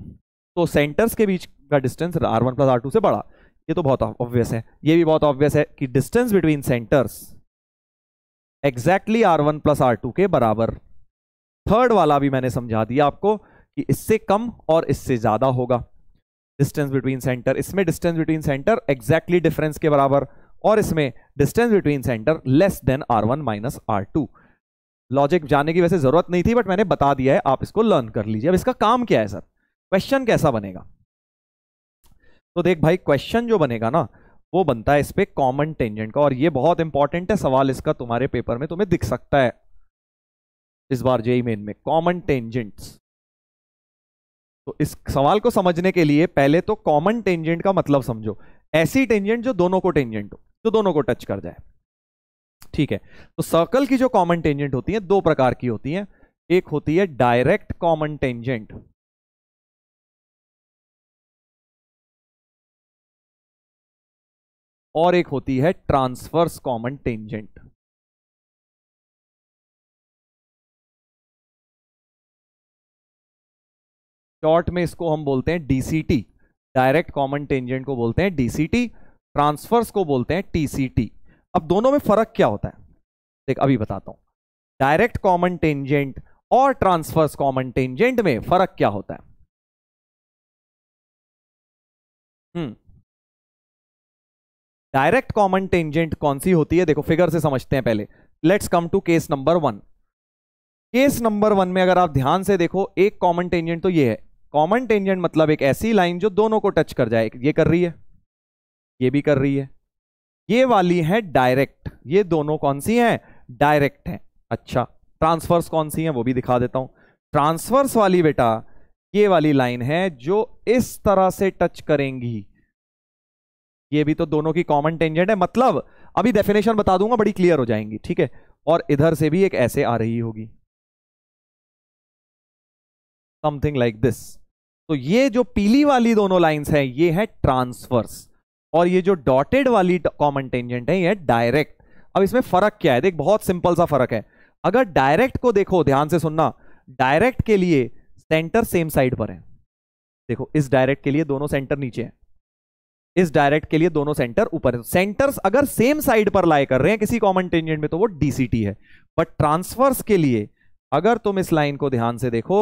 तो सेंटर्स के बीच का distance R one plus are two से बड़ा ये तो बहुत ऑब्वियस है ये भी बहुत ऑब्वियस है कि distance between centres exactly R one plus are two के बराबर थर्ड वाला भी मैंने समझा दिया आपको कि इससे कम और इससे ज्यादा होगा डिस्टेंस बिटवीन सेंटर इसमें distance between centre exactly difference के बराबर और इसमें distance between centre less than R one minus R two logic जाने की वैसे जरूरत नहीं थी बट मैंने बता दिया है आप इसको लर्न कर लीजिए अब इसका काम क्या है सर क्वेश्चन कैसा बनेगा तो देख भाई क्वेश्चन जो बनेगा ना वो बनता है इस पर कॉमन टेंजेंट का और ये बहुत इंपॉर्टेंट है सवाल इसका तुम्हारे पेपर में तुम्हें दिख सकता है इस बार जेई मेन में कॉमन टेंजेंट्स तो इस सवाल को समझने के लिए पहले तो कॉमन टेंजेंट का मतलब समझो ऐसी टेंजेंट जो दोनों को टेंजेंट हो जो दोनों को टच कर जाए ठीक है तो सर्कल की जो कॉमन टेंजेंट होती है दो प्रकार की होती है एक होती है डायरेक्ट कॉमन टेंजेंट और एक होती है ट्रांसफर्स कॉमन टेंजेंट शॉर्ट में इसको हम बोलते हैं डीसीटी डायरेक्ट कॉमन टेंजेंट को बोलते हैं डीसीटी ट्रांसफर्स को बोलते हैं टीसीटी अब दोनों में फर्क क्या होता है देख अभी बताता हूं डायरेक्ट कॉमन टेंजेंट और ट्रांसफर्स कॉमन टेंजेंट में फर्क क्या होता है हम्म डायरेक्ट कॉमन टेंजेंट कौन सी होती है देखो फिगर से समझते हैं पहले let's come to case number one case number one में अगर आप ध्यान से देखो एक कॉमन टेंजेंट तो ये है कॉमन टेंजेंट मतलब एक ऐसी लाइन जो दोनों को टच कर जाए ये कर रही है ये भी कर रही है ये वाली है डायरेक्ट ये दोनों कौन सी हैं डायरेक्ट हैं अच्छा ट्रांसफर्स कौन सी हैं वो भी दिखा देता हूं ट्रांसफर्स वाली बेटा ये वाली लाइन है जो इस तरह से टच करेंगी ये भी तो दोनों की कॉमन टेंजेंट है मतलब अभी डेफिनेशन बता दूंगा बड़ी क्लियर हो जाएंगी ठीक है और इधर से भी एक ऐसे आ रही होगी समथिंग लाइक दिस तो ये जो पीली वाली दोनों लाइंस हैं ये है ट्रांसफर्स और ये जो डॉटेड वाली कॉमन टेंजेंट है ये डायरेक्ट अब इसमें फर्क क्या है देख बहुत सिंपल सा फर्क है अगर डायरेक्ट को देखो ध्यान से सुनना डायरेक्ट के लिए सेंटर सेम साइड पर है देखो इस डायरेक्ट के लिए दोनों सेंटर नीचे है इस डायरेक्ट के लिए दोनों सेंटर ऊपर है सेंटर्स अगर सेम साइड पर लाए कर रहे हैं किसी कॉमन टेंजेंट में तो वो डीसीटी है बट ट्रांसफर्स के लिए अगर तुम इस लाइन को ध्यान से देखो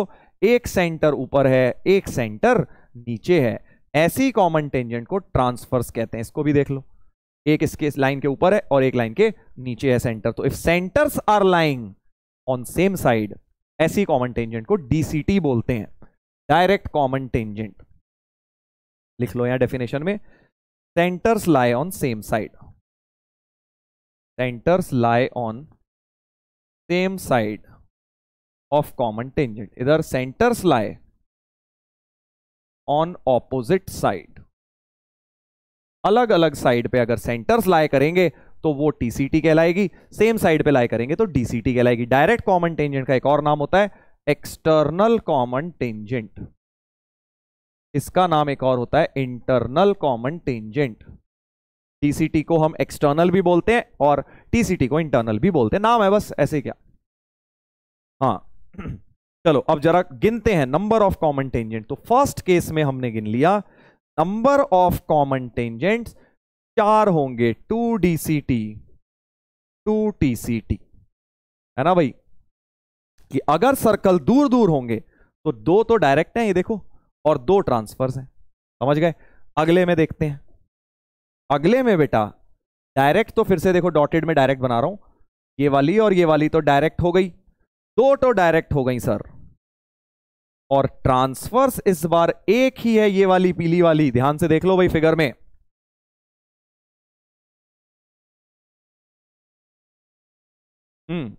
एक सेंटर ऊपर है एक सेंटर नीचे है ऐसी कॉमन टेंजेंट को ट्रांसफर्स कहते हैं इसको भी देख लो एक इसके इस लाइन के ऊपर है और एक लाइन के नीचे है सेंटर तो if centres are lying on same side ऐसी कॉमन टेंजेंट को डीसीटी बोलते हैं डायरेक्ट कॉमन टेंजेंट लिख लो यहां डेफिनेशन में centers lie on same side centers lie on same side of common tangent इधर centers lie on opposite side अलग अलग साइड पे अगर सेंटर्स लाए करेंगे तो वो टीसीटी कहलाएगी सेम साइड पे लाए करेंगे तो डीसीटी कहलाएगी डायरेक्ट कॉमन टेंजेंट का एक और नाम होता है एक्सटर्नल कॉमन टेंजेंट इसका नाम एक और होता है इंटरनल कॉमन टेंजेंट टीसीटी को हम एक्सटर्नल भी बोलते हैं और टीसीटी को इंटरनल भी बोलते हैं नाम है बस ऐसे क्या हाँ चलो अब जरा गिनते हैं नंबर ऑफ कॉमन टेंजेंट तो फर्स्ट केस में हमने गिन लिया नंबर ऑफ कॉमन टेंजेंट चार होंगे टू डीसीटी टू टीसीटी है ना भाई कि अगर सर्कल दूर दूर होंगे तो दो तो डायरेक्ट हैं ये देखो और दो ट्रांसफर्स हैं समझ गए अगले में देखते हैं अगले में बेटा डायरेक्ट तो फिर से देखो डॉटेड में डायरेक्ट बना रहा हूं ये वाली और ये वाली तो डायरेक्ट हो गई दो तो डायरेक्ट हो गई सर और ट्रांसफर्स इस बार एक ही है ये वाली पीली वाली ध्यान से देख लो भाई फिगर में हम्म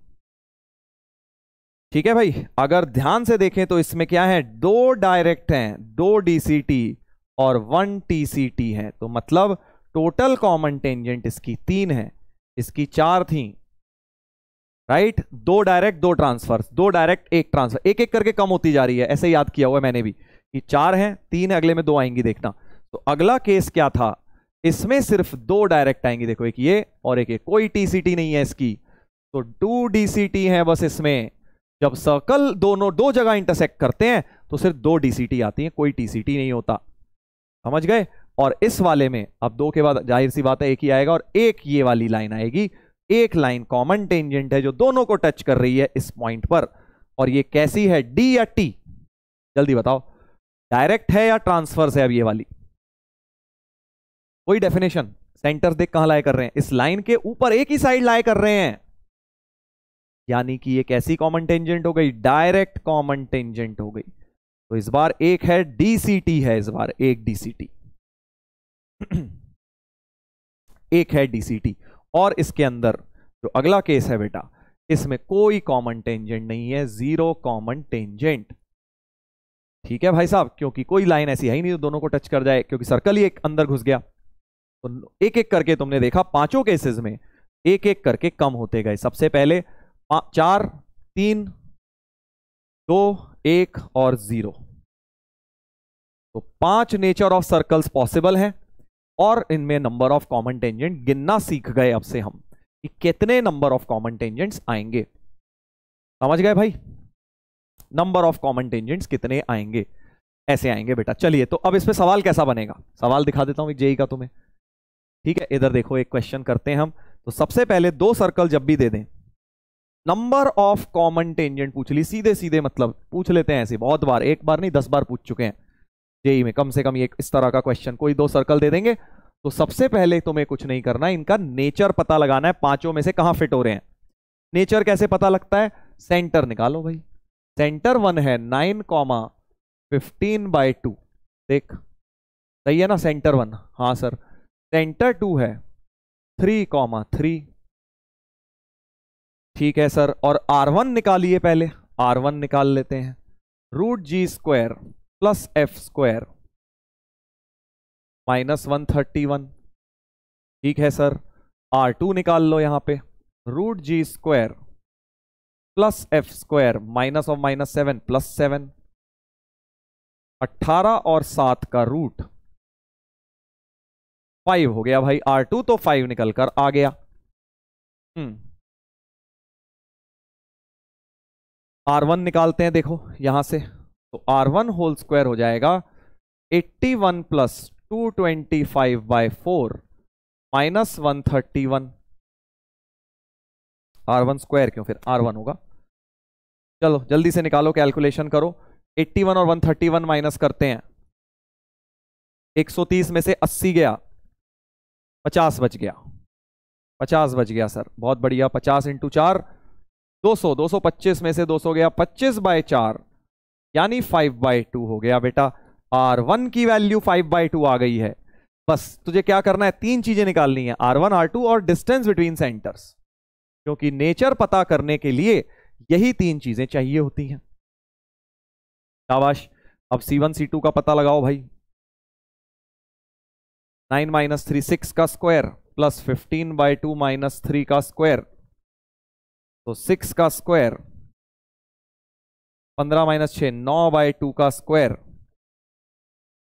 ठीक है भाई अगर ध्यान से देखें तो इसमें क्या है दो डायरेक्ट हैं दो डीसीटी और वन टीसीटी है तो मतलब टोटल कॉमन टेंजेंट इसकी तीन है इसकी चार थी राइट दो डायरेक्ट दो ट्रांसफर दो डायरेक्ट एक ट्रांसफर एक एक करके कम होती जा रही है ऐसे याद किया हुआ मैंने भी कि चार हैं तीन अगले में दो आएंगी देखना तो अगला केस क्या था इसमें सिर्फ दो डायरेक्ट आएंगी देखो एक ये और एक ये कोई टीसीटी नहीं है इसकी तो टू डीसीटी है बस इसमें जब सर्कल दोनों दो जगह इंटरसेक्ट करते हैं तो सिर्फ दो डीसीटी आती है कोई टीसीटी नहीं होता समझ गए और इस वाले में अब दो के बाद जाहिर सी बात है एक ही आएगा और एक ये वाली लाइन आएगी एक लाइन कॉमन टेंजेंट है जो दोनों को टच कर रही है इस पॉइंट पर और ये कैसी है डी या टी जल्दी बताओ डायरेक्ट है या ट्रांसफर्स है अब ये वाली कोई डेफिनेशन सेंटर देख कहां लाए कर रहे हैं इस लाइन के ऊपर एक ही साइड लाए कर रहे हैं यानी कि ये कैसी कॉमन टेंजेंट हो गई डायरेक्ट कॉमन टेंजेंट हो गई तो इस बार एक है डीसीटी है इस बार एक डीसीटी एक है डीसीटी और इसके अंदर जो अगला केस है बेटा इसमें कोई कॉमन टेंजेंट नहीं है जीरो कॉमन टेंजेंट ठीक है भाई साहब क्योंकि कोई लाइन ऐसी है ही नहीं जो दोनों को टच कर जाए क्योंकि सर्कल ही एक अंदर घुस गया तो एक एक करके तुमने देखा पांचों केसेस में एक एक करके कम होते गए सबसे पहले चार तीन दो एक और जीरो तो पांच नेचर ऑफ सर्कल्स पॉसिबल हैं और इनमें नंबर ऑफ कॉमन टेंजेंट गिनना सीख गए अब से हम कि कितने नंबर ऑफ कॉमन टेंजेंट्स आएंगे समझ गए भाई नंबर ऑफ कॉमन टेंजेंट्स कितने आएंगे ऐसे आएंगे बेटा चलिए तो अब इसमें सवाल कैसा बनेगा सवाल दिखा देता हूं एक जेई का तुम्हें ठीक है इधर देखो एक क्वेश्चन करते हैं हम तो सबसे पहले दो सर्कल जब भी दे दें नंबर ऑफ कॉमन टेंजेंट पूछ ली सीधे सीधे मतलब पूछ लेते हैं ऐसे बहुत बार एक बार नहीं दस बार पूछ चुके हैं जेई में कम से कम एक इस तरह का क्वेश्चन कोई दो सर्कल दे देंगे तो सबसे पहले तुम्हें तो कुछ नहीं करना इनका नेचर पता लगाना है पांचों में से कहां फिट हो रहे हैं नेचर कैसे पता लगता है सेंटर निकालो भाई सेंटर वन है nine comma fifteen by two देख सही है ना सेंटर वन हाँ सर सेंटर टू है थ्री कॉमा थ्री ठीक है सर और आर वन निकालिए पहले आर वन निकाल लेते हैं रूट जी square plus F square minus one thirty one ठीक है सर आर टू निकाल लो यहाँ पे root ji square plus F square minus of minus seven plus seven अट्ठारह और सात का रूट फाइव हो गया भाई आर टू तो फाइव निकल कर आ गया हम्म आर वन निकालते हैं देखो यहां से तो आर वन होल स्क्वायर हो जाएगा eighty one plus two twenty five by four minus one thirty one are one square क्यों फिर आर वन होगा चलो जल्दी से निकालो कैलकुलेशन करो 81 और 131 माइनस करते हैं 130 में से 80 गया 50 बच गया 50 बच गया सर बहुत बढ़िया 50 इंटू चार 200 225 में से 200 गया 25 बाय चार यानी 5 बाय टू हो गया बेटा आर वन की वैल्यू 5 बाय टू आ गई है बस तुझे क्या करना है तीन चीजें निकालनी है आर वन आर टू और डिस्टेंस बिटवीन सेंटर्स क्योंकि नेचर पता करने के लिए यही तीन चीजें चाहिए होती हैं शाबाश अब C1 C2 सी टू का पता लगाओ भाई नाइन माइनस थ्री सिक्स का square plus fifteen by two minus three का स्क्वायर तो सिक्स का स्क्वायर पंद्रह माइनस छ नौ बाय टू का स्क्वायर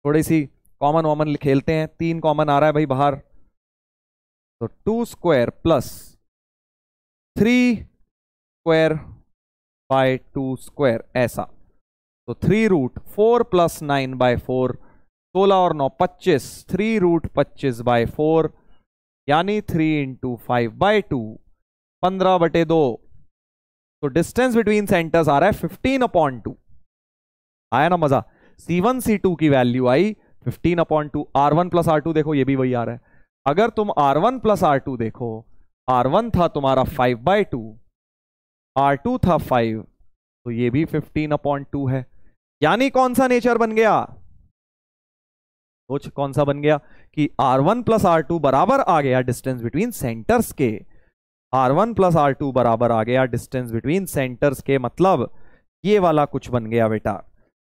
थोड़ी सी कॉमन वॉमन खेलते हैं तीन कॉमन आ रहा है भाई बाहर तो two square plus three square by two square ऐसा तो three root four plus nine by four सोलह और नौ पच्चीस थ्री रूट पच्चीस बाय फोर यानी three into five by two पंद्रह बटे दो तो डिस्टेंस बिटवीन सेंटर्स आ रहा है फिफ्टीन अपॉन टू आया ना मजा सी वन सी टू की वैल्यू आई fifteen upon two R one plus are two देखो ये भी वही आ रहा है अगर तुम R one plus are two देखो आर वन था तुम्हारा five by two are two था फाइव तो ये भी फिफ्टीन अपॉन टू है यानी कौन सा नेचर बन गया कुछ कौन सा बन गया कि R one plus are two बराबर आ गया डिस्टेंस बिटवीन सेंटर्स के R one plus are two बराबर आ गया डिस्टेंस बिटवीन सेंटर्स के मतलब ये वाला कुछ बन गया बेटा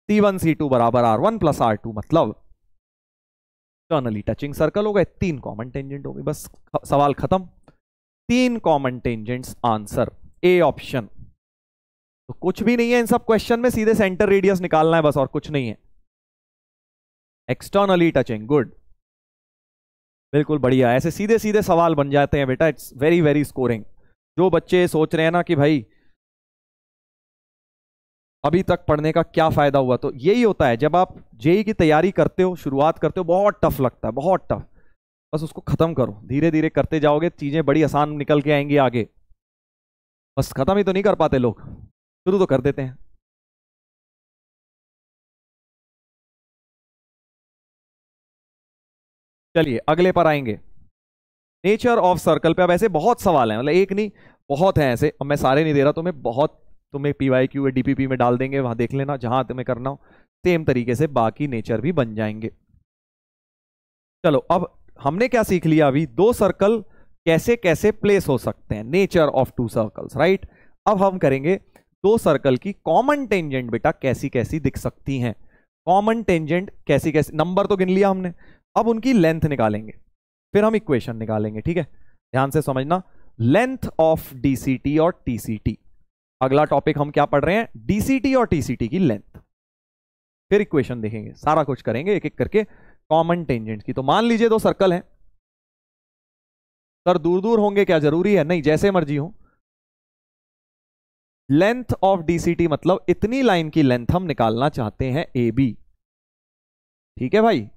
सी वन सी टू बराबर are one plus are two मतलब टचिंग सर्कल हो गए तीन कॉमन टेंजेंट हो गए बस सवाल खत्म तीन common tangents answer A option तो कुछ भी नहीं है इन सब क्वेश्चन में सीधे सेंटर रेडियस निकालना है बस और कुछ नहीं है एक्सटर्नली टचिंग गुड बिल्कुल बढ़िया ऐसे सीधे सीधे सवाल बन जाते हैं बेटा इट्स वेरी वेरी स्कोरिंग जो बच्चे सोच रहे हैं ना कि भाई अभी तक पढ़ने का क्या फायदा हुआ तो यही होता है जब आप जेई की तैयारी करते हो शुरुआत करते हो बहुत टफ लगता है बहुत टफ बस उसको खत्म करो धीरे धीरे करते जाओगे चीजें बड़ी आसान निकल के आएंगी आगे बस खत्म ही तो नहीं कर पाते लोग शुरू तो कर देते हैं चलिए अगले पर आएंगे नेचर ऑफ सर्कल पे अब ऐसे बहुत सवाल हैं मतलब एक नहीं बहुत हैं ऐसे अब मैं सारे नहीं दे रहा तुम्हें तो बहुत तुम्हें पी वाई क्यू डीपीपी में डाल देंगे वहां देख लेना जहां तुम्हें करना हो सेम तरीके से बाकी नेचर भी बन जाएंगे चलो अब हमने क्या सीख लिया अभी दो सर्कल कैसे कैसे प्लेस हो सकते हैं nature of two circles right अब हम करेंगे दो सर्कल की कॉमन टेंजेंट बेटा कैसी कैसी दिख सकती हैं कॉमन टेंजेंट कैसी कैसी नंबर तो गिन लिया हमने अब उनकी लेंथ निकालेंगे फिर हम इक्वेशन निकालेंगे ठीक है ध्यान से समझना लेंथ ऑफ डीसीटी और टीसीटी अगला टॉपिक हम क्या पढ़ रहे हैं डीसीटी और टीसीटी की लेंथ फिर इक्वेशन देखेंगे सारा कुछ करेंगे एक एक करके कॉमन टेंजेंट की तो मान लीजिए दो सर्कल है सर दूर दूर होंगे क्या जरूरी है नहीं जैसे मर्जी हो लेंथ ऑफ डीसीटी मतलब इतनी लाइन की लेंथ हम निकालना चाहते हैं ए बी ठीक है भाई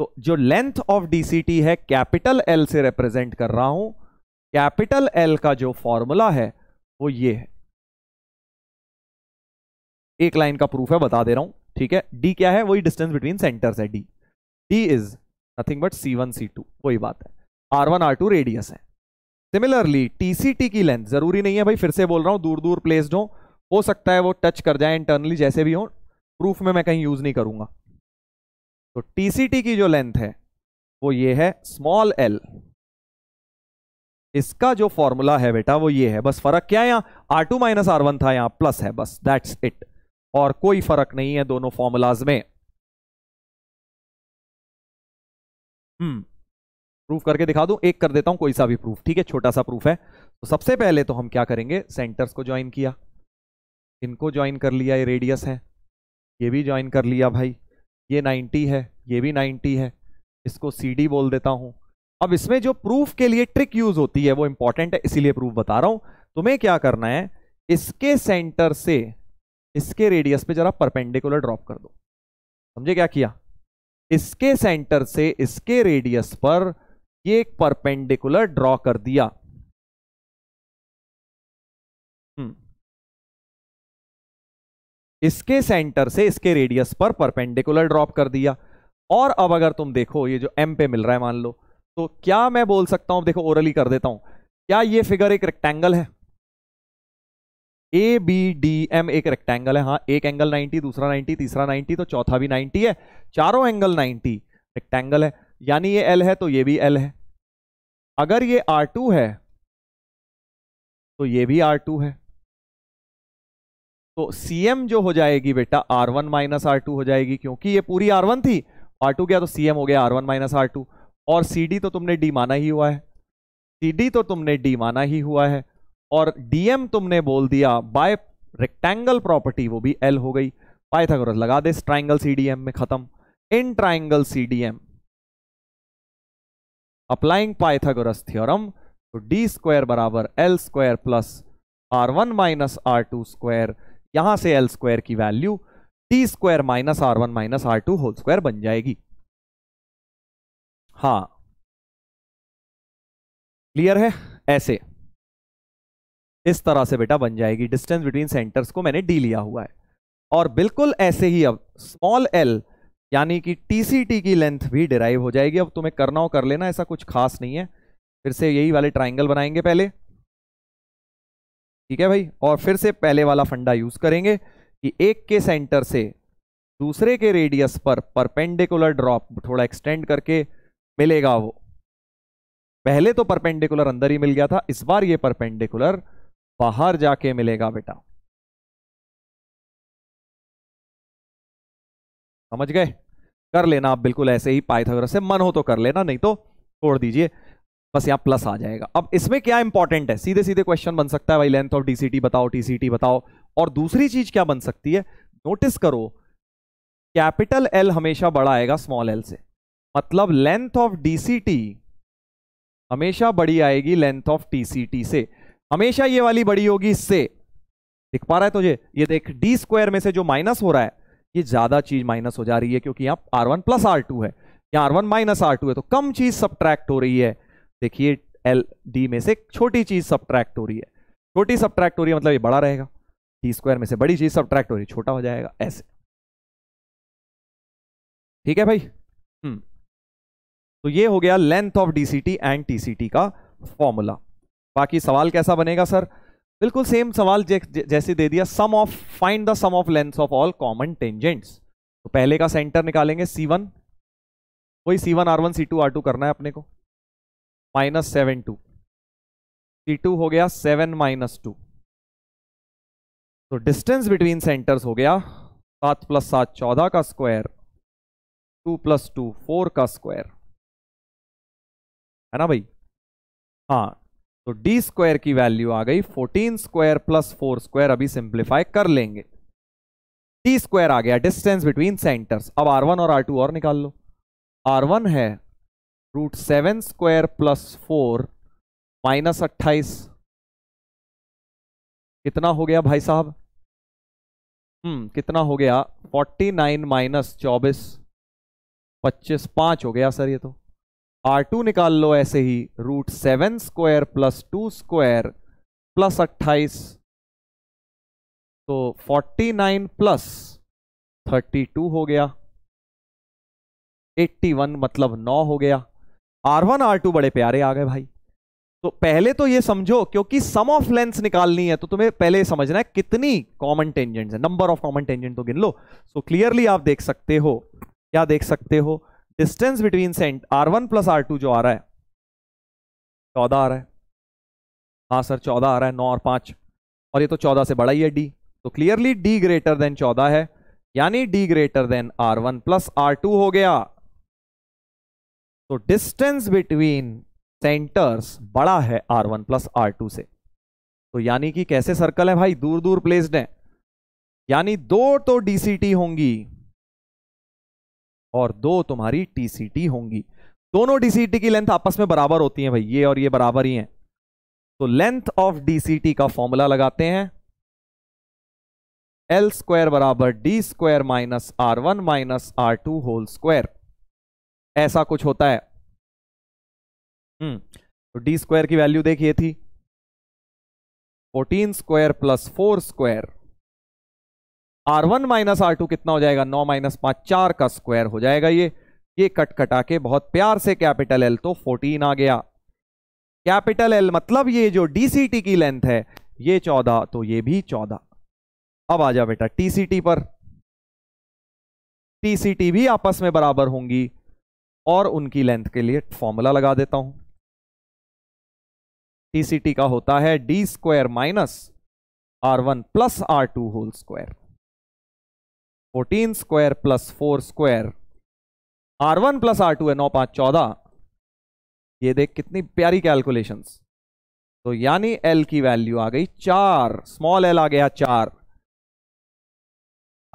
तो जो लेंथ ऑफ डी है कैपिटल एल से रिप्रेजेंट कर रहा हूं कैपिटल एल का जो फॉर्मूला है वो ये है एक लाइन का प्रूफ है बता दे रहा हूं ठीक है डी क्या है वही डिस्टेंस बिटवीन सेंटर्स है D D is nothing but C one C two वही बात है are one are two radius है सिमिलरली टीसीटी की लेंथ जरूरी नहीं है भाई फिर से बोल रहा हूं दूर दूर प्लेस्ड हो हो सकता है वो टच कर जाए इंटरनली जैसे भी हो प्रूफ में मैं कहीं यूज नहीं करूंगा तो टीसीटी की जो लेंथ है वो ये है स्मॉल एल इसका जो फॉर्मूला है बेटा वो ये है बस फर्क क्या है यहां R two minus are one था यहां प्लस है बस दैट्स इट और कोई फर्क नहीं है दोनों फॉर्मूलाज में हम्म प्रूफ करके दिखा दू एक कर देता हूं कोई सा भी प्रूफ ठीक है छोटा सा प्रूफ है तो सबसे पहले तो हम क्या करेंगे सेंटर्स को ज्वाइन किया इनको ज्वाइन कर लिया ये रेडियस है ये भी ज्वाइन कर लिया भाई ये 90 है ये भी 90 है इसको सी बोल देता हूं अब इसमें जो प्रूफ के लिए ट्रिक यूज होती है वो इंपॉर्टेंट है इसीलिए प्रूफ बता रहा हूं तुम्हें क्या करना है इसके सेंटर से इसके रेडियस पे जरा परपेंडिकुलर ड्रॉप कर दो समझे क्या किया इसके सेंटर से इसके रेडियस पर ये एक परपेंडिकुलर ड्रॉ कर दिया इसके सेंटर से इसके रेडियस पर परपेंडिकुलर ड्रॉप कर दिया और अब अगर तुम देखो ये जो एम पे मिल रहा है मान लो तो क्या मैं बोल सकता हूं देखो ओरली कर देता हूं क्या ये फिगर एक रेक्टेंगल है ए बी डी एम एक रेक्टेंगल है हाँ एक एंगल 90 दूसरा 90 तीसरा 90 तो चौथा भी 90 है चारों एंगल 90 रेक्टेंगल है यानी ये एल है तो ये भी एल है अगर ये आर टू है तो ये भी आर टू है तो सीएम जो हो जाएगी बेटा R one minus R two हो जाएगी क्योंकि ये पूरी आर वन थी आर टू गया तो सीएम हो गया R one minus R two और सी डी तो तुमने डी माना ही हुआ है सी डी तो तुमने डी माना ही हुआ है और डीएम तुमने बोल दिया बाय रेक्टेंगल प्रॉपर्टी वो भी एल हो गई पाइथागोरस लगा दे इस ट्राइंगल सीडीएम में खत्म in triangle CDM applying Pythagoras theorem तो डी स्क्वायर बराबर L square plus R one minus R two square यहां से एल स्क्वायर की value T square minus are one minus R two whole square बन जाएगी हाँ क्लियर है ऐसे इस तरह से बेटा बन जाएगी डिस्टेंस बिटवीन सेंटर्स को मैंने डी लिया हुआ है और बिल्कुल ऐसे ही अब स्मॉल एल यानी कि टीसीटी की लेंथ भी डिराइव हो जाएगी अब तुम्हें करना हो कर लेना ऐसा कुछ खास नहीं है फिर से यही वाले ट्राइंगल बनाएंगे पहले ठीक है भाई और फिर से पहले वाला फंडा यूज करेंगे कि एक के सेंटर से दूसरे के रेडियस पर परपेंडिकुलर ड्रॉप थोड़ा एक्सटेंड करके मिलेगा वो पहले तो परपेंडिकुलर अंदर ही मिल गया था इस बार ये परपेंडिकुलर बाहर जाके मिलेगा बेटा समझ गए कर लेना आप बिल्कुल ऐसे ही पाइथागोरस से मन हो तो कर लेना नहीं तो छोड़ दीजिए बस यहाँ प्लस आ जाएगा अब इसमें क्या इंपॉर्टेंट है सीधे सीधे क्वेश्चन बन सकता है भाई लेंथ ऑफ डीसीटी बताओ टीसीटी बताओ और दूसरी चीज क्या बन सकती है नोटिस करो कैपिटल एल हमेशा बड़ा आएगा स्मॉल एल से मतलब लेंथ ऑफ डीसीटी हमेशा बड़ी आएगी लेंथ ऑफ टीसीटी से हमेशा ये वाली बड़ी होगी इससे दिख पा रहा है तुझे ये देख डी स्क्वायर में से जो माइनस हो रहा है ये ज्यादा चीज माइनस हो जा रही है क्योंकि यहां R one plus are two है यहां R one minus R two है तो कम चीज सब्ट्रैक्ट हो रही है देखिए एल डी में से छोटी चीज सब्ट्रैक्ट हो रही है छोटी सब्ट्रैक्ट हो रही है मतलब ये बड़ा रहेगा टी स्क्वायर में से बड़ी चीज सब्ट्रैक्ट हो रही है छोटा हो जाएगा ऐसे ठीक है भाई हम्म तो ये हो गया length of DCT and TCT का फॉर्मूला बाकी सवाल कैसा बनेगा सर बिल्कुल सेम सवाल जै, जै, जैसे दे दिया sum of find the sum of length of all common tangents तो पहले का सेंटर निकालेंगे सी वन वही C one are one C two are two करना है अपने को minus seven two C two हो गया सेवन माइनस टू तो डिस्टेंस बिटवीन सेंटर्स हो गया सात प्लस सात चौदह का square two plus two four का स्क्वायर है ना भाई हाँ तो डी स्क्वायर की वैल्यू आ गई fourteen square plus four square अभी सिंप्लीफाई कर लेंगे डी स्क्वायर आ गया डिस्टेंस बिटवीन सेंटर्स अब आर वन और आर टू और निकाल लो आर वन है root seven square plus four minus अट्ठाईस कितना हो गया भाई साहब हम्म कितना हो गया फोर्टी नाइन माइनस चौबीस पच्चीस पांच हो गया सर ये तो आर टू निकाल लो ऐसे ही root seven square plus two square plus अट्ठाईस तो forty nine plus thirty two हो गया एट्टी वन मतलब नौ हो गया आर वन आर टू बड़े प्यारे आ गए भाई तो पहले तो ये समझो क्योंकि सम ऑफ लेंस निकालनी है तो तुम्हें पहले समझना है कितनी कॉमन टेंजेंट है नंबर ऑफ कॉमन टेंजेंट तो गिन लो सो so, क्लियरली आप देख सकते हो क्या देख सकते हो distance between centre R one plus are two जो आ रहा है चौदह आ रहा है हाँ सर चौदह आ रहा है नौ और पांच और ये तो चौदह से बड़ा ही है डी तो क्लियरली डी ग्रेटर देन चौदह है यानी D greater than R one plus are two हो गया तो डिस्टेंस बिटवीन सेंटर्स बड़ा है are one plus are two से तो यानी कि कैसे सर्कल है भाई दूर दूर प्लेस्ड है यानी दो तो डीसीटी होंगी और दो तुम्हारी टीसीटी होंगी दोनों डीसीटी की लेंथ आपस में बराबर होती है भाई ये और ये बराबर ही है तो लेंथ ऑफ डीसीटी का फॉर्मूला लगाते हैं एल स्क्वायर बराबर D square minus are one minus R two whole square ऐसा कुछ होता है हम्म तो डी स्क्वायर की वैल्यू देखिए थी fourteen square plus four square R one minus R two कितना हो जाएगा नौ माइनस पांच चार का स्क्वायर हो जाएगा ये ये कट कटा के बहुत प्यार से कैपिटल एल तो फोर्टीन आ गया कैपिटल एल मतलब ये जो डीसीटी की लेंथ है ये चौदह तो ये भी चौदह अब आ जा बेटा टीसीटी पर टीसीटी भी आपस में बराबर होंगी और उनकी लेंथ के लिए फॉर्मूला लगा देता हूं टीसीटी का होता है D square minus are one plus are two whole square fourteen square plus four square R one plus are two है नौ पांच चौदह ये देख कितनी प्यारी कैलकुलेशंस तो यानी एल की वैल्यू आ गई चार स्मॉल एल आ गया चार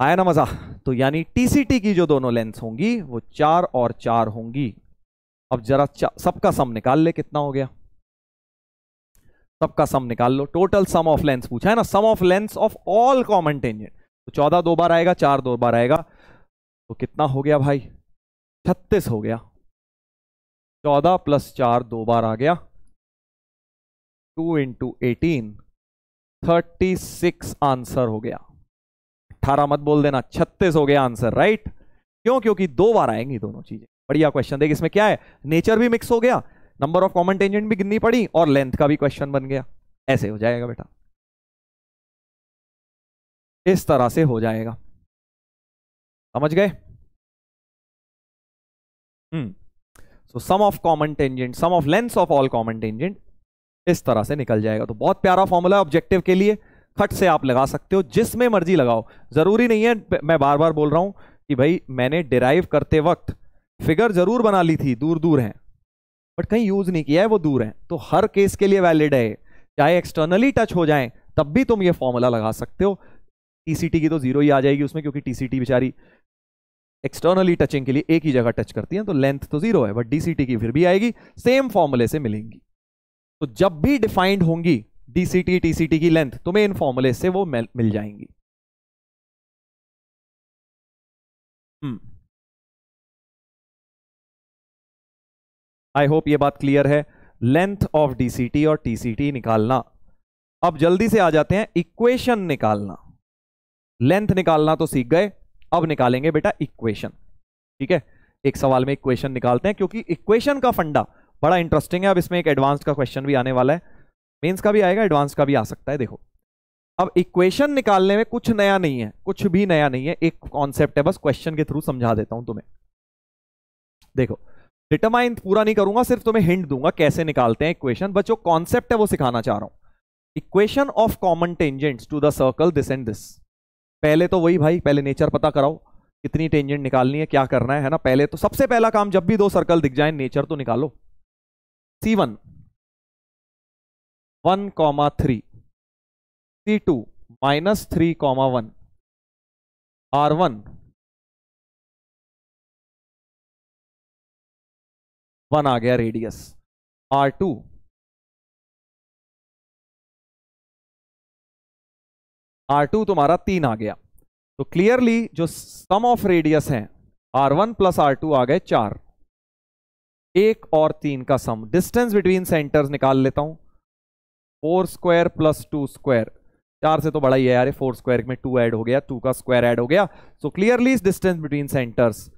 आया ना मजा तो यानी टीसीटी की जो दोनों लेंस होंगी वो चार और चार होंगी अब जरा सबका सम निकाल ले कितना हो गया सबका सम निकाल लो टोटल सम ऑफ लेंस पूछा है ना sum of length of all common tangent तो चौदह दो बार आएगा चार दो बार आएगा तो कितना हो गया भाई छत्तीस हो गया चौदह प्लस चार दो बार आ गया two into eighteen thirty six answer हो गया अट्ठारह मत बोल देना छत्तीस हो गया आंसर राइट क्यों क्योंकि दो बार आएंगी दोनों चीजें बढ़िया क्वेश्चन देखिए इसमें क्या है नेचर भी मिक्स हो गया नंबर ऑफ कॉमन टेंजेंट भी गिननी पड़ी और लेंथ का भी क्वेश्चन बन गया ऐसे हो जाएगा बेटा इस तरह से हो जाएगा समझ गए hmm so sum of common tangent sum of length of all common tangent इस तरह से निकल जाएगा तो बहुत प्यारा फॉर्मूला है ऑब्जेक्टिव के लिए फट से आप लगा सकते हो जिसमें मर्जी लगाओ ज़रूरी नहीं है मैं बार बार बोल रहा हूं कि भाई मैंने डिराइव करते वक्त फिगर ज़रूर बना ली थी दूर दूर है बट कहीं यूज़ नहीं किया है वो दूर है तो हर केस के लिए वैलिड है चाहे एक्सटर्नली टच हो जाए तब भी तुम ये फॉर्मूला लगा सकते हो टीसीटी की तो जीरो ही आ जाएगी उसमें क्योंकि टीसीटी बेचारी एक्सटर्नली टचिंग के लिए एक ही जगह टच करती तो तो है तो लेंथ तो जीरो है बट डीसीटी की फिर भी आएगी सेम फॉर्मूले से मिलेंगी तो जब भी डिफाइंड होंगी डीसीटी टीसीटी की लेंथ तुम्हें इन फॉर्मूले से वो मिल जाएंगी आई hmm. होप ये बात क्लियर है लेंथ ऑफ डीसीटी और टीसीटी निकालना अब जल्दी से आ जाते हैं इक्वेशन निकालना लेंथ निकालना तो सीख गए अब निकालेंगे बेटा इक्वेशन ठीक है एक सवाल में इक्वेशन निकालते हैं क्योंकि इक्वेशन का फंडा बड़ा इंटरेस्टिंग है अब इसमें एक एडवांस का क्वेश्चन भी आने वाला है मेंस का भी आएगा एडवांस का भी आ सकता है देखो अब इक्वेशन निकालने में कुछ नया नहीं है कुछ भी नया नहीं है एक कॉन्सेप्ट है बस क्वेश्चन के थ्रू समझा देता हूं तुम्हें देखो डिटरमाइन पूरा नहीं करूंगा सिर्फ तुम्हें हिंट दूंगा कैसे निकालते हैं इक्वेशन बस जो कॉन्सेप्ट है वो सिखाना चाह रहा हूं equation of common tangent to the circle this and this पहले तो वही भाई पहले नेचर पता कराओ कितनी टेंजेंट निकालनी है क्या करना है, है ना पहले तो सबसे पहला काम जब भी दो सर्कल दिख जाए नेचर तो निकालो C one one comma three C two minus three comma one are one one आ गया radius R two are two तुम्हारा तीन आ गया तो क्लियरली जो सम ऑफ रेडियस है are one plus are two आ गए चार एक और तीन का सम डिस्टेंस बिटवीन सेंटर्स निकाल लेता हूं four square plus two square चार से तो बड़ा ही है यार फोर स्क्वायर में टू ऐड हो गया टू का स्क्वायर ऐड हो गया so clearly distance between centres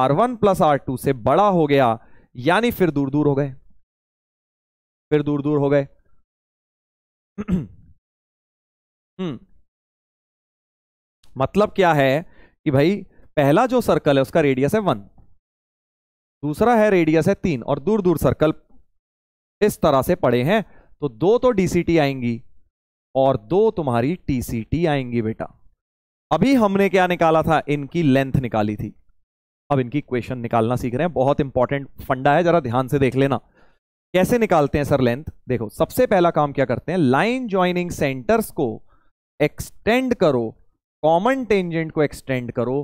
R one plus are two से बड़ा हो गया यानी फिर दूर दूर हो गए फिर दूर दूर हो गए हम्म। मतलब क्या है कि भाई पहला जो सर्कल है उसका रेडियस है वन दूसरा है रेडियस है तीन और दूर दूर सर्कल इस तरह से पड़े हैं तो दो तो डीसीटी आएंगी और दो तुम्हारी टीसीटी आएंगी बेटा अभी हमने क्या निकाला था इनकी लेंथ निकाली थी अब इनकी क्वेश्चन निकालना सीख रहे हैं बहुत इंपॉर्टेंट फंडा है जरा ध्यान से देख लेना कैसे निकालते हैं सर लेंथ देखो सबसे पहला काम क्या करते हैं लाइन ज्वाइनिंग सेंटर्स को एक्सटेंड करो कॉमन टेंजेंट को एक्सटेंड करो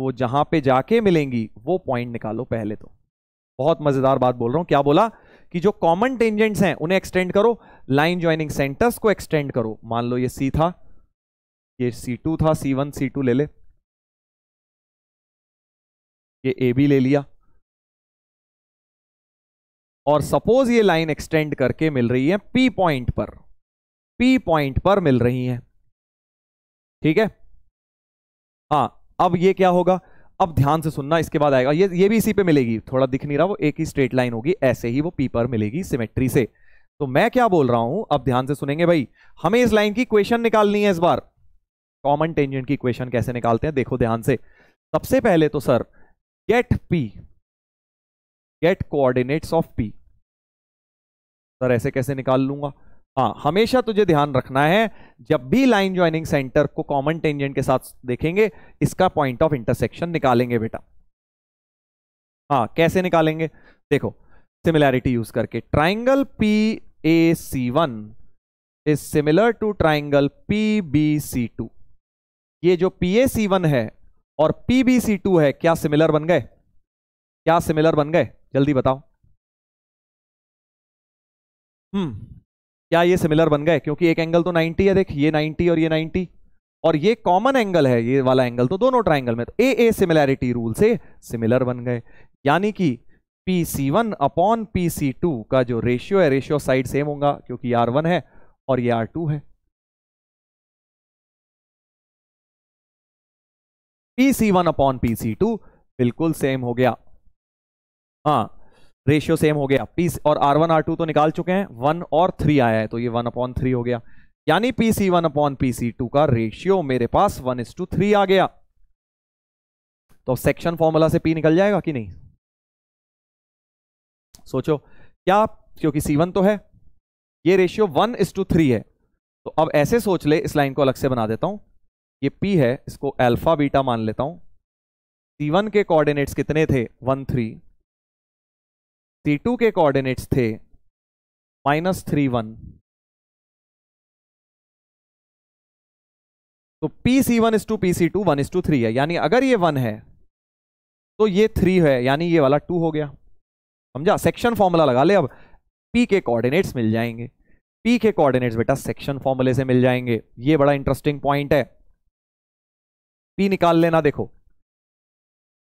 वो जहां पे जाके मिलेंगी वो पॉइंट निकालो पहले तो बहुत मजेदार बात बोल रहा हूं क्या बोला कि जो कॉमन टेंजेंट्स हैं उन्हें एक्सटेंड करो लाइन ज्वाइनिंग सेंटर्स को एक्सटेंड करो मान लो ये सी था ये सी टू था सी वन सी टू ले ले ये ए बी ले लिया और सपोज ये लाइन एक्सटेंड करके मिल रही है पी पॉइंट पर पी पॉइंट पर मिल रही है ठीक है हाँ अब ये क्या होगा अब ध्यान से सुनना इसके बाद आएगा ये ये भी इसी पे मिलेगी थोड़ा दिख नहीं रहा वो एक ही स्ट्रेट लाइन होगी ऐसे ही वो पी पर मिलेगी सिमेट्री से तो मैं क्या बोल रहा हूं अब ध्यान से सुनेंगे भाई हमें इस लाइन की क्वेश्चन निकालनी है इस बार कॉमन टेंजेंट की क्वेश्चन कैसे निकालते हैं देखो ध्यान से सबसे पहले तो sir get P get coordinates of P sir ऐसे कैसे निकाल लूंगा हाँ हमेशा तुझे ध्यान रखना है जब भी लाइन ज्वाइनिंग सेंटर को कॉमन टेंजेंट के साथ देखेंगे इसका पॉइंट ऑफ इंटरसेक्शन निकालेंगे बेटा हाँ कैसे निकालेंगे देखो सिमिलैरिटी यूज करके triangle P A C one is similar to triangle P B C two ये जो पी ए सी वन है और पी बी सी टू है क्या सिमिलर बन गए क्या सिमिलर बन गए जल्दी बताओ हम्म क्या ये सिमिलर बन गए क्योंकि एक एंगल तो 90 है देख ये 90 और ये 90 और ये कॉमन एंगल है ये वाला एंगल तो दोनों ट्राइंगल में तो ए ए सिमिलैरिटी रूल से सिमिलर बन गए यानी कि P C one upon P C two का जो रेशियो है रेशियो साइड सेम होगा क्योंकि आर वन है और ये आर टू है P C one upon P C two बिल्कुल सेम हो गया हाँ रेशियो सेम हो गया पी और आर वन आर टू तो निकाल चुके हैं वन और थ्री आया है तो ये वन अपॉन थ्री हो गया यानी P C one upon P C two का रेशियो मेरे पास वन इज टू थ्री आ गया तो सेक्शन फॉर्मूला से पी निकल जाएगा कि नहीं सोचो क्या क्योंकि सी वन तो है ये ratio one is to three है तो अब ऐसे सोच ले इस लाइन को अलग से बना देता हूं ये पी है इसको अल्फा बीटा मान लेता हूं सी वन के कोऑर्डिनेट्स कितने थे वन थ्री सिक्सटी टू के कोऑर्डिनेट्स थे माइनस थ्री वन तो P C one is to P C two one is to three है यानी अगर ये वन है तो ये थ्री है यानी ये वाला टू हो गया समझा सेक्शन फॉर्मूला लगा ले अब पी के कोऑर्डिनेट्स मिल जाएंगे पी के कोऑर्डिनेट्स बेटा सेक्शन फॉर्मूले से मिल जाएंगे ये बड़ा इंटरेस्टिंग पॉइंट है पी निकाल लेना देखो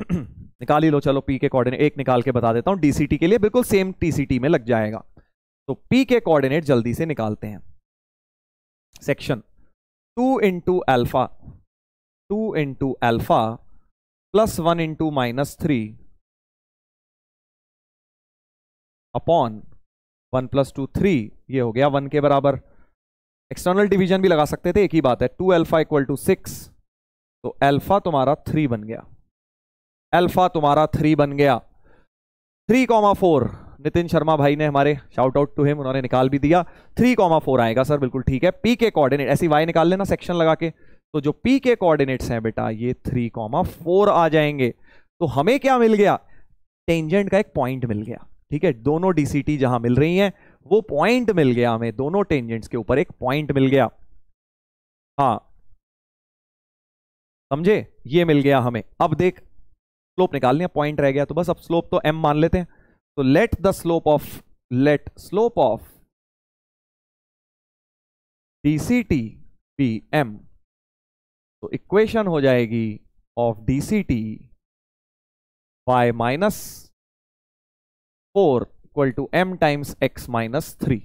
निकाल ही लो चलो पी के कोऑर्डिनेट एक निकाल के बता देता हूं डीसीटी के लिए बिल्कुल सेम टीसीटी में लग जाएगा तो पी के कोऑर्डिनेट जल्दी से निकालते हैं section two into alpha two into alpha plus one into minus three upon one plus two three ये हो गया वन के बराबर एक्सटर्नल डिवीजन भी लगा सकते थे एक ही बात है two alpha equal to six तो एल्फा तुम्हारा थ्री बन गया अल्फा तुम्हारा थ्री बन गया three comma four Nitin Sharma भाई ने हमारे शाउट आउट टू हिम उन्होंने निकाल भी दिया थ्री कॉमा फोर आएगा सर बिल्कुल ठीक है पी के कोऑर्डिनेट ऐसी वाई निकाल लेना सेक्शन लगा के तो जो पी के कोऑर्डिनेट्स हैं बेटा ये थ्री कॉमा फोर आ जाएंगे तो हमें क्या मिल गया टेंजेंट का एक पॉइंट मिल गया ठीक है दोनों डीसीटी जहां मिल रही हैं वो पॉइंट मिल गया हमें दोनों टेंजेंट्स के ऊपर एक पॉइंट मिल गया हाँ समझे ये मिल गया हमें अब देख स्लोप निकालनी है पॉइंट रह गया तो बस अब स्लोप तो एम मान लेते हैं तो let the slope of let slope of D C T be M तो इक्वेशन हो जाएगी of D C T by minus four equal to M times X minus three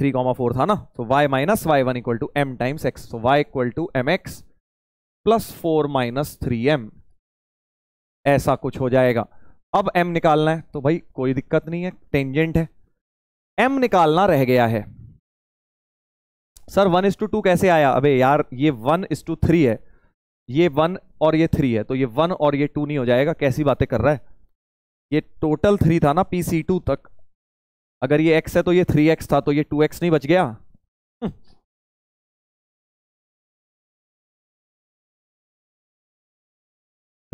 three comma four था ना तो Y minus Y one equal to M times X Y equal to M x plus four minus three M ऐसा कुछ हो जाएगा अब M निकालना है तो भाई कोई दिक्कत नहीं है टेंजेंट है एम निकालना रह गया है sir one is to two कैसे आया अबे यार ये वन इस टू थ्री है ये वन और ये थ्री है तो ये वन और ये टू नहीं हो जाएगा कैसी बातें कर रहा है ये टोटल थ्री था ना पी सी टू तक अगर ये एक्स है तो ये थ्री एक्स था तो ये टू एक्स नहीं बच गया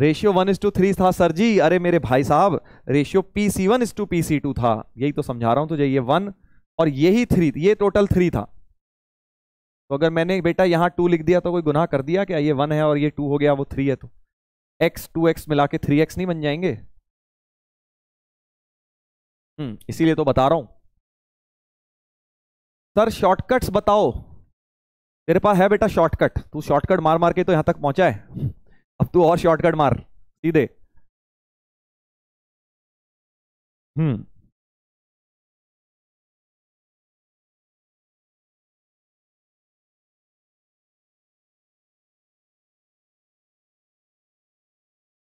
ratio one is to three था सर जी अरे मेरे भाई साहब ratio P C one is to P C two था यही तो समझा रहा हूं तुझे ये वन और यही थ्री ये टोटल थ्री था तो अगर मैंने बेटा यहाँ टू लिख दिया तो कोई गुनाह कर दिया क्या ये वन है और ये टू हो गया वो थ्री है तो एक्स टू एक्स मिला के थ्री एक्स नहीं बन जाएंगे हम्म इसीलिए तो बता रहा हूं सर शॉर्टकट्स बताओ तेरे पास है बेटा शॉर्टकट तू शॉर्टकट मार मार के तो यहां तक पहुंचा है अब तू और शॉर्टकट मार सीधे हम्म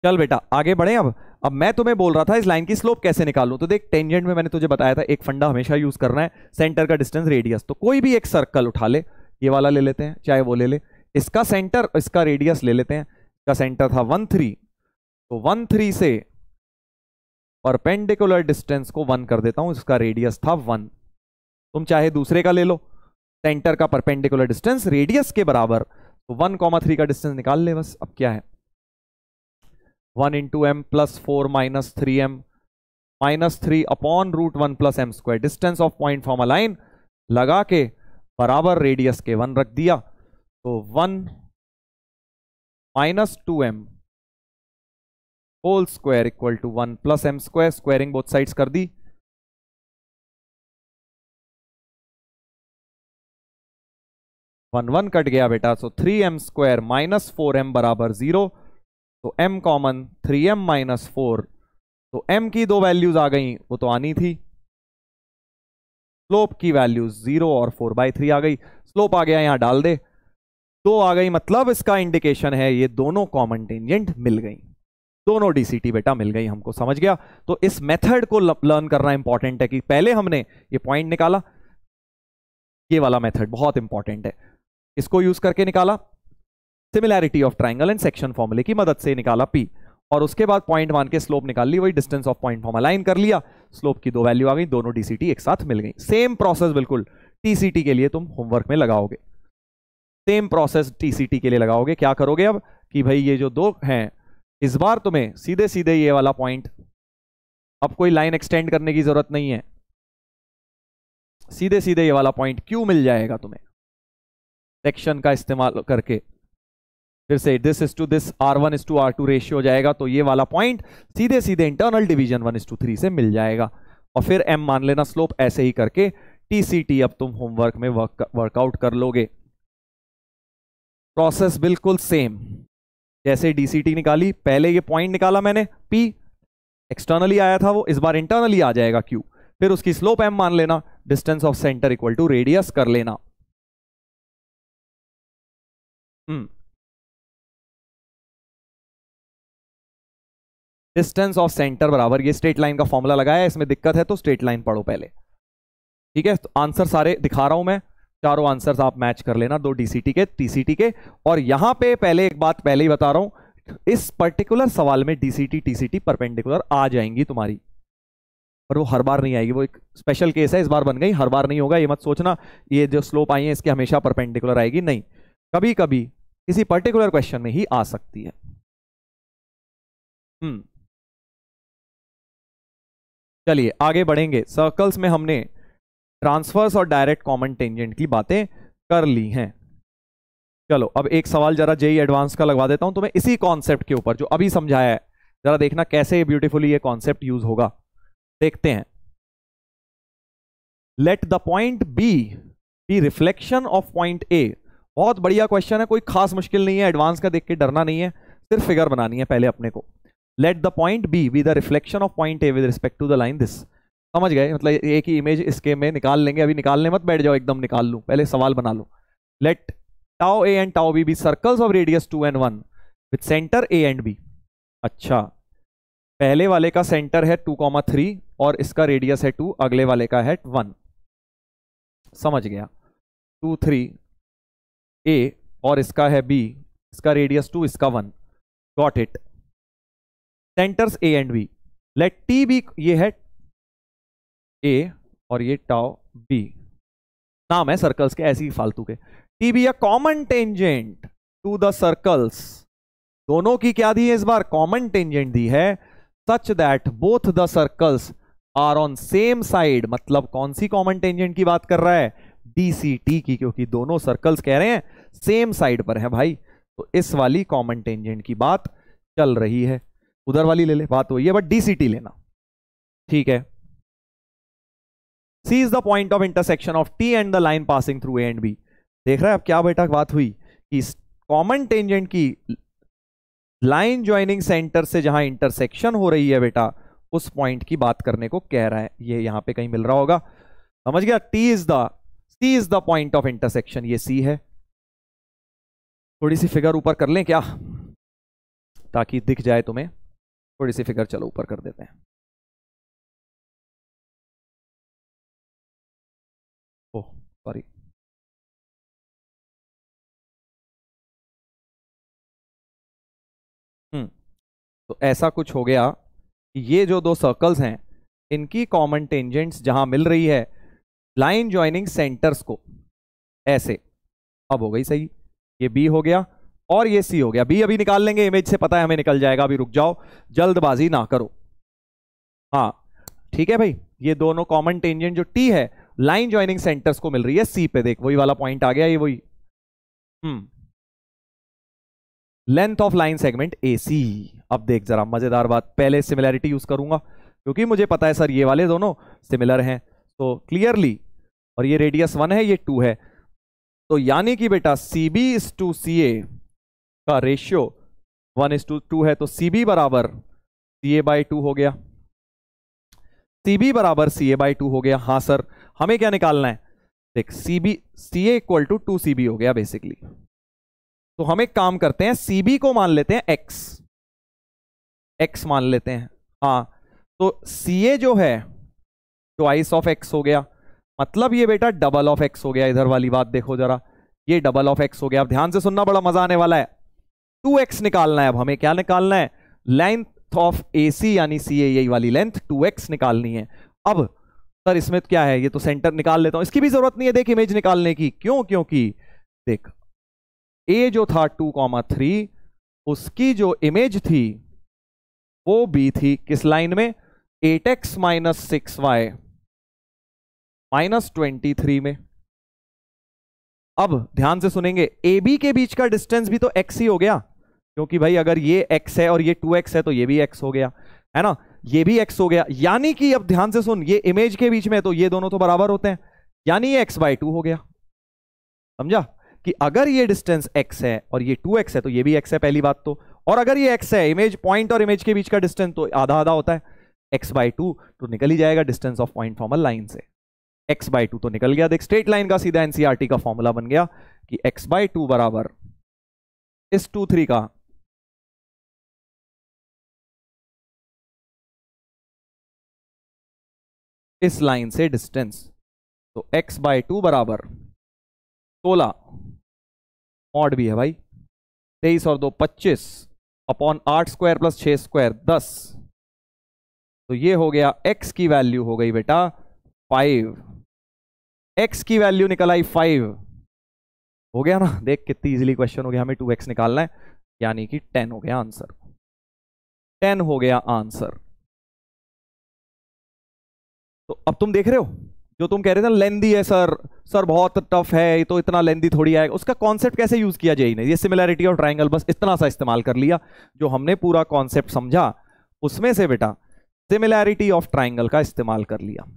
चल बेटा आगे बढ़े अब अब मैं तुम्हें बोल रहा था इस लाइन की स्लोप कैसे निकालू तो देख टेंजेंट में मैंने तुझे बताया था एक फंडा हमेशा यूज करना है सेंटर का डिस्टेंस रेडियस तो कोई भी एक सर्कल उठा ले ये वाला ले लेते हैं चाहे वो ले ले इसका सेंटर इसका रेडियस ले लेते हैं का सेंटर था वन थ्री तो वन थ्री से परपेंडिकुलर डिस्टेंस को वन कर देता हूं इसका रेडियस था वन तुम चाहे दूसरे का ले लो सेंटर का परपेंडिकुलर डिस्टेंस रेडियस के बराबर तो वन कॉमा थ्री का डिस्टेंस निकाल ले बस अब क्या है one into M plus four minus three M minus three upon root one plus M square distance of point form a line लगा के बराबर रेडियस के वन रख दिया तो one minus two M whole square equal to one plus M square squaring both sides कर दी one one cut गया बेटा so three M square minus four M बराबर जीरो तो m common three M minus four तो m की दो values आ गई वो तो आनी थी स्लोप की वैल्यूज जीरो और फोर बाई थ्री आ गई स्लोप आ गया यहां डाल दे तो आ गई मतलब इसका इंडिकेशन है ये दोनों कॉमन टेंजेंट मिल गई दोनों डीसीटी बेटा मिल गई हमको समझ गया तो इस मेथड को लर्न करना इंपॉर्टेंट है कि पहले हमने ये पॉइंट निकाला ये वाला मेथड बहुत इंपॉर्टेंट है इसको यूज करके निकाला similarity of triangle and section फॉर्मूले की मदद से निकाला पी और उसके बाद पॉइंट मान के स्लोप निकाल ली वही distance of point form a line कर लिया स्लोप की दो वैल्यू आ गई दोनों डीसीटी एक साथ मिल गई सेम प्रोसेस बिल्कुल टीसीटी के लिए तुम होमवर्क में लगाओगे सेम प्रोसेस टीसीटी के लिए लगाओगे क्या करोगे अब कि भाई ये जो दो हैं इस बार तुम्हें सीधे सीधे ये वाला पॉइंट अब कोई लाइन एक्सटेंड करने की जरूरत नहीं है सीधे सीधे ये वाला पॉइंट क्यू मिल जाएगा तुम्हें सेक्शन का इस्तेमाल करके फिर से this is to this R one is to are two ratio जाएगा तो ये वाला पॉइंट सीधे सीधे internal division one is to three से मिल जाएगा और फिर एम मान लेना स्लोप ऐसे ही करके टी टी अब तुम होमवर्क में वर्क वर्कआउट कर लोगे प्रोसेस बिल्कुल सेम जैसे डीसीटी निकाली पहले ये पॉइंट निकाला मैंने पी एक्सटर्नली आया था वो इस बार इंटरनली आ जाएगा क्यू फिर उसकी स्लोप एम मान लेना distance of centre equal to radius कर लेना डिस्टेंस ऑफ सेंटर बराबर ये स्ट्रेट लाइन का फॉर्मूला लगाया इसमें दिक्कत है तो स्ट्रेट लाइन पढ़ो पहले ठीक है तो आंसर सारे दिखा रहा हूं मैं चारों आंसर्स आप मैच कर लेना दो डीसीटी के टीसीटी के और यहां पे पहले एक बात पहले ही बता रहा हूं इस पर्टिकुलर सवाल में डीसीटी टीसीटी परपेंडिकुलर आ जाएंगी तुम्हारी पर वो हर बार नहीं आएगी वो एक स्पेशल केस है इस बार बन गई हर बार नहीं होगा ये मत सोचना ये जो स्लोप आई है इसके हमेशा परपेंडिकुलर आएगी नहीं कभी कभी किसी पर्टिकुलर क्वेश्चन में ही आ सकती है हम्म। चलिए आगे बढ़ेंगे सर्कल्स में हमने ट्रांसफर्स और डायरेक्ट कॉमन टेंजेंट की बातें कर ली हैं चलो अब एक सवाल जरा जेई एडवांस का लगवा देता हूं तुम्हें इसी कॉन्सेप्ट के ऊपर जो अभी समझाया है जरा देखना कैसे ब्यूटीफुली ये कॉन्सेप्ट यूज होगा देखते हैं let the point B be reflection of point A बहुत बढ़िया क्वेश्चन है कोई खास मुश्किल नहीं है एडवांस का देख के डरना नहीं है सिर्फ फिगर बनानी है पहले अपने को let the point B be the reflection of point A with respect to the line this समझ गए मतलब एक ही इमेज इसके में निकाल लेंगे अभी निकालने मत बैठ जाओ एकदम निकाल लूँ पहले सवाल बना लो let tau A and tau B be circles of radius two and one with centre A and B अच्छा पहले वाले का सेंटर है टू कॉमा थ्री और इसका रेडियस है टू अगले वाले का है वन समझ गया टू थ्री ए और इसका है बी इसका रेडियस टू इसका one got it centres A and B let T be ये है ए और ये टाओ बी नाम है सर्कल्स के ही फालतू के T be a common tangent to the circles दोनों की क्या दी है इस बार कॉमन टेंजेंट दी है such that both the circles are on same side मतलब कौन सी कॉमन टेंजेंट की बात कर रहा है टी की क्योंकि दोनों सर्कल्स कह रहे हैं सेम साइड पर है भाई तो इस वाली कॉमन टेंजेंट की बात चल रही है उधर वाली ले ले बात वही है बट टी लेना ठीक है C is the point of intersection of T and the line passing through A and B देख रहा है अब क्या बेटा बात हुई कि कॉमन टेंजेंट की लाइन ज्वाइनिंग सेंटर से जहां इंटरसेक्शन हो रही है बेटा उस पॉइंट की बात करने को कह रहा है ये यहां पे कहीं मिल रहा होगा समझ गया T is the C is the point of intersection ये सी है थोड़ी सी फिगर ऊपर कर लें क्या ताकि दिख जाए तुम्हें थोड़ी सी फिगर चलो ऊपर कर देते हैं sorry हम्म तो ऐसा कुछ हो गया कि ये जो दो सर्कल्स हैं इनकी कॉमन टेंजेंट्स जहां मिल रही है लाइन ज्वाइनिंग सेंटर्स को ऐसे अब हो गई सही ये बी हो गया और ये सी हो गया बी अभी निकाल लेंगे इमेज से पता है हमें निकल जाएगा अभी रुक जाओ जल्दबाजी ना करो हाँ ठीक है भाई ये दोनों कॉमन टेंजेंट जो टी है लाइन ज्वाइनिंग सेंटर्स को मिल रही है सी पे देख वही वाला पॉइंट आ गया ये वही hmm length of line segment A C अब देख जरा मजेदार बात पहले सिमिलैरिटी यूज करूंगा क्योंकि मुझे पता है सर ये वाले दोनों सिमिलर हैं तो क्लियरली और ये रेडियस वन है ये टू है तो यानी कि बेटा C B is to C A का ratio one is to two है तो सी बी बराबर सी ए बाई टू हो गया सी बी बराबर सी ए बाई टू हो गया हाँ सर हमें क्या निकालना है देख C B C equal to two C B हो गया बेसिकली तो हम एक काम करते हैं सी बी को मान लेते हैं एक्स एक्स मान लेते हैं हाँ तो सी ए जो है ट्वाइस ऑफ एक्स हो गया मतलब ये बेटा डबल ऑफ एक्स हो गया इधर वाली बात देखो जरा ये डबल ऑफ एक्स हो गया अब ध्यान से सुनना बड़ा मजा आने वाला है टू एक्स निकालना है अब हमें क्या निकालना है लेंथ ऑफ ए सी यानी सी ए यही वाली लेंथ टू एक्स निकालनी है अब सर स्मिथ क्या है ये तो सेंटर निकाल लेता हूं इसकी भी जरूरत नहीं है देख इमेज निकालने की क्यों क्योंकि देख ए जो था टू कॉमा थ्री उसकी जो इमेज थी वो बी थी किस लाइन में eight x minus six y minus twenty three में अब ध्यान से सुनेंगे ए बी के बीच का डिस्टेंस भी तो एक्स ही हो गया क्योंकि भाई अगर ये एक्स है और ये टू एक्स है तो ये भी एक्स हो गया है ना ये भी एक्स हो गया यानी कि अब ध्यान से सुन ये इमेज के बीच में तो ये दोनों तो बराबर होते हैं यानी ये एक्स बाई टू हो गया समझा कि अगर ये डिस्टेंस एक्स है और ये टू एक्स है तो ये भी एक्स है पहली बात तो और अगर ये एक्स है इमेज पॉइंट और इमेज के बीच का डिस्टेंस तो आधा आधा होता है एक्स बाई टू तो निकल ही जाएगा distance of point from a line से एक्स बाई टू तो निकल गया देख स्ट्रेट लाइन का सीधा एनसीआरटी e का फॉर्मूला बन गया कि एक्स बाई टू बराबर इस टू थ्री का इस लाइन से डिस्टेंस तो x बाय टू बराबर सोलह मॉड भी है भाई तेईस और दो पच्चीस अपॉन आठ स्क्वायर प्लस छ स्क्वायर दस तो ये हो गया x की वैल्यू हो गई बेटा फाइव x की वैल्यू निकल आई फाइव हो गया ना देख कितनी इजीली क्वेश्चन हो गया हमें टू एक्स निकालना है यानी कि टेन हो गया आंसर टेन हो गया आंसर तो अब तुम देख रहे हो जो तुम कह रहे थे ना लेंदी है सर सर बहुत टफ है तो इतना लेंदी थोड़ी आएगा उसका कॉन्सेप्ट कैसे यूज किया जाए नहीं ये सिमिलैरिटी ऑफ ट्राइंगल बस इतना सा इस्तेमाल कर लिया जो हमने पूरा कॉन्सेप्ट समझा उसमें से बेटा सिमिलैरिटी ऑफ ट्राइंगल का इस्तेमाल कर लिया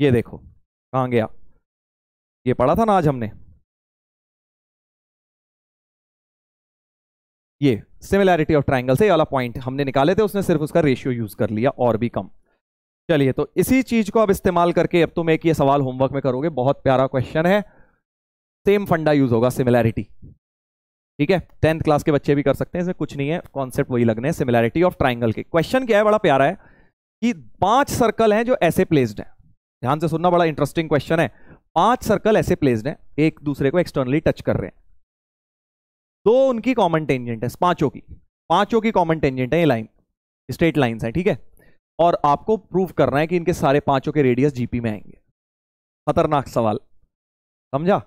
ये देखो कहां गया ये पढ़ा था ना आज हमने ये सिमिलैरिटी ऑफ ट्राइंगल से ये वाला पॉइंट हमने निकाले थे उसने सिर्फ उसका रेशियो यूज कर लिया और भी कम चलिए तो इसी चीज को अब इस्तेमाल करके अब तुम एक ये सवाल होमवर्क में करोगे बहुत प्यारा क्वेश्चन है सेम फंडा यूज होगा सिमिलैरिटी ठीक है टेंथ क्लास के बच्चे भी कर सकते हैं इसमें कुछ नहीं है कॉन्सेप्ट वही लगने हैं सिमिलैरिटी ऑफ ट्राइंगल के क्वेश्चन क्या है बड़ा प्यारा है कि पांच सर्कल हैं जो ऐसे प्लेस्ड हैं ध्यान से सुनना बड़ा इंटरेस्टिंग क्वेश्चन है पांच सर्कल ऐसे प्लेस्ड हैं एक दूसरे को एक्सटर्नली टच कर रहे हैं दो उनकी कॉमन टेंजेंट है पांचों की पांचों की कॉमन टेंजेंट है ये लाइन स्ट्रेट लाइन है ठीक है और आपको प्रूव करना है कि इनके सारे पांचों के रेडियस जीपी में आएंगे खतरनाक सवाल समझा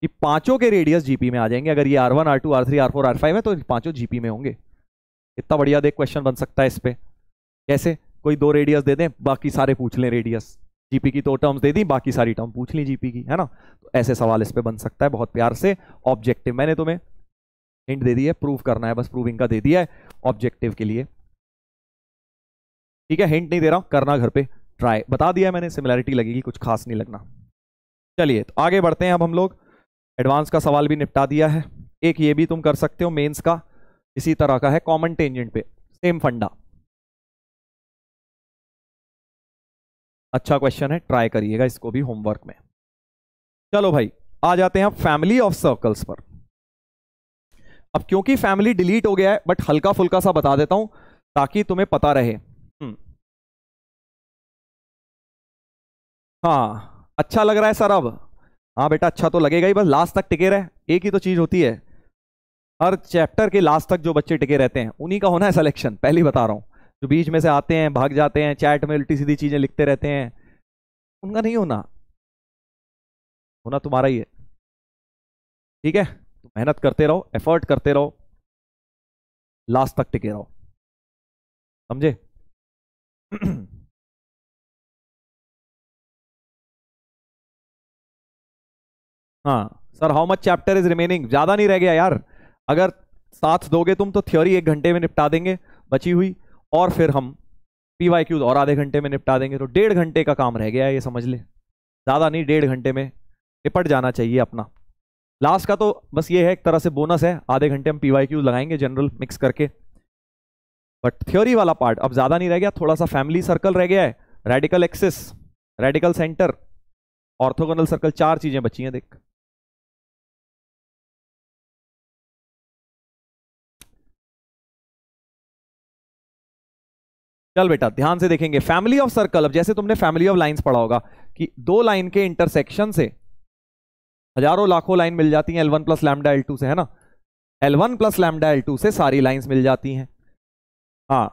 कि पांचों के रेडियस जीपी में आ जाएंगे अगर ये R one are two R three R four R five है तो पांचों जीपी में होंगे इतना बढ़िया देख क्वेश्चन बन सकता है इस पर कैसे कोई दो रेडियस दे दें बाकी सारे पूछ लें रेडियस जीपी की तो टर्म्स दे दी बाकी सारी टर्म पूछ ली जीपी की है ना तो ऐसे सवाल इस पर बन सकता है बहुत प्यार से ऑब्जेक्टिव मैंने तुम्हें हिंट दे दी है प्रूव करना है बस प्रूविंग का दे दिया है ऑब्जेक्टिव के लिए ठीक है हिंट नहीं दे रहा हूं करना घर पे ट्राई बता दिया मैंने सिमिलैरिटी लगेगी कुछ खास नहीं लगना चलिए तो आगे बढ़ते हैं अब हम लोग एडवांस का सवाल भी निपटा दिया है एक ये भी तुम कर सकते हो मेंस का इसी तरह का है कॉमन टेंजेंट पे सेम फंडा अच्छा क्वेश्चन है ट्राई करिएगा इसको भी होमवर्क में चलो भाई आ जाते हैं फैमिली ऑफ सर्कल्स पर अब क्योंकि फैमिली डिलीट हो गया है बट हल्का फुल्का सा बता देता हूं ताकि तुम्हें पता रहे हाँ अच्छा लग रहा है सर अब हाँ बेटा अच्छा तो लगेगा ही बस लास्ट तक टिके रहे एक ही तो चीज़ होती है हर चैप्टर के लास्ट तक जो बच्चे टिके रहते हैं उन्हीं का होना है सिलेक्शन पहले बता रहा हूँ जो बीच में से आते हैं भाग जाते हैं चैट में उल्टी सीधी चीज़ें लिखते रहते हैं उनका नहीं होना होना तुम्हारा ही है ठीक है तो मेहनत करते रहो एफर्ट करते रहो लास्ट तक टिके रहो समझे हाँ sir how much chapter is remaining ज़्यादा नहीं रह गया यार अगर साथ दोगे तुम तो थ्योरी एक घंटे में निपटा देंगे बची हुई और फिर हम पी वाई क्यूज और आधे घंटे में निपटा देंगे तो डेढ़ घंटे का काम रह गया है ये समझ ले ज़्यादा नहीं डेढ़ घंटे में निपट जाना चाहिए अपना लास्ट का तो बस ये है एक तरह से बोनस है आधे घंटे हम पी वाई क्यूज लगाएंगे जनरल मिक्स करके बट थ्योरी वाला पार्ट अब ज़्यादा नहीं रह गया थोड़ा सा फैमिली सर्कल रह गया है radical axis radical centre orthogonal circle चार चीज़ें बची हैं देख चल बेटा ध्यान से देखेंगे फैमिली ऑफ सर्कल अब जैसे तुमने फैमिली ऑफ लाइंस पढ़ा होगा कि दो लाइन के इंटरसेक्शन से हजारों लाखों लाइन मिल जाती हैं L one plus lambda L two से है ना L one plus lambda L two से सारी लाइन मिल जाती हैं हाँ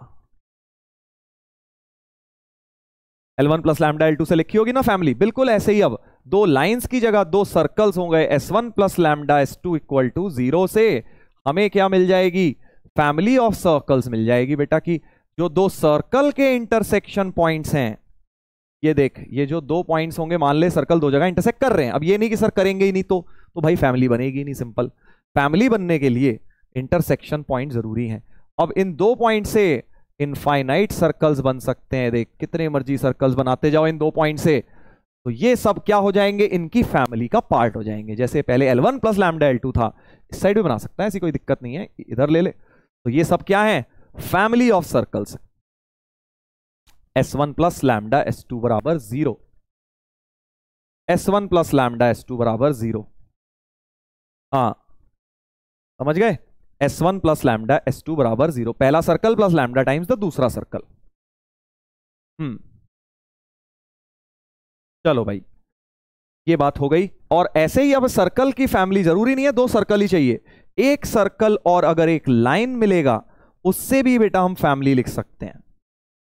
L one plus lambda L two से लिखी होगी ना फैमिली बिल्कुल ऐसे ही अब दो लाइंस की जगह दो सर्कल्स हो गए S one plus lambda S two equal to zero से हमें क्या मिल जाएगी फैमिली ऑफ सर्कल्स मिल जाएगी बेटा की जो दो सर्कल के इंटरसेक्शन पॉइंट्स हैं ये देख ये जो दो पॉइंट्स होंगे मान ले सर्कल दो जगह इंटरसेक्ट कर रहे हैं अब ये नहीं कि सर करेंगे ही नहीं तो तो भाई फैमिली बनेगी नहीं सिंपल फैमिली बनने के लिए इंटरसेक्शन पॉइंट जरूरी हैं अब इन दो पॉइंट से इनफाइनाइट सर्कल्स बन सकते हैं देख कितने मर्जी सर्कल्स बनाते जाओ इन दो पॉइंट से तो ये सब क्या हो जाएंगे इनकी फैमिली का पार्ट हो जाएंगे जैसे पहले L one plus lambda L two था इस साइड भी बना सकता है ऐसी कोई दिक्कत नहीं है इधर ले ले तो ये सब क्या है family of circles S one plus lambda S two बराबर zero S one plus lambda S two बराबर जीरो हाँ समझ गए S one plus lambda S two बराबर जीरो पहला circle plus lambda times the दूसरा सर्कल हम्म चलो भाई ये बात हो गई और ऐसे ही अब सर्कल की फैमिली जरूरी नहीं है दो सर्कल ही चाहिए एक सर्कल और अगर एक लाइन मिलेगा उससे भी बेटा हम फैमिली लिख सकते हैं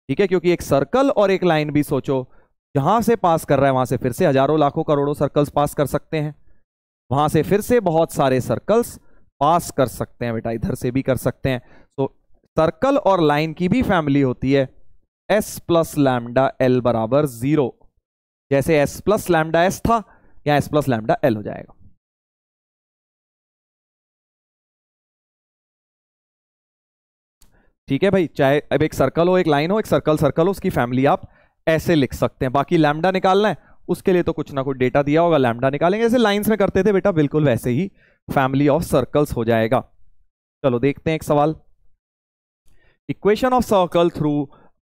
ठीक है क्योंकि एक सर्कल और एक लाइन भी सोचो जहां से पास कर रहा है वहां से फिर से हजारों लाखों करोड़ों सर्कल्स पास कर सकते हैं वहां से फिर से बहुत सारे सर्कल्स पास कर सकते हैं बेटा इधर से भी कर सकते हैं सो सर्कल और लाइन की भी फैमिली होती है एस प्लस लैमडा एल बराबर जीरो जैसे एस प्लस लैमडा एस था या एस प्लस लैमडा एल हो जाएगा ठीक है भाई चाहे अब एक सर्कल हो एक लाइन हो एक सर्कल सर्कल हो उसकी फैमिली आप ऐसे लिख सकते हैं बाकी लैमडा निकालना है उसके लिए तो कुछ ना कुछ डेटा दिया होगा लैमडा निकालेंगे जैसे लाइन्स में करते थे बेटा बिल्कुल वैसे ही फैमिली ऑफ सर्कल्स हो जाएगा चलो देखते हैं एक सवाल equation of circle through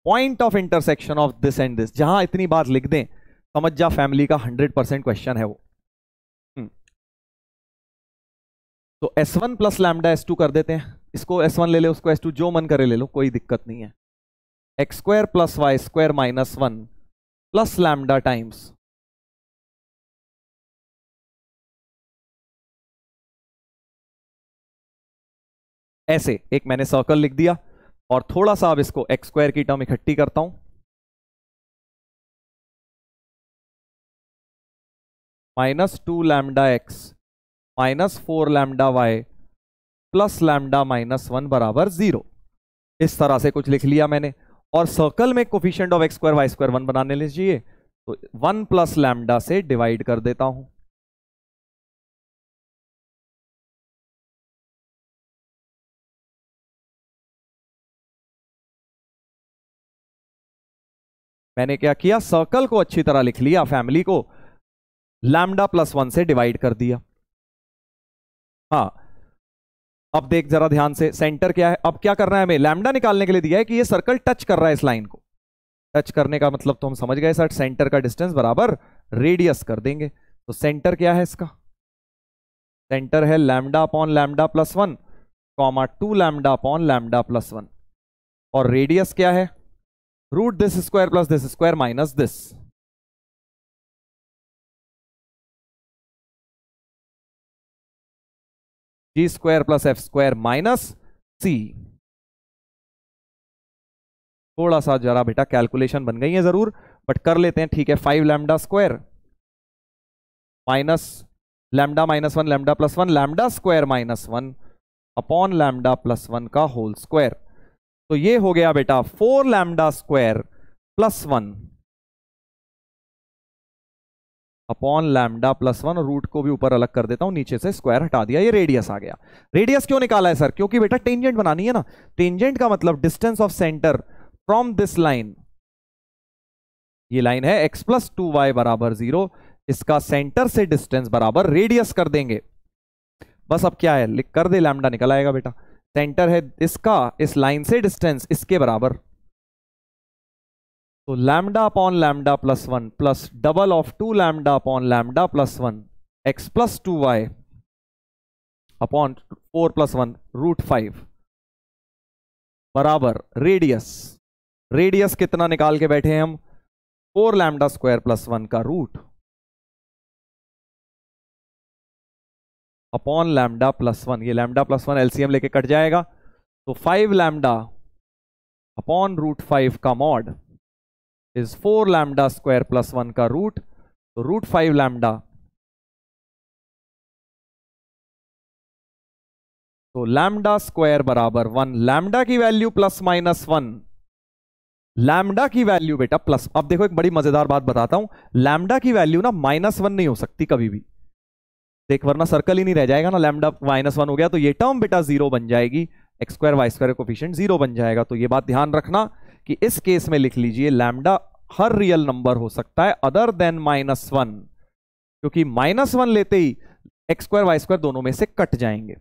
point of intersection of this and this जहां इतनी बार लिख दें समझ जा फैमिली का हंड्रेड परसेंट क्वेश्चन है वो तो S one plus lambda S two कर देते हैं इसको वन ले लो उसको टू जो मन करे ले लो कोई दिक्कत नहीं है x square plus Y square minus one plus lambda times ऐसे एक मैंने सर्कल लिख दिया और थोड़ा सा अब इसको एक्स स्क्वायर की टर्म इकट्ठी करता हूं minus two lambda x minus four lambda y plus lambda minus one बराबर जीरो इस तरह से कुछ लिख लिया मैंने और सर्कल में coefficient of x square y square one बनाने लीजिए तो वन प्लस लैमडा से डिवाइड कर देता हूं मैंने क्या किया सर्कल को अच्छी तरह लिख लिया फैमिली को लैमडा प्लस वन से डिवाइड कर दिया हाँ अब देख जरा ध्यान से सेंटर क्या है अब क्या करना है हमें लैमडा निकालने के लिए दिया है कि ये सर्कल टच कर रहा है इस लाइन को टच करने का मतलब तो हम समझ गए सर सेंटर का डिस्टेंस बराबर रेडियस कर देंगे तो सेंटर क्या है इसका सेंटर है lambda upon lambda plus one comma two lambda upon lambda plus one और रेडियस क्या है root this square plus this square minus this G square plus F square minus C थोड़ा सा जरा बेटा कैलकुलेशन बन गई है जरूर बट कर लेते हैं ठीक है five lambda square minus lambda minus one lambda plus one lambda square minus one upon lambda plus one का होल स्क्वायर तो ये हो गया बेटा four lambda square plus one upon lambda plus one root को भी ऊपर अलग कर देता हूं नीचे से स्क्वायर हटा दिया ये रेडियस आ गया रेडियस क्यों निकाला है सर क्योंकि बेटा टेंजेंट बनानी है ना टेंजेंट का मतलब distance of centre from this line ये लाइन है एक्स प्लस टू वाई बराबर जीरो इसका सेंटर से डिस्टेंस बराबर रेडियस कर देंगे बस अब क्या है लिख कर दे लैमडा निकल आएगा बेटा सेंटर है इसका इस लाइन से डिस्टेंस इसके बराबर तो lambda upon lambda plus one plus double of two lambda upon lambda plus one x plus two y upon four plus one root five बराबर रेडियस रेडियस कितना निकाल के बैठे हैं हम four lambda square plus one का root upon lambda plus one ये lambda plus one LCM लेके कट जाएगा तो five lambda upon root five का mod is four lambda square plus one का रूट तो रूट फाइव लैमडा तो lambda square बराबर वन लैमडा की value plus minus one lambda की वैल्यू बेटा प्लस अब देखो एक बड़ी मजेदार बात बताता हूं लैमडा की वैल्यू ना माइनस वन नहीं हो सकती कभी भी देख वरना सर्कल ही नहीं रह जाएगा ना लैमडा माइनस वन हो गया तो ये टर्म बेटा जीरो बन जाएगी x square y square coefficient zero बन जाएगा तो ये बात ध्यान रखना कि इस केस में लिख लीजिए लैमडा हर रियल नंबर हो सकता है अदर देन माइनस वन क्योंकि माइनस वन लेते ही एक्स स्क्वायर वाई स्क्वायर दोनों में से कट जाएंगे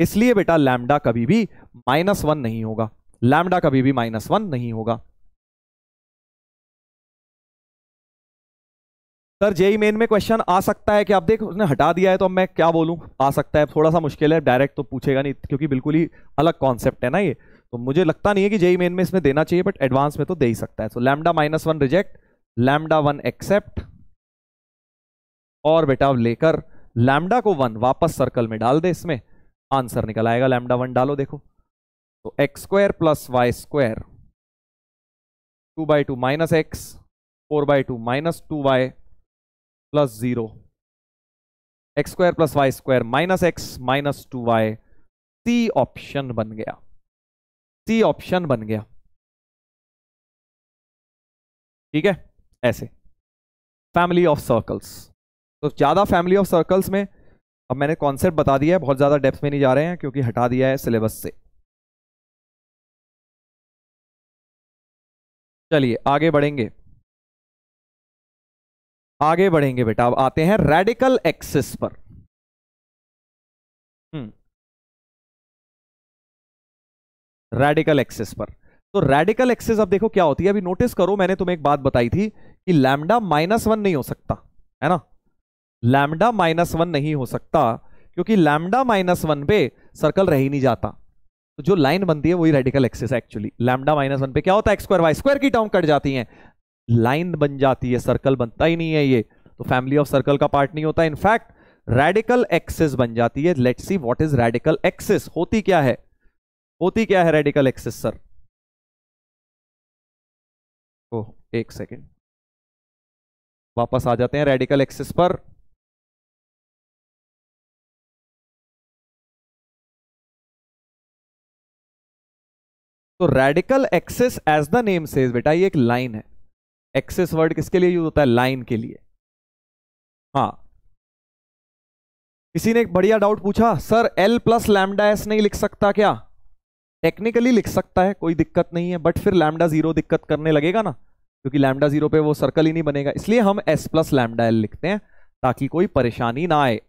इसलिए बेटा लैमडा कभी भी माइनस वन नहीं होगा लैमडा कभी भी माइनस वन नहीं होगा सर जेई मेन में क्वेश्चन आ सकता है कि आप देख उसने हटा दिया है तो अब मैं क्या बोलूं आ सकता है थोड़ा सा मुश्किल है डायरेक्ट तो पूछेगा नहीं क्योंकि बिल्कुल ही अलग कॉन्सेप्ट है ना ये तो मुझे लगता नहीं है कि जेई मेन में इसमें देना चाहिए बट एडवांस में तो दे ही सकता है so lambda minus one reject lambda one accept और बेटा लेकर लैमडा को वन वापस सर्कल में डाल दे इसमें आंसर निकल आएगा लैमडा वन डालो देखो तो x square plus Y square two by two minus x four by two minus two y plus zero x square plus Y square minus x minus two y C option बन गया सी option बन गया ठीक है ऐसे family of circles तो ज़्यादा family of circles में अब मैंने कॉन्सेप्ट बता दिया है बहुत ज़्यादा डेप्थ में नहीं जा रहे हैं क्योंकि हटा दिया है सिलेबस से चलिए आगे बढ़ेंगे आगे बढ़ेंगे बेटा अब आते हैं रेडिकल एक्सिस पर रेडिकल एक्सेस पर तो रेडिकल एक्सेस अब देखो क्या होती है अभी नोटिस करो मैंने तुम्हें एक बात बताई थी कि लैमडा माइनस वन नहीं हो सकता है ना लैमडा माइनस वन नहीं हो सकता क्योंकि लैमडा माइनस वन पे सर्कल रह ही नहीं जाता तो जो लाइन बनती है वही रेडिकल एक्सेस है एक्चुअली लैमडा माइनस वन पे क्या होता है एक्सक्वायर वाई स्क्वायर की टर्म कट जाती है लाइन बन जाती है सर्कल बनता ही नहीं है ये तो फैमिली ऑफ सर्कल का पार्ट नहीं होता इनफैक्ट रेडिकल एक्सेस बन जाती है let see what is radical axis होती क्या है होती क्या है रेडिकल एक्सेस सर ओ एक सेकेंड वापस आ जाते हैं रेडिकल एक्सेस पर तो radical axis as the name says बेटा ये एक लाइन है एक्सेस वर्ड किसके लिए यूज होता है लाइन के लिए हाँ किसी ने एक बढ़िया डाउट पूछा sir L plus lambda S नहीं लिख सकता क्या टेक्निकली लिख सकता है कोई दिक्कत नहीं है बट फिर लैमडा जीरो दिक्कत करने लगेगा ना क्योंकि लैमडा जीरो पे वो सर्कल ही नहीं बनेगा इसलिए हम एस प्लस लैमडा एल लिखते हैं ताकि कोई परेशानी ना आए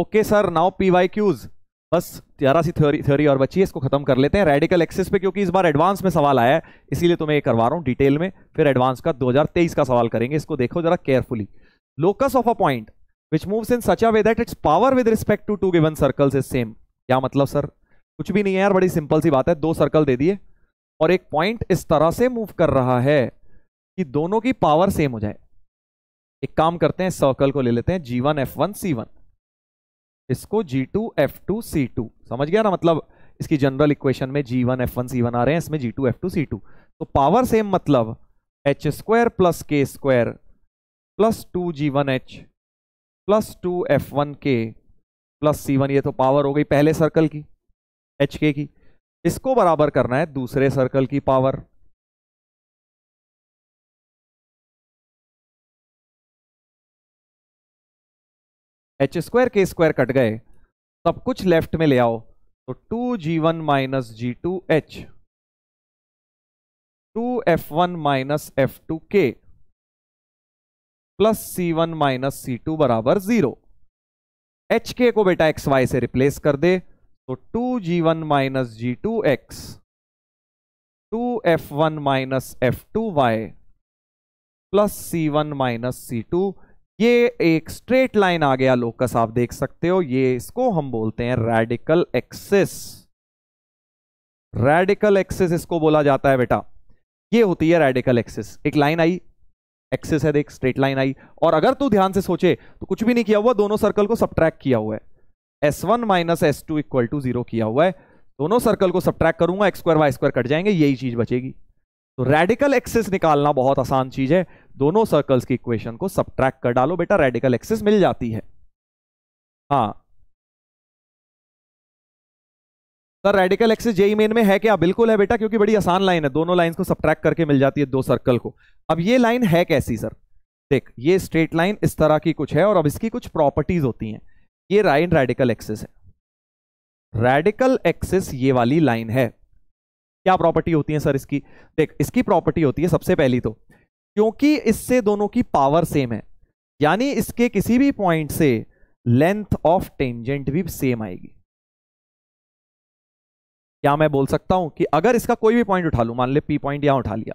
okay sir now P Y Qs बस जरा सी थ्योरी थ्योरी और बची है इसको खत्म कर लेते हैं रेडिकल एक्सिस पे क्योंकि इस बार एडवांस में सवाल आया है इसीलिए तुम्हें तो ये करवा रहा हूँ डिटेल में फिर एडवांस का 2023 का सवाल करेंगे इसको देखो जरा carefully locus of a point which moves in such a way that its power with respect to two given circles is same क्या मतलब सर कुछ भी नहीं है यार बड़ी सिंपल सी बात है दो सर्कल दे दिए और एक पॉइंट इस तरह से मूव कर रहा है कि दोनों की पावर सेम हो जाए एक काम करते हैं सर्कल को ले लेते हैं जी वन एफ वन सी वन इसको G two F two C two समझ गया ना मतलब इसकी जनरल इक्वेशन में जी वन एफ वन सी वन आ रहे हैं इसमें G two F two C two तो पावर सेम मतलब एच स्क्वायर प्लस के स्क्वायर प्लस टू जी one H plus two F one K plus C one ये तो पावर हो गई पहले सर्कल की एच के की इसको बराबर करना है दूसरे सर्कल की power H square K square cut गए सब कुछ लेफ्ट में ले आओ तो टू जी वन माइनस जी two H two F one minus F two के प्लस सी वन माइनस सी टू बराबर जीरो एच के को बेटा एक्स वाई से रिप्लेस कर दे तो टू जी वन माइनस जी two x two F one minus F two y plus C one minus सी two ये एक स्ट्रेट लाइन आ गया लोकस आप देख सकते हो ये इसको हम बोलते हैं रेडिकल एक्सिस रेडिकल एक्सिस इसको बोला जाता है बेटा ये होती है रेडिकल एक्सिस एक लाइन आई एक्सेस है देख स्ट्रेट लाइन आई और अगर तू ध्यान से सोचे तो कुछ भी नहीं किया हुआ दोनों सर्कल को सब्ट्रैक किया हुआ है S one minus S two equal to zero किया हुआ है दोनों सर्कल को सब्ट्रैक करूंगा x square y square cut जाएंगे यही चीज बचेगी तो रेडिकल एक्सेस निकालना बहुत आसान चीज है दोनों सर्कल्स की इक्वेशन को सब्ट्रैक कर डालो बेटा रेडिकल एक्सेस मिल जाती है हाँ sir radical axis JEE Main में है क्या बिल्कुल है बेटा क्योंकि बड़ी आसान लाइन है दोनों लाइन को सब्ट्रैक्ट करके मिल जाती है दो सर्कल को अब ये लाइन है कैसी सर देख ये स्ट्रेट लाइन इस तरह की कुछ है और अब इसकी कुछ प्रॉपर्टीज होती हैं ये लाइन रेडिकल एक्सिस है रेडिकल एक्सिस ये वाली लाइन है क्या प्रॉपर्टी होती है सर इसकी देख इसकी प्रॉपर्टी होती है सबसे पहली तो क्योंकि इससे दोनों की पावर सेम है यानी इसके किसी भी पॉइंट से लेंथ ऑफ टेंजेंट भी सेम आएगी क्या मैं बोल सकता हूं कि अगर इसका कोई भी पॉइंट उठा लू मान ले पी पॉइंट यहां उठा लिया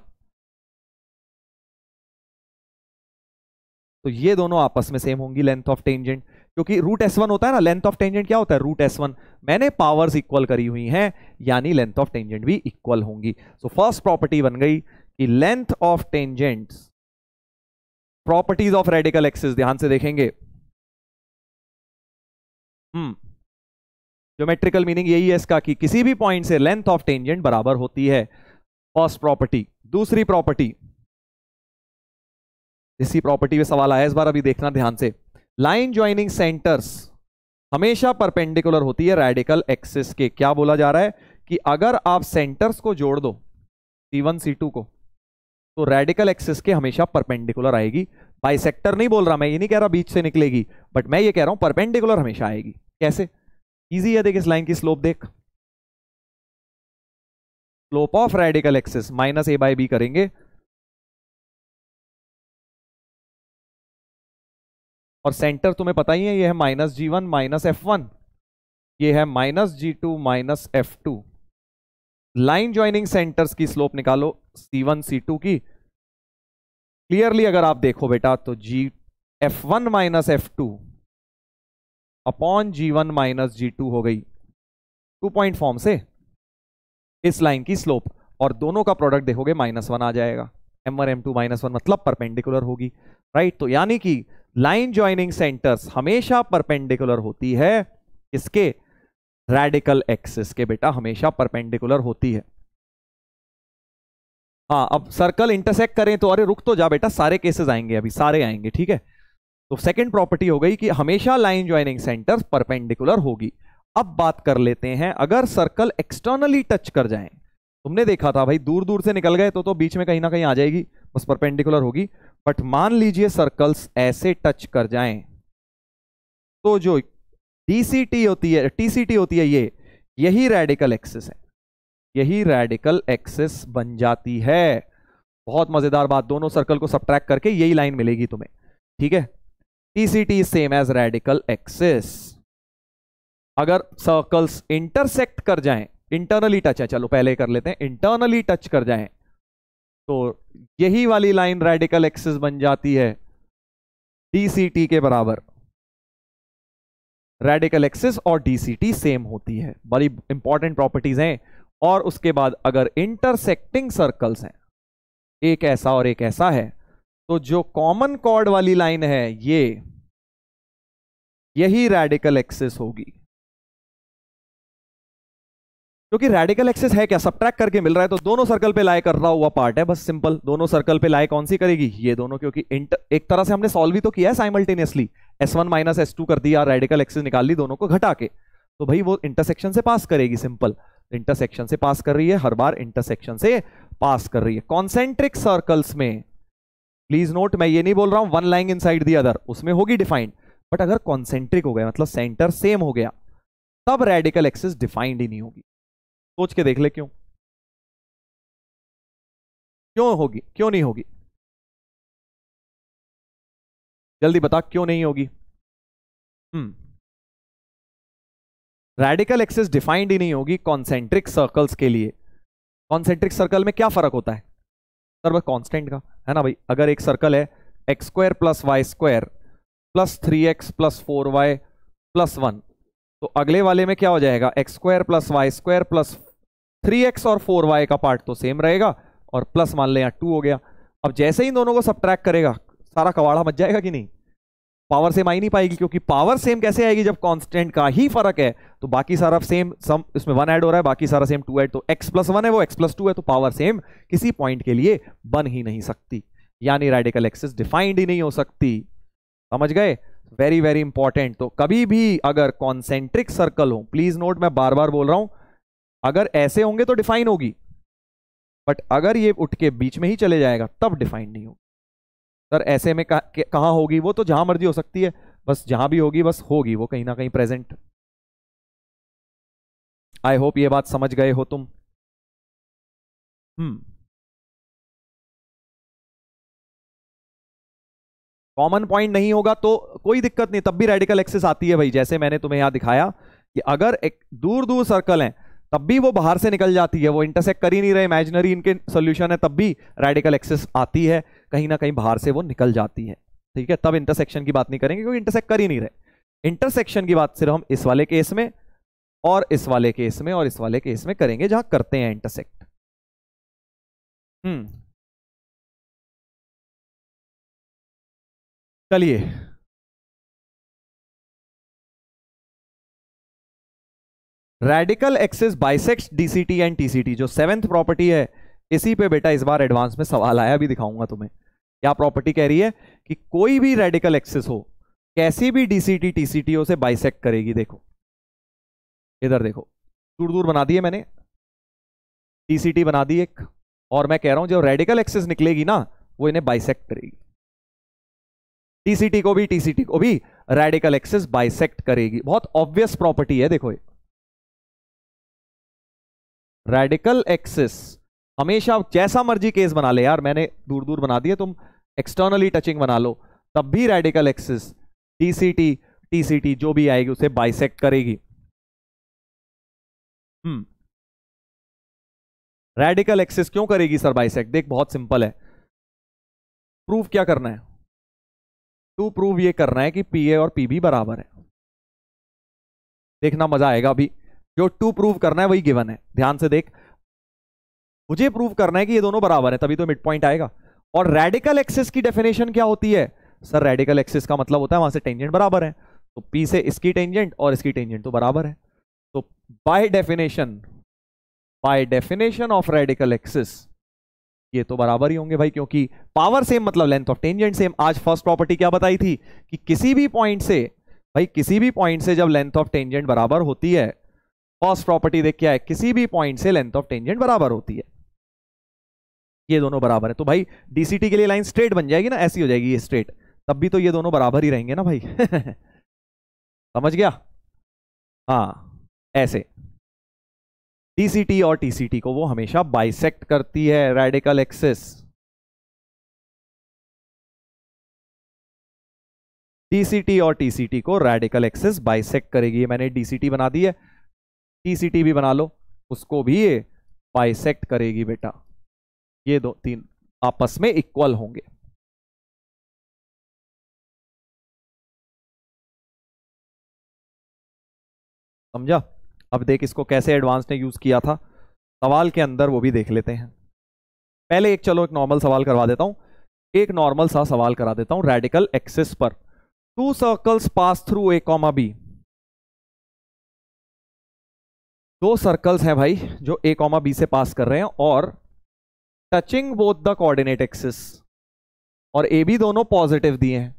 तो ये दोनों आपस में सेम होंगी लेंथ ऑफ टेंजेंट क्योंकि रूट एस वन होता है ना लेंथ ऑफ टेंजेंट क्या होता है रूट एस वन मैंने पावर्स इक्वल करी हुई हैं यानी लेंथ ऑफ टेंजेंट भी इक्वल होंगी सो फर्स्ट प्रॉपर्टी बन गई कि length of tangent properties of radical axis ध्यान से देखेंगे हम्म ज्योमेट्रिकल मीनिंग यही है इसका कि किसी भी पॉइंट से लेंथ ऑफ टेंजेंट बराबर होती है फर्स्ट प्रॉपर्टी दूसरी प्रॉपर्टी इसी प्रॉपर्टी पे सवाल आया इस बार अभी देखना ध्यान से लाइन ज्वाइनिंग सेंटर्स हमेशा परपेंडिकुलर होती है रेडिकल एक्सिस के क्या बोला जा रहा है कि अगर आप सेंटर्स को जोड़ दो C1 C2 को तो रेडिकल एक्सिस के हमेशा परपेंडिकुलर आएगी बाइसेक्टर नहीं बोल रहा मैं ये नहीं कह रहा बीच से निकलेगी बट मैं ये कह रहा हूं परपेंडिकुलर हमेशा आएगी कैसे इजी है देख इस लाइन की स्लोप देख slope of radical axis minus A by B करेंगे और सेंटर तुम्हें पता ही है ये है minus g one minus f one ये है माइनस जी two minus F two line joining centres की स्लोप निकालो सी वन सी टू की क्लियरली अगर आप देखो बेटा तो g f one minus F two upon g one minus जी टू हो गई टू पॉइंट फॉर्म से इस लाइन की स्लोप और दोनों का प्रोडक्ट देखोगे माइनस वन आ जाएगा m one M two minus one मतलब परपेंडिकुलर होगी राइट तो यानी कि लाइन ज्वाइनिंग सेंटर्स हमेशा परपेंडिकुलर होती है इसके रेडिकल एक्सिस के बेटा हमेशा परपेंडिकुलर होती है हाँ अब सर्कल इंटरसेक्ट करें तो अरे रुक तो जा बेटा सारे केसेस आएंगे अभी सारे आएंगे ठीक है तो सेकंड प्रॉपर्टी हो गई कि हमेशा लाइन ज्वाइनिंग सेंटर परपेंडिकुलर होगी अब बात कर लेते हैं अगर सर्कल एक्सटर्नली टच कर जाए तुमने देखा था भाई दूर दूर से निकल गए तो तो बीच में कहीं ना कहीं आ जाएगी बस परपेंडिकुलर होगी बट मान लीजिए सर्कल्स ऐसे टच कर जाएं तो जो डीसीटी होती है टीसीटी होती है ये यही रेडिकल एक्सेस है यही रेडिकल एक्सेस बन जाती है बहुत मजेदार बात दोनों सर्कल को सब्ट्रैक्ट करके यही लाइन मिलेगी तुम्हें ठीक है TCT is same as radical axis. अगर सर्कल्स इंटरसेक्ट कर जाएं इंटरनली टच है चलो पहले कर लेते हैं इंटरनली टच कर जाएं तो यही वाली लाइन रेडिकल एक्सिस बन जाती है डीसीटी के बराबर रेडिकल एक्सिस और डीसीटी सेम होती है बड़ी इंपॉर्टेंट प्रॉपर्टीज हैं और उसके बाद अगर इंटरसेक्टिंग सर्कल्स हैं एक ऐसा और एक ऐसा है तो जो कॉमन कॉर्ड वाली लाइन है ये यही रेडिकल एक्सेस होगी क्योंकि रेडिकल एक्सेस है क्या सब्ट्रैक्ट करके मिल रहा है तो दोनों सर्कल पे लाई कर रहा हुआ पार्ट है बस सिंपल दोनों सर्कल पे लाई कौन सी करेगी ये दोनों क्योंकि इंटर एक तरह से हमने सॉल्व भी तो किया है simultaneously S one minus S two कर दिया रेडिकल एक्सेस निकाल ली दोनों को घटा के तो भाई वो इंटरसेक्शन से पास करेगी सिंपल इंटरसेक्शन से पास कर रही है हर बार इंटरसेक्शन से पास कर रही है कॉन्सेंट्रिक सर्कल्स में प्लीज नोट मैं ये नहीं बोल रहा हूं one lying inside the other उसमें होगी डिफाइंड बट अगर कॉन्सेंट्रिक हो गया मतलब सेंटर सेम हो गया तब रेडिकल एक्सिस डिफाइंड ही नहीं होगी सोच के देख ले क्यों क्यों होगी क्यों नहीं होगी जल्दी बता क्यों नहीं होगी हम्म रेडिकल एक्सिस डिफाइंड ही नहीं होगी कॉन्सेंट्रिक सर्कल्स के लिए कॉन्सेंट्रिक सर्कल में क्या फर्क होता है सर बस कांस्टेंट का है ना भाई अगर एक सर्कल है x square plus Y square plus three x plus four y plus one तो अगले वाले में क्या हो जाएगा x square plus Y square plus three x और फोर वाई का पार्ट तो सेम रहेगा और प्लस मान लें यहाँ टू हो गया अब जैसे ही दोनों को सब करेगा सारा कवाड़ा मच जाएगा कि नहीं पावर सेम आई नहीं पाएगी क्योंकि पावर सेम कैसे आएगी जब कांस्टेंट का ही फर्क है तो बाकी सारा सेम सम इसमें वन ऐड हो रहा है बाकी सारा सेम टू ऐड तो एक्स प्लस वन है वो एक्स प्लस टू है तो पावर सेम किसी पॉइंट के लिए बन ही नहीं सकती यानी रेडिकल एक्सेस डिफाइंड ही नहीं हो सकती समझ गए वेरी वेरी इंपॉर्टेंट तो कभी भी अगर कॉन्सेंट्रिक सर्कल हो प्लीज नोट मैं बार बार बोल रहा हूं अगर ऐसे होंगे तो डिफाइन होगी बट अगर ये उठ के बीच में ही चले जाएगा तब डिफाइन नहीं होगी सर ऐसे में कहाँ होगी वो तो जहाँ मर्जी हो सकती है बस जहाँ भी होगी बस होगी वो कहीं ना कहीं प्रेजेंट आई होप ये बात समझ गए हो तुम हम्म कॉमन पॉइंट नहीं होगा तो कोई दिक्कत नहीं तब भी रेडिकल एक्सेस आती है भाई जैसे मैंने तुम्हें यहां दिखाया कि अगर एक दूर दूर सर्कल है तब भी वो बाहर से निकल जाती है वो इंटरसेक्ट कर ही नहीं रहे इमेजनरी इनके सोल्यूशन है तब भी रेडिकल एक्सेस आती है कहीं ना कहीं बाहर से वो निकल जाती है ठीक है तब इंटरसेक्शन की बात नहीं करेंगे क्योंकि इंटरसेक्ट कर ही नहीं रहे इंटरसेक्शन की बात सिर्फ हम इस वाले केस में और इस वाले केस में और इस वाले केस में करेंगे जहां करते हैं इंटरसेक्ट हम्म चलिए radical axis bisects DCT and TCT जो सेवेंथ प्रॉपर्टी है इसी पे बेटा इस बार एडवांस में सवाल आया भी दिखाऊंगा तुम्हें क्या प्रॉपर्टी कह रही है कि कोई भी रेडिकल एक्सेस हो कैसी भी डीसीटी टीसीटी से बाइसेक करेगी देखो इधर देखो दूर दूर बना दिए मैंने टीसीटी बना दी एक और मैं कह रहा हूं जो रेडिकल एक्सेस निकलेगी ना वो इन्हें बाइसेक करेगी टीसीटी को भी टीसीटी को भी रेडिकल एक्सेस बाइसेक्ट करेगी बहुत ऑब्वियस प्रॉपर्टी है देखो ये रेडिकल एक्सिस हमेशा जैसा मर्जी केस बना ले यार मैंने दूर दूर बना दिया तुम एक्सटर्नली टचिंग बना लो तब भी रेडिकल एक्सिस टीसीटी टीसीटी जो भी आएगी उसे बाइसेक्ट करेगी हम्म रेडिकल एक्सिस क्यों करेगी सर बाइसेक्ट देख बहुत सिंपल है प्रूफ क्या करना है टू प्रूव ये करना है कि पीए और पीबी बराबर है देखना मजा आएगा अभी जो टू प्रूव करना है वही गिवन है ध्यान से देख मुझे प्रूव करना है कि ये दोनों बराबर है तभी तो मिड पॉइंट आएगा और रेडिकल एक्सेस की डेफिनेशन क्या होती है सर रेडिकल एक्सेस का मतलब होता है वहां से टेंजेंट बराबर है तो पी से इसकी टेंजेंट और इसकी टेंजेंट तो बराबर है तो by definition by definition of radical axis ये तो बराबर ही होंगे भाई क्योंकि पावर सेम मतलब लेंथ ऑफ टेंजेंट सेम आज फर्स्ट प्रॉपर्टी क्या बताई थी कि किसी भी पॉइंट से भाई किसी भी पॉइंट से जब लेंथ ऑफ टेंजेंट बराबर होती है फर्स्ट प्रॉपर्टी देख क्या है किसी भी पॉइंट से लेंथ ऑफ टेंजेंट बराबर होती है ये दोनों बराबर है तो भाई डीसीटी के लिए लाइन स्ट्रेट बन जाएगी ना ऐसी हो जाएगी ये स्ट्रेट तब भी तो ये दोनों बराबर ही रहेंगे ना भाई समझ गया हाँ ऐसे डीसीटी और टीसीटी को वो हमेशा बाइसेक्ट करती है रेडिकल एक्सेस डीसीटी और टीसीटी को रेडिकल एक्सेस बाइसेक्ट करेगी मैंने डीसीटी बना दी है टी भी बना लो उसको भी ये बाइसेक्ट करेगी बेटा ये दो तीन आपस में इक्वल होंगे समझा अब देख इसको कैसे एडवांस ने यूज किया था सवाल के अंदर वो भी देख लेते हैं पहले एक चलो एक नॉर्मल सवाल करवा देता हूं एक नॉर्मल सा सवाल करा देता हूं रेडिकल एक्सिस पर two circles pass through A comma B दो सर्कल्स हैं भाई जो ए कॉमा बी से पास कर रहे हैं और touching both the coordinate axis और ए बी दोनों पॉजिटिव दिए हैं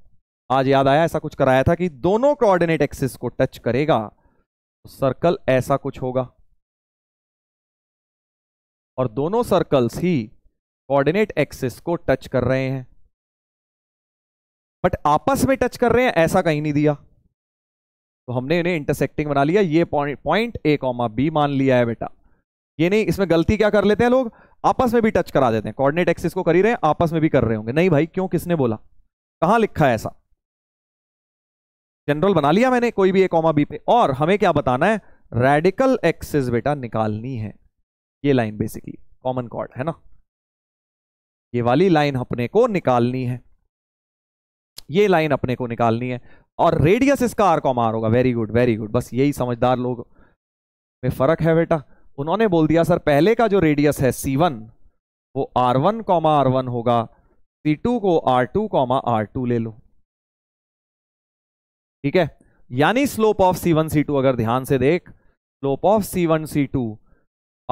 आज याद आया ऐसा कुछ कराया था कि दोनों कोऑर्डिनेट एक्सिस को टच करेगा तो सर्कल ऐसा कुछ होगा और दोनों सर्कल्स ही कोऑर्डिनेट एक्सिस को टच कर रहे हैं बट आपस में टच कर रहे हैं ऐसा कहीं नहीं दिया तो हमने इन्हें इंटरसेक्टिंग बना लिया ये पॉइंट ए कॉमा बी मान लिया है बेटा ये नहीं इसमें गलती क्या कर लेते हैं लोग आपस में भी टच करा देते हैं कोऑर्डिनेट एक्सिस को कर ही रहे हैं आपस में भी कर रहे होंगे नहीं भाई क्यों किसने बोला कहां लिखा है ऐसा जनरल बना लिया मैंने कोई भी ए कॉमा बी पे और हमें क्या बताना है रेडिकल एक्सिस बेटा निकालनी है ये लाइन बेसिकली कॉमन कॉर्ड है ना ये वाली लाइन अपने को निकालनी है ये लाइन अपने को निकालनी है और रेडियस इसका आर कॉम आर होगा वेरी गुड वेरी गुड बस यही समझदार लोग में फर्क है बेटा उन्होंने बोल दिया सर पहले का जो रेडियस है सी वन वो are one comma r one होगा सी टू को r two comma r two ले लो ठीक है यानी slope of C one C two अगर ध्यान से देख slope of C one C two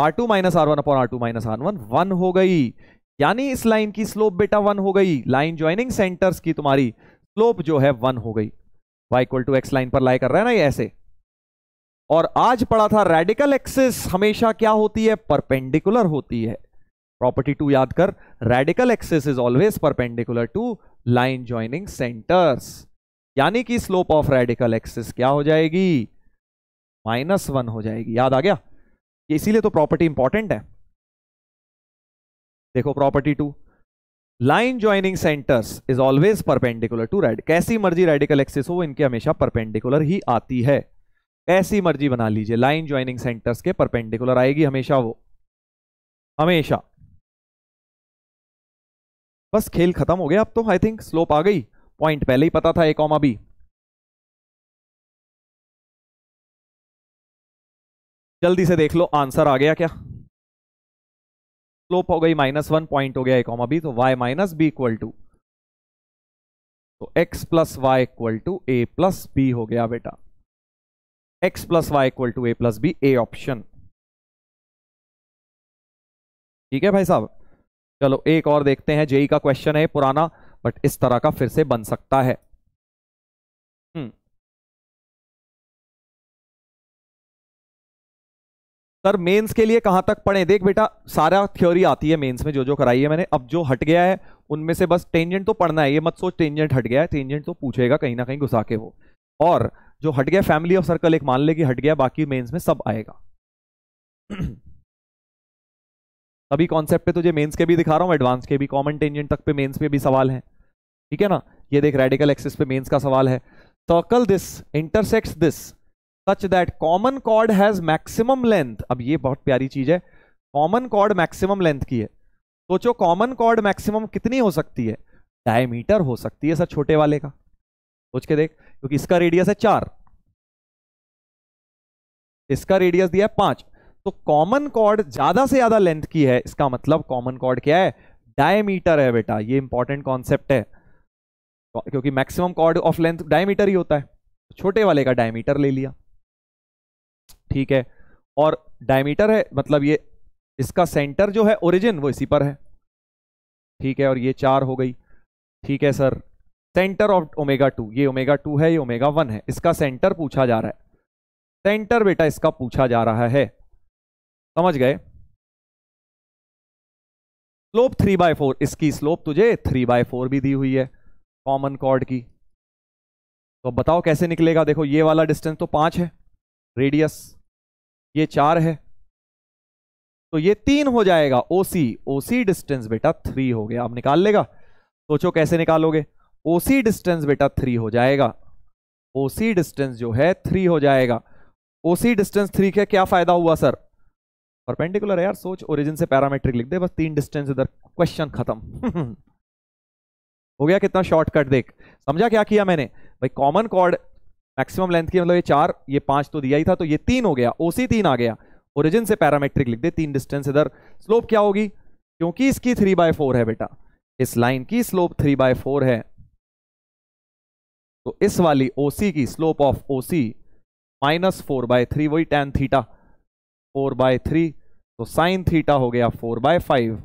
are two minus are one upon r two minus are one one हो गई यानी इस लाइन की स्लोप बेटा वन हो गई लाइन ज्वाइनिंग सेंटर्स की तुम्हारी स्लोप जो है वन हो गई y equal to x line पर लाई कर रहा है ना ये ऐसे और आज पढ़ा था रेडिकल एक्सिस हमेशा क्या होती है परपेंडिकुलर होती है प्रॉपर्टी टू याद कर radical axis is always perpendicular to line joining centres यानी कि स्लोप ऑफ रेडिकल एक्सिस क्या हो जाएगी माइनस वन हो जाएगी याद आ गया इसीलिए तो प्रॉपर्टी इंपॉर्टेंट है देखो property two line joining centres is always perpendicular to red कैसी मर्जी रेडिकल एक्सिस हो इनके हमेशा परपेंडिकुलर ही आती है ऐसी मर्जी बना लीजिए लाइन ज्वाइनिंग सेंटर्स के परपेंडिकुलर आएगी हमेशा वो हमेशा बस खेल खत्म हो गया अब तो आई थिंक स्लोप आ गई पॉइंट पहले ही पता था एक ऑमा बी जल्दी से देख लो आंसर आ गया क्या स्लोप हो गई माइनस वन पॉइंट हो गया इकोमा बी तो Y minus b equal to तो x plus y equal to a plus b हो गया बेटा x plus y equal to a plus b A option ठीक है भाई साहब चलो एक और देखते हैं जेई e का क्वेश्चन है पुराना बट इस तरह का फिर से बन सकता है सर मेंस के लिए कहां तक पढ़े देख बेटा सारा थ्योरी आती है मेंस में जो जो कराई है मैंने अब जो हट गया है उनमें से बस टेंजेंट तो पढ़ना है ये मत सोच टेंजेंट हट गया है टेंजेंट तो पूछेगा कहीं ना कहीं घुसा के वो और जो हट गया फैमिली ऑफ सर्कल एक मान ले कि हट गया बाकी मेन्स में सब आएगा अभी कॉन्सेप्ट तुझे मेन्स के भी दिखा रहा हूँ एडवांस के भी कॉमन टेंजेंट तक पे मेन्स पे भी सवाल है ठीक है ना ये देख रेडिकल एक्सिस पे मेंस का सवाल है circle this intersect this such that common chord has maximum length अब ये बहुत प्यारी चीज है कॉमन कॉर्ड मैक्सिमम लेंथ की है सोचो कॉमन कॉर्ड मैक्सिमम कितनी हो सकती है डायमीटर हो सकती है सर छोटे वाले का सोच के देख क्योंकि इसका रेडियस है चार इसका रेडियस दिया है पांच तो कॉमन कॉर्ड ज्यादा से ज्यादा लेंथ की है इसका मतलब कॉमन कॉर्ड क्या है डायमीटर है बेटा ये इंपॉर्टेंट कॉन्सेप्ट है क्योंकि maximum chord of length diameter ही होता है छोटे वाले का डायमीटर ले लिया ठीक है और डायमीटर है मतलब ये इसका सेंटर जो है ओरिजिन वो इसी पर है ठीक है और ये चार हो गई ठीक है sir centre of omega two ये ओमेगा टू है ये ओमेगा वन है इसका सेंटर पूछा जा रहा है सेंटर बेटा इसका पूछा जा रहा है समझ गए स्लोप थ्री बाय फोर इसकी स्लोप तुझे थ्री बाय फोर भी दी हुई है कॉमन कॉर्ड की तो बताओ कैसे निकलेगा देखो ये वाला डिस्टेंस तो पांच है रेडियस ये चार है तो ये तीन हो जाएगा ओसी ओसी डिस्टेंस बेटा थ्री हो गया आप निकाल लेगा सोचो कैसे निकालोगे ओसी डिस्टेंस बेटा थ्री हो जाएगा ओसी डिस्टेंस जो है थ्री हो जाएगा ओसी डिस्टेंस थ्री का क्या फायदा हुआ सर परपेंडिकुलर यार सोच ओरिजिन से पैरामेट्रिक लिख दे बस तीन डिस्टेंस इधर क्वेश्चन खत्म हो गया कितना शॉर्टकट देख समझा क्या किया मैंने भाई कॉमन कॉर्ड मैक्सिमम लेंथ की मतलब ये चार ये पांच तो दिया ही था तो ये तीन हो गया ओसी तीन आ गया ओरिजिन से पैरामेट्रिक लिख दे तीन डिस्टेंस इधर स्लोप क्या होगी क्योंकि इसकी थ्री बाय फोर है बेटा इस लाइन की स्लोप थ्री बाय फोर है तो इस वाली ओसी की slope of OC minus four by three वही tan theta four by three तो साइन थीटा हो गया four by five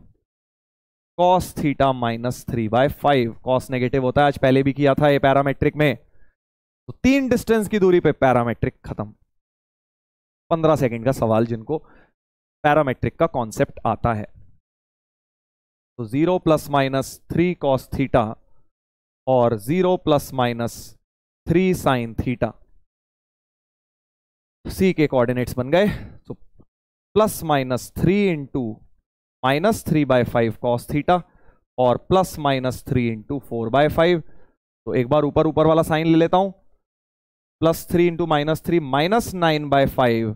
cos theta minus three by five cos negative होता है आज पहले भी किया था ये पैरामेट्रिक में तो तीन डिस्टेंस की दूरी पे पैरामेट्रिक खत्म पंद्रह सेकंड का सवाल जिनको पैरामेट्रिक का कॉन्सेप्ट आता है तो zero plus minus three cos theta और zero plus minus three sine theta C के कोऑर्डिनेट्स बन गए तो plus minus three into minus three by five cos theta और plus minus three into four by five तो एक बार ऊपर ऊपर वाला साइन ले लेता हूं plus three into minus three minus nine by five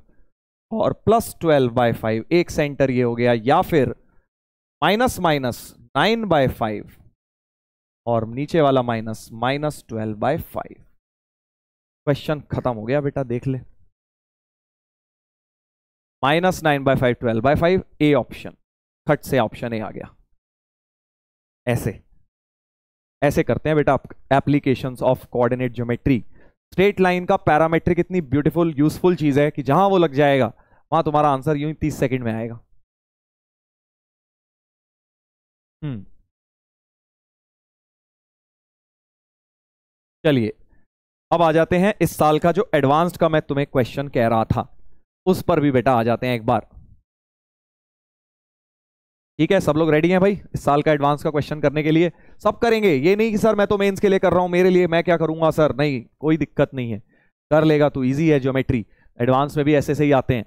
और प्लस ट्वेल्व बाय फाइव एक सेंटर ये हो गया या फिर minus minus nine by five और नीचे वाला minus minus twelve by five question खत्म हो गया बेटा देख ले minus nine by five twelve by five A option खट से ऑप्शन ए आ गया ऐसे ऐसे करते हैं बेटा applications of coordinate geometry straight line का पैरामेट्रिक इतनी ब्यूटीफुल यूजफुल चीज है कि जहां वो लग जाएगा वहां तुम्हारा आंसर यूं ही तीस सेकेंड में आएगा हम्म चलिए अब आ जाते हैं इस साल का जो एडवांस्ड का मैं तुम्हें क्वेश्चन कह रहा था उस पर भी बेटा आ जाते हैं एक बार ठीक है सब लोग रेडी हैं भाई इस साल का एडवांस का क्वेश्चन करने के लिए सब करेंगे ये नहीं कि सर मैं तो मेंस के लिए कर रहा हूं मेरे लिए मैं क्या करूंगा सर नहीं कोई दिक्कत नहीं है कर लेगा तो ईजी है ज्योमेट्री एडवांस में भी ऐसे से ही आते हैं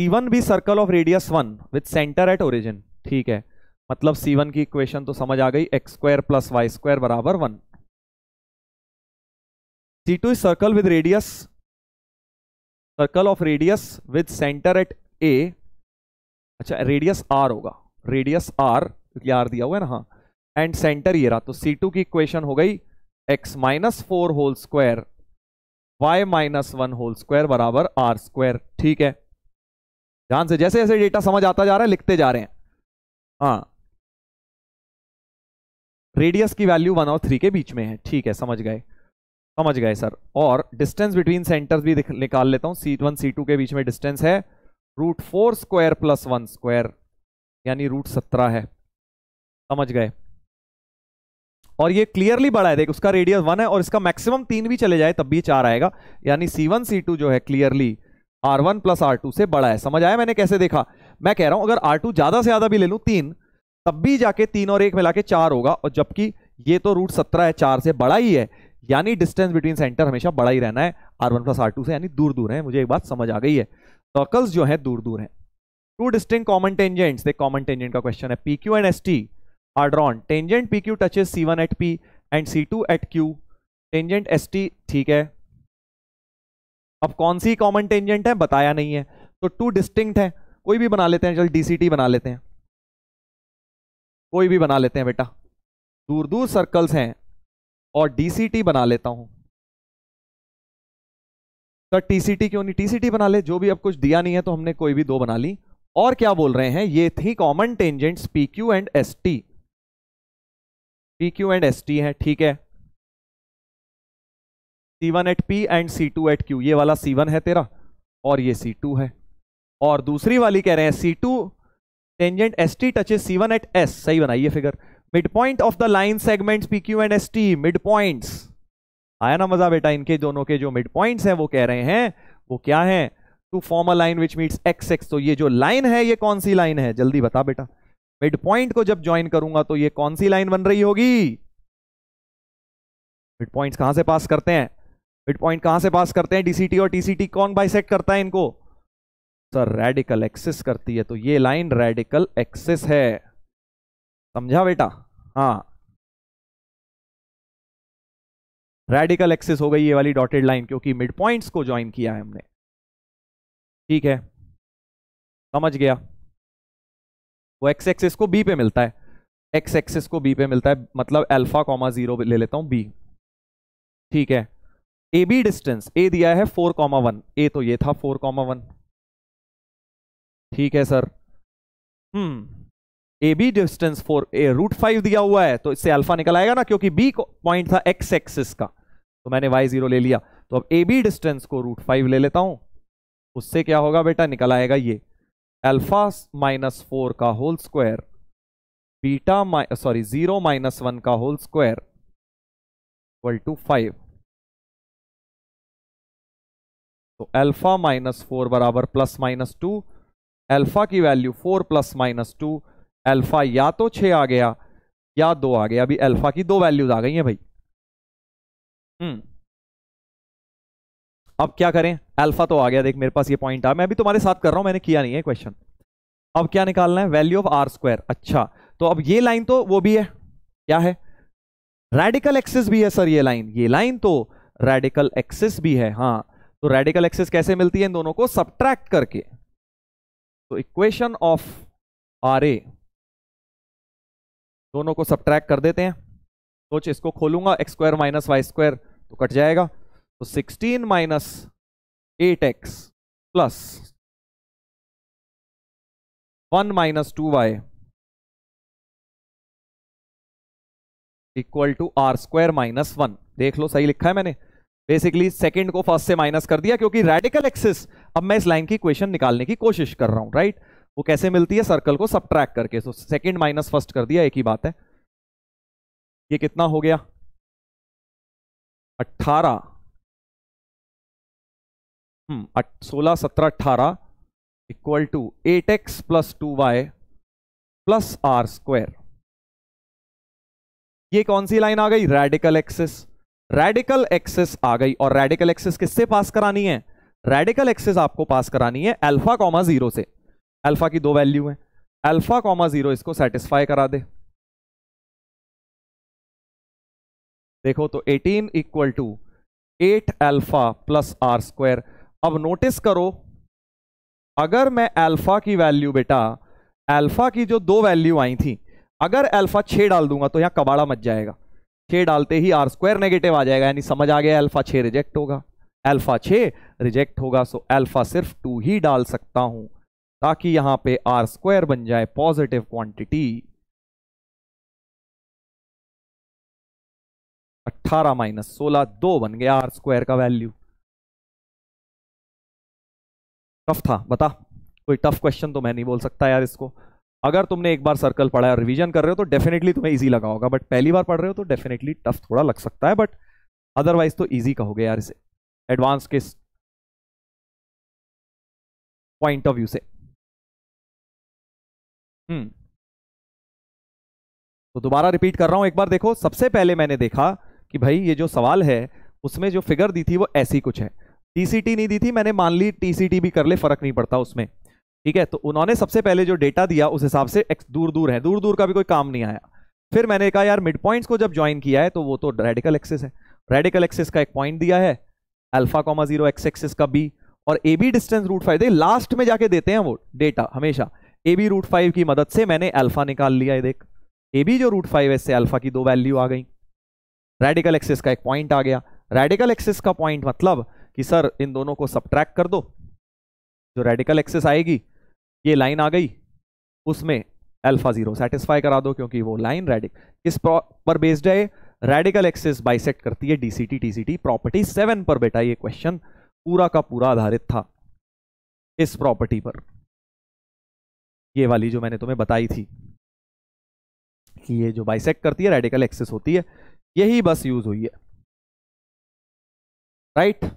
सीवन भी circle of radius one with centre at origin ठीक है मतलब सीवन की इक्वेशन तो समझ आ गई x square plus Y square बराबर one C two is circle with radius circle of radius with centre at A अच्छा रेडियस आर होगा रेडियस आर क्योंकि आर दिया हुआ है ना हाँ एंड सेंटर ये रहा तो सी टू की इक्वेशन हो गई x minus four whole square y minus one whole square बराबर आर स्क्वायर ठीक है ध्यान से जैसे जैसे डेटा समझ आता जा रहा है लिखते जा रहे हैं हाँ रेडियस की वैल्यू वन और थ्री के बीच में है ठीक है समझ गए समझ गए सर और डिस्टेंस बिटवीन सेंटर्स भी निकाल लेता हूँ सी वन सी टू के बीच में डिस्टेंस है root four square plus one square यानी रूट सत्रह है समझ गए और ये क्लियरली बड़ा है देख उसका रेडियस वन है और इसका मैक्सिमम तीन भी चले जाए तब भी चार आएगा यानी सी वन सी टू जो है clearly r one plus are two से बड़ा है समझ आया मैंने कैसे देखा मैं कह रहा हूं अगर आर टू ज्यादा से ज्यादा भी ले लू तीन तब भी जाके तीन और एक मिला के चार होगा और जबकि ये तो रूट सत्रह है चार से बड़ा ही है यानी डिस्टेंस बिटवीन सेंटर हमेशा बड़ा ही रहना है are one plus are two से यानी दूर दूर है मुझे एक बात समझ आ गई है सर्कल्स जो है दूर दूर है टू डिस्टिंग कॉमन टेंजेंट देख कॉमन टेंजेंट का क्वेश्चन है P Q and S T are drawn tangent P Q touches C one at P and C two at Q tangent S T ठीक है अब कौन सी कॉमन टेंजेंट है बताया नहीं है तो टू डिस्टिंग है कोई भी बना लेते हैं चल डीसीटी बना लेते हैं कोई भी बना लेते हैं बेटा दूर दूर सर्कल्स हैं और डीसीटी बना लेता हूं सर टीसीटी क्यों नहीं टी सी टी बना ले जो भी अब कुछ दिया नहीं है तो हमने कोई भी दो बना ली और क्या बोल रहे हैं ये थी common tangents P Q and S T P Q and S T है ठीक है C one at P and C two at Q ये वाला सी वन है तेरा और ये सी टू है और दूसरी वाली कह रहे हैं C two tangent S T touches C one at S सही बनाइए figure mid point of the line segment P Q and S T midpoints आया ना मजा बेटा इनके दोनों के जो मिड पॉइंट्स हैं वो कह रहे हैं वो क्या है to form a line which meets x x तो ये जो लाइन है ये कौन सी लाइन है जल्दी बता बेटा मिड पॉइंट को जब ज्वाइन करूंगा तो ये कौन सी लाइन बन रही होगी मिड पॉइंट कहां से पास करते हैं मिड पॉइंट कहां से पास करते हैं डीसीटी और टीसीटी कौन बाइसेक्ट करता है इनको सर रेडिकल एक्सिस करती है तो ये लाइन रेडिकल एक्सिस है समझा बेटा हाँ रेडिकल एक्सिस हो गई ये वाली डॉटेड लाइन क्योंकि मिड पॉइंट्स को ज्वाइन किया है हमने ठीक है समझ गया वो एक्स एक्सिस को बी पे मिलता है एक्स एक्सिस को बी पे मिलता है मतलब अल्फा कॉमा जीरो ले लेता हूं बी ठीक है ए बी डिस्टेंस ए दिया है फोर कॉमा वन ए तो ये था फोर कॉमा वन ठीक है सर हम्म A B distance four A root five दिया हुआ है तो इससे अल्फा निकल आएगा ना क्योंकि बी पॉइंट था एक्स एक्सिस का तो मैंने वाई जीरो ले लिया तो अब ए बी डिस्टेंस को रूट फाइव ले लेता हूं उससे क्या होगा बेटा निकल आएगा ये अल्फा माइनस फोर का whole square beta sorry zero minus one का whole square equal to five तो अल्फा माइनस फोर बराबर प्लस माइनस टू अल्फा की value four plus minus two alpha या तो छ आ गया या दो आ गया अभी अल्फा की दो वैल्यूज आ गई हैं भाई हम्म अब क्या करें अल्फा तो आ गया देख मेरे पास ये पॉइंट आ मैं भी तुम्हारे साथ कर रहा हूं मैंने किया नहीं है क्वेश्चन अब क्या निकालना है वैल्यू ऑफ आर स्क्वायर अच्छा तो अब ये लाइन तो वो भी है क्या है रेडिकल एक्सिस भी है सर ये लाइन ये लाइन तो रेडिकल एक्सिस भी है हाँ तो रेडिकल एक्सिस कैसे मिलती है इन दोनों को सब्ट्रैक्ट करके तो इक्वेशन ऑफ आर ए दोनों को सब्ट्रैक्ट कर देते हैं सोच तो इसको खोलूंगा x square minus y square तो कट जाएगा तो 16 minus eight x plus one minus two y equal to are square minus one देख लो सही लिखा है मैंने बेसिकली सेकंड को फर्स्ट से माइनस कर दिया क्योंकि रेडिकल एक्सिस अब मैं इस लाइन की क्वेश्चन निकालने की कोशिश कर रहा हूं राइट वो कैसे मिलती है सर्कल को ट्रैक करके सो सेकंड माइनस फर्स्ट कर दिया एक ही बात है ये कितना हो गया अट्ठारह हम्म, सोलह सत्रह अट्ठारह equal to eight x plus two y plus r square ये कौन सी लाइन आ गई रेडिकल एक्सिस रेडिकल एक्सिस आ गई और रेडिकल एक्सिस किससे पास करानी है रेडिकल एक्सिस आपको पास करानी है अल्फा कॉमा जीरो से अल्फा की दो वैल्यू है अल्फा कॉमा जीरो इसको सेटिस्फाई करा दे देखो तो 18 equal to eight alpha plus r square अब नोटिस करो अगर मैं अल्फा की वैल्यू बेटा अल्फा की जो दो वैल्यू आई थी अगर अल्फा छः डाल दूंगा तो यहाँ कबाड़ा मच जाएगा छः डालते ही आर स्क्वायर नेगेटिव आ जाएगा यानी समझ आ गया अल्फा छः रिजेक्ट होगा अल्फा छः रिजेक्ट होगा सो अल्फा सिर्फ टू ही डाल सकता हूँ ताकि यहाँ पे आर स्क्वायर बन जाए पॉजिटिव क्वांटिटी अट्ठारह माइनस सोलह दो बन गया आर स्क्वायर का वैल्यू टफ था बता कोई टफ क्वेश्चन तो मैं नहीं बोल सकता यार इसको अगर तुमने एक बार सर्कल पढ़ा है रिवीजन कर रहे हो तो डेफिनेटली तुम्हें ईजी लगा होगा बट पहली बार पढ़ रहे हो तो डेफिनेटली टफ थोड़ा लग सकता है बट अदरवाइज तो ईजी कहोगे यार इसे एडवांस के पॉइंट ऑफ व्यू से हम्म तो दोबारा रिपीट कर रहा हूं एक बार देखो सबसे पहले मैंने देखा कि भाई ये जो सवाल है उसमें जो फिगर दी थी वो ऐसी कुछ है टीसीटी नहीं दी थी मैंने मान ली टीसीटी भी कर ले फर्क नहीं पड़ता उसमें ठीक है तो उन्होंने सबसे पहले जो डेटा दिया उस हिसाब से दूर दूर है दूर दूर का भी कोई काम नहीं आया फिर मैंने कहा यार मिड पॉइंट्स को जब ज्वाइन किया है तो वो तो रेडिकल एक्सेस है रेडिकल एक्सेस का एक पॉइंट दिया है alpha comma zero x axis का बी और A B distance root five देख लास्ट में जाके देते हैं वो डेटा हमेशा ए बी रूट फाइव की मदद से मैंने अल्फा निकाल लिया है देख ए बी जो रूट फाइव है इससे अल्फा की दो वैल्यू आ गई रेडिकल एक्सेस का एक पॉइंट आ गया रेडिकल एक्सेस का पॉइंट मतलब कि सर इन दोनों को सब्ट्रैक्ट कर दो जो रेडिकल एक्सेस आएगी ये लाइन आ गई उसमें अल्फा जीरो सेटिस्फाई करा दो क्योंकि वो लाइन रेडिक किस पर बेस्ड है रेडिकल एक्सेस बाइसेट करती है डीसीटी टीसीटी प्रॉपर्टी सेवन पर बेटा ये क्वेश्चन पूरा का पूरा आधारित था इस प्रॉपर्टी पर ये वाली जो मैंने तुम्हें बताई थी कि ये जो बाइसेक करती है रेडिकल एक्सेस होती है यही बस यूज हुई है राइट right?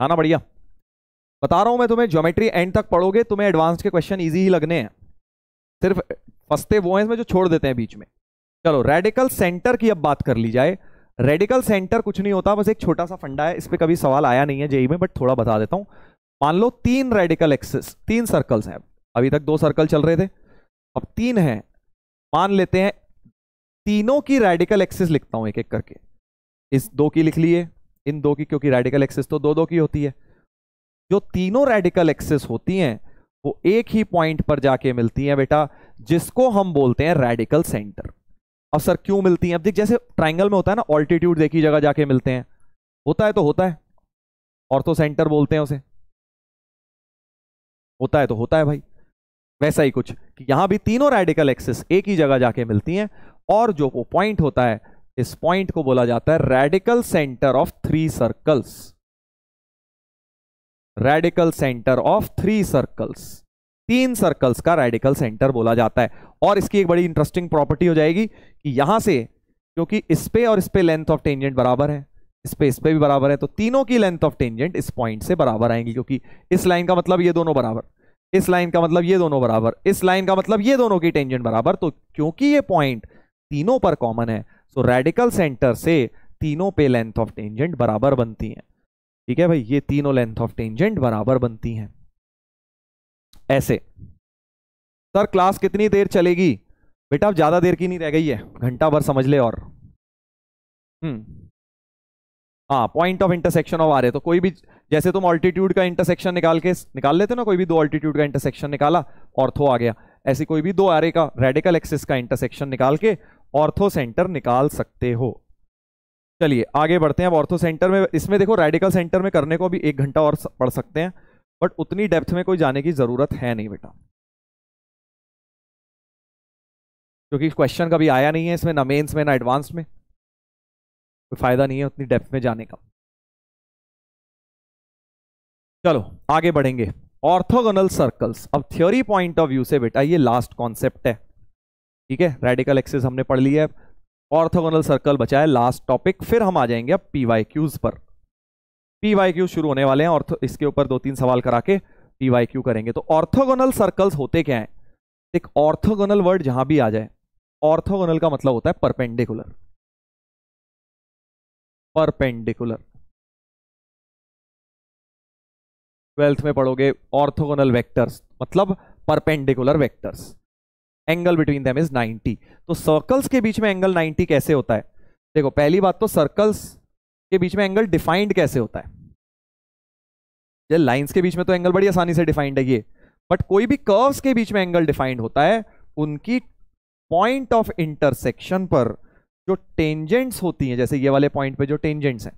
हाँ ना बढ़िया बता रहा हूं मैं तुम्हें ज्योमेट्री एंड तक पढ़ोगे तुम्हें एडवांस के क्वेश्चन ईजी ही लगने हैं सिर्फ फंसते वो हैं इसमें जो छोड़ देते हैं बीच में चलो रेडिकल सेंटर की अब बात कर ली जाए रेडिकल सेंटर कुछ नहीं होता बस एक छोटा सा फंडा है इस पर कभी सवाल आया नहीं है जेई में बट थोड़ा बता देता हूँ मान लो तीन रेडिकल एक्सेस तीन सर्कल्स हैं अभी तक दो सर्कल चल रहे थे अब तीन हैं मान लेते हैं तीनों की रेडिकल एक्सेस लिखता हूं एक एक करके इस दो की लिख लिए इन दो की क्योंकि रेडिकल एक्सेस तो दो दो की होती है जो तीनों रेडिकल एक्सेस होती हैं वो एक ही पॉइंट पर जाके मिलती हैं बेटा जिसको हम बोलते हैं रेडिकल सेंटर अब सर क्यों मिलती हैं अब देख जैसे ट्राइंगल में होता है ना ऑल्टीट्यूड देखी जगह जाके मिलते हैं होता है तो होता है और तो सेंटर बोलते हैं उसे होता है तो होता है भाई वैसा ही कुछ कि यहां भी तीनों रेडिकल एक्सेस एक ही जगह जाके मिलती हैं और जो वो पॉइंट होता है इस पॉइंट को बोला जाता है radical centre of three circles radical centre of three circles तीन सर्कल्स का रेडिकल सेंटर बोला जाता है और इसकी एक बड़ी इंटरेस्टिंग प्रॉपर्टी हो जाएगी कि यहां से क्योंकि इस पे और इस पे लेंथ ऑफ टेंजेंट बराबर है इस पे इस पे भी बराबर है तो तीनों की लेंथ ऑफ टेंजेंट इस पॉइंट से बराबर आएंगी क्योंकि इस लाइन का मतलब ये दोनों बराबर इस लाइन का मतलब ये दोनों बराबर इस लाइन का मतलब ये दोनों की टेंजेंट बराबर तो क्योंकि ये पॉइंट तीनों पर कॉमन है तो रेडिकल सेंटर से तीनों पे लेंथ ऑफ टेंजेंट बराबर बनती हैं ठीक है भाई ये तीनों लेंथ ऑफ टेंजेंट बराबर बनती हैं ऐसे सर क्लास कितनी देर चलेगी बेटा अब ज्यादा देर की नहीं रह गई है घंटा भर समझ ले और हम्म हाँ पॉइंट ऑफ इंटरसेक्शन ऑफ आ रहे तो कोई भी जैसे तुम ऑल्टीट्यूड का इंटरसेक्शन निकाल के निकाल लेते ना कोई भी दो ऑल्टीट्यूड का इंटरसेक्शन निकाला थो आ गया ऐसी कोई भी दो आरे का रेडिकल एक्सिस का इंटरसेक्शन निकाल के ऑर्थो सेंटर निकाल सकते हो चलिए आगे बढ़ते हैं अब ऑर्थो सेंटर में इसमें देखो रेडिकल सेंटर में करने को अभी एक घंटा और पढ़ सकते हैं बट उतनी डेप्थ में कोई जाने की ज़रूरत है नहीं बेटा क्योंकि क्वेश्चन कभी आया नहीं है इसमें ना मेन्स में ना एडवांस में कोई फ़ायदा नहीं है उतनी डेप्थ में जाने का चलो आगे बढ़ेंगे ऑर्थोगोनल सर्कल्स अब थ्योरी पॉइंट ऑफ व्यू से बेटा ये लास्ट कॉन्सेप्ट है ठीक है रेडिकल एक्सेस हमने पढ़ लिया है ऑर्थोगोनल सर्कल बचा है लास्ट टॉपिक फिर हम आ जाएंगे अब पी क्यूज पर पीवाई क्यू शुरू होने वाले हैं और इसके ऊपर दो तीन सवाल करा के पीवाई क्यू करेंगे तो ऑर्थोगोनल सर्कल्स होते क्या है एक ऑर्थोगोनल वर्ड जहां भी आ जाए ऑर्थोगोनल का मतलब होता है परपेंडिकुलर परपेंडिकुलर ट्वेल्थ में पढ़ोगे ऑर्थोगोनल वेक्टर्स मतलब perpendicular vectors angle between them is 90 तो सर्कल्स के बीच में एंगल 90 कैसे होता है देखो पहली बात तो सर्कल्स के बीच में एंगल डिफाइंड कैसे होता है ये लाइंस के बीच में तो एंगल बड़ी आसानी से डिफाइंड है ये बट कोई भी कर्व्स के बीच में एंगल डिफाइंड होता है उनकी पॉइंट ऑफ इंटरसेक्शन पर जो टेंजेंट्स होती हैं जैसे ये वाले पॉइंट पे जो टेंजेंट्स हैं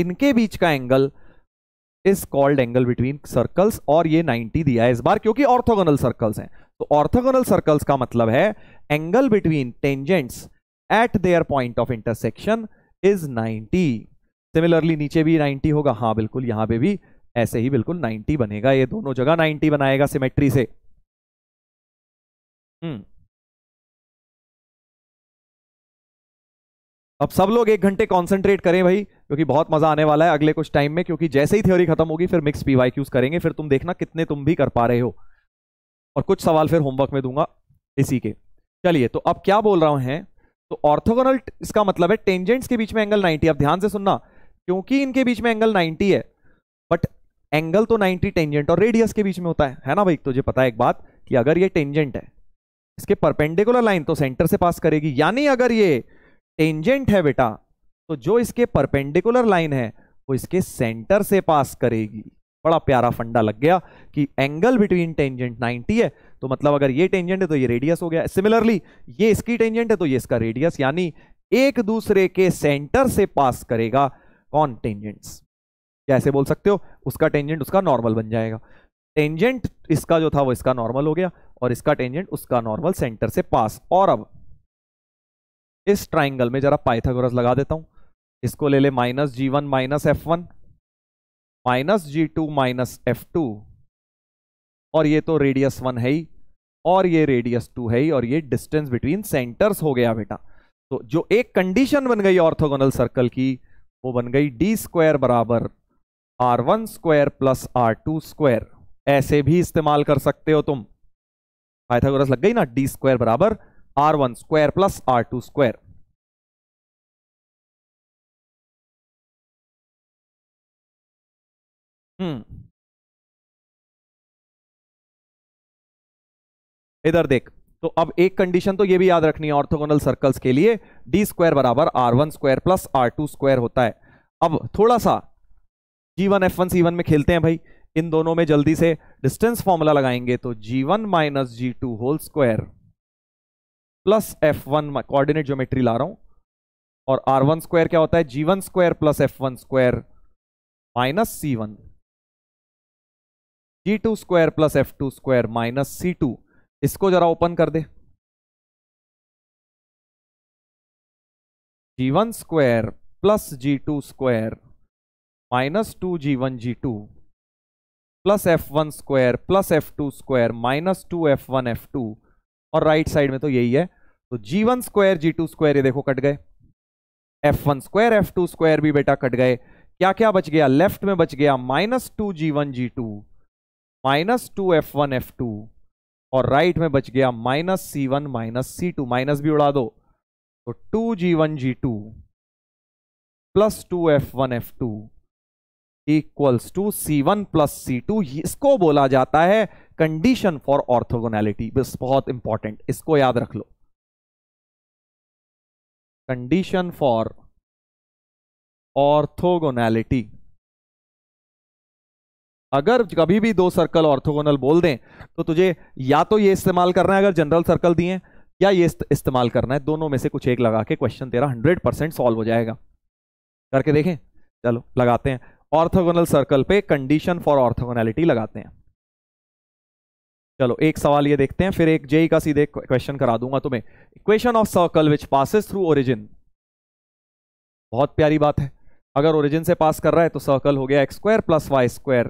इनके बीच का angle is called angle between circles और ये 90 दिया है इस बार क्योंकि ऑर्थोगोनल सर्कल्स हैं तो ऑर्थोगोनल सर्कल्स का मतलब है angle between tangents at their point of intersection is 90 similarly नीचे भी 90 होगा हाँ बिल्कुल यहां पे भी ऐसे ही बिल्कुल 90 बनेगा ये दोनों जगह 90 बनाएगा सिमेट्री से हम्म अब सब लोग एक घंटे कॉन्सेंट्रेट करें भाई क्योंकि बहुत मजा आने वाला है अगले कुछ टाइम में क्योंकि जैसे ही थ्योरी खत्म होगी फिर मिक्स पीवाई क्यूज करेंगे फिर तुम देखना कितने तुम भी कर पा रहे हो और कुछ सवाल फिर होमवर्क में दूंगा इसी के चलिए तो अब क्या बोल रहा हूं है तो ऑर्थोगोनल इसका मतलब है टेंजेंट्स के बीच में एंगल 90 अब ध्यान से सुनना क्योंकि इनके बीच में एंगल 90 है बट एंगल तो 90 टेंजेंट और रेडियस के बीच में होता है है ना भाई तुझे तो पता है एक बात कि अगर ये टेंजेंट है इसके परपेंडिकुलर लाइन तो सेंटर से पास करेगी यानी अगर ये टेंजेंट है बेटा तो जो इसके परपेंडिकुलर लाइन है वो इसके सेंटर से पास करेगी बड़ा प्यारा फंडा लग गया कि एंगल बिटवीन टेंजेंट 90 है तो मतलब अगर ये टेंजेंट है तो ये रेडियस हो गया सिमिलरली ये इसकी टेंजेंट है तो ये इसका रेडियस यानी एक दूसरे के सेंटर से पास करेगा कौन टेंजेंट्स कैसे बोल सकते हो उसका टेंजेंट उसका नॉर्मल बन जाएगा टेंजेंट इसका जो था वो इसका नॉर्मल हो गया और इसका टेंजेंट उसका नॉर्मल सेंटर से पास और अब इस ट्राइंगल में जरा पाइथागोरस लगा देता हूं इसको ले ले minus g one minus f one minus जी टू माइनस एफ टू और ये तो रेडियस वन है ही और ये रेडियस टू है ही और ये डिस्टेंस बिटवीन सेंटर्स हो गया बेटा तो जो एक कंडीशन बन गई ऑर्थोगोनल सर्कल की वो बन गई डी स्क्वायर बराबर are one square plus are two square ऐसे भी इस्तेमाल कर सकते हो तुम पाइथागोरस लग गई ना डी स्क्वायर बराबर are one square plus are two square हम्म इधर देख तो अब एक कंडीशन तो ये भी याद रखनी है ऑर्थोगोनल सर्कल्स के लिए डी स्क्वायर बराबर are one square plus are two square होता है अब थोड़ा सा जी वन एफ वन सी वन में खेलते हैं भाई इन दोनों में जल्दी से डिस्टेंस फॉर्मूला लगाएंगे तो जी वन माइनस जी two whole square plus f one coordinate geometry ला रहा हूं और आर वन स्क्वायर क्या होता है g one square plus f one square minus c one जी two square plus f two square minus सी two इसको जरा open कर दे g one square plus g two square minus two जी one जी two plus f one square plus f two square minus two F one f two और right right side में तो यही है तो g one square g two square ये देखो cut गए f one square f two square भी बेटा कट गए क्या क्या बच गया लेफ्ट में बच गया माइनस टू जी वन जी two minus two F one f two और राइट में बच गया माइनस सी वन माइनस सी टू माइनस भी उड़ा दो तो टू जी वन जी two plus two F one f two equals two सी वन प्लस सी टू इसको बोला जाता है कंडीशन फॉर ऑर्थोगोनैलिटी बस बहुत इंपॉर्टेंट इसको याद रख लो कंडीशन फॉर ऑर्थोगोनैलिटी अगर कभी भी दो सर्कल ऑर्थोगोनल बोल दें तो तुझे या तो ये इस्तेमाल करना है अगर जनरल सर्कल दिए या ये इस्तेमाल करना है दोनों में से कुछ एक लगा के क्वेश्चन तेरा हंड्रेड परसेंट सॉल्व हो जाएगा करके देखें चलो लगाते हैं ऑर्थोगोनल सर्कल पे कंडीशन फॉर ऑर्थोगोनैलिटी लगाते हैं चलो एक सवाल ये देखते हैं फिर एक जेई का सीधे क्वेश्चन करा दूंगा तुम्हें equation of circle which passes through origin बहुत प्यारी बात है अगर ओरिजिन से पास कर रहा है तो सर्कल हो गया x square plus Y square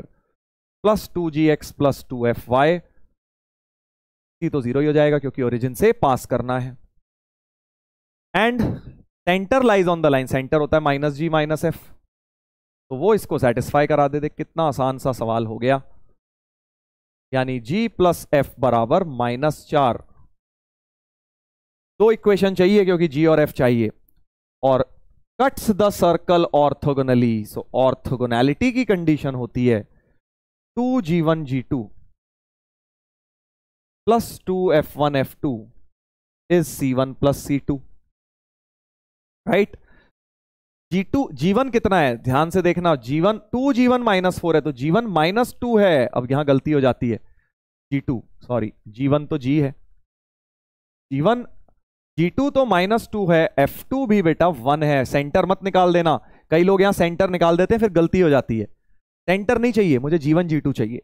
plus two g x plus two f y तो जीरो ही हो जाएगा क्योंकि ओरिजिन से पास करना है and centre lies on the line centre होता है माइनस जी माइनस एफ तो वो इसको सेटिस्फाई करा दे दे कितना आसान सा सवाल हो गया यानी g प्लस एफ बराबर माइनस चार दो इक्वेशन चाहिए क्योंकि g और f चाहिए और cuts the circle orthogonally so orthogonality की कंडीशन होती है two ji one ji two plus two F one f two is c one plus C two right g two g one कितना है ध्यान से देखना जीवन टू जीवन माइनस फोर है तो जीवन माइनस टू है अब यहां गलती हो जाती है जी टू सॉरी जीवन तो जी है जीवन जी टू तो माइनस टू है एफ टू भी बेटा वन है सेंटर मत निकाल देना कई लोग यहां सेंटर निकाल देते हैं फिर गलती हो जाती है सेंटर नहीं चाहिए मुझे जीवन जी टू चाहिए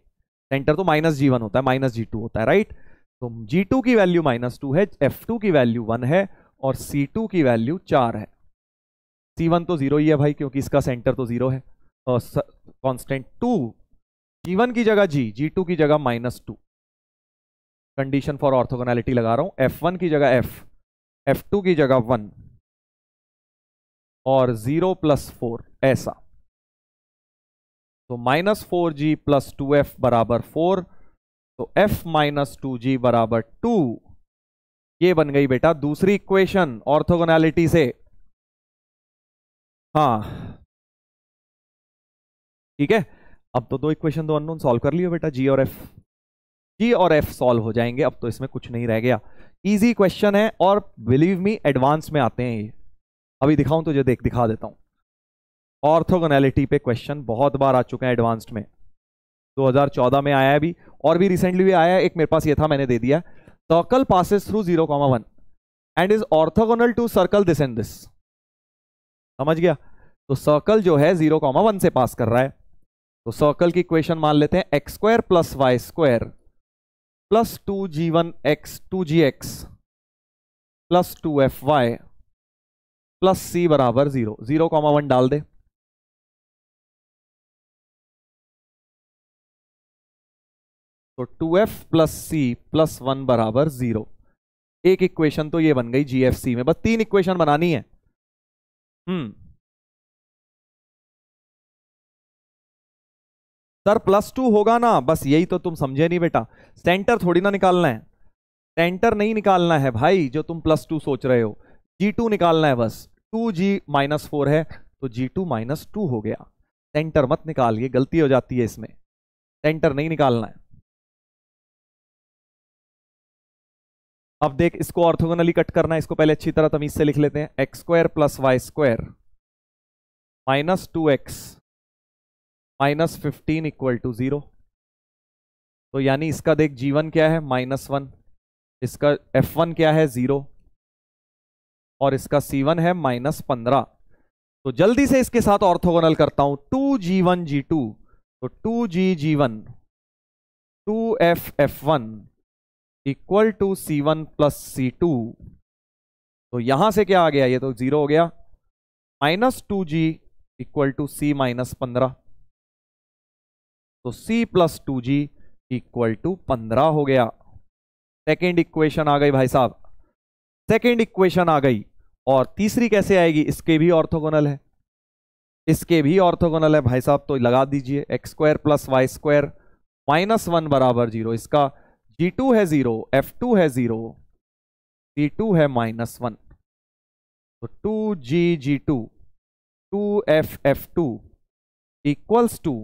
सेंटर तो माइनस जीवन होता है माइनस जी टू होता है राइट तो जी टू की वैल्यू माइनस टू है एफ टू की वैल्यू वन है और सी टू की वैल्यू चार है सी वन तो जीरो ही है भाई क्योंकि इसका सेंटर तो जीरो है और कांस्टेंट टू जी वन की जगह जी जी टू की जगह minus two condition for orthogonality लगा रहा हूं एफ वन की जगह एफ एफ टू की जगह वन और जीरो प्लस फोर ऐसा तो minus four g plus two f बराबर फोर तो एफ माइनस टू जी बराबर टू ये बन गई बेटा दूसरी इक्वेशन ऑर्थोगोनैलिटी से हाँ ठीक है अब तो दो इक्वेशन दो अनोन सॉल्व कर लियो बेटा जी और एफ जी और एफ सॉल्व हो जाएंगे अब तो इसमें कुछ नहीं रह गया इजी क्वेश्चन है और बिलीव मी एडवांस में आते हैं ये अभी दिखाऊं तुझे तो देख दिखा देता हूं ऑर्थोगोनैलिटी पे क्वेश्चन बहुत बार आ चुके हैं एडवांस्ड में 2014 में आया भी और भी रिसेंटली भी आया एक मेरे पास ये था मैंने दे दिया circle passes through zero comma one and is orthogonal to circle this and this समझ गया तो सर्कल जो है जीरो कॉमा वन से पास कर रहा है तो सर्कल की इक्वेशन मान लेते हैं x square plus Y square plus two जी one x two g x plus two f y plus c बराबर जीरो जीरो कॉमा वन डाल दे तो two f plus c plus one बराबर जीरो एक इक्वेशन तो ये बन गई जीएफसी में बस तीन इक्वेशन बनानी है हम्म सर प्लस टू होगा ना बस यही तो तुम समझे नहीं बेटा सेंटर थोड़ी ना निकालना है सेंटर नहीं निकालना है भाई जो तुम प्लस टू सोच रहे हो जी टू निकालना है बस टू जी माइनस फोर है तो जी टू माइनस टू हो गया सेंटर मत निकालिए गलती हो जाती है इसमें सेंटर नहीं निकालना है अब देख इसको ऑर्थोगोनली कट करना है इसको पहले अच्छी तरह तमीज से लिख लेते हैं x square plus Y square minus two x minus fifteen equal to zero तो यानी इसका देख जीवन क्या है माइनस वन इसका एफ वन क्या है जीरो और इसका सी वन है माइनस पंद्रह तो जल्दी से इसके साथ ऑर्थोगोनल करता हूं टू जी वन जी टू तो two ji G one two F F one equal to C one plus C two तो यहां से क्या आ गया ये तो जीरो हो गया minus two g equal to c minus पंद्रह तो c plus two g equal to पंद्रह हो गया सेकेंड इक्वेशन आ गई भाई साहब सेकेंड इक्वेशन आ गई और तीसरी कैसे आएगी इसके भी ऑर्थोगोनल है इसके भी ऑर्थोगोनल है भाई साहब तो लगा दीजिए x square plus Y square minus one बराबर जीरो इसका जी टू है जीरो एफ टू है जीरो सी टू है माइनस वन तो टू जी g two two F f two equals two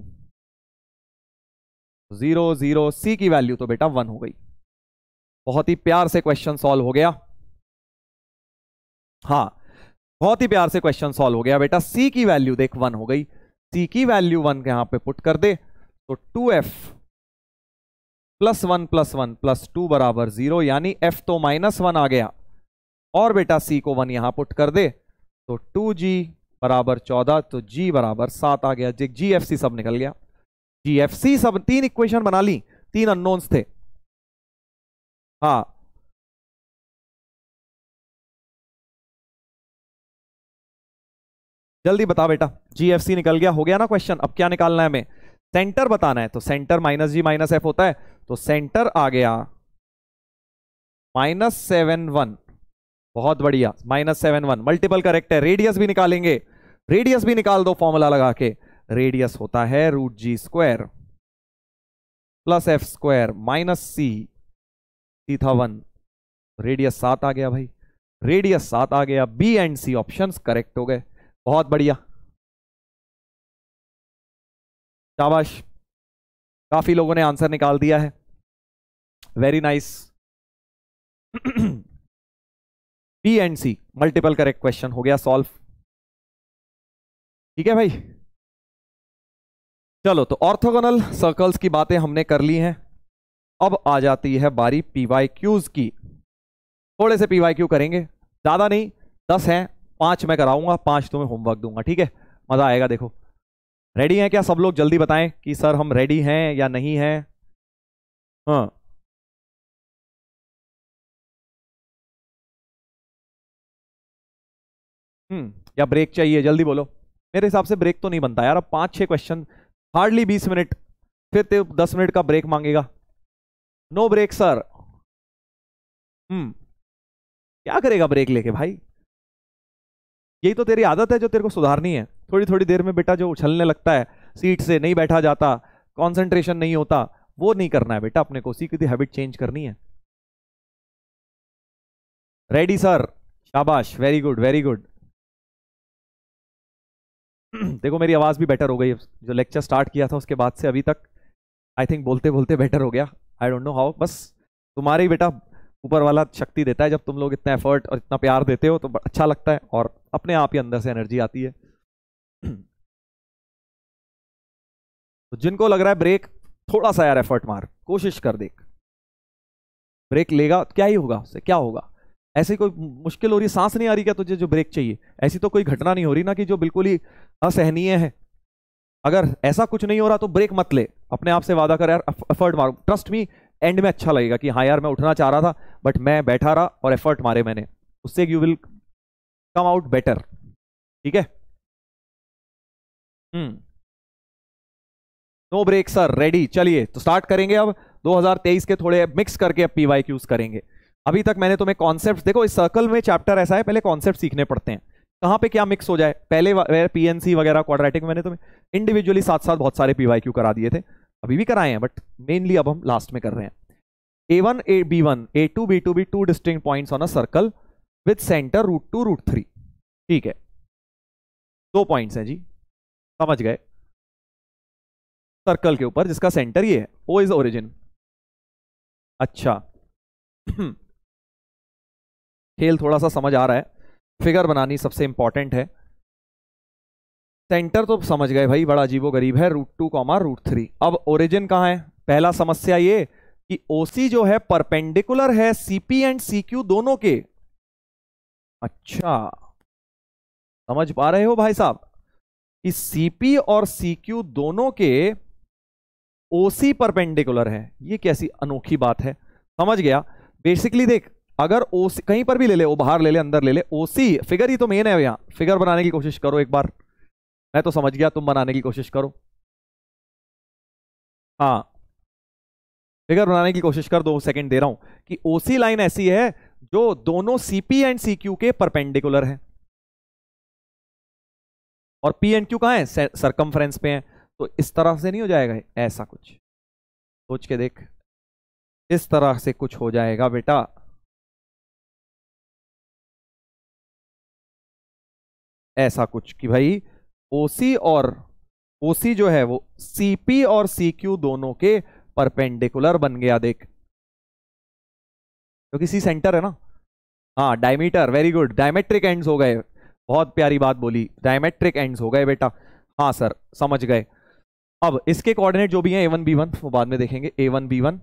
zero zero c की वैल्यू तो बेटा one हो गई बहुत ही प्यार से क्वेश्चन सॉल्व हो गया हाँ बहुत ही प्यार से क्वेश्चन सॉल्व हो गया बेटा सी की वैल्यू देख वन हो गई सी की वैल्यू वन के यहां पे पुट कर दे तो two f plus one plus one plus two बराबर जीरो यानी एफ तो माइनस वन आ गया और बेटा सी को वन यहां पुट कर दे तो टू जी बराबर चौदह तो जी बराबर सात आ गया जी एफ सी सब निकल गया जी एफ सी सब तीन इक्वेशन बना ली तीन अननोन्स थे हाँ जल्दी बता बेटा जी एफ सी निकल गया हो गया ना क्वेश्चन अब क्या निकालना है हमें सेंटर बताना है तो centre minus g minus f होता है तो सेंटर आ गया माइनस सेवन वन बहुत बढ़िया minus seven one multiple correct है रेडियस भी निकालेंगे रेडियस भी निकाल दो फॉर्मूला लगा के रेडियस होता है रूट जी square plus F square minus सी सी था वन रेडियस सात आ गया भाई रेडियस सात आ गया B and C options correct हो गए बहुत बढ़िया शाबाश काफ़ी लोगों ने आंसर निकाल दिया है very nice B and C multiple correct question हो गया सॉल्व ठीक है भाई चलो तो ऑर्थोगोनल सर्कल्स की बातें हमने कर ली हैं अब आ जाती है बारी पीवाई क्यूज की थोड़े से पीवाई क्यू करेंगे ज़्यादा नहीं दस हैं पांच मैं कराऊंगा पांच तुम्हें होमवर्क दूंगा ठीक है मज़ा आएगा देखो रेडी हैं क्या सब लोग जल्दी बताएं कि सर हम रेडी हैं या नहीं हैं हाँ हम्म या ब्रेक चाहिए जल्दी बोलो मेरे हिसाब से ब्रेक तो नहीं बनता यार अब पांच छह क्वेश्चन हार्डली बीस मिनट फिर तो दस मिनट का ब्रेक मांगेगा नो ब्रेक सर हम्म क्या करेगा ब्रेक लेके भाई यही तो तेरी आदत है जो तेरे को सुधारनी है थोड़ी थोड़ी देर में बेटा जो उछलने लगता है सीट से नहीं बैठा जाता कॉन्सेंट्रेशन नहीं होता वो नहीं करना है बेटा अपने को सीख दी हैबिट चेंज करनी है रेडी सर शाबाश वेरी गुड वेरी गुड देखो मेरी आवाज़ भी बेटर हो गई जो लेक्चर स्टार्ट किया था उसके बाद से अभी तक आई थिंक बोलते बोलते बेटर हो गया आई डोंट नो हाउ बस तुम्हारे ही बेटा ऊपर वाला शक्ति देता है जब तुम लोग इतना एफर्ट और इतना प्यार देते हो तो अच्छा लगता है और अपने आप ही अंदर से एनर्जी आती है तो जिनको लग रहा है ब्रेक थोड़ा सा यार एफर्ट मार कोशिश कर देख ब्रेक लेगा क्या ही होगा उससे क्या होगा ऐसी कोई मुश्किल हो रही सांस नहीं आ रही क्या तुझे जो ब्रेक चाहिए ऐसी तो कोई घटना नहीं हो रही ना कि जो बिल्कुल ही असहनीय है अगर ऐसा कुछ नहीं हो रहा तो ब्रेक मत ले अपने आप से वादा कर यार एफर्ट मारो ट्रस्ट मी एंड में अच्छा लगेगा कि हाँ यार मैं उठना चाह रहा था बट मैं बैठा रहा और एफर्ट मारे मैंने उससे you will come out better ठीक है नो ब्रेक सर रेडी चलिए तो स्टार्ट करेंगे अब 2023 के थोड़े मिक्स करके अब पीवाई क्यूज करेंगे अभी तक मैंने तुम्हें कॉन्सेप्ट देखो इस सर्कल में चैप्टर ऐसा है पहले कॉन्सेप्ट सीखने पड़ते हैं कहाँ पे क्या मिक्स हो जाए पहले पीएनसी वगैरह क्वाड्रेटिक मैंने तुम्हें इंडिविजुअली साथ साथ बहुत सारे पीवाई क्यू करा दिए थे अभी भी कराए हैं बट मेनली अब हम लास्ट में कर रहे हैं A A one B one A two B two B two distinct point on a circle with centre root two root three ठीक है दो पॉइंट्स हैं जी समझ गए सर्कल के ऊपर जिसका सेंटर ये है ओ इज ओरिजिन अच्छा खेल थोड़ा सा समझ आ रहा है फिगर बनानी सबसे इंपॉर्टेंट है सेंटर तो समझ गए भाई बड़ा अजीबो गरीब है root two comma root three अब ओरिजिन कहाँ है पहला समस्या ये कि ओसी जो है परपेंडिकुलर है सीपी एंड सीक्यू दोनों के अच्छा समझ पा रहे हो भाई साहब कि सीपी और सीक्यू दोनों के ओसी परपेंडिकुलर है ये कैसी अनोखी बात है समझ गया बेसिकली देख अगर ओसी कहीं पर भी ले ले वो बाहर ले ले अंदर ले ले ओसी फिगर ही तो मेन है यहां फिगर बनाने की कोशिश करो एक बार मैं तो समझ गया तुम बनाने की कोशिश करो हाँ फिगर बनाने की कोशिश कर दो सेकंड दे रहा हूं कि ओसी लाइन ऐसी है जो दोनों सीपी एंड सीक्यू के परपेंडिकुलर है और पी एंड क्यू कहा है सरकम पे हैं तो इस तरह से नहीं हो जाएगा ऐसा कुछ सोच के देख इस तरह से कुछ हो जाएगा बेटा ऐसा कुछ कि भाई ओसी और ओसी जो है वो सीपी और सीक्यू दोनों के परपेंडिकुलर बन गया देख क्योंकि सी सेंटर है ना हाँ diameter very good diametric ends हो गए बहुत प्यारी बात बोली डायमेट्रिक एंड्स हो गए बेटा हाँ सर समझ गए अब इसके कोऑर्डिनेट जो भी हैं ए वन बी वन वो बाद में देखेंगे A one B one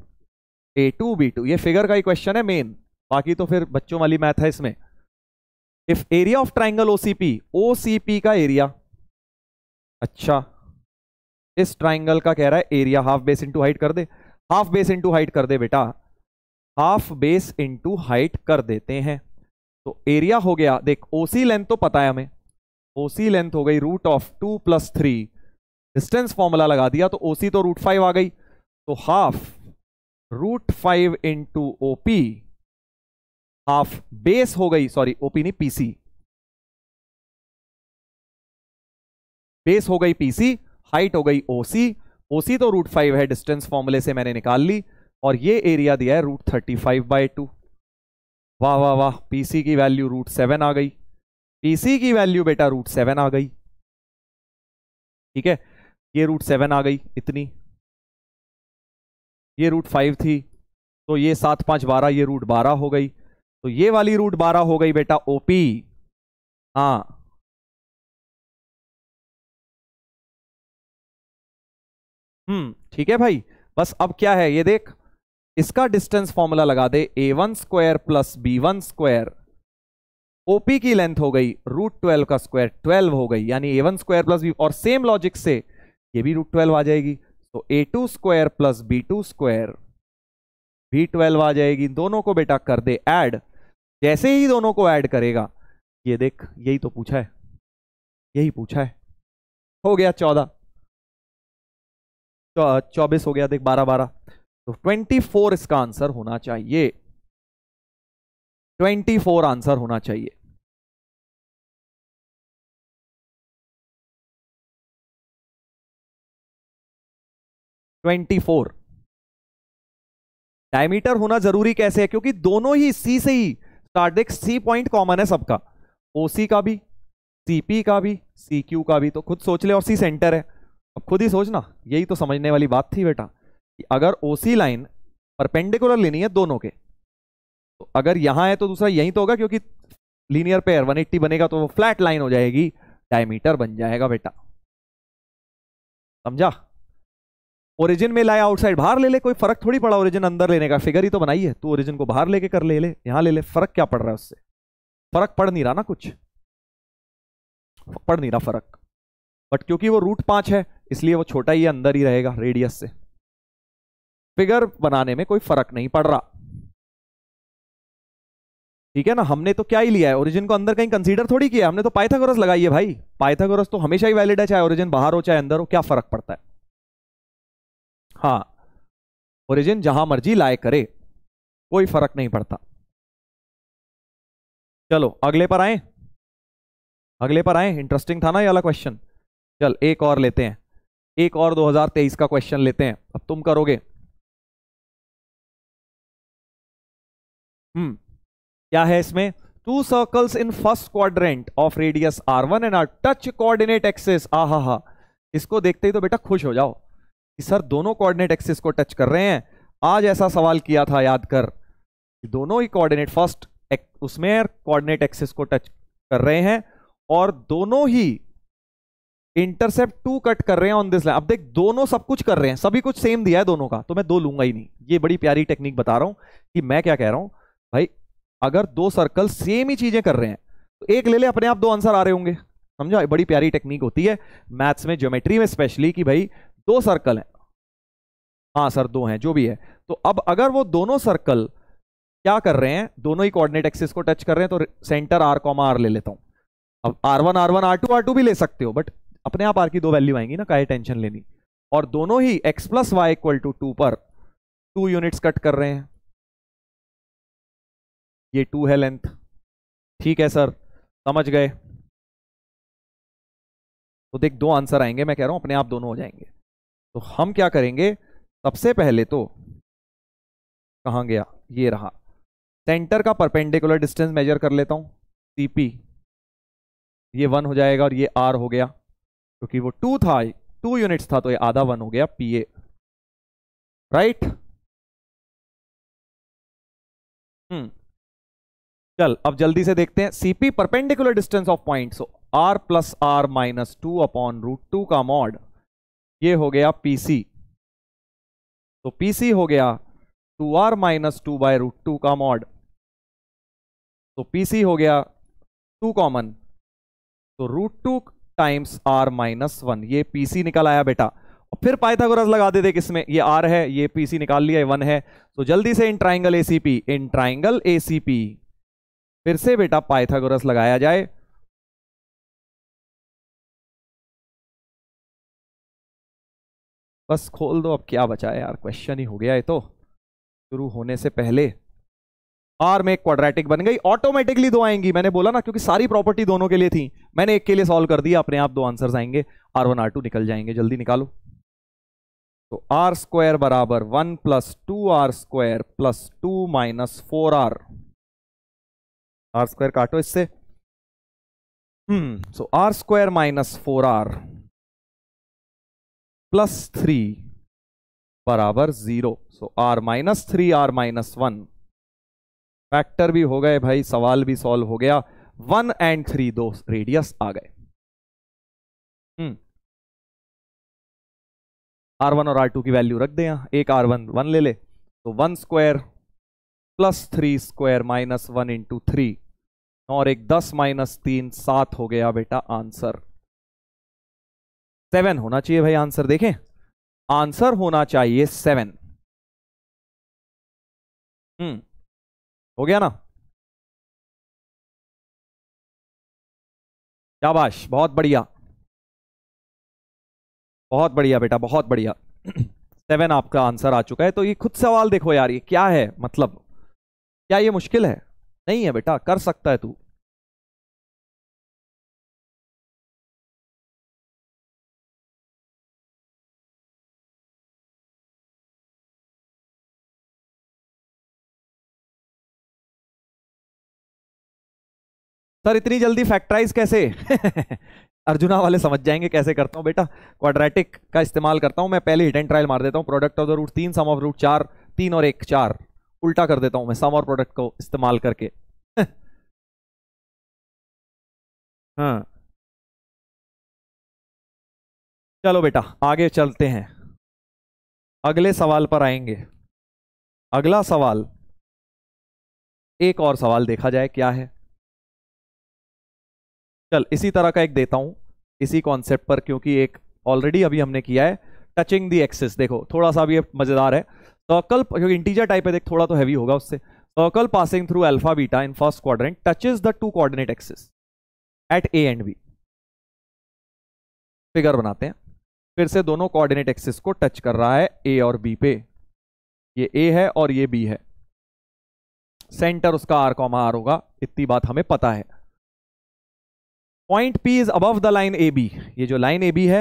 A two B two ये फिगर का ही क्वेश्चन है मेन बाकी तो फिर बच्चों वाली मैथ है इसमें if area of triangle C P का एरिया अच्छा इस ट्राइंगल का कह रहा है area half base into height कर दे हाफ बेस इंटू हाइट कर दे बेटा हाफ बेस इंटू हाइट कर देते हैं तो एरिया हो गया देख ओसी लेंथ तो पता है हमें ओसी लेंथ हो गई root of two plus three distance formula लगा दिया तो ओसी तो रूट फाइव आ गई तो half root five into OP half base हो गई सॉरी ओपी नहीं पीसी बेस हो गई पीसी हाइट हो गई ओसी ओसी तो रूट फाइव है डिस्टेंस फॉर्मूले से मैंने निकाल ली और ये एरिया दिया है root thirty five by two वाह वाह वाह पीसी की वैल्यू रूट सेवन आ गई पीसी की वैल्यू बेटा रूट सेवन आ गई ठीक है ये रूट सेवन आ गई इतनी ये रूट फाइव थी तो ये सात पाँच बारह ये रूट बारह हो गई तो ये वाली रूट बारह हो गई बेटा ओपी हाँ हम्म ठीक है भाई बस अब क्या है ये देख इसका डिस्टेंस फॉर्मूला लगा दे A one square plus B one square OP की लेंथ हो गई रूट ट्वेल्व का स्क्वायर ट्वेल्व हो गई यानी A one square plus B और सेम लॉजिक से ये भी रूट ट्वेल्व आ जाएगी तो A two square plus B two square B twelve आ जाएगी दोनों को बेटा कर दे एड जैसे ही दोनों को एड करेगा ये देख यही तो पूछा है यही पूछा है हो गया चौदह चौबीस हो गया देख बारह बारह तो ट्वेंटी फोर इसका आंसर होना चाहिए ट्वेंटी फोर आंसर होना चाहिए ट्वेंटी फोर डायमीटर होना जरूरी कैसे है क्योंकि दोनों ही सी से ही स्टार्ट देख सी पॉइंट कॉमन है सबका ओसी का भी सीपी का भी सीक्यू का भी तो खुद सोच ले और सी सेंटर है अब खुद ही सोचना यही तो समझने वाली बात थी बेटा कि अगर ओसी लाइन परपेंडिकुलर लेनी है दोनों के तो अगर यहां है तो दूसरा यहीं तो होगा क्योंकि लीनियर पेयर 180 बनेगा तो वो फ्लैट लाइन हो जाएगी डायमीटर बन जाएगा बेटा समझा ओरिजिन में लाया आउटसाइड बाहर ले ले कोई फर्क थोड़ी पड़ा ओरिजिन अंदर लेने का फिगर ही तो बनाई है तू ओरिजिन को बाहर लेके कर ले ले यहां ले ले फर्क क्या पड़ रहा है उससे फर्क पड़ नहीं रहा ना कुछ पड़ नहीं रहा फर्क बट क्योंकि वो रूट पांच है इसलिए वो छोटा ही अंदर ही रहेगा रेडियस से फिगर बनाने में कोई फर्क नहीं पड़ रहा ठीक है ना हमने तो क्या ही लिया है ओरिजिन को अंदर कहीं कंसीडर थोड़ी किया हमने तो पाइथागोरस लगाई है भाई पाइथागोरस तो हमेशा ही वैलिड है चाहे ओरिजिन बाहर हो चाहे अंदर हो क्या फर्क पड़ता है हाँ ओरिजिन जहां मर्जी लाए करे कोई फर्क नहीं पड़ता चलो अगले पर आए अगले पर आए इंटरेस्टिंग था ना ये वाला क्वेश्चन चल एक और लेते हैं एक और 2023 का क्वेश्चन लेते हैं अब तुम करोगे हम्म क्या है इसमें two circles in first quadrant of radius r one and r touch coordinate axes आ हा हा इसको देखते ही तो बेटा खुश हो जाओ कि सर दोनों कोऑर्डिनेट एक्सेस को टच कर रहे हैं आज ऐसा सवाल किया था याद कर कि दोनों ही कोऑर्डिनेट फर्स्ट उसमें कोऑर्डिनेट एक्सेस को टच कर रहे हैं और दोनों ही इंटरसेप्ट टू कट कर रहे हैं ऑन दिस लाइन अब देख दोनों सब कुछ कर रहे हैं सभी कुछ सेम दिया है दोनों का तो मैं दो लूंगा ही नहीं ये बड़ी प्यारी टेक्निक बता रहा हूं कि मैं क्या कह रहा हूं भाई अगर दो सर्कल सेम ही चीजें कर रहे हैं तो एक ले ले अपने आप दो आंसर आ रहे होंगे समझो बड़ी प्यारी टेक्निक होती है मैथ्स में ज्योमेट्री में स्पेशली कि भाई दो सर्कल हैं हाँ सर दो हैं जो भी है तो अब अगर वो दोनों सर्कल क्या कर रहे हैं दोनों ही कोऑर्डिनेट एक्सिस को टच कर रहे हैं तो सेंटर आर कॉमा आर ले लेता हूं अब are one are one are two are two भी ले सकते हो बट अपने आप आर की दो वैल्यू आएंगी ना का टेंशन लेनी और दोनों ही x plus y equal to two पर टू यूनिट्स कट कर रहे हैं ये टू है लेंथ ठीक है सर समझ गए तो देख दो आंसर आएंगे मैं कह रहा हूं अपने आप दोनों हो जाएंगे तो हम क्या करेंगे सबसे पहले तो कहा गया ये रहा सेंटर का परपेंडिकुलर डिस्टेंस मेजर कर लेता हूं सीपी ये वन हो जाएगा और ये आर हो गया क्योंकि वो टू था टू यूनिट्स था तो ये आधा वन हो गया पी ए राइट हम्म चल अब जल्दी से देखते हैं CP perpendicular distance of point r plus r minus two upon root two का मॉड ये हो गया पीसी तो पीसी हो गया two r minus two by root two का मॉड तो पीसी हो गया टू कॉमन तो root two times r minus one ये पीसी निकल आया बेटा और फिर पाइथागोरस लगा देते किसमें ये आर है ये पीसी निकाल लिया वन है तो जल्दी से in triangle ACP in triangle ACP फिर से बेटा पाइथागोरस लगाया जाए बस खोल दो अब क्या बचा है यार क्वेश्चन ही हो गया है तो शुरू होने से पहले आर में एक क्वाड्रेटिक बन गई ऑटोमेटिकली दो आएंगी मैंने बोला ना क्योंकि सारी प्रॉपर्टी दोनों के लिए थी मैंने एक के लिए सॉल्व कर दिया अपने आप दो आंसर्स आएंगे आर वन आर टू निकल जाएंगे जल्दी निकालो तो आर स्क्वायर बराबर one plus two are square plus two minus four r r square काटो इससे hmm so r square minus four r plus three बराबर zero so r minus three r minus one factor भी हो गए भाई सवाल भी सॉल्व हो गया वन एंड थ्री दो रेडियस आ गए हम्म आर वन और आर टू की वैल्यू रख दे एक आर वन वन ले ले तो one square plus three square minus one into three और एक दस माइनस तीन सात हो गया बेटा आंसर सेवन होना चाहिए भाई आंसर देखें आंसर होना चाहिए सेवन हम्म हो गया ना शाबाश बहुत बढ़िया बहुत बढ़िया बेटा बहुत बढ़िया सेवन आपका आंसर आ चुका है तो ये खुद सवाल देखो यार ये क्या है मतलब क्या ये मुश्किल है नहीं है बेटा कर सकता है तू सर इतनी जल्दी फैक्टराइज कैसे अर्जुना वाले समझ जाएंगे कैसे करता हूँ बेटा क्वाड्रेटिक का इस्तेमाल करता हूँ मैं पहले हिट एंड ट्रायल मार देता हूँ प्रोडक्ट ऑफ द रूट तीन सम ऑफ रूट चार तीन और एक चार उल्टा कर देता हूँ मैं सम और प्रोडक्ट को इस्तेमाल करके हाँ चलो बेटा आगे चलते हैं अगले सवाल पर आएंगे अगला सवाल एक और सवाल देखा जाए क्या है चल इसी तरह का एक देता हूं इसी कॉन्सेप्ट पर क्योंकि एक ऑलरेडी अभी हमने किया है टचिंग दी एक्सेस देखो थोड़ा सा भी ये मजेदार है सर्कल क्योंकि इंटीजर टाइप है देख थोड़ा तो हैवी होगा उससे circle passing through alpha beta in first quadrant touches the two coordinate axes at A and B figure बनाते हैं फिर से दोनों कोऑर्डिनेट एक्सिस को टच कर रहा है ए और बी पे ये ए है और ये बी है सेंटर उसका आर कॉमा आर होगा इतनी बात हमें पता है point P is above the line A B ये जो लाइन ए बी है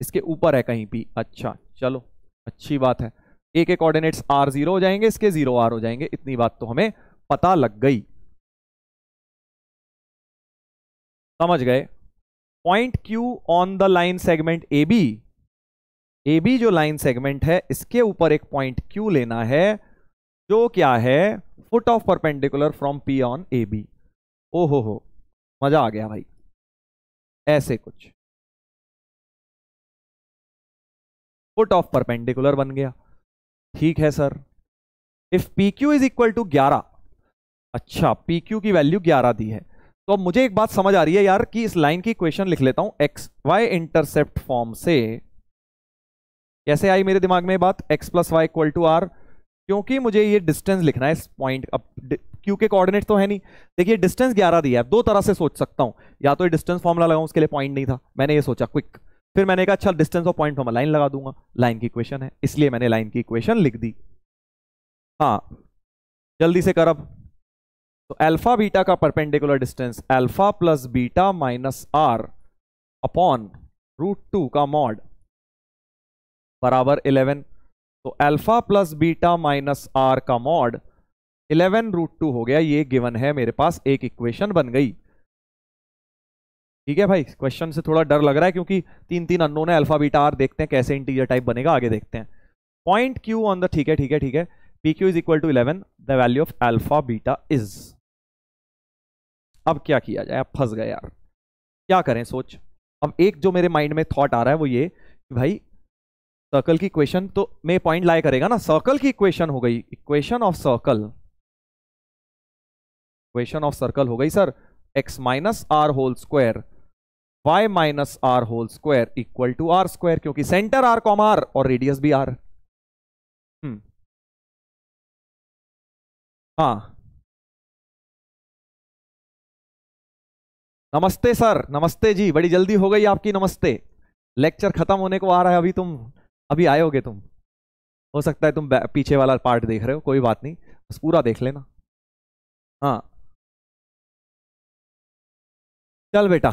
इसके ऊपर है कहीं पी अच्छा चलो अच्छी बात है ए के कोऑर्डिनेट्स आर जीरो हो जाएंगे इसके जीरो आर हो जाएंगे इतनी बात तो हमें पता लग गई समझ गए point Q on the line segment A B A B जो लाइन सेगमेंट है इसके ऊपर एक पॉइंट क्यू लेना है जो क्या है foot of perpendicular from P on A B ओ हो हो मजा आ गया भाई ऐसे कुछ फुट ऑफ परपेंडिकुलर बन गया ठीक है sir if P Q is equal to ग्यारह अच्छा पी क्यू की वैल्यू ग्यारह दी है तो अब मुझे एक बात समझ आ रही है यार कि इस लाइन की क्वेश्चन लिख लेता हूं एक्स वाई इंटरसेप्ट फॉर्म से कैसे आई मेरे दिमाग में बात x plus y equal to r क्योंकि मुझे ये डिस्टेंस लिखना है इस पॉइंट अब क्यू के कोऑर्डिनेट तो है नहीं देखिए डिस्टेंस ग्यारह दिया है दो तरह से सोच सकता हूँ या तो ये डिस्टेंस फॉर्मूला लगाऊँ उसके लिए पॉइंट नहीं था मैंने ये सोचा क्विक फिर मैंने कहा अच्छा डिस्टेंस और पॉइंट फॉर्मूला लाइन लगा दूंगा लाइन की इक्वेशन है इसलिए मैंने लाइन की इक्वेशन लिख दी हाँ जल्दी से कर अब तो एल्फा बीटा का perpendicular distance alpha plus beta minus r upon root two का मॉड बराबर इलेवन तो alpha plus beta minus r का मॉड इलेवन रूट टू हो गया ये गिवन है मेरे पास एक इक्वेशन बन गई ठीक है भाई क्वेश्चन से थोड़ा डर लग रहा है क्योंकि तीन तीन अननोन ने अल्फा बीटा आर देखते हैं कैसे इंटीजर टाइप बनेगा आगे देखते हैं पॉइंट क्यू ऑन द ठीक है ठीक है ठीक है P Q is equal to eleven the value of alpha beta is अब क्या किया जाए अब फंस गए यार क्या करें सोच अब एक जो मेरे माइंड में थॉट आ रहा है वो ये भाई सर्कल की इक्वेशन तो मैं पॉइंट लाया करेगा ना सर्कल की इक्वेशन हो गई equation of circle equation of circle हो गई sir x minus r whole square y minus r whole square equal to are square क्योंकि सेंटर आर कॉम आर और रेडियस भी आर hmm. हाँ नमस्ते सर नमस्ते जी बड़ी जल्दी हो गई आपकी नमस्ते लेक्चर खत्म होने को आ रहा है अभी तुम अभी आए होगे तुम हो सकता है तुम पीछे वाला पार्ट देख रहे हो कोई बात नहीं बस पूरा देख लेना हाँ चल बेटा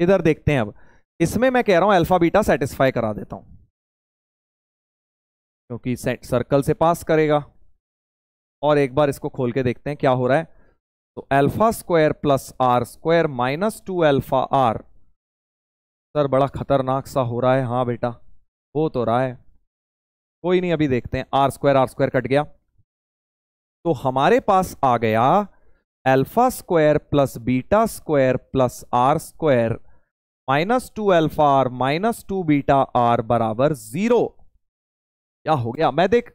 इधर देखते हैं अब इसमें मैं कह रहा हूँ अल्फा बीटा सेटिस्फाई करा देता हूँ क्योंकि सर्कल से पास करेगा और एक बार इसको खोल के देखते हैं क्या हो रहा है तो alpha square plus r square minus two alpha r sir बड़ा खतरनाक सा हो रहा है हाँ बेटा हो तो रहा है कोई नहीं अभी देखते हैं r square r square cut गया तो हमारे पास आ गया alpha square plus beta square plus r square minus two alpha r minus two beta r बराबर जीरो क्या हो गया मैं देख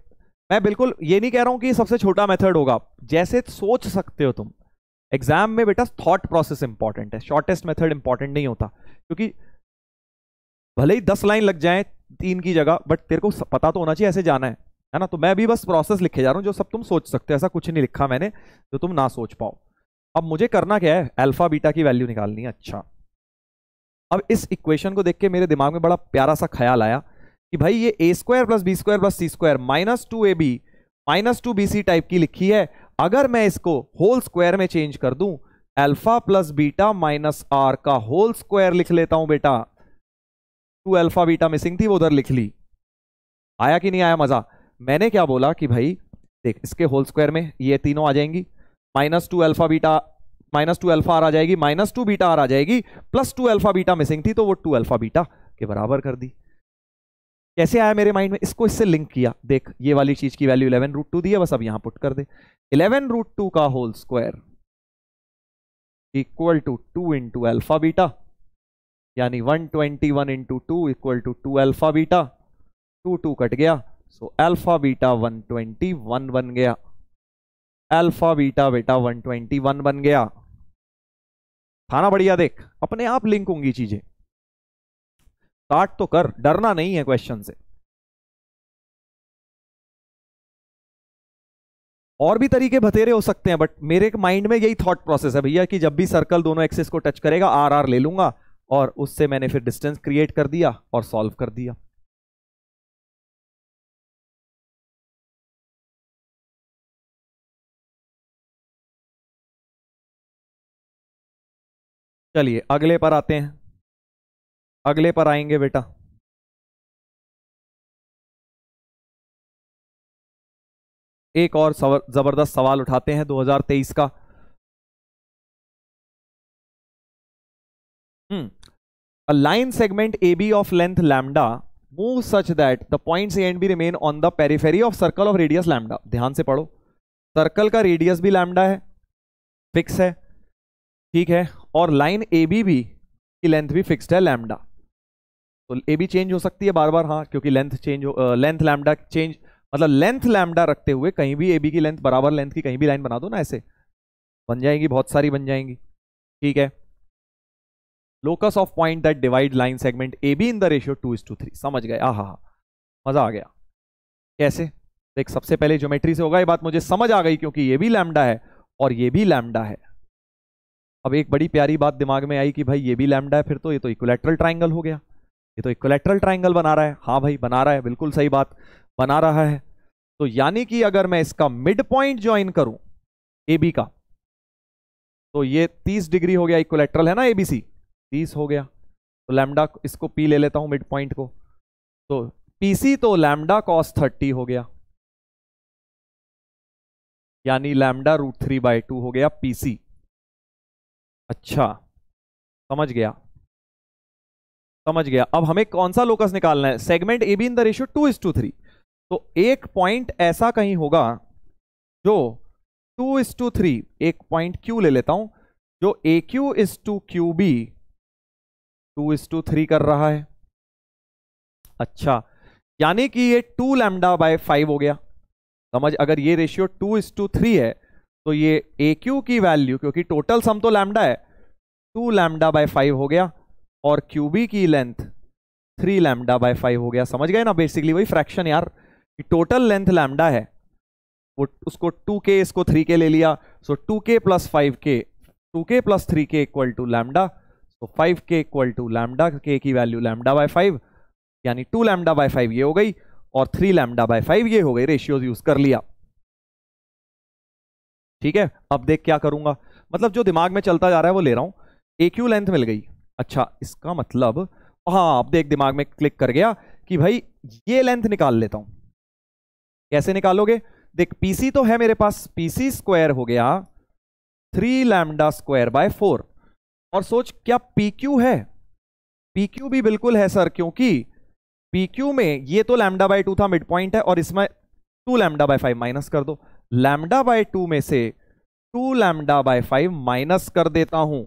मैं बिल्कुल ये नहीं कह रहा हूं कि सबसे छोटा मेथड होगा जैसे सोच सकते हो तुम एग्जाम में बेटा थॉट प्रोसेस इंपॉर्टेंट है शॉर्टेस्ट मेथड इंपॉर्टेंट नहीं होता क्योंकि भले ही दस लाइन लग जाए तीन की जगह बट तेरे को पता तो होना चाहिए ऐसे जाना है है ना तो मैं भी बस प्रोसेस लिखे जा रहा हूँ जो सब तुम सोच सकते हो ऐसा कुछ नहीं लिखा मैंने जो तुम ना सोच पाओ अब मुझे करना क्या है अल्फा बीटा की वैल्यू निकालनी है अच्छा अब इस इक्वेशन को देख के मेरे दिमाग में बड़ा प्यारा सा ख्याल आया कि भाई ये a square plus B square plus c square minus two A b minus two b c type की लिखी है अगर मैं इसको होल स्क्वायर में चेंज कर दूं alpha plus beta minus r का होल स्क्वायर लिख लेता हूं बेटा टू अल्फा बीटा मिसिंग थी वो उधर लिख ली आया कि नहीं आया मजा मैंने क्या बोला कि भाई देख इसके होल स्क्वायर में ये तीनों आ जाएंगी minus two alpha beta minus two alpha r आ जाएगी माइनस टू बीटा आर आ जाएगी plus two alpha beta missing थी तो वो टू अल्फा बीटा के बराबर कर दी कैसे आया मेरे माइंड में इसको इससे लिंक किया देख ये वाली चीज की वैल्यू इलेवन रूट टू दी है बस अब यहां पुट कर दे इलेवन रूट टू का whole square equal to two into alpha beta यानी 121 twenty one into two equal to two alpha beta two two cut गया सो एल्फा बीटा 121 बन गया एल्फा बीटा बेटा 121 बन गया खाना बढ़िया देख अपने आप लिंक होंगी चीजें स्टार्ट तो कर डरना नहीं है क्वेश्चन से और भी तरीके बतेरे हो सकते हैं बट मेरे माइंड में यही थॉट प्रोसेस है भैया कि जब भी सर्कल दोनों एक्सेस को टच करेगा आर आर ले लूंगा और उससे मैंने फिर डिस्टेंस क्रिएट कर दिया और सॉल्व कर दिया चलिए अगले पर आते हैं अगले पर आएंगे बेटा एक और जबरदस्त सवाल उठाते हैं 2023 का Hmm. A line segment AB of length lambda moves such that the points A and B remain on the periphery of circle of radius lambda. ध्यान से पढ़ो सर्कल का रेडियस भी लैमडा है फिक्स है ठीक है और लाइन ए बी भी की लेंथ भी फिक्स्ड है लैमडा तो ए बी चेंज हो सकती है बार बार हाँ क्योंकि लेंथ चेंज हो लेंथ लैमडा चेंज मतलब लेंथ लैमडा रखते हुए कहीं भी ए बी की लेंथ बराबर लेंथ की कहीं भी लाइन बना दो ना ऐसे बन जाएंगी बहुत सारी बन जाएंगी ठीक है of point that divide line segment A B in the ratio two is to three समझ गए आ हा मजा आ गया कैसे देख सबसे पहले ज्योमेट्री से होगा ये बात मुझे समझ आ गई क्योंकि ये भी लैमडा है और ये भी लैमडा है अब एक बड़ी प्यारी बात दिमाग में आई कि भाई ये भी लैमडा है फिर तो ये तो इक्वलेटरल ट्राइंगल हो गया ये तो इक्वलेटरल ट्राइंगल बना रहा है हाँ भाई बना रहा है बिल्कुल सही बात बना रहा है तो यानी कि अगर मैं इसका मिड पॉइंट ज्वाइन करूं ए बी का तो ये 30 डिग्री हो गया इक्वलेटरल है ना एबीसी बीस हो गया तो लैमडा इसको पी ले लेता हूँ मिड पॉइंट को तो पीसी तो लैमडा कॉस थर्टी हो गया यानी lambda root three by two हो गया पीसी अच्छा समझ गया समझ गया अब हमें कौन सा लोकस निकालना है segment A B in the ratio two is to three तो एक पॉइंट ऐसा कहीं होगा जो टू इज टू थ्री एक पॉइंट क्यू ले लेता हूं जो A Q is to Q B two is to three कर रहा है अच्छा यानी कि ये टू लैमडा बाय फाइव हो गया समझ अगर ये ratio two is to three है तो ये ए क्यू की वैल्यू क्योंकि टोटल सम तो लैमडा है टू लैमडा बाय फाइव हो गया और क्यूबी की length three lambda by five हो गया समझ गए ना बेसिकली वही फ्रैक्शन यार टोटल लेंथ लैमडा है वो उसको टू के इसको थ्री के ले लिया सो टू के प्लस फाइव के टू के plus three k equal to lambda तो five k equal to lambda k की वैल्यू लैमडा बाय फाइव यानी टू लैमडा बाय फाइव ये हो गई और थ्री लैमडा बाय फाइव ये हो गई रेशियोज यूज कर लिया ठीक है अब देख क्या करूंगा मतलब जो दिमाग में चलता जा रहा है वो ले रहा हूं ए क्यू लेंथ मिल गई अच्छा इसका मतलब हाँ अब देख दिमाग में क्लिक कर गया कि भाई ये लेंथ निकाल लेता हूं कैसे निकालोगे देख पीसी तो है मेरे पास पीसी स्क्वायर हो गया three lambda square by four और सोच क्या PQ है PQ भी बिल्कुल है सर क्योंकि PQ में ये तो लैमडा बाय टू था मिड पॉइंट है और इसमें two lambda by five minus कर दो लैमडा बाय टू में से two lambda by five minus कर देता हूं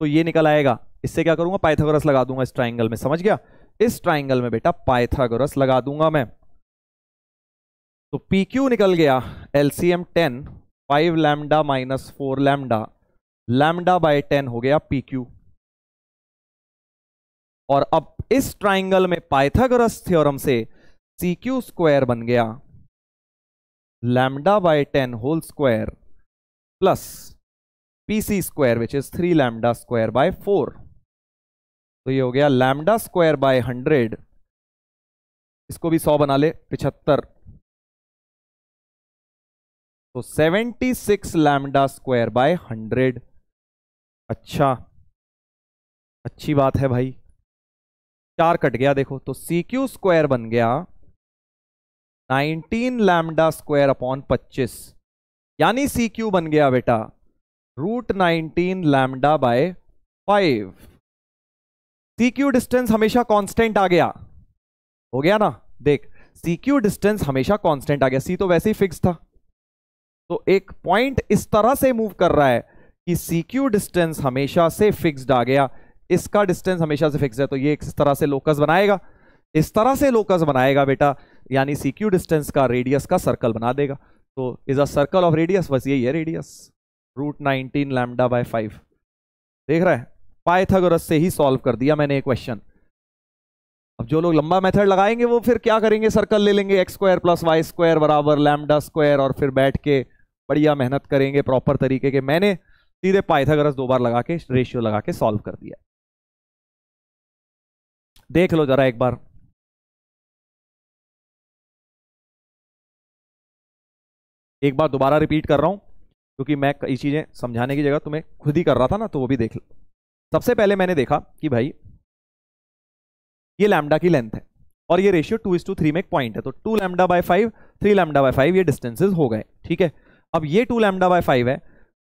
तो ये निकल आएगा इससे क्या करूंगा पाइथागोरस लगा दूंगा इस ट्राइंगल में समझ गया इस ट्राइंगल में बेटा पाइथागोरस लगा दूंगा मैं तो PQ निकल गया LCM 10 five lambda minus four lambda lambda by ten हो गया पी क्यू और अब इस ट्राइंगल में पाइथागोरस थ्योरम से सी क्यू स्क्वायर बन गया lambda by ten whole square plus PC square which is three lambda square by four तो ये हो गया लैमडा स्क्वायर बाय हंड्रेड इसको भी सौ बना ले पिछहत्तर तो seventy six lambda square by hundred अच्छा अच्छी बात है भाई चार कट गया देखो तो सी क्यू स्क्वायर बन गया 19 लैमडा स्क्वायर अपॉन 25 यानी सी क्यू बन गया बेटा root nineteen lambda by five C Q distance हमेशा कांस्टेंट आ गया हो गया ना देख सी क्यू डिस्टेंस हमेशा कांस्टेंट आ गया सी तो वैसे ही फिक्स था तो एक पॉइंट इस तरह से मूव कर रहा है कि CQ डिस्टेंस हमेशा से फिक्स्ड आ गया इसका डिस्टेंस हमेशा से फिक्स है तो ये इस तरह से लोकस बनाएगा इस तरह से लोकस बनाएगा बेटा यानी CQ डिस्टेंस का रेडियस का सर्कल बना देगा तो is a circle of radius बस यही है radius root nineteen lambda by five देख रहे हैं पाइथागोरस से ही सॉल्व कर दिया मैंने एक क्वेश्चन अब जो लोग लंबा मेथड लगाएंगे वो फिर क्या करेंगे सर्कल ले लेंगे x square plus Y square बराबर लैमडा स्क्वायर और फिर बैठ के बढ़िया मेहनत करेंगे प्रॉपर तरीके के मैंने सीधे पाइथागोरस दो बार लगा के रेशियो लगा के सॉल्व कर दिया देख लो जरा एक बार एक बार दोबारा रिपीट कर रहा हूं क्योंकि मैं कई चीजें समझाने की जगह तुम्हें खुद ही कर रहा था ना तो वो भी देख लो सबसे पहले मैंने देखा कि भाई ये लैमडा की लेंथ है और ये ratio two is to three में एक पॉइंट है तो two lambda by five three lambda by five ये डिस्टेंसेज हो गए ठीक है अब ये टू लैमडा बाय फाइव है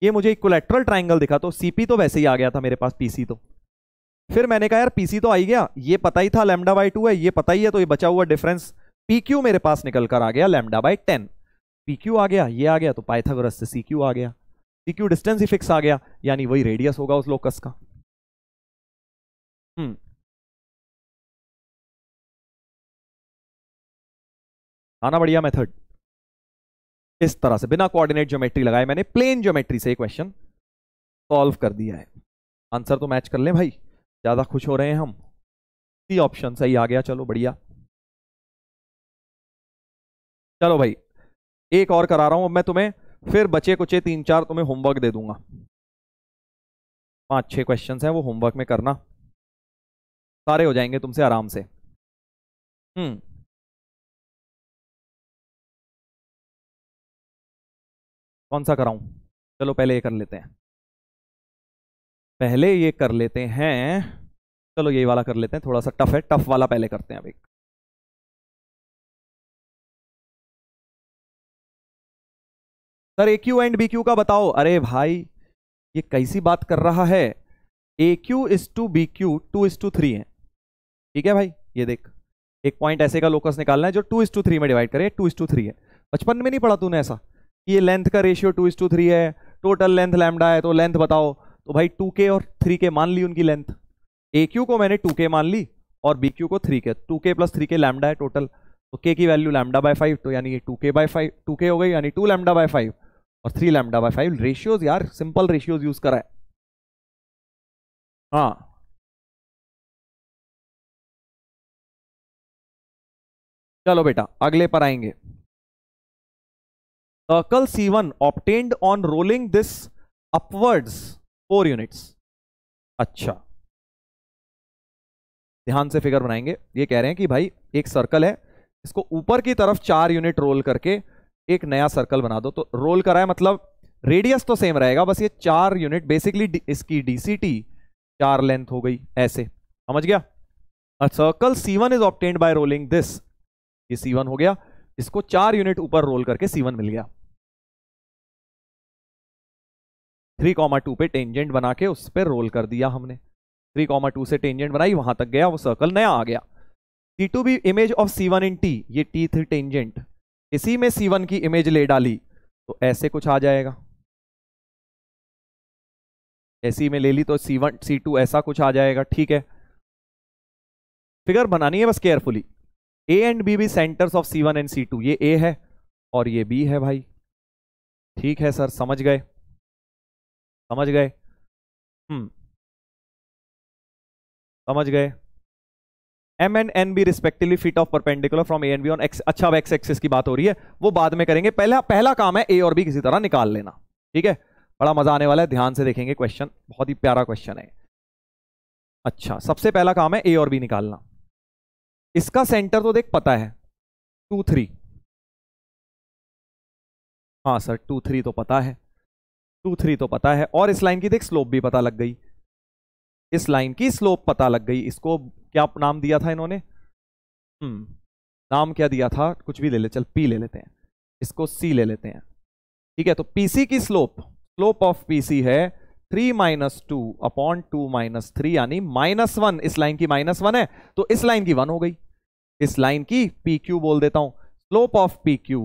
ये मुझे एक कोलेक्ट्रल ट्राइंगल दिखा तो सीपी तो वैसे ही आ गया था मेरे पास पीसी तो फिर मैंने कहा यार पीसी तो आई गया ये पता ही था लेमडा बाई टू है ये पता ही है तो ये बचा हुआ डिफरेंस पीक्यू मेरे पास निकल कर आ गया लेमडा बाई टेन क्यू आ गया ये आ गया तो पाइथागोरस से क्यू आ गया क्यू डिस्टेंस ही फिक्स आ गया यानी वही रेडियस होगा उस लोकस का हम्म आना बढ़िया मेथड इस तरह से बिना कोऑर्डिनेट ज्योमेट्री लगाए मैंने प्लेन ज्योमेट्री से क्वेश्चन सॉल्व कर दिया है आंसर तो मैच कर लें भाई ज़्यादा खुश हो रहे हैं हम सी ऑप्शन सही आ गया चलो बढ़िया चलो भाई एक और करा रहा हूं अब मैं तुम्हें फिर बचे कुचे तीन चार तुम्हें होमवर्क दे दूंगा पांच छह क्वेश्चन हैं वो होमवर्क में करना सारे हो जाएंगे तुमसे आराम से हम्म कौन सा कराऊं चलो पहले ये कर लेते हैं पहले ये कर लेते हैं चलो यही वाला कर लेते हैं थोड़ा सा टफ है टफ वाला पहले करते हैं अभी sir A Q and B Q का बताओ अरे भाई ये कैसी बात कर रहा है A Q is to B Q two is to three है ठीक है भाई ये देख एक पॉइंट ऐसे का लोकस निकालना है जो टू इज टू थ्री में डिवाइड करे टू इज टू थ्री है बचपन में नहीं पढ़ा तूने ऐसा ये लेंथ का ratio two is to three है टोटल लेंथ लैमडा है तो लेंथ बताओ तो भाई टू के और थ्री के मान ली उनकी लेंथ ए क्यू को मैंने टू के मान ली और बी क्यू को थ्री के टू के प्लस थ्री के लैमडा है टोटल तो के की वैल्यू लैमडा बाय फाइव तो यानी टू के बाय फाइव टू के हो गई यानी टू लैमडा बाय फाइव और three lambda by five ratios यार सिंपल रेशियोज यूज करा है हाँ चलो बेटा अगले पर आएंगे circle C1 obtained on rolling this upwards 4 units. अच्छा ध्यान से फिगर बनाएंगे ये कह रहे हैं कि भाई एक सर्कल है इसको ऊपर की तरफ चार यूनिट रोल करके एक नया सर्कल बना दो तो रोल कराए मतलब रेडियस तो सेम रहेगा बस ये चार यूनिट बेसिकली इसकी डीसीटी चार लेंथ हो गई ऐसे समझ गया circle C one is obtained by rolling this ये सी वन हो गया इसको चार यूनिट ऊपर रोल करके सी वन मिल गया थ्री कॉमा टू पे टेंजेंट बना के उस पर रोल कर दिया हमने थ्री कॉमा टू से टेंजेंट बनाई वहां तक गया वो सर्कल नया आ गया टी टू भी image of C one in T ये टी थ्री टेंजेंट इसी में सी वन की इमेज ले डाली तो ऐसे कुछ आ जाएगा ऐसी में ले ली तो सी वन सी टू ऐसा कुछ आ जाएगा ठीक है फिगर बनानी है बस केयरफुली ए एंड बी भी centres of C one and C two ये ए है और ये बी है भाई ठीक है सर समझ गए समझ गए हम्म समझ गए M and N B respectively foot of perpendicular from A N B on x अच्छा एक्स एक्सिस की बात हो रही है वो बाद में करेंगे पहला पहला काम है ए और बी किसी तरह निकाल लेना ठीक है बड़ा मजा आने वाला है ध्यान से देखेंगे क्वेश्चन बहुत ही प्यारा क्वेश्चन है अच्छा सबसे पहला काम है ए और बी निकालना इसका सेंटर तो देख पता है टू थ्री हाँ सर टू थ्री तो पता है टू थ्री तो पता है और इस लाइन की देख स्लोप भी पता लग गई इस लाइन की स्लोप पता लग गई इसको क्या नाम दिया था इन्होंने हम्म, नाम क्या दिया था कुछ भी ले ले चल पी ले लेते हैं इसको सी ले लेते हैं ठीक है तो पीसी की स्लोप स्लोप ऑफ पीसी है three minus two upon two minus three यानी माइनस वन इस लाइन की माइनस वन है तो इस लाइन की वन हो गई इस लाइन की पी क्यू बोल देता हूं स्लोप ऑफ पी क्यू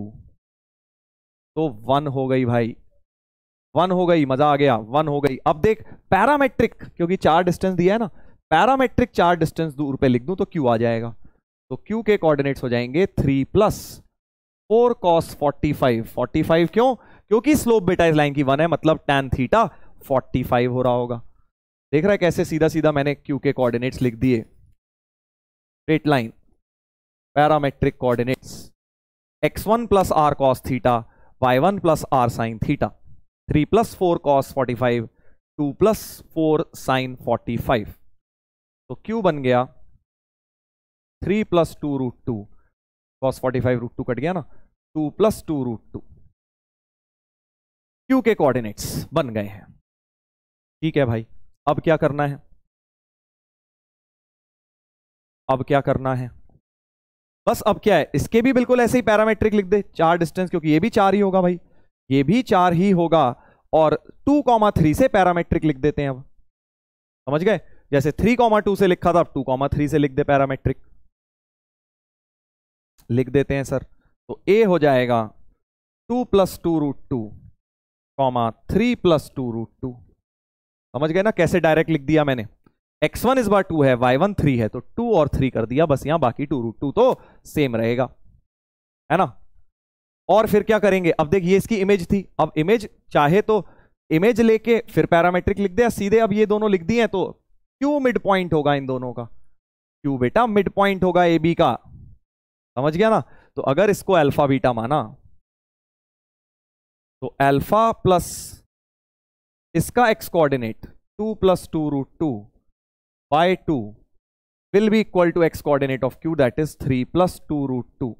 तो वन हो गई भाई वन हो गई मजा आ गया वन हो गई अब देख पैरामेट्रिक क्योंकि चार डिस्टेंस दिया है ना पैरामेट्रिक चार डिस्टेंस दूर पे लिख दूं तो क्यू आ जाएगा तो क्यू के कोऑर्डिनेट्स हो जाएंगे three plus four cos forty five forty five क्यों क्योंकि स्लोप बेटा इस लाइन की वन है मतलब टेन थीटा फोर्टी फाइव हो रहा होगा देख रहा है कैसे सीधा सीधा मैंने क्यू के कॉर्डिनेट्स लिख दिए straight line parametric coordinates X one plus R cos theta Y one plus R sign theta 3 cos forty five 45 2 four sine forty five तो q बन गया 3 plus two root two cos forty five root two cut गया ना 2 plus two root two Q के coordinates बन गए हैं ठीक है भाई अब क्या करना है अब क्या करना है बस अब क्या है इसके भी बिल्कुल ऐसे ही पैरामेट्रिक लिख दे चार डिस्टेंस क्योंकि ये भी चार ही होगा भाई ये भी चार ही होगा और टू कॉमा थ्री से पैरामेट्रिक लिख देते हैं अब समझ गए जैसे थ्री कॉमा टू से लिखा था अब टू कॉमा थ्री से लिख दे पैरामेट्रिक लिख देते हैं सर तो ए हो जाएगा two plus two root two comma three plus two root two समझ गए ना कैसे डायरेक्ट लिख दिया मैंने एक्स वन इस बार टू है वाई वन थ्री है तो टू और थ्री कर दिया बस यहां बाकी टू रूट टू तो सेम रहेगा है ना और फिर क्या करेंगे अब देखिए इसकी इमेज थी अब इमेज चाहे तो इमेज लेके फिर पैरामेट्रिक लिख दे सीधे अब ये दोनों लिख दिए हैं तो क्यू मिड पॉइंट होगा इन दोनों का क्यू बेटा मिड पॉइंट होगा ए बी का समझ गया ना तो अगर इसको अल्फा बीटा माना तो अल्फा प्लस इसका X coordinate two plus two root two by two will be equal to X coordinate of Q that is three plus two root two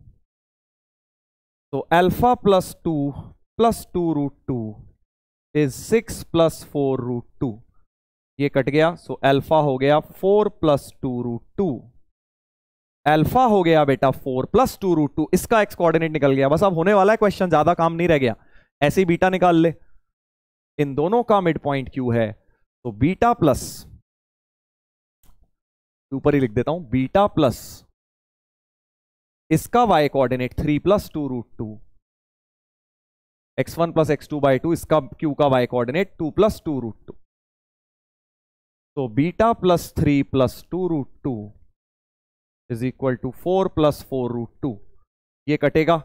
तो alpha plus two plus two root two is six plus four root two ये cut गया so alpha हो गया four plus two root two alpha हो गया बेटा four plus two root two इसका X coordinate निकल गया बस अब होने वाला है क्वेश्चन ज्यादा काम नहीं रह गया ऐसे ही बीटा निकाल ले इन दोनों का मिड पॉइंट क्यू है तो बीटा प्लस ऊपर ही लिख देता हूं बीटा प्लस इसका Y coordinate three plus two root two x one plus X two by two इसका क्यू का Y coordinate two plus two root two तो beta plus three plus two root two is equal to four plus four root two ये कटेगा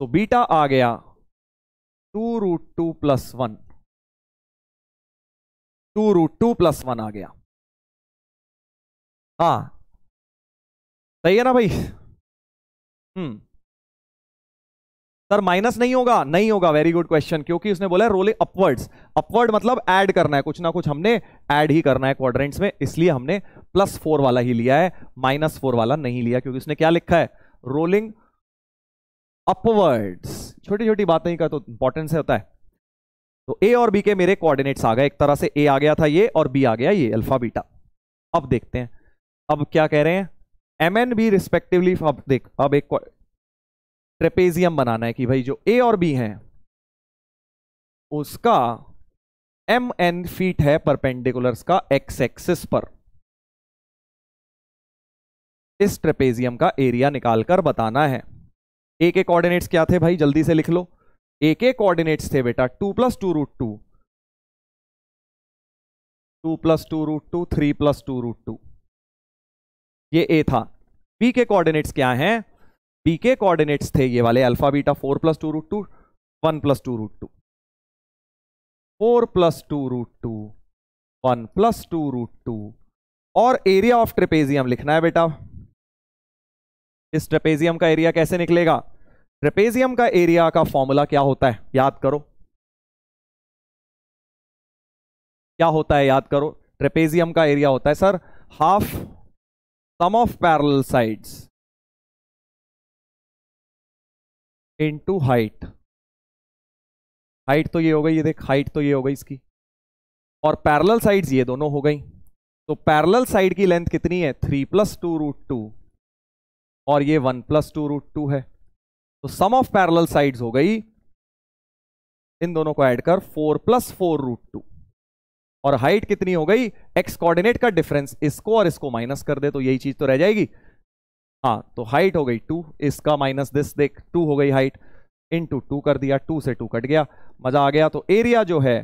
तो beta आ गया two root two plus one two root two plus one आ गया हाँ सही है ना भाई हम्म सर माइनस नहीं होगा नहीं होगा वेरी गुड क्वेश्चन क्योंकि उसने बोला रोलिंग अपवर्ड्स अपवर्ड मतलब ऐड करना है कुछ ना कुछ हमने ऐड ही करना है क्वाड्रेंट्स में इसलिए हमने प्लस फोर वाला ही लिया है माइनस फोर वाला नहीं लिया क्योंकि उसने क्या लिखा है रोलिंग अपवर्ड्स छोटी छोटी बातें का तो इंपॉर्टेंस होता है तो ए और बी के मेरे कोऑर्डिनेट्स आ गए एक तरह से ए आ गया था ये और बी आ गया ये अल्फा बीटा अब देखते हैं अब क्या कह रहे हैं एम एन बी रिस्पेक्टिवली अब देख अब एक ट्रेपेजियम बनाना है कि भाई जो ए और बी हैं उसका एम एन फीट है परपेंडिकुलर्स का एक्स एक्सिस पर इस ट्रेपेजियम का एरिया निकालकर बताना है ए के कोऑर्डिनेट्स क्या थे भाई जल्दी से लिख लो ए के कोऑर्डिनेट्स थे बेटा two plus two root two two plus two root two three plus two root two ये ए था बी के कोऑर्डिनेट्स क्या हैं बी के कोऑर्डिनेट्स थे ये वाले alpha beta four plus two root two one plus two root two four plus two root two one plus two root two और एरिया ऑफ ट्रेपेजियम लिखना है बेटा इस ट्रेपेजियम का एरिया कैसे निकलेगा ट्रेपेजियम का एरिया का फॉर्मूला क्या होता है याद करो क्या होता है याद करो ट्रेपेजियम का एरिया होता है sir half sum of parallel sides into height height तो ये हो गई ये देख हाइट तो ये हो गई इसकी और पैरल साइड ये दोनों हो गई तो पैरल साइड की लेंथ कितनी है three plus two root two और ये one plus two root two है तो सम ऑफ पैरल साइड्स हो गई इन दोनों को ऐड कर four plus four root two और हाइट कितनी हो गई एक्स कोऑर्डिनेट का डिफरेंस इसको और इसको माइनस कर दे तो यही चीज तो रह जाएगी हाँ तो हाइट हो गई टू इसका माइनस दिस देख टू हो गई हाइट इंटू टू कर दिया टू से टू कट गया मजा आ गया तो एरिया जो है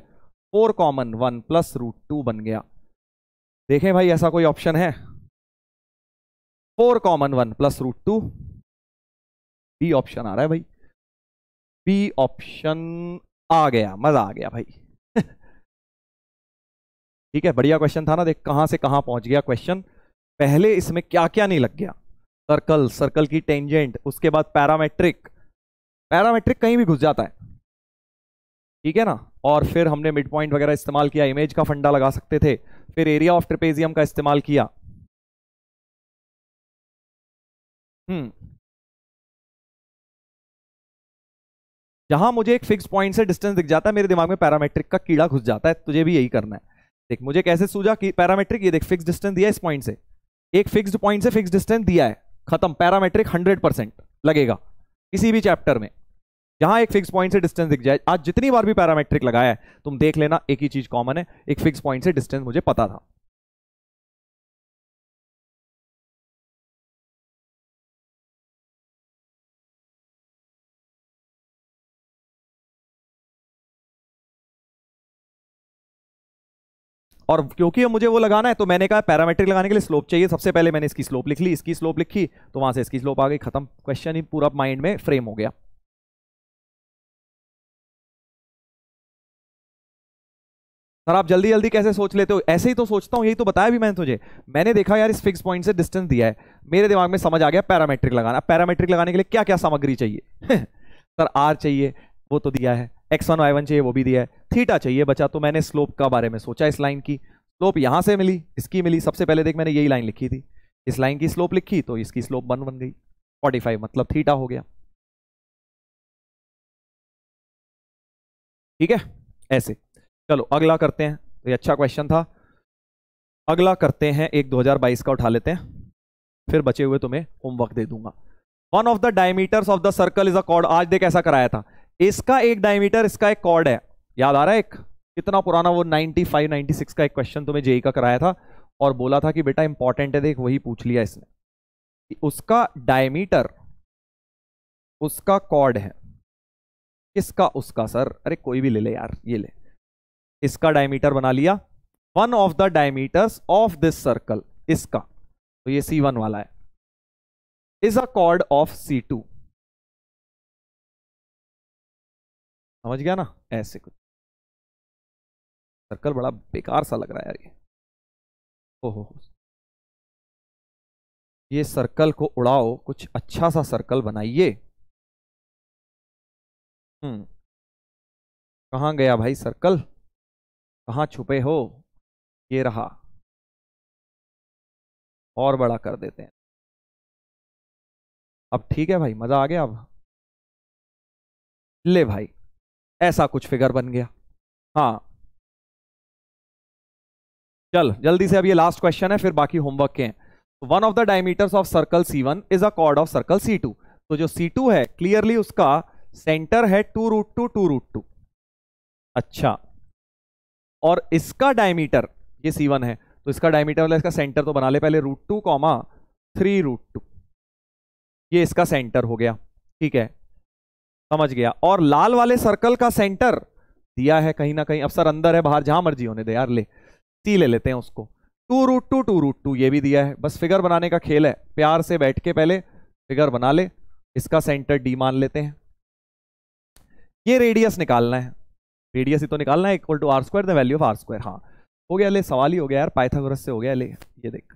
four common one plus root two बन गया देखें भाई ऐसा कोई ऑप्शन है four common one plus root two B option आ रहा है भाई बी ऑप्शन आ गया मजा आ गया भाई ठीक है बढ़िया क्वेश्चन था ना देख कहां से कहां पहुंच गया क्वेश्चन पहले इसमें क्या क्या नहीं लग गया सर्कल सर्कल की टेंजेंट उसके बाद पैरामेट्रिक पैरामेट्रिक कहीं भी घुस जाता है ठीक है ना और फिर हमने मिड पॉइंट वगैरह इस्तेमाल किया इमेज का फंडा लगा सकते थे फिर एरिया ऑफ ट्रिपेजियम का इस्तेमाल किया हम्म जहां मुझे एक फिक्स पॉइंट से डिस्टेंस दिख जाता है मेरे दिमाग में पैरामेट्रिक का कीड़ा घुस जाता है तुझे भी यही करना है देख मुझे कैसे सूझा कि पैरामेट्रिक ये देख फिक्स डिस्टेंस दिया इस पॉइंट से एक फिक्स पॉइंट से फिक्स डिस्टेंस दिया है खत्म पैरामेट्रिक हंड्रेड परसेंट लगेगा किसी भी चैप्टर में जहां एक फिक्स पॉइंट से डिस्टेंस दिख जाए आज जितनी बार भी पैरामेट्रिक लगाया है तुम देख लेना एक ही चीज कॉमन है एक फिक्स पॉइंट से डिस्टेंस मुझे पता था और क्योंकि मुझे वो लगाना है तो मैंने कहा पैरामेट्रिक लगाने के लिए स्लोप चाहिए सबसे पहले मैंने इसकी स्लोप लिख ली इसकी स्लोप लिखी तो वहां से इसकी स्लोप आ गई खत्म क्वेश्चन ही पूरा माइंड में फ्रेम हो गया सर आप जल्दी जल्दी कैसे सोच लेते हो ऐसे ही तो सोचता हूँ यही तो बताया भी मैंने तुझे मैंने देखा यार इस फिक्स पॉइंट से डिस्टेंस दिया है मेरे दिमाग में समझ आ गया पैरामेट्रिक लगाना पैरामेट्रिक लगाने के लिए क्या क्या सामग्री चाहिए सर आर चाहिए वो तो दिया है एक्स वन वाई वन चाहिए वो भी दिया है थीटा चाहिए बचा तो मैंने स्लोप का बारे में सोचा इस लाइन की स्लोप यहाँ से मिली इसकी मिली सबसे पहले देख मैंने यही लाइन लिखी थी इस लाइन की स्लोप लिखी तो इसकी स्लोप वन बन गई 45 मतलब थीटा हो गया ठीक है ऐसे चलो अगला करते हैं तो ये अच्छा क्वेश्चन था अगला करते हैं एक 2022 का उठा लेते हैं फिर बचे हुए तुम्हें होमवर्क दे दूंगा one of the diameters of the circle is a chord आज देख ऐसा कराया था इसका एक डायमीटर इसका एक कॉर्ड है याद आ रहा है एक कितना पुराना वो 95 96 का एक क्वेश्चन तुम्हें जेई e e का कराया था और बोला था कि बेटा इंपॉर्टेंट है देख वही पूछ लिया इसने उसका डायमीटर उसका कॉर्ड है किसका उसका सर अरे कोई भी ले ले यार ये ले इसका डायमीटर बना लिया one of the diameters of this circle इसका तो ये सी वन वाला है is a chord of C two समझ गया ना ऐसे कुछ सर्कल बड़ा बेकार सा लग रहा है यार ये ओहो ये सर्कल को उड़ाओ कुछ अच्छा सा सर्कल बनाइए हम्म कहाँ गया भाई सर्कल कहाँ छुपे हो ये रहा और बड़ा कर देते हैं अब ठीक है भाई मज़ा आ गया अब ले भाई ऐसा कुछ फिगर बन गया हाँ चल जल्दी से अब ये लास्ट क्वेश्चन है फिर बाकी होमवर्क के हैं one of the diameters of circle C one is a chord of circle C two तो जो सी टू है क्लियरली उसका सेंटर है two root two two root two अच्छा और इसका डायमीटर ये सी वन है तो इसका डायमीटर वाला इसका सेंटर तो बना ले पहले root two comma three root two ये इसका सेंटर हो गया ठीक है समझ गया और लाल वाले सर्कल का सेंटर दिया है कहीं ना कहीं अब सर अंदर है बाहर जहां मर्जी होने दे यार ले सी ले लेते हैं उसको two root two two root two ये भी दिया है बस फिगर बनाने का खेल है प्यार से बैठ के पहले फिगर बना ले इसका सेंटर डी मान लेते हैं ये रेडियस निकालना है रेडियस ही तो निकालना है equal to are square the value of R square हाँ हो गया ले सवाल ही हो गया यार पाइथागोरस से हो गया ले ये देख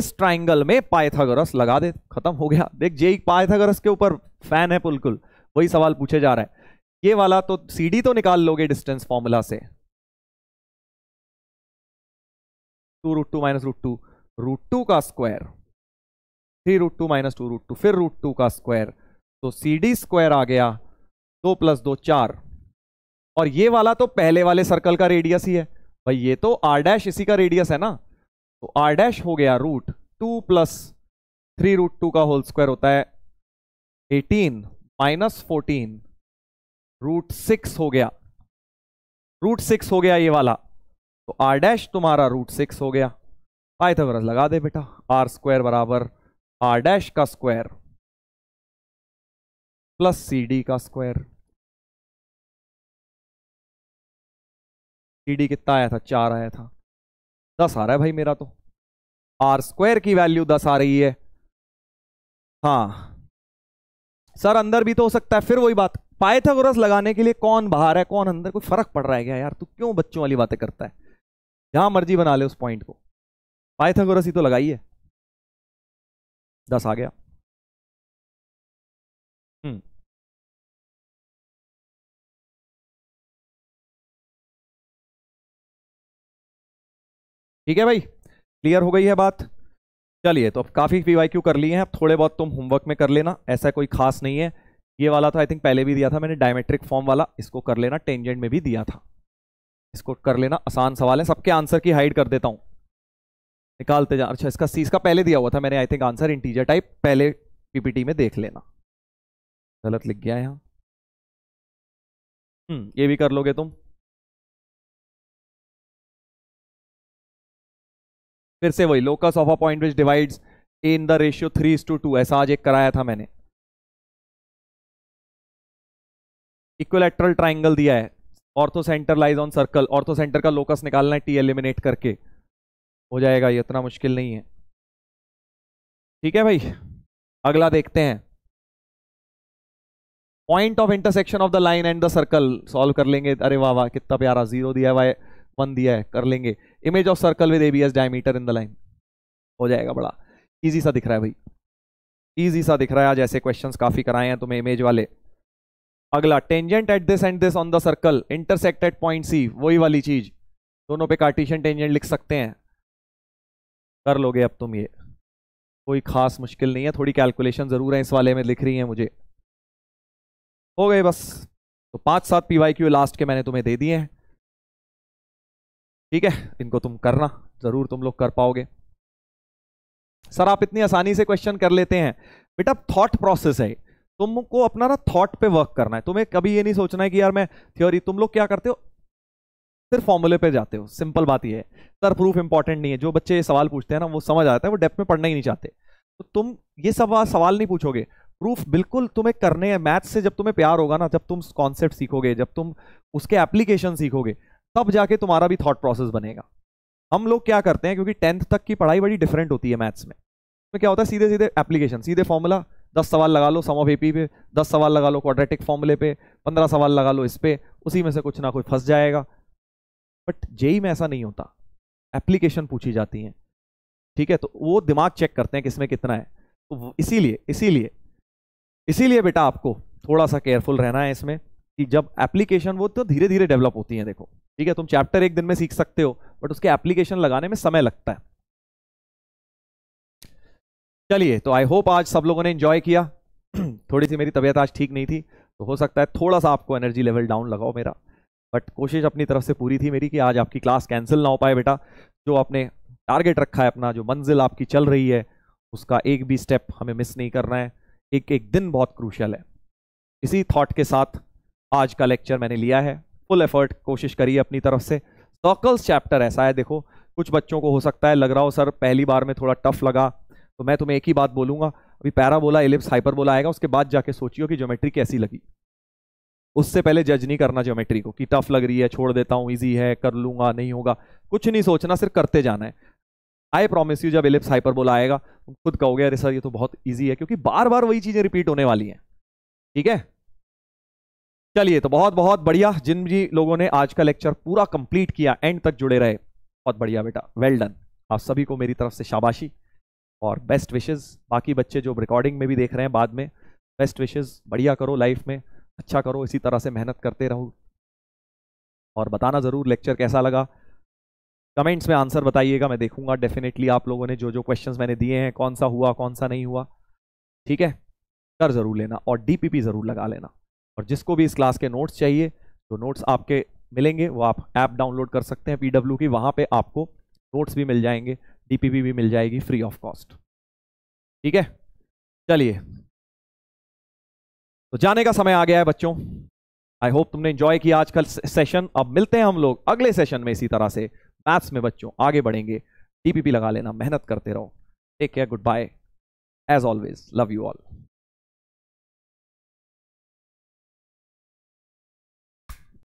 इस ट्राइंगल में पाइथागोरस लगा दे खत्म हो गया देख जे पाइथागोरस के ऊपर फैन है बिल्कुल वही सवाल पूछे जा रहा है ये वाला तो सीडी तो निकाल लोगे डिस्टेंस फॉर्मूला से two root two minus root two root two का square three root two minus two root two फिर रूट टू का स्क्वायर तो सी डी स्क्वायर आ गया दो प्लस दो चार और ये वाला तो पहले वाले सर्कल का रेडियस ही है भाई ये तो आर डैश इसी का रेडियस है ना तो आर डैश हो गया root two plus three root two का होल स्क्वायर होता है eighteen minus fourteen root six हो गया रूट सिक्स हो गया ये वाला तो आर डैश तुम्हारा रूट सिक्स हो गया पाइथागोरस लगा दे बेटा आर स्क्वायर बराबर आर डैश का स्क्वायर प्लस सी डी का स्क्वायर सी डी कितना आया था चार आया था दस आ रहा है भाई मेरा तो आर स्क्वायर की वैल्यू दस आ रही है हाँ सर अंदर भी तो हो सकता है फिर वही बात पाइथागोरस लगाने के लिए कौन बाहर है कौन अंदर कोई फर्क पड़ रहा है क्या यार तू क्यों बच्चों वाली बातें करता है जहां मर्जी बना ले उस पॉइंट को पाइथागोरस ही तो लगाइए दस आ गया हम्म ठीक है भाई क्लियर हो गई है बात चलिए तो अब काफ़ी पी वाई क्यू कर लिए हैं अब थोड़े बहुत तुम होमवर्क में कर लेना ऐसा कोई खास नहीं है ये वाला तो आई थिंक पहले भी दिया था मैंने डायमेट्रिक फॉर्म वाला इसको कर लेना टेंजेंट में भी दिया था इसको कर लेना आसान सवाल है सबके आंसर की हाइड कर देता हूँ निकालते जा अच्छा इसका सीस का पहले दिया हुआ था मैंने I think answer integer type पहले पीपीटी में देख लेना गलत लिख गया यहाँ हम्म, ये भी कर लोगे तुम फिर से वही locus of a point which divides in the ratio three is to two ऐसा आज एक कराया था मैंने इक्वलेट्रल ट्राइंगल दिया है orthocentre lies on circle orthocentre का लोकस निकालना है टी एलिमिनेट करके हो जाएगा ये इतना मुश्किल नहीं है ठीक है भाई अगला देखते हैं point of intersection of the line and the circle solve कर लेंगे अरे वाह वाह कितना प्यारा जीरो दिया है वन दिया है कर लेंगे image of circle with AB as diameter in the line हो जाएगा बड़ा ईजी सा दिख रहा है भाई ईजी सा दिख रहा है आज ऐसे क्वेश्चंस काफी कराए हैं तुम्हें इमेज वाले अगला tangent at this and this on the circle intersect at point C वही वाली चीज दोनों पे कार्टिशियन टेंजेंट लिख सकते हैं कर लोगे अब तुम ये कोई खास मुश्किल नहीं है थोड़ी कैलकुलेशन जरूर है इस वाले में लिख रही है मुझे हो गए बस तो पांच सात पीवाई क्यू लास्ट के मैंने तुम्हें दे दिए हैं ठीक है इनको तुम करना जरूर तुम लोग कर पाओगे सर आप इतनी आसानी से क्वेश्चन कर लेते हैं बेटा थॉट प्रोसेस है तुमको अपना ना थॉट पे वर्क करना है तुम्हें कभी ये नहीं सोचना है कि यार मैं थ्योरी तुम लोग क्या करते हो सिर्फ फॉर्मूले पे जाते हो सिंपल बात यह है सर प्रूफ इंपॉर्टेंट नहीं है जो बच्चे सवाल पूछते हैं ना वो समझ आता है वो डेप्थ में पढ़ना ही नहीं चाहते तो तुम ये सब सवाल नहीं पूछोगे प्रूफ बिल्कुल तुम्हें करने हैं मैथ्स से जब तुम्हें प्यार होगा ना जब तुम कॉन्सेप्ट सीखोगे जब तुम उसके एप्लीकेशन सीखोगे तब जाके तुम्हारा भी थॉट प्रोसेस बनेगा हम लोग क्या करते हैं क्योंकि टेंथ तक की पढ़ाई बड़ी डिफरेंट होती है मैथ्स में तो क्या होता है सीधे सीधे एप्लीकेशन सीधे फॉर्मूला दस सवाल लगा लो सम ऑफ एपी पे दस सवाल लगा लो क्वाड्रेटिक फॉर्मूले पे पंद्रह सवाल लगा लो इस पर उसी में से कुछ ना कुछ फंस जाएगा बट जेई में ऐसा नहीं होता एप्लीकेशन पूछी जाती हैं ठीक है तो वो दिमाग चेक करते हैं किसमें कितना है तो इसीलिए इसीलिए इसीलिए बेटा आपको थोड़ा सा केयरफुल रहना है इसमें कि जब एप्लीकेशन वो तो धीरे धीरे डेवलप होती है देखो ठीक है तुम चैप्टर एक दिन में सीख सकते हो बट उसके एप्लीकेशन लगाने में समय लगता है चलिए तो आई होप आज सब लोगों ने एंजॉय किया थोड़ी सी मेरी तबीयत आज ठीक नहीं थी तो हो सकता है थोड़ा सा आपको एनर्जी लेवल डाउन लगाओ मेरा बट कोशिश अपनी तरफ से पूरी थी मेरी कि आज आपकी क्लास कैंसिल ना हो पाए बेटा जो आपने टारगेट रखा है अपना जो मंजिल आपकी चल रही है उसका एक भी स्टेप हमें मिस नहीं करना है एक एक दिन बहुत क्रूशल है इसी थॉट के साथ आज का लेक्चर मैंने लिया है फुल एफर्ट कोशिश करिए अपनी तरफ से सर्कल्स चैप्टर ऐसा है देखो कुछ बच्चों को हो सकता है लग रहा हो सर पहली बार में थोड़ा टफ लगा तो मैं तुम्हें एक ही बात बोलूंगा अभी पैराबोला एलिप्स हाइपरबोला आएगा उसके बाद जाके सोचियो कि ज्योमेट्री कैसी लगी उससे पहले जज नहीं करना ज्योमेट्री को कि टफ लग रही है छोड़ देता हूँ ईजी है कर लूंगा नहीं होगा कुछ नहीं सोचना सिर्फ करते जाना है आई प्रोमिस यू जब एलिप्स हाइपरबोला आएगा तुम खुद कहोगे अरे सर ये तो बहुत ईजी है क्योंकि बार बार वही चीज़ें रिपीट होने वाली हैं ठीक है चलिए तो बहुत बहुत बढ़िया जिन भी लोगों ने आज का लेक्चर पूरा कंप्लीट किया एंड तक जुड़े रहे बहुत बढ़िया बेटा वेल डन आप सभी को मेरी तरफ से शाबाशी और बेस्ट विशेज बाकी बच्चे जो रिकॉर्डिंग में भी देख रहे हैं बाद में बेस्ट विशेज बढ़िया करो लाइफ में अच्छा करो इसी तरह से मेहनत करते रहो और बताना ज़रूर लेक्चर कैसा लगा कमेंट्स में आंसर बताइएगा मैं देखूंगा डेफिनेटली आप लोगों ने जो जो क्वेश्चंस मैंने दिए हैं कौन सा हुआ कौन सा नहीं हुआ ठीक है कर ज़रूर लेना और डीपीपी ज़रूर लगा लेना और जिसको भी इस क्लास के नोट्स चाहिए तो नोट्स आपके मिलेंगे वो आप ऐप डाउनलोड कर सकते हैं पीडब्ल्यू की वहाँ पर आपको नोट्स भी मिल जाएंगे पी भी मिल जाएगी फ्री ऑफ कॉस्ट ठीक है चलिए तो जाने का समय आ गया है बच्चों आई होप तुमने इंजॉय किया आज कल सेशन अब मिलते हैं हम लोग अगले सेशन में इसी तरह से मैथ्स में बच्चों आगे बढ़ेंगे डीपीपी लगा लेना मेहनत करते रहो take care good bye as always love you all